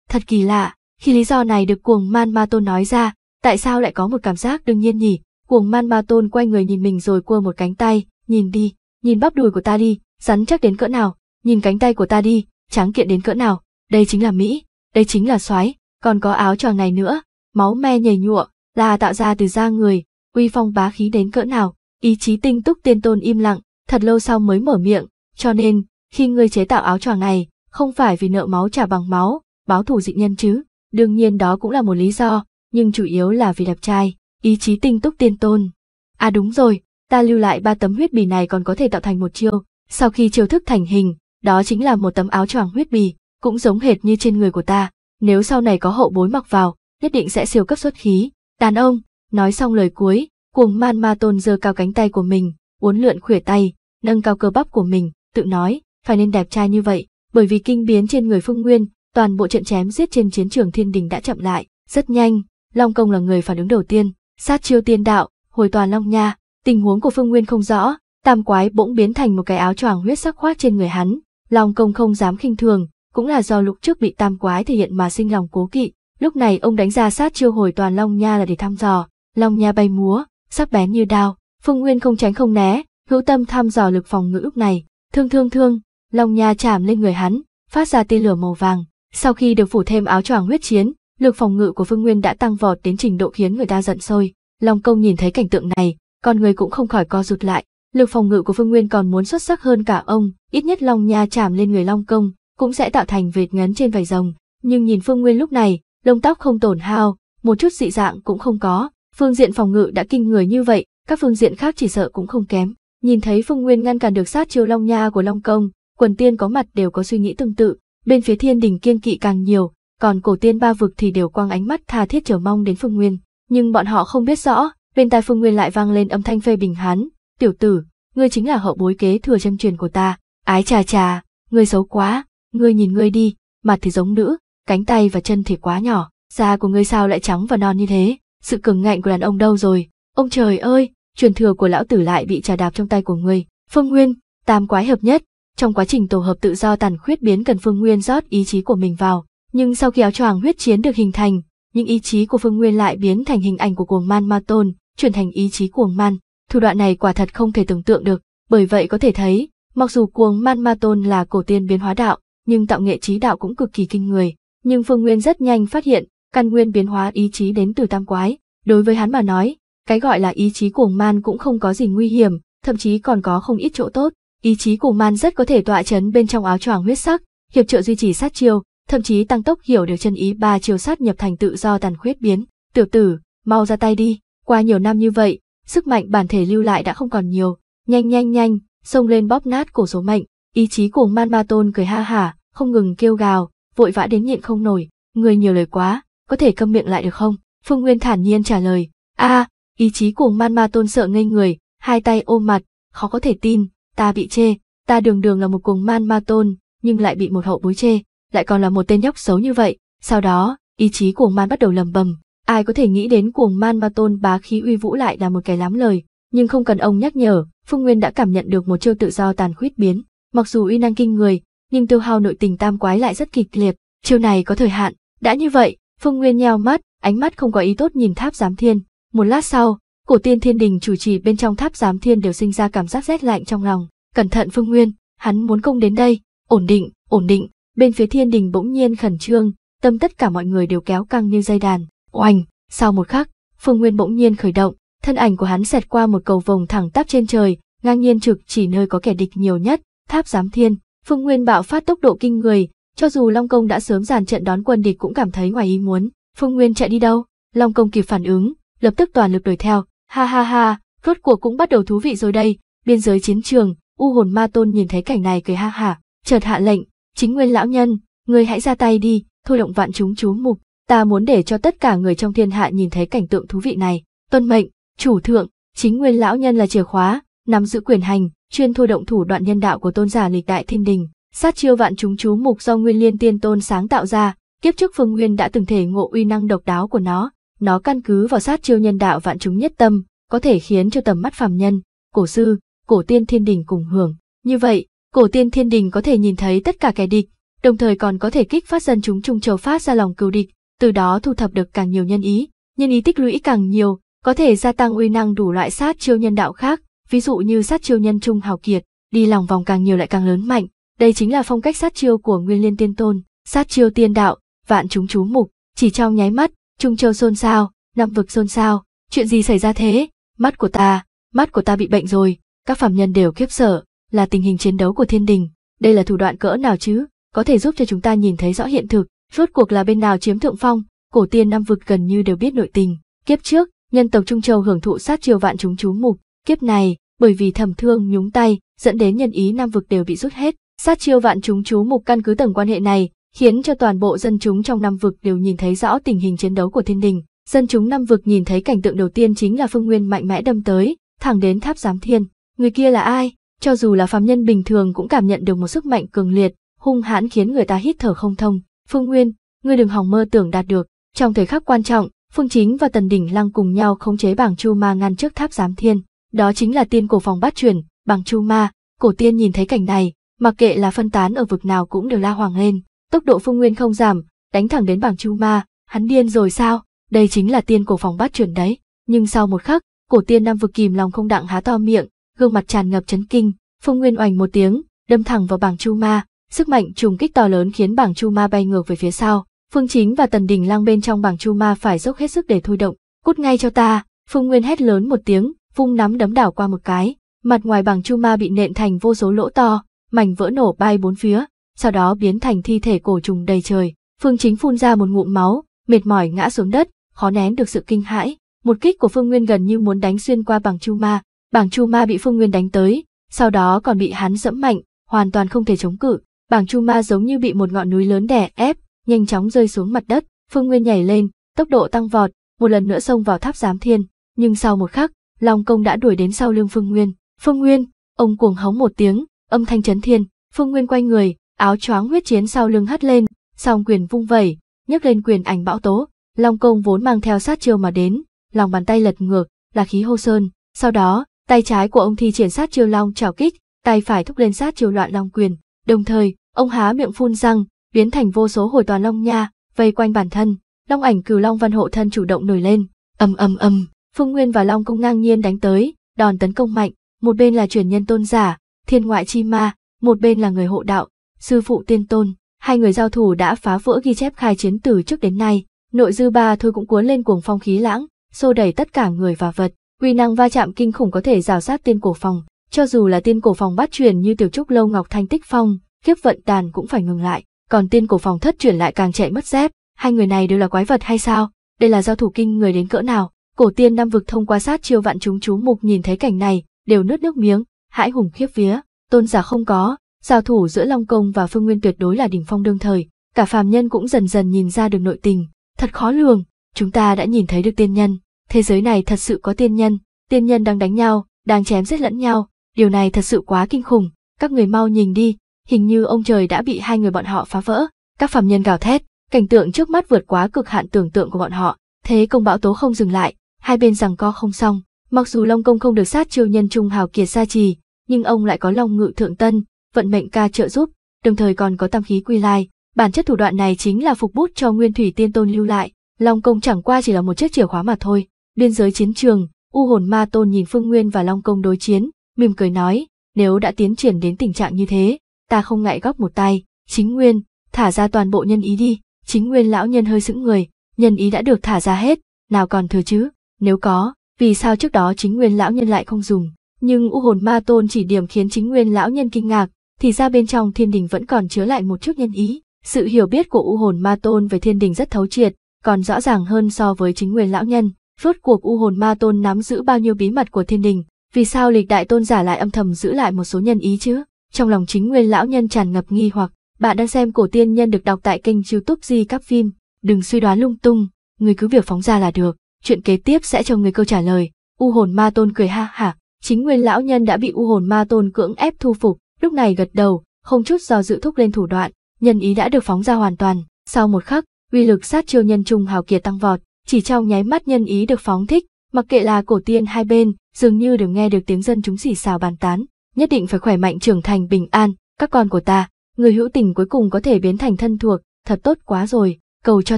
Thật kỳ lạ, khi lý do này được cuồng man ma tôn nói ra, tại sao lại có một cảm giác đương nhiên nhỉ? Cuồng man ma tôn quay người nhìn mình rồi cua một cánh tay, nhìn đi, nhìn bắp đùi của ta đi, rắn chắc đến cỡ nào, nhìn cánh tay của ta đi, tráng kiện đến cỡ nào, đây chính là Mỹ, đây chính là soái, còn có áo tròn này nữa, máu me nhầy nhụa, là tạo ra từ da người, uy phong bá khí đến cỡ nào, ý chí tinh túc tiên tôn im lặng, thật lâu sau mới mở miệng, cho nên, khi ngươi chế tạo áo choàng này, không phải vì nợ máu trả bằng máu, báo thủ dị nhân chứ, đương nhiên đó cũng là một lý do, nhưng chủ yếu là vì đẹp trai, ý chí tinh túc tiên tôn. À đúng rồi, ta lưu lại ba tấm huyết bì này còn có thể tạo thành một chiêu, sau khi chiêu thức thành hình, đó chính là một tấm áo choàng huyết bì, cũng giống hệt như trên người của ta, nếu sau này có hậu bối mặc vào, nhất định sẽ siêu cấp xuất khí. Đàn ông, nói xong lời cuối, cuồng man ma tôn giơ cao cánh tay của mình, uốn lượn khuỷa tay, nâng cao cơ bắp của mình, tự nói, phải nên đẹp trai như vậy, bởi vì kinh biến trên người Phương Nguyên, toàn bộ trận chém giết trên chiến trường thiên đình đã chậm lại, rất nhanh, Long Công là người phản ứng đầu tiên, sát chiêu tiên đạo, hồi toàn Long Nha, tình huống của Phương Nguyên không rõ, tam quái bỗng biến thành một cái áo choàng huyết sắc khoác trên người hắn, Long công không dám khinh thường, cũng là do lúc trước bị tam quái thể hiện mà sinh lòng cố kỵ, lúc này ông đánh ra sát chiêu hồi toàn Long Nha là để thăm dò, Long Nha bay múa, sắc bén như đao, Phương Nguyên không tránh không né, hữu tâm thăm dò lực phòng ngự lúc này, thương thương thương, Long Nha chạm lên người hắn, phát ra tia lửa màu vàng, sau khi được phủ thêm áo choàng huyết chiến, lực phòng ngự của Phương Nguyên đã tăng vọt đến trình độ khiến người ta giận sôi. Long Công nhìn thấy cảnh tượng này, con người cũng không khỏi co rụt lại, lực phòng ngự của Phương Nguyên còn muốn xuất sắc hơn cả ông, ít nhất Long Nha chạm lên người Long Công, cũng sẽ tạo thành vệt ngấn trên vài rồng. Nhưng nhìn Phương Nguyên lúc này, lông tóc không tổn hao, một chút dị dạng cũng không có, phương diện phòng ngự đã kinh người như vậy, các phương diện khác chỉ sợ cũng không kém. Nhìn thấy Phương Nguyên ngăn cản được sát chiêu Long Nha của Long Công, quần tiên có mặt đều có suy nghĩ tương tự, bên phía thiên đình kiên kỵ càng nhiều, còn cổ tiên ba vực thì đều quang ánh mắt tha thiết chờ mong đến Phương Nguyên. Nhưng bọn họ không biết rõ, bên tai Phương Nguyên lại vang lên âm thanh phê bình hắn, tiểu tử, ngươi chính là hậu bối kế thừa chân truyền của ta, ái chà chà, ngươi xấu quá, ngươi nhìn ngươi đi, mặt thì giống nữ, cánh tay và chân thì quá nhỏ, da của ngươi sao lại trắng và non như thế, sự cường ngạnh của đàn ông đâu rồi, ông trời ơi, truyền thừa của lão tử lại bị trà đạp trong tay của ngươi, phương nguyên, tam quái hợp nhất, trong quá trình tổ hợp tự do tàn khuyết biến cần phương nguyên rót ý chí của mình vào, nhưng sau khi áo choàng huyết chiến được hình thành, những ý chí của phương nguyên lại biến thành hình ảnh của cuồng man ma tôn, chuyển thành ý chí cuồng man, thủ đoạn này quả thật không thể tưởng tượng được, bởi vậy có thể thấy, mặc dù cuồng man ma tôn là cổ tiên biến hóa đạo, nhưng tạo nghệ trí đạo cũng cực kỳ kinh người, nhưng Phương Nguyên rất nhanh phát hiện, căn nguyên biến hóa ý chí đến từ tam quái, đối với hắn mà nói, cái gọi là ý chí cuồng man cũng không có gì nguy hiểm, thậm chí còn có không ít chỗ tốt, ý chí cuồng man rất có thể tọa chấn bên trong áo choàng huyết sắc, hiệp trợ duy trì sát chiêu, thậm chí tăng tốc hiểu được chân ý ba chiều sát nhập thành tự do tàn khuyết biến, tiểu tử, mau ra tay đi, qua nhiều năm như vậy, sức mạnh bản thể lưu lại đã không còn nhiều, nhanh nhanh nhanh, xông lên bóp nát cổ số mệnh, ý chí cuồng man ma tôn cười ha hả, không ngừng kêu gào, vội vã đến nhịn không nổi, người nhiều lời quá, có thể câm miệng lại được không? Phương Nguyên thản nhiên trả lời, a, à, ý chí cuồng man ma tôn sợ ngây người, hai tay ôm mặt, khó có thể tin, ta bị chê, ta đường đường là một cuồng man ma tôn, nhưng lại bị một hậu bối chê, lại còn là một tên nhóc xấu như vậy, sau đó, ý chí cuồng man bắt đầu lầm bầm, Ai có thể nghĩ đến cuồng man ma tôn bá khí uy vũ lại là một cái lắm lời, nhưng không cần ông nhắc nhở, Phương Nguyên đã cảm nhận được một chiêu tự do tàn khuyết biến. Mặc dù uy năng kinh người, nhưng tiêu hao nội tình tam quái lại rất kịch liệt, chiêu này có thời hạn. Đã như vậy, Phương Nguyên nheo mắt, ánh mắt không có ý tốt nhìn tháp giám thiên. Một lát sau, cổ tiên thiên đình chủ trì bên trong tháp giám thiên đều sinh ra cảm giác rét lạnh trong lòng. Cẩn thận Phương Nguyên, hắn muốn công đến đây, ổn định, ổn định. Bên phía thiên đình bỗng nhiên khẩn trương, tâm tất cả mọi người đều kéo căng như dây đàn. Oanh, sau một khắc, Phương Nguyên bỗng nhiên khởi động, thân ảnh của hắn xẹt qua một cầu vòng thẳng tắp trên trời, ngang nhiên trực chỉ nơi có kẻ địch nhiều nhất, Tháp Giám Thiên. Phương Nguyên bạo phát tốc độ kinh người, cho dù Long Công đã sớm dàn trận đón quân địch cũng cảm thấy ngoài ý muốn. Phương Nguyên chạy đi đâu? Long Công kịp phản ứng, lập tức toàn lực đuổi theo. Ha ha ha, rốt cuộc cũng bắt đầu thú vị rồi đây. Biên giới chiến trường, U Hồn Ma Tôn nhìn thấy cảnh này cười ha hả, chợt hạ lệnh, "Chính Nguyên lão nhân, ngươi hãy ra tay đi, thôi động vạn chúng chú mục." ta muốn để cho tất cả người trong thiên hạ nhìn thấy cảnh tượng thú vị này. Tuân mệnh, chủ thượng, chính nguyên lão nhân là chìa khóa, nắm giữ quyền hành, chuyên thôi động thủ đoạn nhân đạo của tôn giả lịch đại thiên đình, sát chiêu vạn chúng chú mục do nguyên liên tiên tôn sáng tạo ra, kiếp trước Phương Nguyên đã từng thể ngộ uy năng độc đáo của nó, nó căn cứ vào sát chiêu nhân đạo vạn chúng nhất tâm, có thể khiến cho tầm mắt phàm nhân, cổ sư, cổ tiên thiên đình cùng hưởng. Như vậy, cổ tiên thiên đình có thể nhìn thấy tất cả kẻ địch, đồng thời còn có thể kích phát dân chúng trung châu phát ra lòng cứu địch, từ đó thu thập được càng nhiều nhân ý. Nhân ý tích lũy càng nhiều, có thể gia tăng uy năng đủ loại sát chiêu nhân đạo khác, ví dụ như sát chiêu nhân trung hào kiệt, đi lòng vòng càng nhiều lại càng lớn mạnh. Đây chính là phong cách sát chiêu của Nguyên Liên Tiên Tôn, sát chiêu tiên đạo, vạn chúng chú mục, chỉ trong nháy mắt, Trung Châu xôn xao, năm vực xôn xao, chuyện gì xảy ra thế? Mắt của ta, mắt của ta bị bệnh rồi, các phạm nhân đều khiếp sợ, là tình hình chiến đấu của thiên đình, đây là thủ đoạn cỡ nào chứ, có thể giúp cho chúng ta nhìn thấy rõ hiện thực, Rốt cuộc là bên nào chiếm thượng phong, cổ tiên năm vực gần như đều biết nội tình. Kiếp trước, nhân tộc Trung Châu hưởng thụ sát triều vạn chúng chú mục, kiếp này, bởi vì thầm thương nhúng tay, dẫn đến nhân ý năm vực đều bị rút hết. Sát chiêu vạn chúng chú mục căn cứ tầng quan hệ này, khiến cho toàn bộ dân chúng trong năm vực đều nhìn thấy rõ tình hình chiến đấu của thiên đình. Dân chúng năm vực nhìn thấy cảnh tượng đầu tiên chính là Phương Nguyên mạnh mẽ đâm tới, thẳng đến tháp giám thiên. Người kia là ai? Cho dù là phàm nhân bình thường cũng cảm nhận được một sức mạnh cường liệt, hung hãn khiến người ta hít thở không thông. Phương Nguyên, ngươi đừng hỏng mơ tưởng đạt được. Trong thời khắc quan trọng, Phương Chính và Tần Đỉnh Lăng cùng nhau khống chế bảng Chu Ma ngăn trước tháp giám thiên. Đó chính là tiên cổ phòng bát truyền, bảng Chu Ma. Cổ tiên nhìn thấy cảnh này, mặc kệ là phân tán ở vực nào cũng đều la hoàng lên. Tốc độ Phương Nguyên không giảm, đánh thẳng đến bảng Chu Ma. Hắn điên rồi sao? Đây chính là tiên cổ phòng bát truyền đấy. Nhưng sau một khắc, cổ tiên nam vực kìm lòng không đặng há to miệng, gương mặt tràn ngập chấn kinh. Phương Nguyên oành một tiếng, đâm thẳng vào bảng Chu Ma. Sức mạnh trùng kích to lớn khiến bảng Chu Ma bay ngược về phía sau. Phương Chính và Tần Đình Lang bên trong bảng Chu Ma phải dốc hết sức để thôi động. Cút ngay cho ta! Phương Nguyên hét lớn một tiếng, vung nắm đấm đảo qua một cái. Mặt ngoài bảng Chu Ma bị nện thành vô số lỗ to, mảnh vỡ nổ bay bốn phía, sau đó biến thành thi thể cổ trùng đầy trời. Phương Chính phun ra một ngụm máu, mệt mỏi ngã xuống đất, khó nén được sự kinh hãi. Một kích của Phương Nguyên gần như muốn đánh xuyên qua bảng Chu Ma. Bảng Chu Ma bị Phương Nguyên đánh tới, sau đó còn bị hắn dẫm mạnh, hoàn toàn không thể chống cự, bảng chu ma giống như bị một ngọn núi lớn đè ép, nhanh chóng rơi xuống mặt đất, Phương Nguyên nhảy lên, tốc độ tăng vọt, một lần nữa xông vào tháp giám thiên, nhưng sau một khắc, Long Công đã đuổi đến sau lưng Phương Nguyên. "Phương Nguyên!" Ông cuồng hống một tiếng, âm thanh chấn thiên, Phương Nguyên quay người, áo choáng huyết chiến sau lưng hất lên, song quyền vung vẩy, nhấc lên quyền ảnh bão tố, Long Công vốn mang theo sát chiêu mà đến, lòng bàn tay lật ngược, là khí hô sơn, sau đó, tay trái của ông thi triển sát chiêu long trảo kích, tay phải thúc lên sát chiêu loạn long quyền, Đồng thời, ông há miệng phun răng, biến thành vô số hồi toàn long nha, vây quanh bản thân, long ảnh cửu long văn hộ thân chủ động nổi lên, ầm ầm ầm, Phương Nguyên và Long công ngang nhiên đánh tới, đòn tấn công mạnh, một bên là truyền nhân tôn giả, thiên ngoại chi ma, một bên là người hộ đạo, sư phụ tiên tôn, hai người giao thủ đã phá vỡ ghi chép khai chiến từ trước đến nay, nội dư ba thôi cũng cuốn lên cuồng phong khí lãng, xô đẩy tất cả người và vật, quy năng va chạm kinh khủng có thể rào sát tiên cổ phòng, cho dù là tiên cổ phòng bát truyền như Tiểu Trúc Lâu Ngọc Thanh Tích Phong, kiếp vận tàn cũng phải ngừng lại, còn tiên cổ phòng thất truyền lại càng chạy mất dép, hai người này đều là quái vật hay sao? Đây là giao thủ kinh người đến cỡ nào? Cổ tiên năm vực thông qua sát chiêu vạn chúng chú mục nhìn thấy cảnh này, đều nứt nước miếng, hãi hùng khiếp vía, tôn giả không có, giao thủ giữa Long Công và Phương Nguyên tuyệt đối là đỉnh phong đương thời, cả phàm nhân cũng dần dần nhìn ra được nội tình, thật khó lường, chúng ta đã nhìn thấy được tiên nhân, thế giới này thật sự có tiên nhân, tiên nhân đang đánh nhau, đang chém giết lẫn nhau, Điều này thật sự quá kinh khủng, các người mau nhìn đi, hình như ông trời đã bị hai người bọn họ phá vỡ. Các phàm nhân gào thét, cảnh tượng trước mắt vượt quá cực hạn tưởng tượng của bọn họ, thế công bão tố không dừng lại, hai bên rằng co không xong. Mặc dù Long Công không được sát chiêu nhân trung hào kiệt gia trì, nhưng ông lại có Long Ngự Thượng Tân, vận mệnh ca trợ giúp, đồng thời còn có tam khí quy lai. Bản chất thủ đoạn này chính là phục bút cho Nguyên Thủy Tiên Tôn lưu lại, Long Công chẳng qua chỉ là một chiếc chìa khóa mà thôi. Biên giới chiến trường, U hồn ma tôn nhìn Phương Nguyên và Long Công đối chiến, mỉm cười nói, nếu đã tiến triển đến tình trạng như thế, ta không ngại góc một tay, chính nguyên, thả ra toàn bộ nhân ý đi, chính nguyên lão nhân hơi sững người, nhân ý đã được thả ra hết, nào còn thừa chứ, nếu có, vì sao trước đó chính nguyên lão nhân lại không dùng, nhưng u hồn ma tôn chỉ điểm khiến chính nguyên lão nhân kinh ngạc, thì ra bên trong thiên đình vẫn còn chứa lại một chút nhân ý, sự hiểu biết của u hồn ma tôn về thiên đình rất thấu triệt, còn rõ ràng hơn so với chính nguyên lão nhân, rốt cuộc u hồn ma tôn nắm giữ bao nhiêu bí mật của thiên đình, vì sao lịch đại tôn giả lại âm thầm giữ lại một số nhân ý chứ? Trong lòng chính nguyên lão nhân tràn ngập nghi hoặc, bạn đang xem cổ tiên nhân được đọc tại kênh youtube Di Các Phim, đừng suy đoán lung tung, người cứ việc phóng ra là được, chuyện kế tiếp sẽ cho người câu trả lời. U hồn ma tôn cười ha hả, chính nguyên lão nhân đã bị u hồn ma tôn cưỡng ép thu phục, lúc này gật đầu, không chút do dự thúc lên thủ đoạn, nhân ý đã được phóng ra hoàn toàn, sau một khắc, uy lực sát chiêu nhân trung hào kiệt tăng vọt, chỉ trong nháy mắt nhân ý được phóng thích, mặc kệ là cổ tiên hai bên, dường như đều nghe được tiếng dân chúng xì xào bàn tán, nhất định phải khỏe mạnh trưởng thành bình an, các con của ta, người hữu tình cuối cùng có thể biến thành thân thuộc, thật tốt quá rồi, cầu cho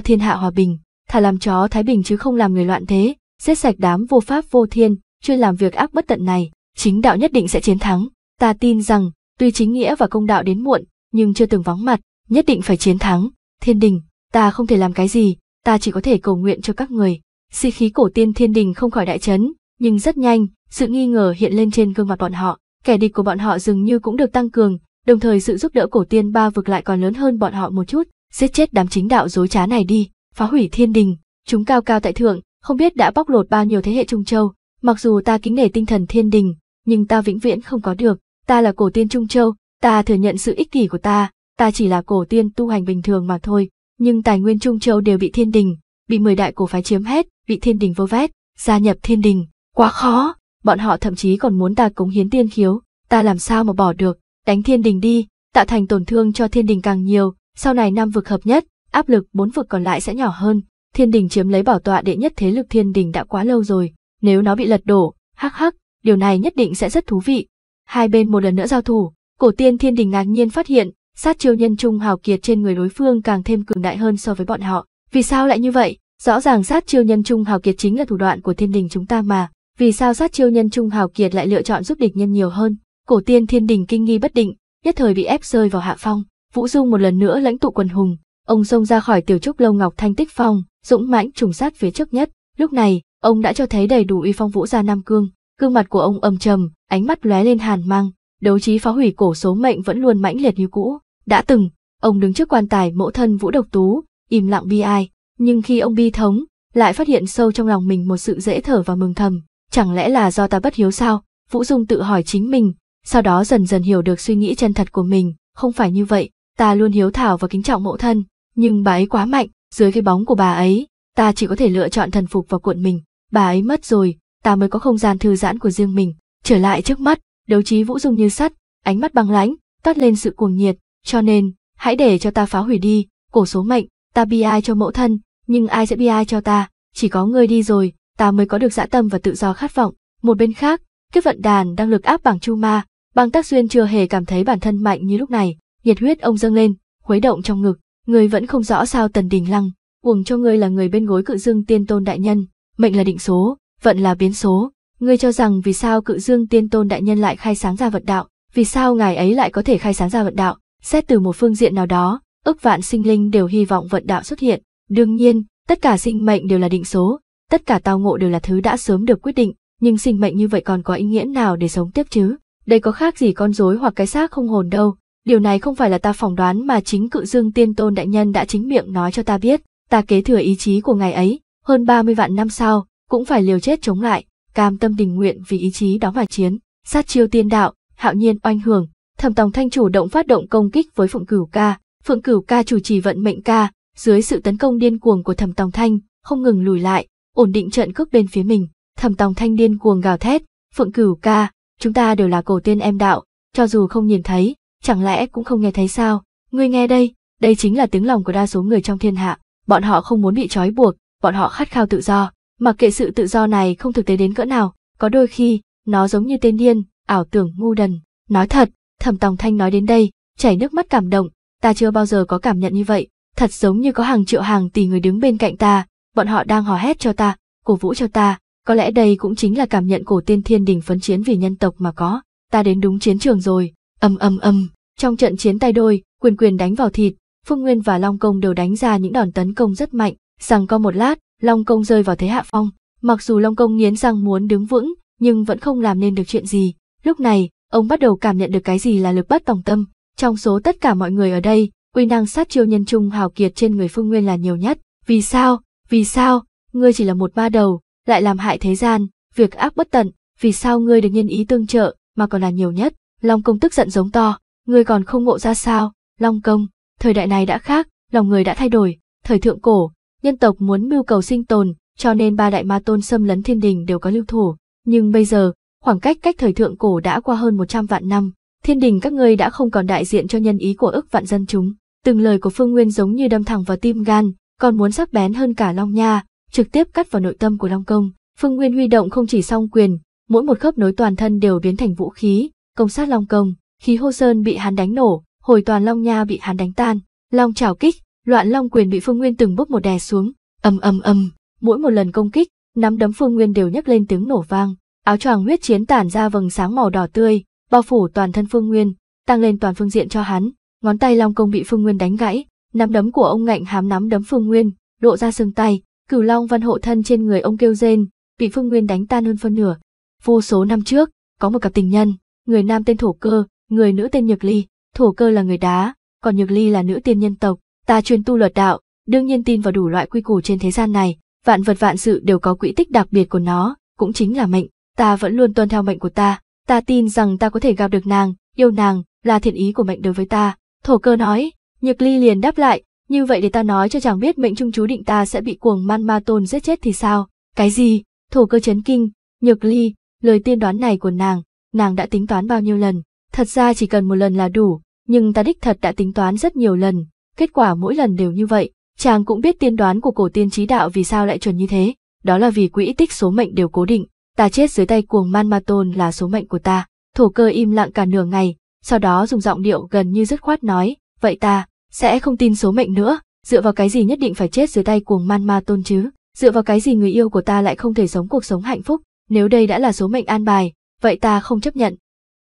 thiên hạ hòa bình, thả làm chó thái bình chứ không làm người loạn thế, giết sạch đám vô pháp vô thiên, chuyên làm việc ác bất tận này, chính đạo nhất định sẽ chiến thắng, ta tin rằng, tuy chính nghĩa và công đạo đến muộn, nhưng chưa từng vắng mặt, nhất định phải chiến thắng, thiên đình, ta không thể làm cái gì, ta chỉ có thể cầu nguyện cho các người. Sĩ si khí cổ tiên thiên đình không khỏi đại chấn, nhưng rất nhanh, sự nghi ngờ hiện lên trên gương mặt bọn họ, kẻ địch của bọn họ dường như cũng được tăng cường, đồng thời sự giúp đỡ cổ tiên ba vực lại còn lớn hơn bọn họ một chút, giết chết đám chính đạo dối trá này đi, phá hủy thiên đình, chúng cao cao tại thượng, không biết đã bóc lột bao nhiêu thế hệ Trung Châu, mặc dù ta kính nể tinh thần thiên đình, nhưng ta vĩnh viễn không có được, ta là cổ tiên Trung Châu, ta thừa nhận sự ích kỷ của ta, ta chỉ là cổ tiên tu hành bình thường mà thôi, nhưng tài nguyên Trung Châu đều bị thiên đình, bị mười đại cổ phái chiếm hết, bị thiên đình vô vét, gia nhập thiên đình, Quá khó, bọn họ thậm chí còn muốn ta cống hiến tiên khiếu, ta làm sao mà bỏ được, đánh thiên đình đi, tạo thành tổn thương cho thiên đình càng nhiều, sau này năm vực hợp nhất, áp lực bốn vực còn lại sẽ nhỏ hơn, thiên đình chiếm lấy bảo tọa đệ nhất thế lực thiên đình đã quá lâu rồi, nếu nó bị lật đổ, hắc hắc, điều này nhất định sẽ rất thú vị. Hai bên một lần nữa giao thủ, cổ tiên thiên đình ngạc nhiên phát hiện, sát chiêu nhân trung hào kiệt trên người đối phương càng thêm cường đại hơn so với bọn họ. Vì sao lại như vậy? Rõ ràng sát chiêu nhân trung hào kiệt chính là thủ đoạn của thiên đình chúng ta mà, vì sao sát chiêu nhân trung hào kiệt lại lựa chọn giúp địch nhân nhiều hơn? Cổ tiên thiên đình kinh nghi bất định, nhất thời bị ép rơi vào hạ phong. Vũ Dung một lần nữa lãnh tụ quần hùng, ông xông ra khỏi tiểu trúc lâu ngọc thanh tích phong, dũng mãnh trùng sát phía trước nhất. Lúc này, ông đã cho thấy đầy đủ uy phong vũ gia nam cương. Gương mặt của ông âm trầm, ánh mắt lóe lên hàn mang, đấu trí phá hủy cổ số mệnh vẫn luôn mãnh liệt như cũ. Đã từng, ông đứng trước quan tài mẫu thân Vũ Độc Tú, im lặng bi ai, nhưng khi ông bi thống, lại phát hiện sâu trong lòng mình một sự dễ thở và mừng thầm, chẳng lẽ là do ta bất hiếu sao? Vũ Dung tự hỏi chính mình, sau đó dần dần hiểu được suy nghĩ chân thật của mình, không phải như vậy, ta luôn hiếu thảo và kính trọng mẫu thân, nhưng bà ấy quá mạnh, dưới cái bóng của bà ấy, ta chỉ có thể lựa chọn thần phục và cuộn mình, bà ấy mất rồi, ta mới có không gian thư giãn của riêng mình, trở lại trước mắt, đấu trí Vũ Dung như sắt, ánh mắt băng lãnh, toát lên sự cuồng nhiệt, cho nên, hãy để cho ta phá hủy đi, cổ số mệnh, ta bi ai cho mẫu thân, nhưng ai sẽ bi ai cho ta, chỉ có người đi rồi, ta mới có được dã tâm và tự do khát vọng. Một bên khác, kiếp vận đàn đang lực áp bằng chu ma, bàng tác duyên chưa hề cảm thấy bản thân mạnh như lúc này, nhiệt huyết ông dâng lên, khuấy động trong ngực, người vẫn không rõ sao tần đình lăng, uổng cho ngươi là người bên gối cự dương tiên tôn đại nhân, mệnh là định số, vận là biến số. Ngươi cho rằng vì sao cự dương tiên tôn đại nhân lại khai sáng ra vận đạo, vì sao ngài ấy lại có thể khai sáng ra vận đạo, xét từ một phương diện nào đó, ức vạn sinh linh đều hy vọng vận đạo xuất hiện. Đương nhiên, tất cả sinh mệnh đều là định số, Tất cả tao ngộ đều là thứ đã sớm được quyết định, nhưng sinh mệnh như vậy còn có ý nghĩa nào để sống tiếp chứ? Đây có khác gì con rối hoặc cái xác không hồn đâu. Điều này không phải là ta phỏng đoán mà chính cự dương tiên tôn đại nhân đã chính miệng nói cho ta biết. Ta kế thừa ý chí của ngài ấy, hơn 30 vạn năm sau, cũng phải liều chết chống lại, cam tâm tình nguyện vì ý chí đó mà chiến, sát chiêu tiên đạo, hạo nhiên oanh hưởng. Thẩm Tòng Thanh chủ động phát động công kích với Phượng Cửu Ca, Phượng Cửu Ca chủ trì vận mệnh ca, dưới sự tấn công điên cuồng của Thẩm Tòng Thanh, không ngừng lùi lại, ổn định trận cước bên phía mình thẩm tòng thanh điên cuồng gào thét phượng cửu ca chúng ta đều là cổ tiên em đạo cho dù không nhìn thấy chẳng lẽ cũng không nghe thấy sao ngươi nghe đây đây chính là tiếng lòng của đa số người trong thiên hạ bọn họ không muốn bị trói buộc bọn họ khát khao tự do mặc kệ sự tự do này không thực tế đến cỡ nào có đôi khi nó giống như tên điên ảo tưởng ngu đần nói thật thẩm tòng thanh nói đến đây chảy nước mắt cảm động ta chưa bao giờ có cảm nhận như vậy thật giống như có hàng triệu hàng tỷ người đứng bên cạnh ta bọn họ đang hò hét cho ta, cổ vũ cho ta, có lẽ đây cũng chính là cảm nhận cổ tiên thiên đình phấn chiến vì nhân tộc mà có, ta đến đúng chiến trường rồi, âm âm âm, trong trận chiến tay đôi, quyền quyền đánh vào thịt, Phương Nguyên và Long Công đều đánh ra những đòn tấn công rất mạnh, rằng co một lát, Long Công rơi vào thế hạ phong, mặc dù Long Công nghiến răng muốn đứng vững, nhưng vẫn không làm nên được chuyện gì, lúc này, ông bắt đầu cảm nhận được cái gì là lực bất tòng tâm, trong số tất cả mọi người ở đây, uy năng sát chiêu nhân trung hào kiệt trên người Phương Nguyên là nhiều nhất, vì sao, vì sao, ngươi chỉ là một ma đầu, lại làm hại thế gian, việc ác bất tận, vì sao ngươi được nhân ý tương trợ, mà còn là nhiều nhất? Long công tức giận giống to, ngươi còn không ngộ ra sao? Long công, thời đại này đã khác, lòng người đã thay đổi, thời thượng cổ, nhân tộc muốn mưu cầu sinh tồn, cho nên ba đại ma tôn xâm lấn thiên đình đều có lưu thủ, nhưng bây giờ, khoảng cách cách thời thượng cổ đã qua hơn 100 vạn năm, thiên đình các ngươi đã không còn đại diện cho nhân ý của ức vạn dân chúng. Từng lời của Phương Nguyên giống như đâm thẳng vào tim gan, còn muốn sắc bén hơn cả Long Nha, trực tiếp cắt vào nội tâm của Long Công. Phương Nguyên huy động không chỉ song quyền, mỗi một khớp nối toàn thân đều biến thành vũ khí, công sát Long Công, khí hô sơn bị hắn đánh nổ, hồi toàn Long Nha bị hắn đánh tan, Long chảo kích, loạn Long quyền bị Phương Nguyên từng bước một đè xuống, ầm ầm ầm, mỗi một lần công kích, nắm đấm Phương Nguyên đều nhấc lên tiếng nổ vang, áo choàng huyết chiến tản ra vầng sáng màu đỏ tươi, bao phủ toàn thân Phương Nguyên, tăng lên toàn phương diện cho hắn, ngón tay Long Công bị Phương Nguyên đánh gãy, nắm đấm của ông ngạnh hám nắm đấm phương nguyên lộ ra sừng tay cửu long văn hộ thân trên người ông kêu rên bị phương nguyên đánh tan hơn phân nửa vô số năm trước có một cặp tình nhân người nam tên thổ cơ người nữ tên nhược ly thổ cơ là người đá còn nhược ly là nữ tiên nhân tộc ta truyền tu luật đạo đương nhiên tin vào đủ loại quy củ trên thế gian này vạn vật vạn sự đều có quỹ tích đặc biệt của nó cũng chính là mệnh ta vẫn luôn tuân theo mệnh của ta ta tin rằng ta có thể gặp được nàng yêu nàng là thiện ý của mệnh đối với ta thổ cơ nói Nhược Ly liền đáp lại, như vậy để ta nói cho chàng biết mệnh trung chú định ta sẽ bị cuồng man ma tôn giết chết thì sao? Cái gì? Thổ cơ chấn kinh, Nhược Ly, lời tiên đoán này của nàng, nàng đã tính toán bao nhiêu lần? Thật ra chỉ cần một lần là đủ, nhưng ta đích thật đã tính toán rất nhiều lần, kết quả mỗi lần đều như vậy. Chàng cũng biết tiên đoán của cổ tiên trí đạo vì sao lại chuẩn như thế, đó là vì quỹ tích số mệnh đều cố định, ta chết dưới tay cuồng man ma tôn là số mệnh của ta. Thổ cơ im lặng cả nửa ngày, sau đó dùng giọng điệu gần như dứt khoát nói, vậy ta sẽ không tin số mệnh nữa, dựa vào cái gì nhất định phải chết dưới tay cuồng man ma tôn chứ, dựa vào cái gì người yêu của ta lại không thể sống cuộc sống hạnh phúc, nếu đây đã là số mệnh an bài, vậy ta không chấp nhận.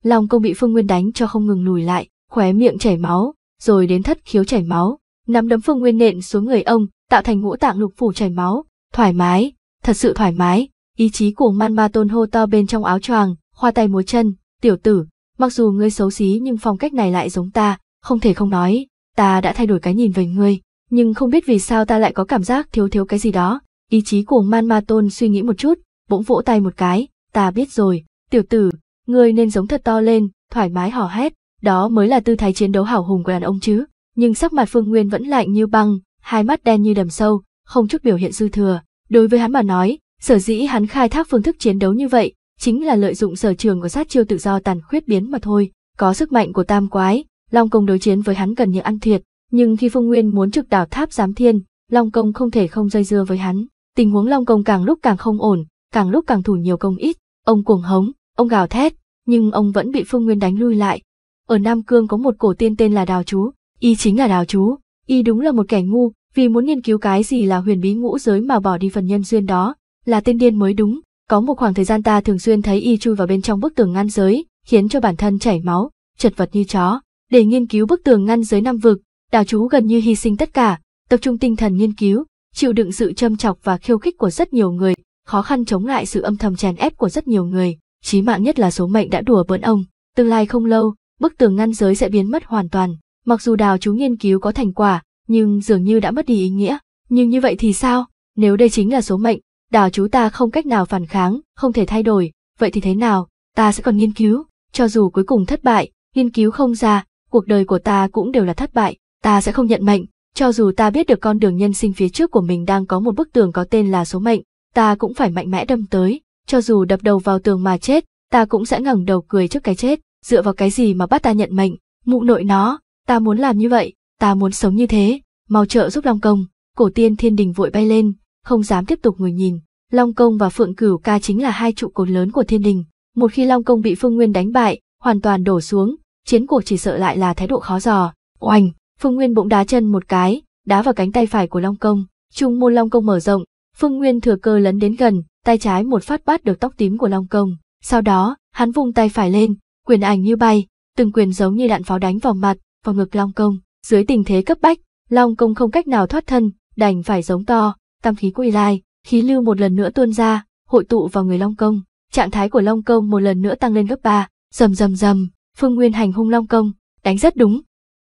Long công bị Phương Nguyên đánh cho không ngừng lùi lại, khóe miệng chảy máu, rồi đến thất khiếu chảy máu, nắm đấm Phương Nguyên nện xuống người ông, tạo thành ngũ tạng lục phủ chảy máu, thoải mái, thật sự thoải mái, ý chí cuồng man ma tôn hô to bên trong áo choàng, khoa tay múa chân, tiểu tử, mặc dù ngươi xấu xí nhưng phong cách này lại giống ta, không thể không nói, ta đã thay đổi cái nhìn về ngươi, nhưng không biết vì sao ta lại có cảm giác thiếu thiếu cái gì đó. Ý chí của Man Ma Tôn suy nghĩ một chút, bỗng vỗ tay một cái, ta biết rồi, tiểu tử, ngươi nên giống thật to lên, thoải mái hò hét, đó mới là tư thái chiến đấu hảo hùng của đàn ông chứ. Nhưng sắc mặt Phương Nguyên vẫn lạnh như băng, hai mắt đen như đầm sâu, không chút biểu hiện dư thừa. Đối với hắn mà nói, sở dĩ hắn khai thác phương thức chiến đấu như vậy, chính là lợi dụng sở trường của sát chiêu tự do tàn khuyết biến mà thôi. Có sức mạnh của tam quái, Long Công đối chiến với hắn gần như ăn thiệt, nhưng khi Phương Nguyên muốn trực đảo tháp giám thiên, Long Công không thể không dây dưa với hắn. Tình huống Long Công càng lúc càng không ổn, càng lúc càng thủ nhiều công ít, ông cuồng hống, ông gào thét, nhưng ông vẫn bị Phương Nguyên đánh lui lại. Ở Nam Cương có một cổ tiên tên là Đào Chú, y chính là Đào Chú, y đúng là một kẻ ngu, vì muốn nghiên cứu cái gì là huyền bí ngũ giới mà bỏ đi phần nhân duyên đó, là tên điên mới đúng. Có một khoảng thời gian ta thường xuyên thấy y chui vào bên trong bức tường ngăn giới, khiến cho bản thân chảy máu, chật vật như chó. Để nghiên cứu bức tường ngăn giới nam vực, đào chú gần như hy sinh tất cả, tập trung tinh thần nghiên cứu, chịu đựng sự châm chọc và khiêu khích của rất nhiều người, khó khăn chống lại sự âm thầm chèn ép của rất nhiều người, chí mạng nhất là số mệnh đã đùa bỡn ông, tương lai không lâu, bức tường ngăn giới sẽ biến mất hoàn toàn, mặc dù đào chú nghiên cứu có thành quả, nhưng dường như đã mất đi ý nghĩa, nhưng như vậy thì sao, nếu đây chính là số mệnh, đào chú ta không cách nào phản kháng, không thể thay đổi, vậy thì thế nào, ta sẽ còn nghiên cứu, cho dù cuối cùng thất bại, nghiên cứu không ra, cuộc đời của ta cũng đều là thất bại, ta sẽ không nhận mệnh, cho dù ta biết được con đường nhân sinh phía trước của mình đang có một bức tường có tên là số mệnh, ta cũng phải mạnh mẽ đâm tới, cho dù đập đầu vào tường mà chết, ta cũng sẽ ngẩng đầu cười trước cái chết, dựa vào cái gì mà bắt ta nhận mệnh, mụ nội nó, ta muốn làm như vậy, ta muốn sống như thế, mau trợ giúp Long Công, cổ tiên thiên đình vội bay lên, không dám tiếp tục người nhìn, Long Công và Phượng Cửu ca chính là hai trụ cột lớn của thiên đình, một khi Long Công bị Phương Nguyên đánh bại, hoàn toàn đổ xuống, chiến cuộc chỉ sợ lại là thái độ khó dò. Oanh, Phương Nguyên bỗng đá chân một cái, đá vào cánh tay phải của Long Công, trung môn Long Công mở rộng, Phương Nguyên thừa cơ lấn đến gần, tay trái một phát bắt được tóc tím của Long Công. Sau đó, hắn vung tay phải lên, quyền ảnh như bay, từng quyền giống như đạn pháo đánh vào mặt, vào ngực Long Công. Dưới tình thế cấp bách, Long Công không cách nào thoát thân, đành phải giống to, tam khí quy lai, khí lưu một lần nữa tuôn ra, hội tụ vào người Long Công. Trạng thái của Long Công một lần nữa tăng lên gấp ba, rầm rầm rầm, Phương Nguyên hành hung Long Công, đánh rất đúng.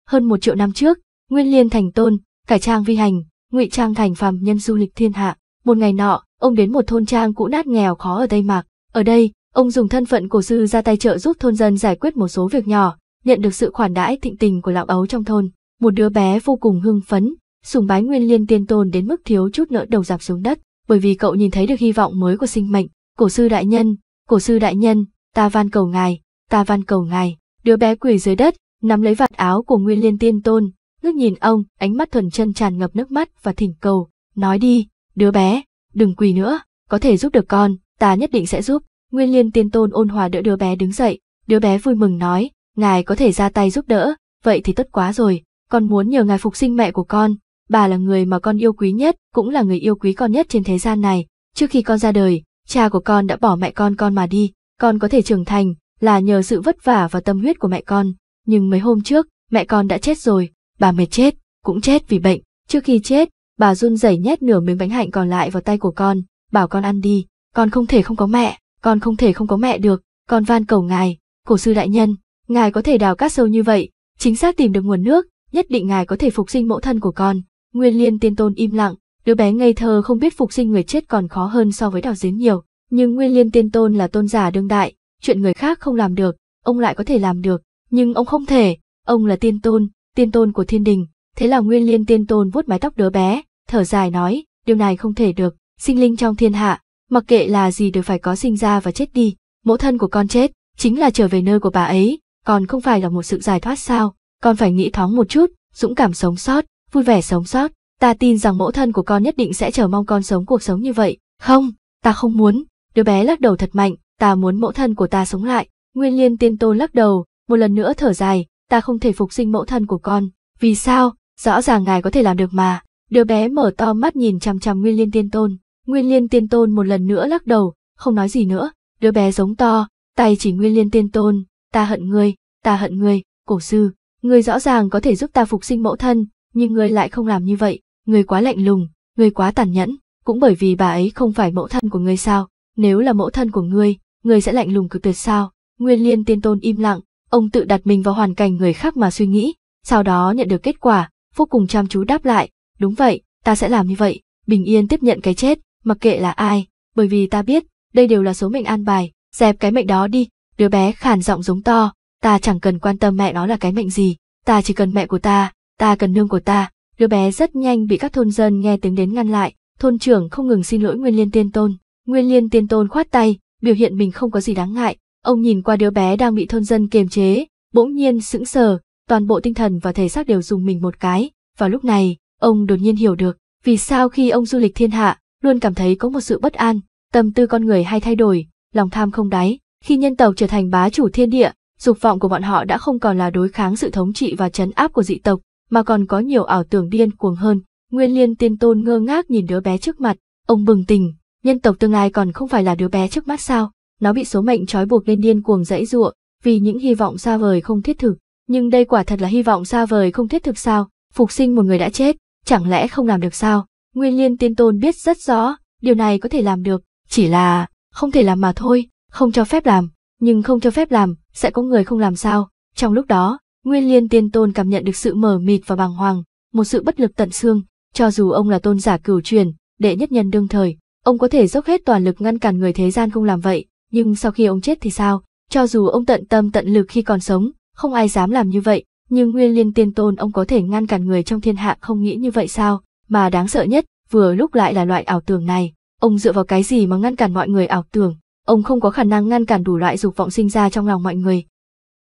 Hơn một triệu năm trước, Nguyên Liên thành tôn, cải trang vi hành, ngụy trang thành phàm nhân du lịch thiên hạ. Một ngày nọ, ông đến một thôn trang cũ nát nghèo khó ở Tây Mạc. Ở đây, ông dùng thân phận cổ sư ra tay trợ giúp thôn dân giải quyết một số việc nhỏ, nhận được sự khoản đãi thịnh tình của lão ấu trong thôn. Một đứa bé vô cùng hưng phấn, sùng bái Nguyên Liên tiên tôn đến mức thiếu chút nữa đầu dạp xuống đất, bởi vì cậu nhìn thấy được hy vọng mới của sinh mệnh. Cổ sư đại nhân, cổ sư đại nhân, ta van cầu ngài, ta van cầu ngài, đứa bé quỳ dưới đất, nắm lấy vạt áo của Nguyên Liên Tiên Tôn, ngước nhìn ông, ánh mắt thuần chân tràn ngập nước mắt và thỉnh cầu, nói đi, đứa bé, đừng quỳ nữa, có thể giúp được con, ta nhất định sẽ giúp. Nguyên Liên Tiên Tôn ôn hòa đỡ đứa bé đứng dậy, đứa bé vui mừng nói, ngài có thể ra tay giúp đỡ, vậy thì tốt quá rồi, con muốn nhờ ngài phục sinh mẹ của con, bà là người mà con yêu quý nhất, cũng là người yêu quý con nhất trên thế gian này, trước khi con ra đời, cha của con đã bỏ mẹ con con mà đi, con có thể trưởng thành, là nhờ sự vất vả và tâm huyết của mẹ con, nhưng mấy hôm trước, mẹ con đã chết rồi, bà mệt chết, cũng chết vì bệnh. Trước khi chết, bà run rẩy nhét nửa miếng bánh hạnh còn lại vào tay của con, bảo con ăn đi, con không thể không có mẹ, con không thể không có mẹ được, con van cầu ngài, cổ sư đại nhân, ngài có thể đào cát sâu như vậy, chính xác tìm được nguồn nước, nhất định ngài có thể phục sinh mẫu thân của con. Nguyên liên tiên tôn im lặng, đứa bé ngây thơ không biết phục sinh người chết còn khó hơn so với đào giếng nhiều, nhưng nguyên liên tiên tôn là tôn giả đương đại, chuyện người khác không làm được, ông lại có thể làm được, nhưng ông không thể, ông là tiên tôn, tiên tôn của thiên đình, thế là nguyên liên tiên tôn vuốt mái tóc đứa bé, thở dài nói, điều này không thể được, sinh linh trong thiên hạ, mặc kệ là gì đều phải có sinh ra và chết đi, mẫu thân của con chết, chính là trở về nơi của bà ấy, còn không phải là một sự giải thoát sao, con phải nghĩ thoáng một chút, dũng cảm sống sót, vui vẻ sống sót, ta tin rằng mẫu thân của con nhất định sẽ chờ mong con sống cuộc sống như vậy, không, ta không muốn, đứa bé lắc đầu thật mạnh, ta muốn mẫu thân của ta sống lại. Nguyên liên tiên tôn lắc đầu, một lần nữa thở dài, ta không thể phục sinh mẫu thân của con. Vì sao? Rõ ràng ngài có thể làm được mà. Đứa bé mở to mắt nhìn chằm chằm Nguyên liên tiên tôn. Nguyên liên tiên tôn một lần nữa lắc đầu, không nói gì nữa. Đứa bé giống to, tay chỉ Nguyên liên tiên tôn. Ta hận ngươi, ta hận ngươi, cổ sư. Ngươi rõ ràng có thể giúp ta phục sinh mẫu thân, nhưng ngươi lại không làm như vậy. Ngươi quá lạnh lùng, ngươi quá tàn nhẫn. Cũng bởi vì bà ấy không phải mẫu thân của ngươi sao? Nếu là mẫu thân của ngươi, người sẽ lạnh lùng cực tuyệt sao? Nguyên Liên Tiên Tôn im lặng, ông tự đặt mình vào hoàn cảnh người khác mà suy nghĩ, sau đó nhận được kết quả, vô cùng chăm chú đáp lại, đúng vậy, ta sẽ làm như vậy, bình yên tiếp nhận cái chết, mặc kệ là ai, bởi vì ta biết, đây đều là số mệnh an bài, dẹp cái mệnh đó đi, đứa bé khản giọng giống to, ta chẳng cần quan tâm mẹ nó là cái mệnh gì, ta chỉ cần mẹ của ta, ta cần nương của ta, đứa bé rất nhanh bị các thôn dân nghe tiếng đến ngăn lại, thôn trưởng không ngừng xin lỗi Nguyên Liên Tiên Tôn, Nguyên Liên Tiên Tôn khoát tay, biểu hiện mình không có gì đáng ngại. Ông nhìn qua đứa bé đang bị thôn dân kiềm chế, bỗng nhiên sững sờ, toàn bộ tinh thần và thể xác đều dùng mình một cái. Vào lúc này, ông đột nhiên hiểu được, vì sao khi ông du lịch thiên hạ, luôn cảm thấy có một sự bất an, tâm tư con người hay thay đổi, lòng tham không đáy. Khi nhân tộc trở thành bá chủ thiên địa, dục vọng của bọn họ đã không còn là đối kháng sự thống trị và trấn áp của dị tộc, mà còn có nhiều ảo tưởng điên cuồng hơn. Nguyên Liên Tiên Tôn ngơ ngác nhìn đứa bé trước mặt, ông bừng tỉnh, nhân tộc tương lai còn không phải là đứa bé trước mắt sao, nó bị số mệnh trói buộc nên điên cuồng dãy dụa, vì những hy vọng xa vời không thiết thực, nhưng đây quả thật là hy vọng xa vời không thiết thực sao, phục sinh một người đã chết, chẳng lẽ không làm được sao? Nguyên Liên Tiên Tôn biết rất rõ, điều này có thể làm được, chỉ là không thể làm mà thôi, không cho phép làm, nhưng không cho phép làm, sẽ có người không làm sao. Trong lúc đó, Nguyên Liên Tiên Tôn cảm nhận được sự mờ mịt và bàng hoàng, một sự bất lực tận xương, cho dù ông là tôn giả cửu truyền, đệ nhất nhân đương thời, Ông có thể dốc hết toàn lực ngăn cản người thế gian không làm vậy, nhưng sau khi ông chết thì sao? Cho dù ông tận tâm tận lực khi còn sống, không ai dám làm như vậy, nhưng Nguyên Liên Tiên Tôn ông có thể ngăn cản người trong thiên hạ không nghĩ như vậy sao? Mà đáng sợ nhất, vừa lúc lại là loại ảo tưởng này, ông dựa vào cái gì mà ngăn cản mọi người ảo tưởng? Ông không có khả năng ngăn cản đủ loại dục vọng sinh ra trong lòng mọi người.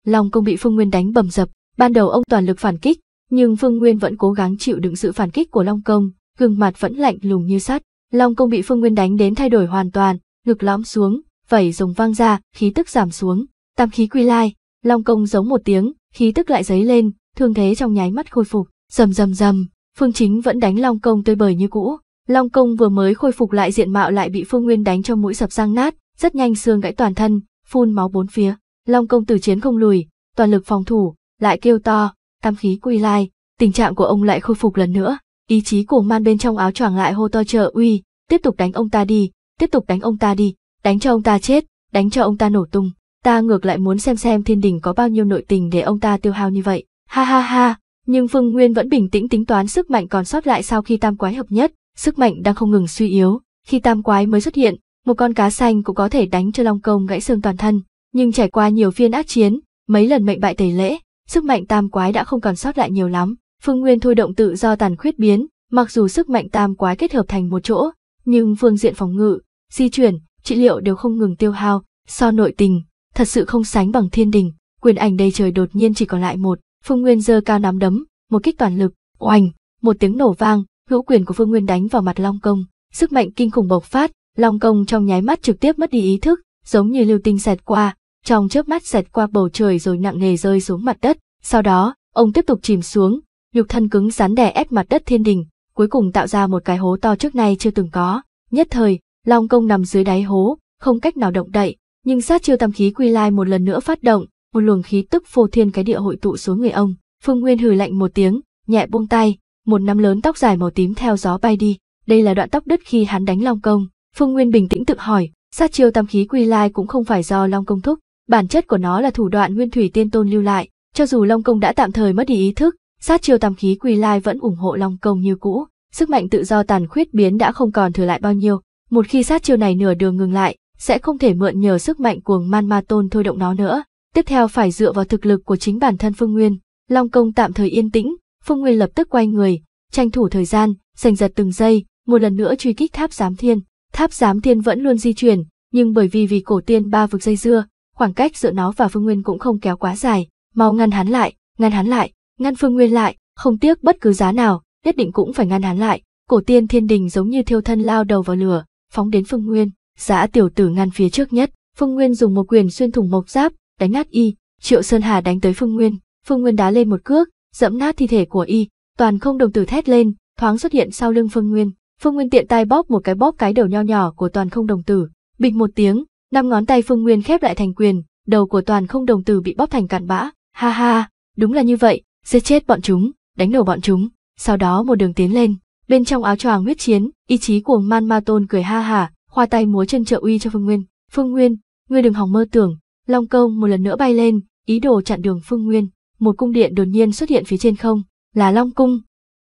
long công bị Phương Nguyên đánh bầm dập, ban đầu ông toàn lực phản kích, nhưng Phương Nguyên vẫn cố gắng chịu đựng sự phản kích của Long Công, gương mặt vẫn lạnh lùng như sắt, Long công bị Phương Nguyên đánh đến thay đổi hoàn toàn, ngực lõm xuống, vẩy rồng vang ra, khí tức giảm xuống, tam khí quy lai, Long công giống một tiếng, khí tức lại dấy lên, thương thế trong nháy mắt khôi phục, rầm rầm rầm, Phương Chính vẫn đánh Long công tơi bời như cũ. Long công vừa mới khôi phục lại diện mạo lại bị Phương Nguyên đánh cho mũi sập răng nát, rất nhanh xương gãy toàn thân, phun máu bốn phía. Long công từ chiến không lùi, toàn lực phòng thủ, lại kêu to, tam khí quy lai, tình trạng của ông lại khôi phục lần nữa. Ý chí của man bên trong áo choàng lại hô to trợ uy, tiếp tục đánh ông ta đi, tiếp tục đánh ông ta đi, đánh cho ông ta chết, đánh cho ông ta nổ tung. Ta ngược lại muốn xem xem thiên đình có bao nhiêu nội tình để ông ta tiêu hao như vậy. Ha ha ha, nhưng Phương Nguyên vẫn bình tĩnh tính toán sức mạnh còn sót lại sau khi tam quái hợp nhất, sức mạnh đang không ngừng suy yếu. Khi tam quái mới xuất hiện, một con cá xanh cũng có thể đánh cho Long Công gãy xương toàn thân, nhưng trải qua nhiều phiên ác chiến, mấy lần mệnh bại tẩy lễ, sức mạnh tam quái đã không còn sót lại nhiều lắm. Phương Nguyên thôi động tự do tàn khuyết biến, mặc dù sức mạnh tam quái kết hợp thành một chỗ, nhưng phương diện phòng ngự, di chuyển, trị liệu đều không ngừng tiêu hao, so nội tình, thật sự không sánh bằng thiên đình, quyền ảnh đầy trời đột nhiên chỉ còn lại một, Phương Nguyên giơ cao nắm đấm, một kích toàn lực, oành, một tiếng nổ vang, hữu quyền của Phương Nguyên đánh vào mặt Long Công, sức mạnh kinh khủng bộc phát, Long Công trong nháy mắt trực tiếp mất đi ý thức, giống như lưu tinh xẹt qua, trong chớp mắt xẹt qua bầu trời rồi nặng nề rơi xuống mặt đất, sau đó, ông tiếp tục chìm xuống, nhục thân cứng rắn đè ép mặt đất thiên đình, cuối cùng tạo ra một cái hố to trước nay chưa từng có. Nhất thời, Long Công nằm dưới đáy hố, không cách nào động đậy, nhưng sát chiêu tam khí quy lai một lần nữa phát động, một luồng khí tức phô thiên cái địa hội tụ xuống người ông. Phương Nguyên hừ lạnh một tiếng, nhẹ buông tay, một nắm lớn tóc dài màu tím theo gió bay đi. Đây là đoạn tóc đứt khi hắn đánh Long Công. Phương Nguyên bình tĩnh tự hỏi, sát chiêu tam khí quy lai cũng không phải do Long Công thúc, bản chất của nó là thủ đoạn Nguyên Thủy Tiên Tôn lưu lại. Cho dù Long Công đã tạm thời mất đi ý thức, Sát chiêu tam khí Quy Lai vẫn ủng hộ Long Công như cũ, sức mạnh tự do tàn khuyết biến đã không còn thừa lại bao nhiêu, một khi sát chiêu này nửa đường ngừng lại, sẽ không thể mượn nhờ sức mạnh cuồng man ma tôn thôi động nó nữa. Tiếp theo phải dựa vào thực lực của chính bản thân Phương Nguyên. Long công tạm thời yên tĩnh, Phương Nguyên lập tức quay người, tranh thủ thời gian, giành giật từng giây, một lần nữa truy kích tháp giám thiên. Tháp giám thiên vẫn luôn di chuyển, nhưng bởi vì vì cổ tiên ba vực dây dưa, khoảng cách giữa nó và Phương Nguyên cũng không kéo quá dài, mau ngăn hắn lại, ngăn hắn lại ngăn Phương Nguyên lại, không tiếc bất cứ giá nào, nhất định cũng phải ngăn hắn lại. Cổ Tiên Thiên Đình giống như thiêu thân lao đầu vào lửa, phóng đến Phương Nguyên, giã tiểu tử ngăn phía trước nhất, Phương Nguyên dùng một quyền xuyên thủng mộc giáp, đánh nát y, Triệu Sơn Hà đánh tới Phương Nguyên, Phương Nguyên đá lên một cước, dẫm nát thi thể của y, toàn không đồng tử thét lên, thoáng xuất hiện sau lưng Phương Nguyên. Phương Nguyên tiện tay bóp một cái bóp cái đầu nho nhỏ của toàn không đồng tử, bịch một tiếng, năm ngón tay Phương Nguyên khép lại thành quyền, đầu của toàn không đồng tử bị bóp thành cặn bã. Ha ha, đúng là như vậy, giết chết bọn chúng, đánh đổ bọn chúng, sau đó một đường tiến lên, bên trong áo choàng huyết chiến, ý chí cuồng man ma tôn cười ha hả, khoa tay múa chân trợ uy cho Phương Nguyên, "Phương Nguyên, ngươi đừng hòng mơ tưởng." Long công một lần nữa bay lên, ý đồ chặn đường Phương Nguyên, một cung điện đột nhiên xuất hiện phía trên không, là Long cung.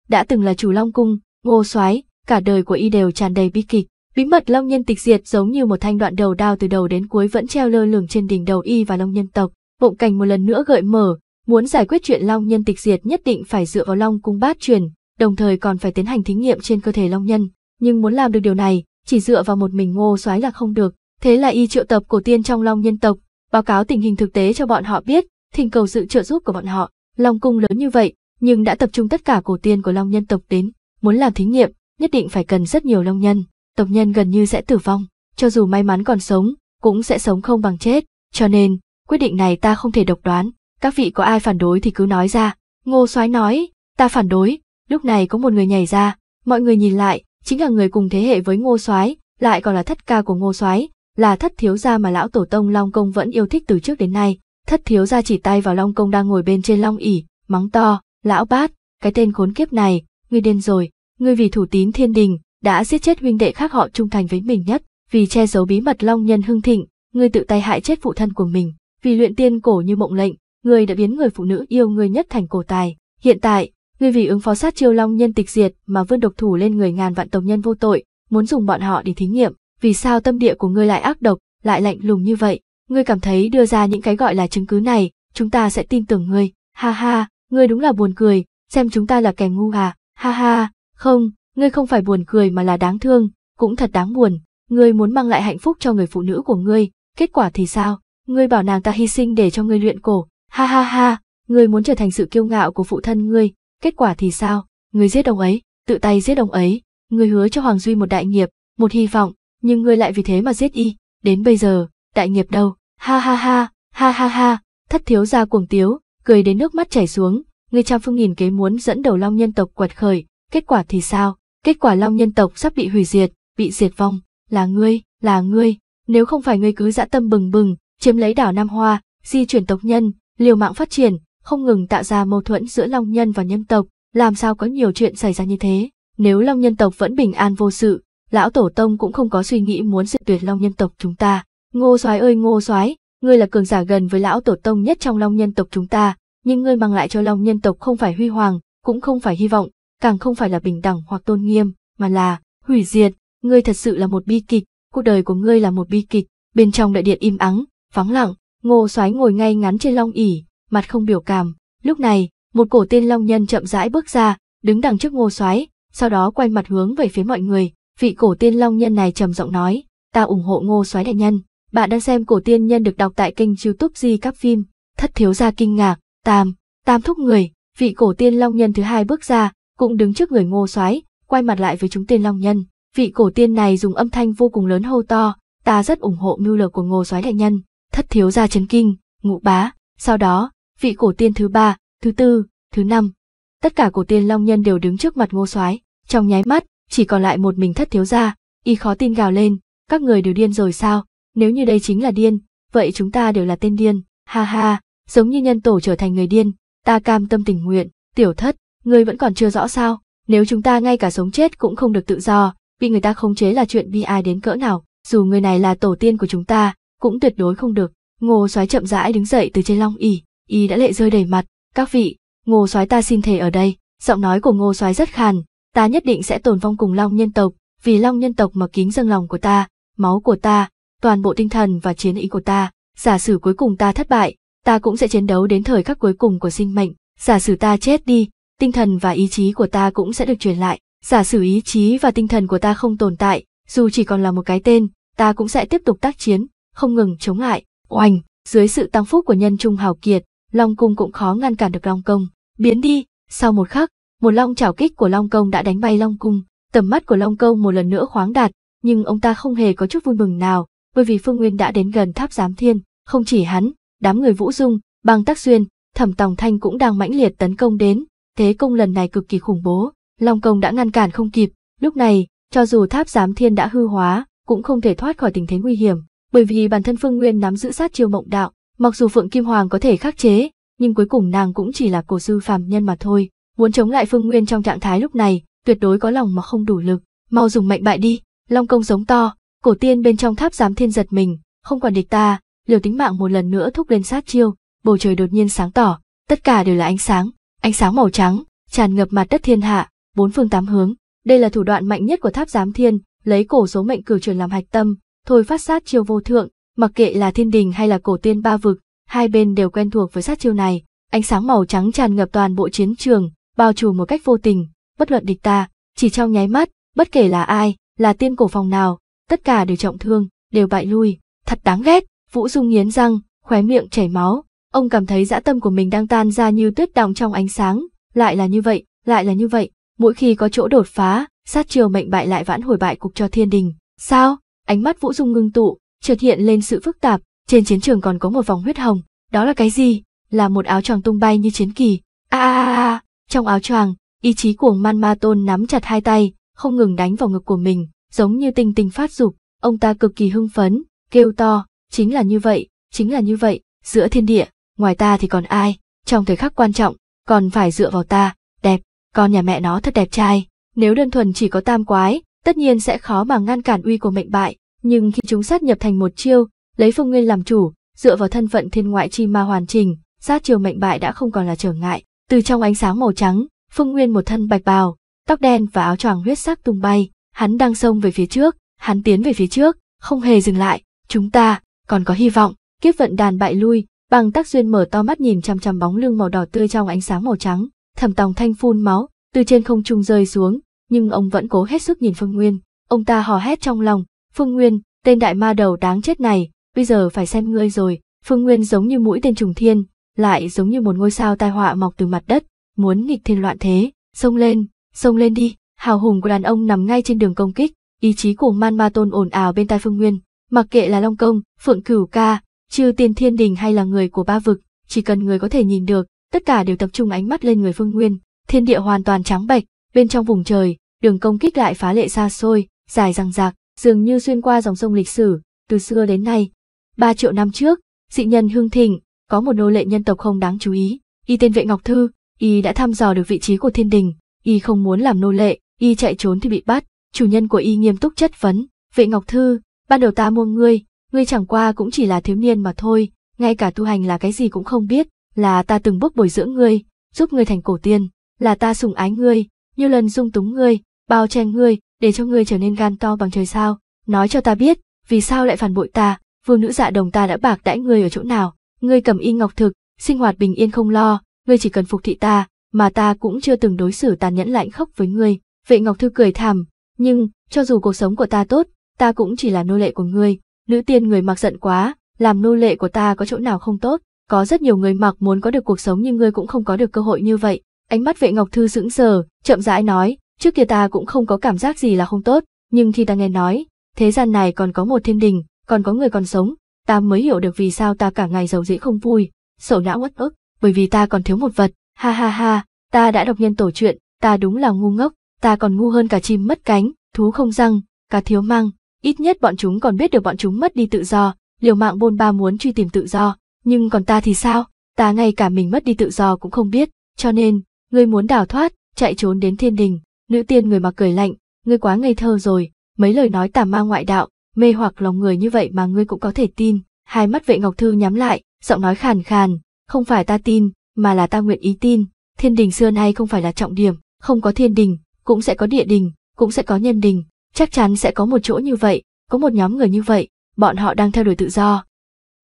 Đã từng là chủ Long cung, Ngô Soái, cả đời của y đều tràn đầy bi kịch, bí mật Long nhân tịch diệt giống như một thanh đoạn đầu đao từ đầu đến cuối vẫn treo lơ lửng trên đỉnh đầu y và Long nhân tộc, vọng cảnh một lần nữa gợi mở, Muốn giải quyết chuyện long nhân tịch diệt nhất định phải dựa vào long cung bát truyền, đồng thời còn phải tiến hành thí nghiệm trên cơ thể long nhân. Nhưng muốn làm được điều này, chỉ dựa vào một mình ngô soái là không được. Thế là y triệu tập cổ tiên trong long nhân tộc, báo cáo tình hình thực tế cho bọn họ biết, thỉnh cầu sự trợ giúp của bọn họ. Long cung lớn như vậy, nhưng đã tập trung tất cả cổ tiên của long nhân tộc đến, muốn làm thí nghiệm, nhất định phải cần rất nhiều long nhân. Tộc nhân gần như sẽ tử vong, cho dù may mắn còn sống, cũng sẽ sống không bằng chết, cho nên, quyết định này ta không thể độc đoán, các vị có ai phản đối thì cứ nói ra. Ngô Soái nói, ta phản đối, lúc này có một người nhảy ra, mọi người nhìn lại, chính là người cùng thế hệ với Ngô Soái, lại còn là thất ca của Ngô Soái, là thất thiếu gia mà lão tổ tông Long Công vẫn yêu thích từ trước đến nay. Thất thiếu gia chỉ tay vào Long Công đang ngồi bên trên long ỉ mắng to, lão bát, cái tên khốn kiếp này, ngươi điên rồi, ngươi vì thủ tín thiên đình, đã giết chết huynh đệ khác họ trung thành với mình nhất, vì che giấu bí mật Long Nhân Hưng Thịnh, ngươi tự tay hại chết phụ thân của mình, vì luyện tiên cổ như mộng lệnh, người đã biến người phụ nữ yêu người nhất thành cổ tài. Hiện tại, người vì ứng phó sát chiêu long nhân tịch diệt mà vươn độc thủ lên người ngàn vạn tộc nhân vô tội, muốn dùng bọn họ để thí nghiệm. Vì sao tâm địa của ngươi lại ác độc, lại lạnh lùng như vậy? Ngươi cảm thấy đưa ra những cái gọi là chứng cứ này, chúng ta sẽ tin tưởng ngươi. Ha ha, ngươi đúng là buồn cười, xem chúng ta là kẻ ngu à? Ha ha, không, ngươi không phải buồn cười mà là đáng thương, cũng thật đáng buồn. Ngươi muốn mang lại hạnh phúc cho người phụ nữ của ngươi, kết quả thì sao? Ngươi bảo nàng ta hy sinh để cho ngươi luyện cổ, Ha ha ha, ngươi muốn trở thành sự kiêu ngạo của phụ thân ngươi, kết quả thì sao? Ngươi giết ông ấy, tự tay giết ông ấy, ngươi hứa cho Hoàng Duy một đại nghiệp, một hy vọng, nhưng ngươi lại vì thế mà giết y, đến bây giờ, đại nghiệp đâu? Ha ha ha, ha ha ha, thất thiếu gia cuồng tiếu, cười đến nước mắt chảy xuống, ngươi trăm phương nghìn kế muốn dẫn đầu long nhân tộc quật khởi, kết quả thì sao? Kết quả long nhân tộc sắp bị hủy diệt, bị diệt vong, là ngươi, là ngươi, nếu không phải ngươi cứ dã tâm bừng bừng, chiếm lấy đảo Nam Hoa, di chuyển tộc nhân, liều mạng phát triển, không ngừng tạo ra mâu thuẫn giữa Long nhân và nhân tộc, làm sao có nhiều chuyện xảy ra như thế. Nếu Long nhân tộc vẫn bình an vô sự, lão tổ tông cũng không có suy nghĩ muốn diệt tuyệt Long nhân tộc chúng ta. Ngô Soái ơi Ngô Soái, ngươi là cường giả gần với lão tổ tông nhất trong Long nhân tộc chúng ta, nhưng ngươi mang lại cho Long nhân tộc không phải huy hoàng, cũng không phải hy vọng, càng không phải là bình đẳng hoặc tôn nghiêm, mà là hủy diệt, ngươi thật sự là một bi kịch, cuộc đời của ngươi là một bi kịch. Bên trong đại điện im ắng, vắng lặng, Ngô Soái ngồi ngay ngắn trên long ỉ, mặt không biểu cảm. Lúc này, một cổ tên long nhân chậm rãi bước ra, đứng đằng trước Ngô Soái, sau đó quay mặt hướng về phía mọi người. Vị cổ tiên long nhân này trầm giọng nói: "Ta ủng hộ Ngô Soái đại nhân." Bạn đang xem cổ tiên nhân được đọc tại kênh YouTube Di các phim. Thất thiếu gia kinh ngạc, tam, tam thúc người, vị cổ tiên long nhân thứ hai bước ra, cũng đứng trước người Ngô Soái, quay mặt lại với chúng tiên long nhân. Vị cổ tiên này dùng âm thanh vô cùng lớn hô to, ta rất ủng hộ mưu lược của Ngô Soái đại nhân thất thiếu gia chấn kinh, ngũ bá, sau đó, vị cổ tiên thứ ba, thứ tư, thứ năm. Tất cả cổ tiên long nhân đều đứng trước mặt ngô soái trong nháy mắt, chỉ còn lại một mình thất thiếu gia, y khó tin gào lên, các người đều điên rồi sao, nếu như đây chính là điên, vậy chúng ta đều là tên điên, ha ha, giống như nhân tổ trở thành người điên, ta cam tâm tình nguyện, tiểu thất, ngươi vẫn còn chưa rõ sao, nếu chúng ta ngay cả sống chết cũng không được tự do, bị người ta khống chế là chuyện bi ai đến cỡ nào, dù người này là tổ tiên của chúng ta, cũng tuyệt đối không được. Ngô Soái chậm rãi đứng dậy từ trên long ỷ, y đã lệ rơi đầy mặt, "Các vị, Ngô Soái ta xin thề ở đây." Giọng nói của Ngô Soái rất khàn, "Ta nhất định sẽ tồn vong cùng Long nhân tộc, vì Long nhân tộc mà kính dâng lòng của ta, máu của ta, toàn bộ tinh thần và chiến ý của ta, giả sử cuối cùng ta thất bại, ta cũng sẽ chiến đấu đến thời khắc cuối cùng của sinh mệnh, giả sử ta chết đi, tinh thần và ý chí của ta cũng sẽ được truyền lại, giả sử ý chí và tinh thần của ta không tồn tại, dù chỉ còn là một cái tên, ta cũng sẽ tiếp tục tác chiến, không ngừng chống lại, oanh, dưới sự tăng phúc của nhân trung hào kiệt, Long Cung cũng khó ngăn cản được Long Công, biến đi, sau một khắc, một long chảo kích của Long Công đã đánh bay Long Cung, tầm mắt của Long Công một lần nữa khoáng đạt, nhưng ông ta không hề có chút vui mừng nào, bởi vì Phương Nguyên đã đến gần tháp giám thiên, không chỉ hắn, đám người Vũ Dung, Bang Tắc Xuyên, Thẩm Tòng Thanh cũng đang mãnh liệt tấn công đến, thế công lần này cực kỳ khủng bố, Long Công đã ngăn cản không kịp, lúc này, cho dù tháp giám thiên đã hư hóa, cũng không thể thoát khỏi tình thế nguy hiểm, bởi vì bản thân Phương Nguyên nắm giữ sát chiêu mộng đạo, mặc dù Phượng Kim Hoàng có thể khắc chế, nhưng cuối cùng nàng cũng chỉ là cổ sư phàm nhân mà thôi, muốn chống lại Phương Nguyên trong trạng thái lúc này, tuyệt đối có lòng mà không đủ lực, mau dùng mạnh bại đi, Long công giống to, cổ tiên bên trong tháp giám thiên giật mình, không còn địch ta, liều tính mạng một lần nữa thúc lên sát chiêu, bầu trời đột nhiên sáng tỏ, tất cả đều là ánh sáng, ánh sáng màu trắng, tràn ngập mặt đất thiên hạ, bốn phương tám hướng, đây là thủ đoạn mạnh nhất của tháp giám thiên, lấy cổ số mệnh cử truyền làm hạch tâm, thôi phát sát chiêu vô thượng, mặc kệ là thiên đình hay là cổ tiên ba vực, hai bên đều quen thuộc với sát chiêu này, ánh sáng màu trắng tràn ngập toàn bộ chiến trường, bao trùm một cách vô tình, bất luận địch ta, chỉ trong nháy mắt, bất kể là ai, là tiên cổ phòng nào, tất cả đều trọng thương, đều bại lui, thật đáng ghét, Vũ Dung nghiến răng, khóe miệng chảy máu, ông cảm thấy dã tâm của mình đang tan ra như tuyết đọng trong ánh sáng, lại là như vậy, lại là như vậy, mỗi khi có chỗ đột phá, sát chiêu mệnh bại lại vãn hồi bại cục cho thiên đình, sao, ánh mắt Vũ Dung ngưng tụ, chợt hiện lên sự phức tạp, trên chiến trường còn có một vòng huyết hồng, đó là cái gì? Là một áo choàng tung bay như chiến kỳ. A a a a, trong áo choàng, ý chí cuồng man ma tôn nắm chặt hai tay, không ngừng đánh vào ngực của mình, giống như tinh tinh phát dục, ông ta cực kỳ hưng phấn, kêu to, chính là như vậy, chính là như vậy, giữa thiên địa, ngoài ta thì còn ai, trong thời khắc quan trọng, còn phải dựa vào ta, đẹp, con nhà mẹ nó thật đẹp trai, nếu đơn thuần chỉ có tam quái, tất nhiên sẽ khó mà ngăn cản uy của mệnh bại, nhưng khi chúng sát nhập thành một chiêu, lấy Phương nguyên làm chủ, dựa vào thân phận thiên ngoại chi ma hoàn chỉnh, sát chiêu mệnh bại đã không còn là trở ngại. Từ trong ánh sáng màu trắng, Phương Nguyên một thân bạch bào, tóc đen và áo choàng huyết sắc tung bay, hắn đang xông về phía trước, hắn tiến về phía trước, không hề dừng lại, chúng ta còn có hy vọng, kiếp vận đàn bại lui, bằng tác duyên mở to mắt nhìn chăm chăm bóng lưng màu đỏ tươi trong ánh sáng màu trắng, thầm Tòng Thanh phun máu, từ trên không trung rơi xuống, nhưng ông vẫn cố hết sức nhìn Phương Nguyên. Ông ta hò hét trong lòng, Phương Nguyên, tên đại ma đầu đáng chết này, bây giờ phải xem ngươi rồi. Phương Nguyên giống như mũi tên trùng thiên, lại giống như một ngôi sao tai họa mọc từ mặt đất, muốn nghịch thiên loạn thế, xông lên, xông lên đi. Hào hùng của đàn ông nằm ngay trên đường công kích, ý chí của man ma tôn ồn ào bên tai Phương Nguyên, mặc kệ là Long Công, Phượng Cửu Ca, Trư Tiên Thiên Đình hay là người của ba vực, chỉ cần người có thể nhìn được, tất cả đều tập trung ánh mắt lên người Phương Nguyên, thiên địa hoàn toàn trắng bệch, Bên trong vùng trời, đường công kích lại phá lệ xa xôi, dài răng rạc, dường như xuyên qua dòng sông lịch sử, từ xưa đến nay. Ba triệu năm trước, dị nhân hương thịnh, có một nô lệ nhân tộc không đáng chú ý, y tên vệ Ngọc Thư, y đã thăm dò được vị trí của thiên đình, y không muốn làm nô lệ, y chạy trốn thì bị bắt, chủ nhân của y nghiêm túc chất vấn, vệ Ngọc Thư, ban đầu ta mua ngươi, ngươi chẳng qua cũng chỉ là thiếu niên mà thôi, ngay cả tu hành là cái gì cũng không biết, là ta từng bước bồi dưỡng ngươi, giúp ngươi thành cổ tiên, là ta sùng ái ngươi, nhiều lần dung túng ngươi, bao che ngươi, để cho ngươi trở nên gan to bằng trời sao, nói cho ta biết, vì sao lại phản bội ta, vương nữ dạ đồng ta đã bạc đãi ngươi ở chỗ nào, ngươi cầm y ngọc thực, sinh hoạt bình yên không lo, ngươi chỉ cần phục thị ta, mà ta cũng chưa từng đối xử tàn nhẫn lạnh khốc với ngươi. Vệ Ngọc Thư cười thầm, nhưng, cho dù cuộc sống của ta tốt, ta cũng chỉ là nô lệ của ngươi. Nữ tiên người mặc giận quá, làm nô lệ của ta có chỗ nào không tốt, có rất nhiều người mặc muốn có được cuộc sống nhưng ngươi cũng không có được cơ hội như vậy. Ánh mắt vệ ngọc thư sững sờ, chậm rãi nói, trước kia ta cũng không có cảm giác gì là không tốt, nhưng khi ta nghe nói, thế gian này còn có một thiên đình, còn có người còn sống, ta mới hiểu được vì sao ta cả ngày giàu dĩ không vui, sầu não uất ức, bởi vì ta còn thiếu một vật, ha ha ha, ta đã đọc nhân tổ chuyện, ta đúng là ngu ngốc, ta còn ngu hơn cả chim mất cánh, thú không răng, cá thiếu măng, ít nhất bọn chúng còn biết được bọn chúng mất đi tự do, liều mạng bôn ba muốn truy tìm tự do, nhưng còn ta thì sao, ta ngay cả mình mất đi tự do cũng không biết, cho nên, ngươi muốn đào thoát, chạy trốn đến thiên đình, nữ tiên người mặc cười lạnh, ngươi quá ngây thơ rồi, mấy lời nói tà ma ngoại đạo, mê hoặc lòng người như vậy mà ngươi cũng có thể tin. Hai mắt vệ ngọc thư nhắm lại, giọng nói khàn khàn, không phải ta tin, mà là ta nguyện ý tin, thiên đình xưa nay không phải là trọng điểm, không có thiên đình, cũng sẽ có địa đình, cũng sẽ có nhân đình, chắc chắn sẽ có một chỗ như vậy, có một nhóm người như vậy, bọn họ đang theo đuổi tự do.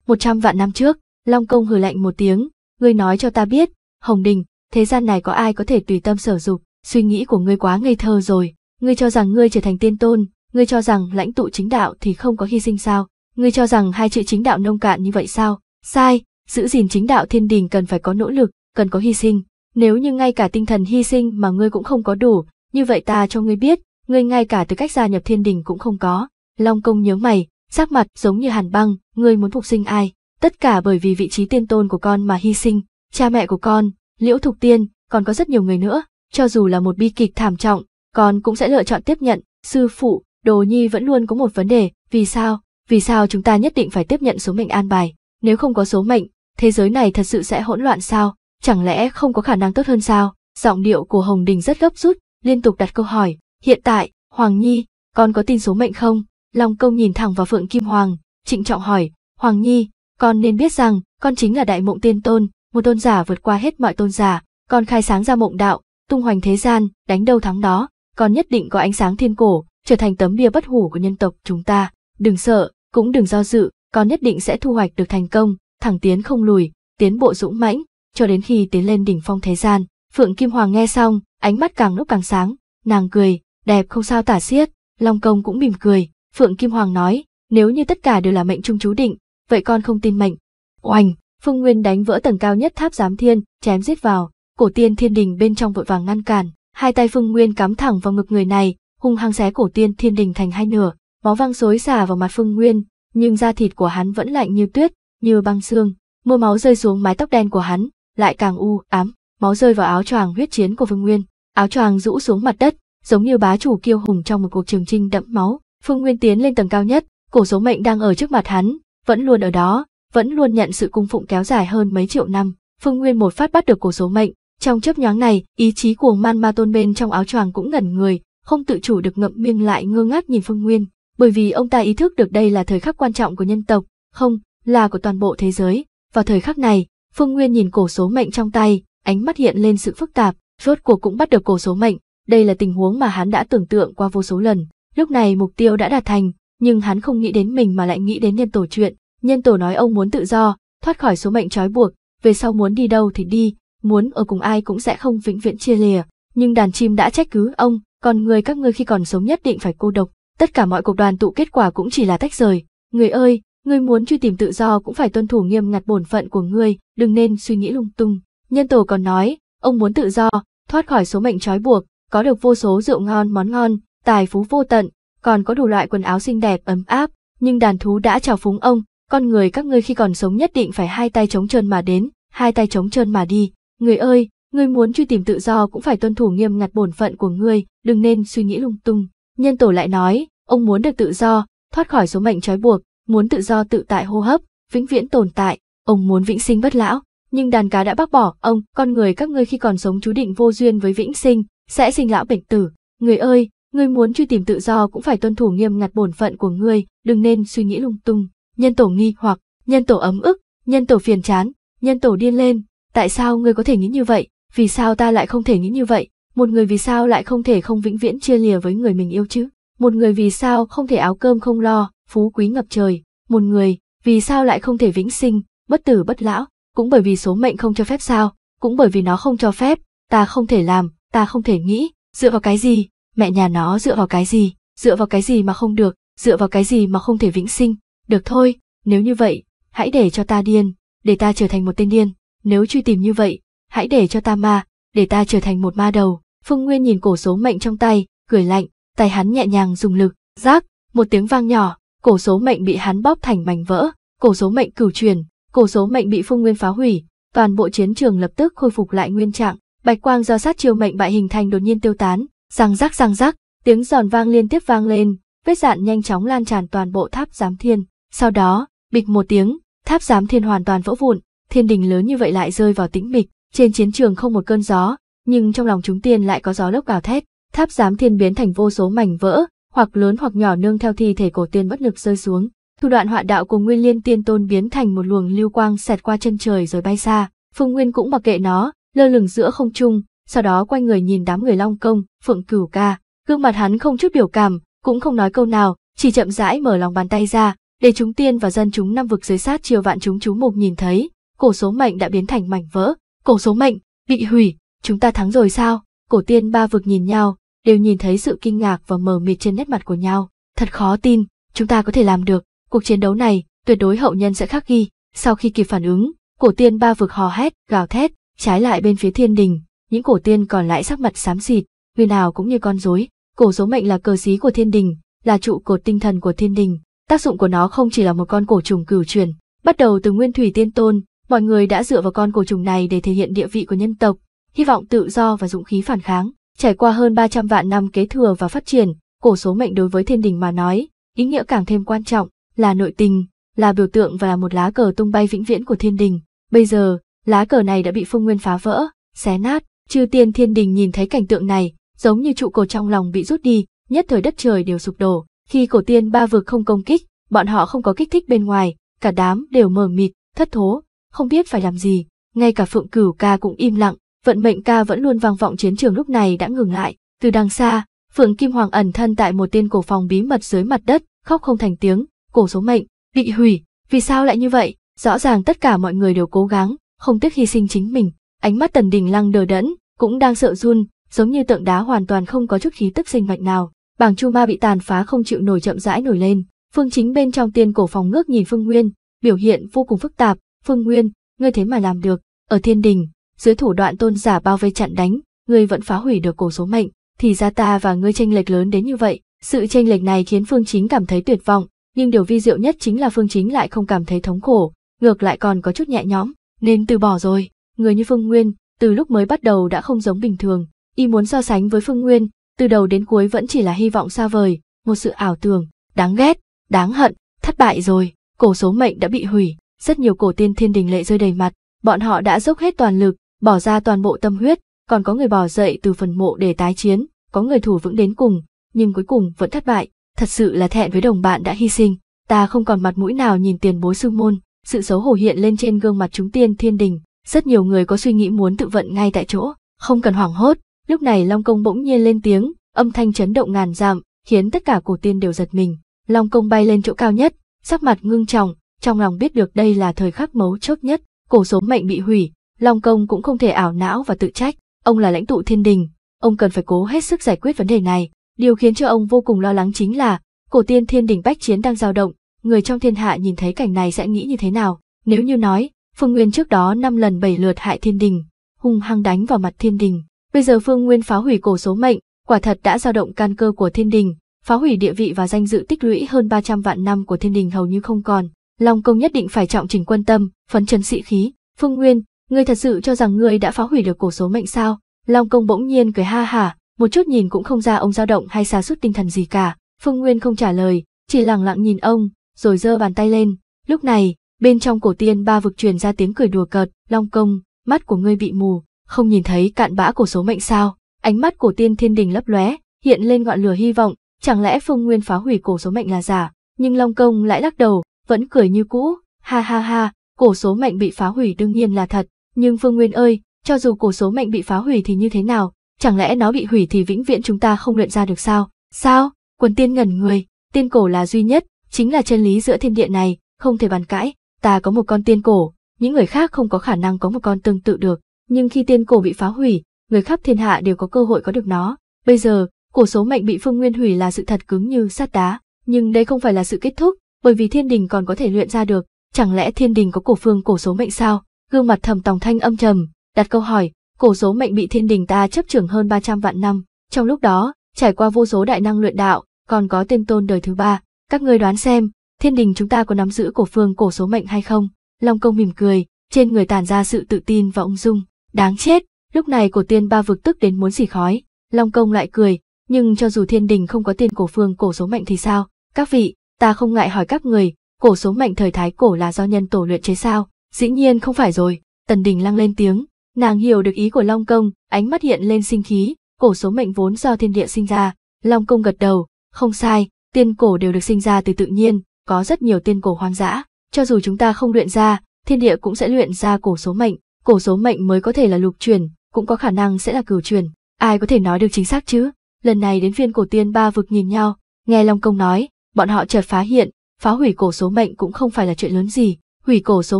Một trăm vạn năm trước, Long Công hừ lạnh một tiếng, ngươi nói cho ta biết, Hồng Đình, thế gian này có ai có thể tùy tâm sở dục, suy nghĩ của ngươi quá ngây thơ rồi, ngươi cho rằng ngươi trở thành tiên tôn, ngươi cho rằng lãnh tụ chính đạo thì không có hy sinh sao, ngươi cho rằng hai chữ chính đạo nông cạn như vậy sao, sai, giữ gìn chính đạo thiên đình cần phải có nỗ lực, cần có hy sinh, nếu như ngay cả tinh thần hy sinh mà ngươi cũng không có đủ, như vậy ta cho ngươi biết, ngươi ngay cả tư cách gia nhập thiên đình cũng không có, Long Công nhớ mày, sắc mặt giống như hàn băng, ngươi muốn phục sinh ai, tất cả bởi vì vị trí tiên tôn của con mà hy sinh, cha mẹ của con, Liễu Thục Tiên, còn có rất nhiều người nữa, cho dù là một bi kịch thảm trọng, con cũng sẽ lựa chọn tiếp nhận, sư phụ, đồ nhi vẫn luôn có một vấn đề, vì sao, vì sao chúng ta nhất định phải tiếp nhận số mệnh an bài, nếu không có số mệnh, thế giới này thật sự sẽ hỗn loạn sao, chẳng lẽ không có khả năng tốt hơn sao, giọng điệu của Hồng Đình rất gấp rút, liên tục đặt câu hỏi, hiện tại, Hoàng Nhi, con có tin số mệnh không, Long Công nhìn thẳng vào Phượng Kim Hoàng, trịnh trọng hỏi, Hoàng Nhi, con nên biết rằng, con chính là đại mộng tiên tôn, một tôn giả vượt qua hết mọi tôn giả, còn khai sáng ra mộng đạo, tung hoành thế gian, đánh đâu thắng đó, còn nhất định có ánh sáng thiên cổ, trở thành tấm bia bất hủ của nhân tộc chúng ta. Đừng sợ, cũng đừng do dự, còn nhất định sẽ thu hoạch được thành công, thẳng tiến không lùi, tiến bộ dũng mãnh, cho đến khi tiến lên đỉnh phong thế gian. Phượng Kim Hoàng nghe xong, ánh mắt càng lúc càng sáng, nàng cười, đẹp không sao tả xiết, Long Công cũng mỉm cười, Phượng Kim Hoàng nói, nếu như tất cả đều là mệnh trung chú định, vậy con không tin mệnh. Oanh, Phương Nguyên đánh vỡ tầng cao nhất tháp giám thiên, chém giết vào, cổ tiên thiên đình bên trong vội vàng ngăn cản, hai tay Phương Nguyên cắm thẳng vào ngực người này, hung hăng xé cổ tiên thiên đình thành hai nửa, máu văng xối xả vào mặt Phương Nguyên, nhưng da thịt của hắn vẫn lạnh như tuyết, như băng xương, mưa máu rơi xuống mái tóc đen của hắn, lại càng u ám, máu rơi vào áo choàng huyết chiến của Phương Nguyên, áo choàng rũ xuống mặt đất, giống như bá chủ kiêu hùng trong một cuộc trường trinh đẫm máu. Phương Nguyên tiến lên tầng cao nhất, cổ số mệnh đang ở trước mặt hắn, vẫn luôn ở đó, vẫn luôn nhận sự cung phụng kéo dài hơn mấy triệu năm. Phương Nguyên một phát bắt được cổ số mệnh, trong chớp nhoáng này, ý chí cuồng man ma tôn bên trong áo choàng cũng ngẩn người, không tự chủ được ngậm miệng lại ngơ ngác nhìn Phương Nguyên, bởi vì ông ta ý thức được đây là thời khắc quan trọng của nhân tộc, không, là của toàn bộ thế giới. Vào thời khắc này, Phương Nguyên nhìn cổ số mệnh trong tay, ánh mắt hiện lên sự phức tạp, rốt cuộc cũng bắt được cổ số mệnh, đây là tình huống mà hắn đã tưởng tượng qua vô số lần. Lúc này mục tiêu đã đạt thành, nhưng hắn không nghĩ đến mình mà lại nghĩ đến nhân tổ chuyện, Nhân tổ nói ông muốn tự do, thoát khỏi số mệnh trói buộc, về sau muốn đi đâu thì đi, muốn ở cùng ai cũng sẽ không vĩnh viễn chia lìa. Nhưng đàn chim đã trách cứ ông, còn người các ngươi khi còn sống nhất định phải cô độc. Tất cả mọi cuộc đoàn tụ kết quả cũng chỉ là tách rời. Người ơi, người muốn truy tìm tự do cũng phải tuân thủ nghiêm ngặt bổn phận của người đừng nên suy nghĩ lung tung. Nhân tổ còn nói, ông muốn tự do, thoát khỏi số mệnh trói buộc, có được vô số rượu ngon món ngon, tài phú vô tận, còn có đủ loại quần áo xinh đẹp ấm áp, nhưng đàn thú đã trào phúng ông, con người các ngươi khi còn sống nhất định phải hai tay chống trơn mà đến, hai tay chống trơn mà đi. Người ơi, ngươi muốn truy tìm tự do cũng phải tuân thủ nghiêm ngặt bổn phận của ngươi, đừng nên suy nghĩ lung tung. Nhân tổ lại nói, ông muốn được tự do, thoát khỏi số mệnh trói buộc, muốn tự do tự tại hô hấp, vĩnh viễn tồn tại, ông muốn vĩnh sinh bất lão, nhưng đàn cá đã bác bỏ ông, con người các ngươi khi còn sống chú định vô duyên với vĩnh sinh, sẽ sinh lão bệnh tử. Người ơi, ngươi muốn truy tìm tự do cũng phải tuân thủ nghiêm ngặt bổn phận của ngươi, đừng nên suy nghĩ lung tung nhân tổ nghi hoặc, nhân tổ ấm ức, nhân tổ phiền chán, nhân tổ điên lên, tại sao ngươi có thể nghĩ như vậy, vì sao ta lại không thể nghĩ như vậy, một người vì sao lại không thể không vĩnh viễn chia lìa với người mình yêu chứ, một người vì sao không thể áo cơm không lo, phú quý ngập trời, một người vì sao lại không thể vĩnh sinh, bất tử bất lão, cũng bởi vì số mệnh không cho phép sao, cũng bởi vì nó không cho phép, ta không thể làm, ta không thể nghĩ, dựa vào cái gì, mẹ nhà nó dựa vào cái gì, dựa vào cái gì mà không được, dựa vào cái gì mà không thể vĩnh sinh, được thôi, nếu như vậy, hãy để cho ta điên, để ta trở thành một tên điên, nếu truy tìm như vậy, hãy để cho ta ma, để ta trở thành một ma đầu. Phương Nguyên nhìn cổ số mệnh trong tay, cười lạnh, tay hắn nhẹ nhàng dùng lực, rác, một tiếng vang nhỏ, cổ số mệnh bị hắn bóp thành mảnh vỡ, cổ số mệnh cửu truyền, cổ số mệnh bị Phương Nguyên phá hủy, toàn bộ chiến trường lập tức khôi phục lại nguyên trạng, bạch quang do sát chiêu mệnh bại hình thành đột nhiên tiêu tán, răng rắc răng rắc, tiếng giòn vang liên tiếp vang lên, vết dạn nhanh chóng lan tràn toàn bộ tháp giám thiên. Sau đó, bịch một tiếng, tháp giám thiên hoàn toàn vỡ vụn, thiên đình lớn như vậy lại rơi vào tĩnh mịch, trên chiến trường không một cơn gió, nhưng trong lòng chúng tiên lại có gió lốc gào thét, tháp giám thiên biến thành vô số mảnh vỡ, hoặc lớn hoặc nhỏ nương theo thi thể cổ tiên bất lực rơi xuống. Thủ đoạn họa đạo của Nguyên Liên Tiên Tôn biến thành một luồng lưu quang xẹt qua chân trời rồi bay xa, Phương Nguyên cũng mặc kệ nó, lơ lửng giữa không trung, sau đó quay người nhìn đám người Long Công, Phượng Cửu Ca, gương mặt hắn không chút biểu cảm, cũng không nói câu nào, chỉ chậm rãi mở lòng bàn tay ra, để chúng tiên và dân chúng năm vực dưới sát chiều vạn chúng chú mục nhìn thấy, cổ số mệnh đã biến thành mảnh vỡ, cổ số mệnh, bị hủy, chúng ta thắng rồi sao? Cổ tiên ba vực nhìn nhau, đều nhìn thấy sự kinh ngạc và mờ mịt trên nét mặt của nhau. Thật khó tin, chúng ta có thể làm được, cuộc chiến đấu này, tuyệt đối hậu nhân sẽ khắc ghi. Sau khi kịp phản ứng, cổ tiên ba vực hò hét, gào thét, trái lại bên phía thiên đình, những cổ tiên còn lại sắc mặt xám xịt, người nào cũng như con rối. Cổ số mệnh là cờ xí của thiên đình, là trụ cột tinh thần của thiên đình, Tác dụng của nó không chỉ là một con cổ trùng cửu truyền, bắt đầu từ nguyên thủy tiên tôn, mọi người đã dựa vào con cổ trùng này để thể hiện địa vị của nhân tộc, hy vọng tự do và dũng khí phản kháng. Trải qua hơn 300 vạn năm kế thừa và phát triển, cổ số mệnh đối với thiên đình mà nói, ý nghĩa càng thêm quan trọng, là nội tình, là biểu tượng và là một lá cờ tung bay vĩnh viễn của thiên đình. Bây giờ, lá cờ này đã bị phương nguyên phá vỡ, xé nát, chư tiên thiên đình nhìn thấy cảnh tượng này, giống như trụ cột trong lòng bị rút đi, nhất thời đất trời đều sụp đổ. Khi cổ tiên ba vực không công kích, bọn họ không có kích thích bên ngoài, cả đám đều mờ mịt, thất thố, không biết phải làm gì, ngay cả Phượng Cửu ca cũng im lặng, vận mệnh ca vẫn luôn vang vọng chiến trường lúc này đã ngừng lại, từ đằng xa, Phượng Kim Hoàng ẩn thân tại một tên cổ phòng bí mật dưới mặt đất, khóc không thành tiếng, cổ số mệnh, bị hủy, vì sao lại như vậy? Rõ ràng tất cả mọi người đều cố gắng, không tiếc hy sinh chính mình. Ánh mắt Tần Đình Lăng đờ đẫn, cũng đang sợ run, giống như tượng đá hoàn toàn không có chút khí tức sinh mạch nào bảng chu ma bị tàn phá không chịu nổi chậm rãi nổi lên. Phương Chính bên trong tiên cổ phòng ngước nhìn Phương Nguyên, biểu hiện vô cùng phức tạp, "Phương Nguyên, ngươi thế mà làm được, ở thiên đình, dưới thủ đoạn tôn giả bao vây chặn đánh, ngươi vẫn phá hủy được cổ số mệnh, thì ra ta và ngươi tranh lệch lớn đến như vậy." Sự tranh lệch này khiến Phương Chính cảm thấy tuyệt vọng, nhưng điều vi diệu nhất chính là Phương Chính lại không cảm thấy thống khổ, ngược lại còn có chút nhẹ nhõm, nên từ bỏ rồi. Người như Phương Nguyên, từ lúc mới bắt đầu đã không giống bình thường, y muốn so sánh với Phương Nguyên, từ đầu đến cuối vẫn chỉ là hy vọng xa vời, một sự ảo tưởng, đáng ghét, đáng hận, thất bại rồi, cổ số mệnh đã bị hủy, rất nhiều cổ tiên thiên đình lệ rơi đầy mặt, bọn họ đã dốc hết toàn lực, bỏ ra toàn bộ tâm huyết, còn có người bỏ dậy từ phần mộ để tái chiến, có người thủ vững đến cùng, nhưng cuối cùng vẫn thất bại, thật sự là thẹn với đồng bạn đã hy sinh, ta không còn mặt mũi nào nhìn tiền bối sư môn, sự xấu hổ hiện lên trên gương mặt chúng tiên thiên đình, rất nhiều người có suy nghĩ muốn tự vận ngay tại chỗ, không cần hoảng hốt, Lúc này Long Công bỗng nhiên lên tiếng, âm thanh chấn động ngàn dặm, khiến tất cả cổ tiên đều giật mình. Long Công bay lên chỗ cao nhất, sắc mặt ngưng trọng, trong lòng biết được đây là thời khắc mấu chốt nhất, cổ số mệnh bị hủy, Long Công cũng không thể ảo não và tự trách, ông là lãnh tụ thiên đình, ông cần phải cố hết sức giải quyết vấn đề này. Điều khiến cho ông vô cùng lo lắng chính là, cổ tiên thiên đình bách chiến đang dao động, người trong thiên hạ nhìn thấy cảnh này sẽ nghĩ như thế nào? Nếu như nói, Phương Nguyên trước đó năm lần bảy lượt hại thiên đình, hung hăng đánh vào mặt thiên đình, Bây giờ Phương Nguyên phá hủy cổ số mệnh, quả thật đã dao động can cơ của thiên đình, phá hủy địa vị và danh dự tích lũy hơn 300 vạn năm của thiên đình hầu như không còn. Long công nhất định phải trọng chỉnh quân tâm, phấn chấn sĩ khí. Phương Nguyên, ngươi thật sự cho rằng ngươi đã phá hủy được cổ số mệnh sao? Long công bỗng nhiên cười ha hả, một chút nhìn cũng không ra ông dao động hay xa sút tinh thần gì cả. Phương Nguyên không trả lời, chỉ lặng lặng nhìn ông, rồi giơ bàn tay lên. Lúc này, bên trong cổ tiên ba vực truyền ra tiếng cười đùa cợt, Long công, mắt của ngươi bị mù, không nhìn thấy cạn bã của số mệnh sao? Ánh mắt của Tiên Thiên Đình lấp lóe, hiện lên ngọn lửa hy vọng, chẳng lẽ Phương Nguyên phá hủy cổ số mệnh là giả, nhưng Long Công lại lắc đầu, vẫn cười như cũ, ha ha ha, cổ số mệnh bị phá hủy đương nhiên là thật, nhưng Phương Nguyên ơi, cho dù cổ số mệnh bị phá hủy thì như thế nào, chẳng lẽ nó bị hủy thì vĩnh viễn chúng ta không luyện ra được sao? Sao? Quần tiên ngẩn người, tiên cổ là duy nhất, chính là chân lý giữa thiên địa này, không thể bàn cãi, ta có một con tiên cổ, những người khác không có khả năng có một con tương tự được, nhưng khi tiên cổ bị phá hủy, người khắp thiên hạ đều có cơ hội có được nó. Bây giờ, cổ số mệnh bị Phương Nguyên hủy là sự thật cứng như sát đá, nhưng đây không phải là sự kết thúc, bởi vì thiên đình còn có thể luyện ra được, chẳng lẽ thiên đình có cổ phương cổ số mệnh sao? Gương mặt thầm Tòng Thanh âm trầm, đặt câu hỏi, cổ số mệnh bị thiên đình ta chấp trưởng hơn 300 vạn năm, trong lúc đó, trải qua vô số đại năng luyện đạo, còn có tên tôn đời thứ ba, các ngươi đoán xem, thiên đình chúng ta có nắm giữ cổ phương cổ số mệnh hay không? Long công mỉm cười, trên người tàn ra sự tự tin và ung dung. Đáng chết, lúc này cổ tiên ba vực tức đến muốn xỉ khói, Long Công lại cười, nhưng cho dù thiên đình không có tiên cổ phương cổ số mệnh thì sao? Các vị, ta không ngại hỏi các người, cổ số mệnh thời thái cổ là do nhân tổ luyện chế sao? Dĩ nhiên không phải rồi, Tần Đình lăng lên tiếng, nàng hiểu được ý của Long Công, ánh mắt hiện lên sinh khí, cổ số mệnh vốn do thiên địa sinh ra, Long Công gật đầu, không sai, tiên cổ đều được sinh ra từ tự nhiên, có rất nhiều tiên cổ hoang dã, cho dù chúng ta không luyện ra, thiên địa cũng sẽ luyện ra cổ số mệnh, cổ số mệnh mới có thể là lục truyền, cũng có khả năng sẽ là cửu truyền, ai có thể nói được chính xác chứ? Lần này đến viên cổ tiên ba vực nhìn nhau, nghe Long Công nói, bọn họ chợt phá hiện, phá hủy cổ số mệnh cũng không phải là chuyện lớn gì, hủy cổ số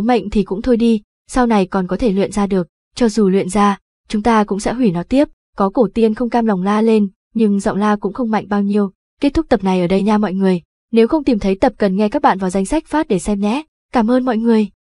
mệnh thì cũng thôi đi, sau này còn có thể luyện ra được, cho dù luyện ra, chúng ta cũng sẽ hủy nó tiếp, có cổ tiên không cam lòng la lên, nhưng giọng la cũng không mạnh bao nhiêu. Kết thúc tập này ở đây nha mọi người, nếu không tìm thấy tập cần nghe các bạn vào danh sách phát để xem nhé. Cảm ơn mọi người.